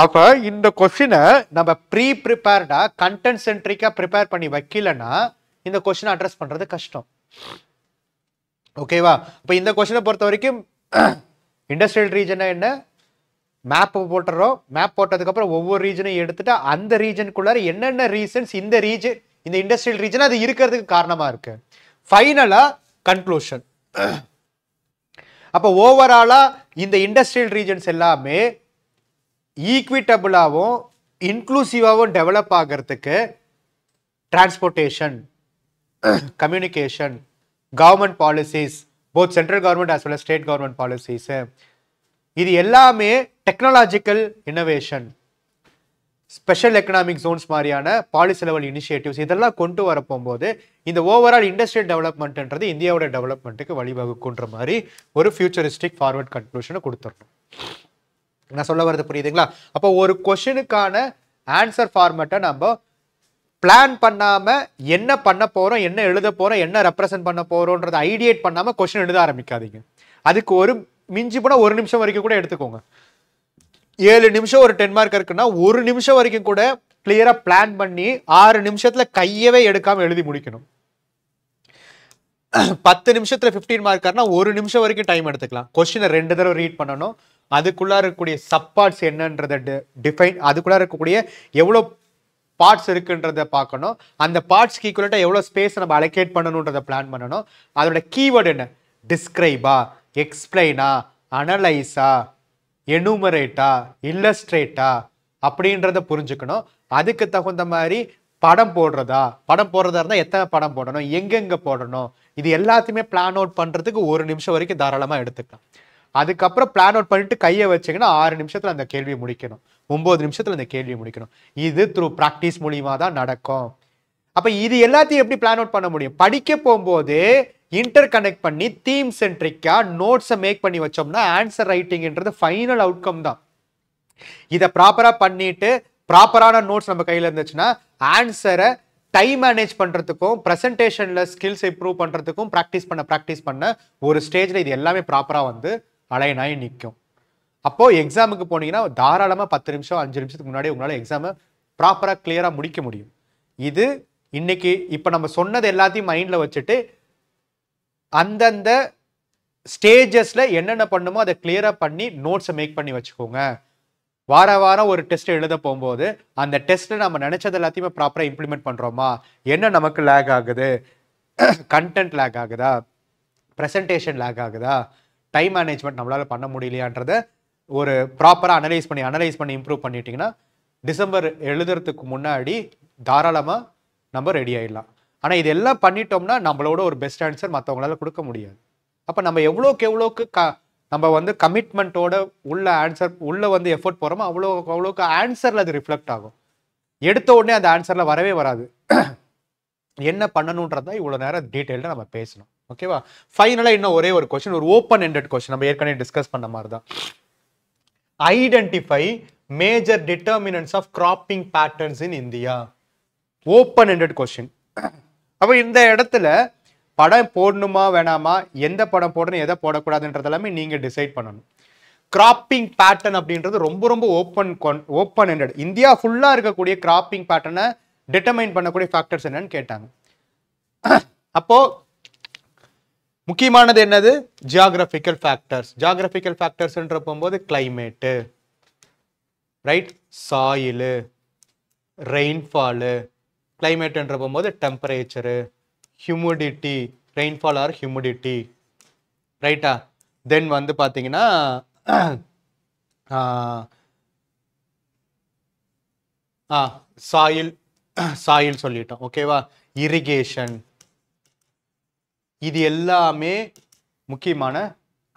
அப்போ இந்த கொஷினை நம்ம ப்ரீ ப்ரிப்பேர்டாக கண்டென்ட் சென்ட்ரிக்காக ப்ரிப்பேர் பண்ணி வைக்கலன்னா இந்த கொஷினை அட்ரஸ் பண்ணுறது கஷ்டம் ஓகேவா இப்போ இந்த கொஸ்டினை பொறுத்த வரைக்கும் இண்டஸ்ட்ரியல் ரீஜனா என்ன மேப் போட்டுறோம் மேப் போட்டதுக்கப்புறம் ஒவ்வொரு ரீஜனையும் எடுத்துட்டு அந்த ரீஜனுக்குள்ளார என்னென்ன ரீசன்ஸ் இந்த ரீஜன் இந்த இண்டஸ்ட்ரியல் ரீஜன் அது இருக்கிறதுக்கு காரணமாக இருக்குது ஃபைனலாக கன்க்ளூஷன் அப்போ ஓவராலாக இந்த இண்டஸ்ட்ரியல் ரீஜன்ஸ் எல்லாமே ஈக்விட்டபுளாகவும் இன்க்ளூசிவாகவும் டெவலப் ஆகிறதுக்கு transportation communication government policies both central government as well state government policies இது எல்லாமே technological innovation special economic zones மாதிரியான பாலிசி லெவல் இனிஷியேட்டிவ்ஸ் இதெல்லாம் கொண்டு வர போகும்போது இந்த ஓவரால் இண்டஸ்ட்ரியல் டெவலப்மெண்ட்ன்றது இந்தியாவோட டெவலப்மெண்ட்டுக்கு வழிவகுக்குன்ற மாதிரி ஒரு ஃபியூச்சரிஸ்டிக் ஃபார்வர்ட் கன்க்ளூஷனை கொடுத்துடணும் நான் சொல்ல வர்றது புரியுதுங்களா அப்போ ஒரு கொஷனுக்கான ஆன்சர் ஃபார்மேட்டை நம்ம பிளான் பண்ணாமல் என்ன பண்ண போகிறோம் என்ன எழுத போகிறோம் என்ன ரெப்ரசென்ட் பண்ண போகிறோன்றதை ஐடியேட் பண்ணாமல் கொஷின் எழுத ஆரம்பிக்காதீங்க அதுக்கு ஒரு மிஞ்சி போனால் ஒரு நிமிஷம் வரைக்கும் கூட எடுத்துக்கோங்க ஏழு நிமிஷம் ஒரு டென் மார்க் இருக்குன்னா ஒரு நிமிஷம் வரைக்கும் கூட கிளியரா பிளான் பண்ணி ஆறு நிமிஷத்தில் கையவே எடுக்காமல் எழுதி முடிக்கணும் பத்து நிமிஷத்தில் ஃபிஃப்டீன் மார்க்னா ஒரு நிமிஷம் வரைக்கும் டைம் எடுத்துக்கலாம் கொஸ்டினை ரெண்டு தடவை ரீட் பண்ணணும் அதுக்குள்ளே இருக்கக்கூடிய சப்பார்ட்ஸ் என்னன்றதை டிஃபைன் அதுக்குள்ளே இருக்கக்கூடிய எவ்வளோ பார்ட்ஸ் இருக்குன்றத பார்க்கணும் அந்த பார்ட்ஸ்க்கு ஈக்குவலாக எவ்வளோ ஸ்பேஸ் நம்ம அலோகேட் பண்ணணுன்றதை பிளான் பண்ணணும் அதோட கீவேர்டு என்ன டிஸ்கிரைபா எக்ஸ்பிளைனா அனலைஸா எனுமரேட்டா இல்லஸ்ட்ரேட்டா அப்படின்றத புரிஞ்சுக்கணும் அதுக்கு தகுந்த மாதிரி படம் போடுறதா படம் போடுறதா இருந்தால் எத்தனை படம் போடணும் எங்கெங்கே போடணும் இது எல்லாத்தையுமே பிளான் அவுட் பண்ணுறதுக்கு ஒரு நிமிஷம் வரைக்கும் தாராளமாக எடுத்துக்கலாம் அதுக்கப்புறம் பிளான் அவுட் பண்ணிட்டு கையை வச்சிங்கன்னா ஆறு நிமிஷத்தில் அந்த கேள்வியை முடிக்கணும் ஒம்பது நிமிஷத்தில் அந்த கேள்வியை முடிக்கணும் இது த்ரூ ப்ராக்டிஸ் மூலியமாக தான் நடக்கும் அப்போ இது எல்லாத்தையும் எப்படி பிளான் அவுட் பண்ண முடியும் படிக்க போகும்போது இன்டர் கனெக்ட் பண்ணி தீம் சென்ட்ரிக்காக நோட்ஸை மேக் பண்ணி வச்சோம்னா ஆன்சர் ரைட்டிங்ன்றது ஃபைனல் அவுட்கம் தான் இதை ப்ராப்பராக பண்ணிட்டு ப்ராப்பரான நோட்ஸ் நம்ம கையில் இருந்துச்சுன்னா ஆன்சரை டைம் மேனேஜ் பண்ணுறதுக்கும் ப்ரெசன்டேஷனில் ஸ்கில்ஸ் இம்ப்ரூவ் பண்ணுறதுக்கும் ப்ராக்டிஸ் பண்ண ப்ராக்டிஸ் பண்ண ஒரு ஸ்டேஜில் இது எல்லாமே ப்ராப்பராக வந்து அலைனாய் நிற்கும் அப்போது எக்ஸாமுக்கு போனீங்கன்னா தாராளமாக பத்து நிமிஷம் அஞ்சு நிமிஷத்துக்கு முன்னாடி உங்களால் எக்ஸாமை ப்ராப்பராக கிளியராக முடிக்க முடியும் இது இன்னைக்கு இப்போ நம்ம சொன்னது எல்லாத்தையும் மைண்டில் வச்சுட்டு அந்தந்த ஸ்டேஜஸில் என்னென்ன பண்ணுமோ அதை கிளியராக பண்ணி நோட்ஸை மேக் பண்ணி வச்சுக்கோங்க வார வாரம் ஒரு டெஸ்ட் எழுத போகும்போது அந்த டெஸ்ட்டில் நம்ம நினச்சது எல்லாத்தையுமே ப்ராப்பராக இம்ப்ளிமெண்ட் பண்ணுறோமா என்ன நமக்கு லேக் ஆகுது கண்டென்ட் லேக் ஆகுதா ப்ரெசன்டேஷன் லேக் ஆகுதா டைம் மேனேஜ்மெண்ட் நம்மளால் பண்ண முடியலையான்றதை ஒரு ப்ராப்பராக அனலைஸ் பண்ணி அனலைஸ் பண்ணி இம்ப்ரூவ் பண்ணிட்டீங்கன்னா டிசம்பர் எழுதுறதுக்கு முன்னாடி தாராளமாக நம்ம ரெடி ஆகிடலாம் ஆனால் இதெல்லாம் பண்ணிட்டோம்னா நம்மளோட ஒரு பெஸ்ட் ஆன்சர் மற்றவங்களால கொடுக்க முடியாது அப்போ நம்ம எவ்வளோக்கு எவ்வளோக்கு க நம்ம வந்து கமிட்மெண்ட்டோட உள்ள ஆன்சர் உள்ளே வந்து எஃபோர்ட் போகிறோமோ அவ்வளோ அவ்வளோக்கு ஆன்சரில் அது ரிஃப்ளெக்ட் ஆகும் எடுத்த உடனே அந்த ஆன்சரில் வரவே வராது என்ன பண்ணணுன்றது தான் இவ்வளோ நேரம் டீட்டெயில்டாக நம்ம பேசணும் ஓகேவா ஃபைனலாக இன்னும் ஒரே ஒரு கொஸ்டின் ஒரு ஓப்பன் எண்டட் கொஸ்டின் நம்ம ஏற்கனவே டிஸ்கஸ் பண்ண மாதிரி தான் identify major determinants of cropping patterns in India open ended question அப்போ இந்த இடத்துல படம் போடணுமா வேணாமா எந்த படம் போடணும் எதை போடக்கூடாதுன்றது எல்லாமே நீங்கள் டிசைட் பண்ணணும் கிராப்பிங் பேட்டர்ன் அப்படின்றது ரொம்ப ரொம்ப ஓப்பன் ஓப்பன் ஹெண்டட் இந்தியா ஃபுல்லாக இருக்கக்கூடிய கிராப்பிங் பேட்டர்னை டிட்டர்மைன் பண்ணக்கூடிய ஃபேக்டர்ஸ் என்னன்னு கேட்டாங்க அப்போது முக்கியமானது என்னது ஜியாகிரபிக்கல் ஃபேக்டர்ஸ் ஜியாகிரபிக்கல் ஃபேக்டர்ஸ்ன்ற போகும்போது கிளைமேட்டு ரைட் சாயிலு ரெயின்ஃபாலு கிளைமேட்டுன்ற போகும்போது temperature humidity rainfall or humidity ரைட்டா தென் வந்து பார்த்தீங்கன்னா ஆ சாயில் சாயில் சொல்லிட்டோம் ஓகேவா இரிகேஷன் இது எல்லாமே முக்கியமான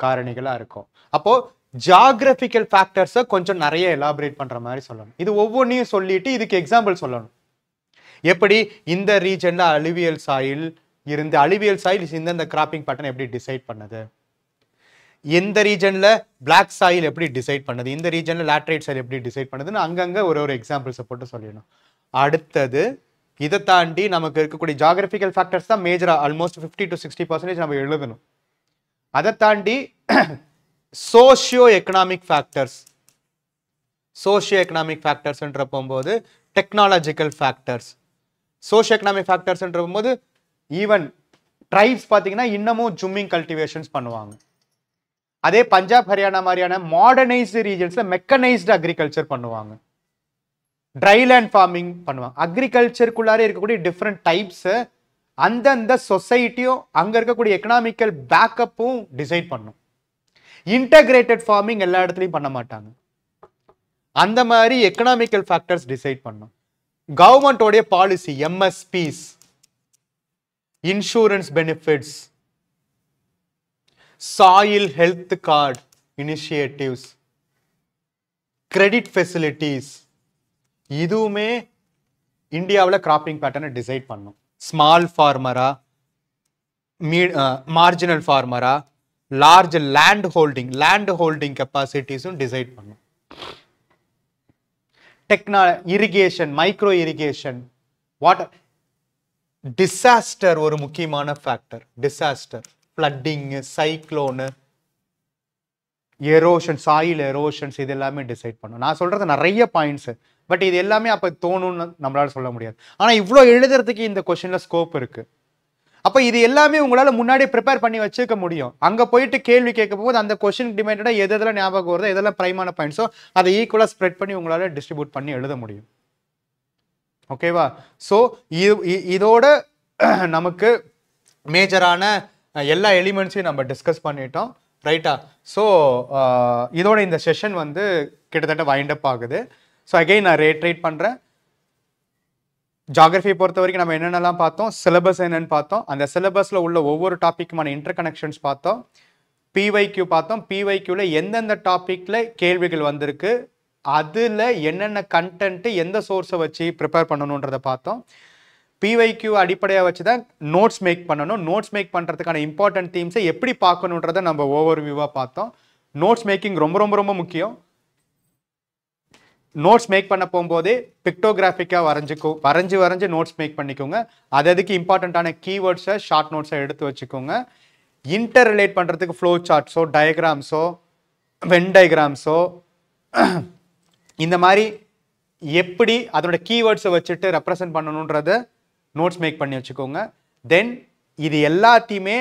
காரணிகளாக இருக்கும் அப்போது ஜாகிரபிக்கல் ஃபேக்டர்ஸை கொஞ்சம் நிறைய எலாபரேட் பண்ணுற மாதிரி சொல்லணும் இது ஒவ்வொன்றையும் சொல்லிட்டு இதுக்கு எக்ஸாம்பிள் சொல்லணும் எப்படி இந்த ரீஜனில் அழிவியல் சாயில் இருந்து அழிவியல் சாயில் இந்தந்த கிராப்பிங் பேட்டர்ன் எப்படி டிசைட் பண்ணுது எந்த ரீஜனில் பிளாக் சாயில் எப்படி டிசைட் பண்ணுது இந்த ரீஜனில் லேட்ரைட் சாயில் எப்படி டிசைட் பண்ணுதுன்னு அங்கங்கே ஒரு ஒரு எக்ஸாம்பிள்ஸை போட்டு சொல்லிடணும் அடுத்தது இதை தாண்டி நமக்கு இருக்கக்கூடிய ஜாகிரபிக்கல் ஃபேக்டர்ஸ் தான் மேஜராக almost fifty to sixty percentage நம்ம எழுதணும் அதை தாண்டி socio economic factors socio economic ஃபேக்டர்ஸ்ன்ற போகும்போது டெக்னாலஜிக்கல் ஃபேக்டர்ஸ் சோஷியோ எக்கனாமிக் ஃபேக்டர்ஸ்ன்ற போது ஈவன் ட்ரைப்ஸ் பார்த்தீங்கன்னா இன்னமும் ஜும்மிங் கல்டிவேஷன்ஸ் பண்ணுவாங்க அதே பஞ்சாப் ஹரியானா மாதிரியான மாடர்னைஸ்டு ரீஜன்ஸில் மெக்கனைஸ்டு அக்ரிகல்ச்சர் பண்ணுவாங்க ட்ரை லேண்ட் ஃபார்மிங் பண்ணுவாங்க அக்ரிகல்ச்சருக்குள்ளாரே இருக்கக்கூடிய டிஃப்ரெண்ட் டைப்ஸு அந்தந்த சொசைட்டியும் அங்கே இருக்கக்கூடிய எக்கனாமிக்கல் பேக்கப்பும் டிசைட் பண்ணும் இன்டகிரேட்டட் ஃபார்மிங் எல்லா இடத்துலையும் பண்ண மாட்டாங்க அந்த மாதிரி எக்கனாமிக்கல் ஃபேக்டர்ஸ் டிசைட் பண்ணும் கவர்மெண்டோடைய policy MSPs insurance benefits soil health card initiatives credit ஃபெசிலிட்டிஸ் இதுவுமே இந்தியாவில் கிராப்பிங் பேட்டர்னை டிசைட் பண்ணும் ஸ்மால் ஃபார்மரா மீ மார்ஜினல் ஃபார்மரா large land holding land holding கெப்பாசிட்டிஸும் டிசைட் பண்ணும் டெக்னா irrigation micro irrigation water disaster ஒரு முக்கியமான factor disaster flooding cyclone erosion soil erosions இது எல்லாமே டிசைட் பண்ணும் நான் சொல்கிறது நிறைய பாயிண்ட்ஸு பட் இது எல்லாமே அப்போ தோணும்னு நம்மளால சொல்ல முடியாது ஆனால் இவ்வளோ எழுதுறதுக்கு இந்த கொஷனில் ஸ்கோப் இருக்குது அப்போ இது எல்லாமே உங்களால் முன்னாடி ப்ரிப்பேர் பண்ணி வச்சுக்க முடியும் அங்கே போயிட்டு கேள்வி கேட்க போது அந்த கொஸ்டின் டிமைண்டடாக எது எதெல்லாம் ஞாபகம் வருதோ எதெல்லாம் பிரைமான பாயிண்ட்ஸோ அதை ஈக்குவலாக ஸ்ப்ரெட் பண்ணி உங்களால் டிஸ்ட்ரிபியூட் பண்ணி எழுத முடியும் ஓகேவா ஸோ இதோட நமக்கு மேஜரான எல்லா எலிமெண்ட்ஸையும் நம்ம டிஸ்கஸ் பண்ணிட்டோம் ரைட்டா ஸோ இதோட இந்த செஷன் வந்து கிட்டத்தட்ட வைண்ட் அப் ஆகுது ஸோ அகெயின் நான் ரேட் ரைட் பண்ணுறேன் ஜாகிரஃபியை பொறுத்த வரைக்கும் நம்ம என்னென்னலாம் பார்த்தோம் சிலபஸ் என்னென்னு பார்த்தோம் அந்த சிலபஸில் உள்ள ஒவ்வொரு டாப்பிக்குமான இன்டர் கனெக்ஷன்ஸ் பார்த்தோம் பிவைக்யூ பார்த்தோம் பிவைக்யூவில் எந்தெந்த டாப்பிக்கில் கேள்விகள் வந்திருக்கு அதில் என்னென்ன கண்டென்ட்டு எந்த சோர்ஸை வச்சு ப்ரிப்பேர் பண்ணணுன்றதை பார்த்தோம் பிவைக்யூ அடிப்படையாக வச்சு தான் நோட்ஸ் மேக் பண்ணணும் நோட்ஸ் மேக் பண்ணுறதுக்கான இம்பார்ட்டன்ட் தீம்ஸை எப்படி பார்க்கணுன்றதை நம்ம ஓவர் வியூவாக பார்த்தோம் நோட்ஸ் மேக்கிங் ரொம்ப ரொம்ப ரொம்ப முக்கியம் நோட்ஸ் மேக் பண்ண போகும்போதே பிக்டோகிராஃபிக்காக வரைஞ்சிக்கோ வரைஞ்சி வரைஞ்சி நோட்ஸ் மேக் பண்ணிக்கோங்க அது அதுக்கு இம்பார்ட்டண்ட்டான கீவேர்ட்ஸை ஷார்ட் நோட்ஸை எடுத்து வச்சுக்கோங்க இன்டர் ரிலேட் பண்ணுறதுக்கு ஃப்ளோ சார்ட்ஸோ டயக்ராம்ஸோ வென் டயக்ராம்ஸோ இந்த மாதிரி எப்படி அதனோட கீவேர்ட்ஸை வச்சுட்டு ரெப்ரசன்ட் பண்ணணுன்றத நோட்ஸ் மேக் பண்ணி வச்சுக்கோங்க தென் இது எல்லாத்தையுமே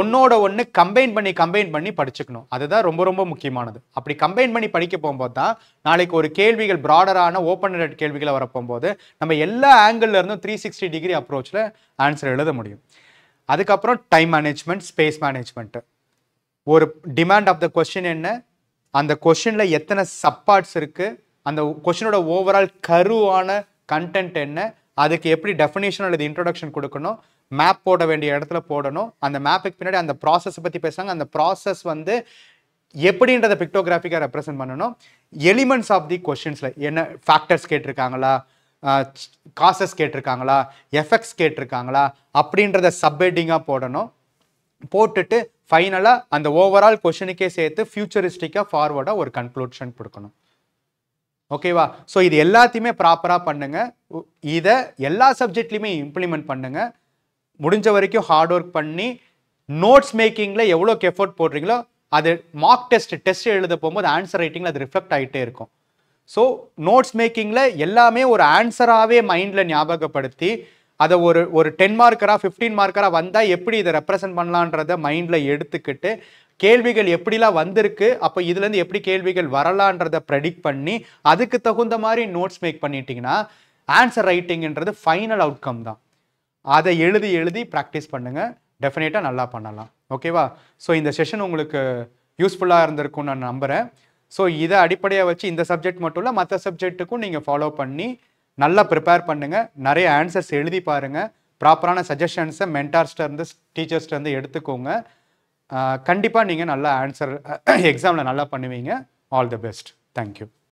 ஒன்னோட ஒன்று கம்பைன் பண்ணி கம்பைன் பண்ணி படிச்சுக்கணும் அதுதான் ரொம்ப ரொம்ப முக்கியமானது அப்படி கம்பைன் பண்ணி படிக்க போகும்போது தான் நாளைக்கு ஒரு கேள்விகள் ப்ராடரான ஓப்பன் ரேட் கேள்விகளை வர போகும்போது நம்ம எல்லா ஆங்கிள் இருந்தும் த்ரீ சிக்ஸ்டி டிகிரி அப்ரோச்சில் ஆன்சர் எழுத முடியும் அதுக்கப்புறம் டைம் மேனேஜ்மெண்ட் ஸ்பேஸ் மேனேஜ்மெண்ட்டு ஒரு டிமாண்ட் ஆஃப் த கொஷின் என்ன அந்த கொஷினில் எத்தனை சப்பார்ட்ஸ் இருக்குது அந்த கொஷினோட ஓவரால் கருவான கண்டென்ட் என்ன அதுக்கு எப்படி டெஃபினேஷன் அல்லது இன்ட்ரொடக்ஷன் கொடுக்கணும் மேப் போட வேண்டிய இடத்துல போடணும் அந்த மேப்புக்கு பின்னாடி அந்த ப்ராசஸை பற்றி பேசுகிறாங்க அந்த ப்ராசஸ் வந்து எப்படின்றத பிக்டோகிராஃபிக்காக ரெப்ரசென்ட் பண்ணணும் எலிமெண்ட்ஸ் ஆஃப் தி கொஷின்ஸில் என்ன ஃபேக்டர்ஸ் கேட்டிருக்காங்களா காசஸ் கேட்டிருக்காங்களா எஃபெக்ட்ஸ் கேட்டிருக்காங்களா அப்படின்றத சப்ஹெட்டிங்காக போடணும் போட்டுட்டு ஃபைனலாக அந்த ஓவரால் கொஷனுக்கே சேர்த்து ஃபியூச்சரிஸ்டிக்காக ஃபார்வர்டாக ஒரு கன்க்ளூஷன் கொடுக்கணும் ஓகேவா ஸோ இது எல்லாத்தையுமே ப்ராப்பராக பண்ணுங்கள் இதை எல்லா சப்ஜெக்ட்லேயுமே இம்ப்ளிமெண்ட் பண்ணுங்கள் முடிஞ்ச வரைக்கும் ஹார்ட் ஒர்க் பண்ணி நோட்ஸ் மேக்கிங்கில் எவ்வளோக்கு எஃபர்ட் போடுறீங்களோ அது மார்க் டெஸ்ட் டெஸ்ட் எழுத போகும்போது ஆன்சர் ரைட்டிங்கில் அது ரிஃப்ளெக்ட் ஆகிட்டே இருக்கும் ஸோ நோட்ஸ் மேக்கிங்கில் எல்லாமே ஒரு ஆன்சராகவே மைண்டில் ஞாபகப்படுத்தி அதை ஒரு ஒரு டென் மார்க்கராக ஃபிஃப்டீன் மார்க்கராக வந்தால் எப்படி இதை ரெப்ரசன்ட் பண்ணலான்றத மைண்டில் எடுத்துக்கிட்டு கேள்விகள் எப்படிலாம் வந்திருக்கு அப்போ இதுலேருந்து எப்படி கேள்விகள் வரலான்றதை ப்ரெடிக்ட் பண்ணி அதுக்கு தகுந்த மாதிரி நோட்ஸ் மேக் பண்ணிட்டீங்கன்னா ஆன்சர் ரைட்டிங்கிறது ஃபைனல் அவுட்கம் தான் அதை எழுதி எழுதி ப்ராக்டிஸ் பண்ணுங்கள் டெஃபினேட்டாக நல்லா பண்ணலாம் ஓகேவா ஸோ இந்த செஷன் உங்களுக்கு யூஸ்ஃபுல்லாக இருந்திருக்கும்னு நான் நம்புகிறேன் ஸோ இதை அடிப்படையாக வச்சு இந்த சப்ஜெக்ட் மட்டும் இல்லை மற்ற சப்ஜெக்ட்டுக்கும் நீங்கள் ஃபாலோ பண்ணி நல்லா ப்ரிப்பேர் பண்ணுங்கள் நிறைய ஆன்சர்ஸ் எழுதி பாருங்கள் ப்ராப்பரான சஜஷன்ஸை மென்டார்ஸ்டேருந்து டீச்சர்ஸ்டேருந்து எடுத்துக்கோங்க கண்டிப்பாக நீங்கள் நல்லா ஆன்சர் எக்ஸாமில் நல்லா பண்ணுவீங்க ஆல் தி பெஸ்ட் தேங்க்யூ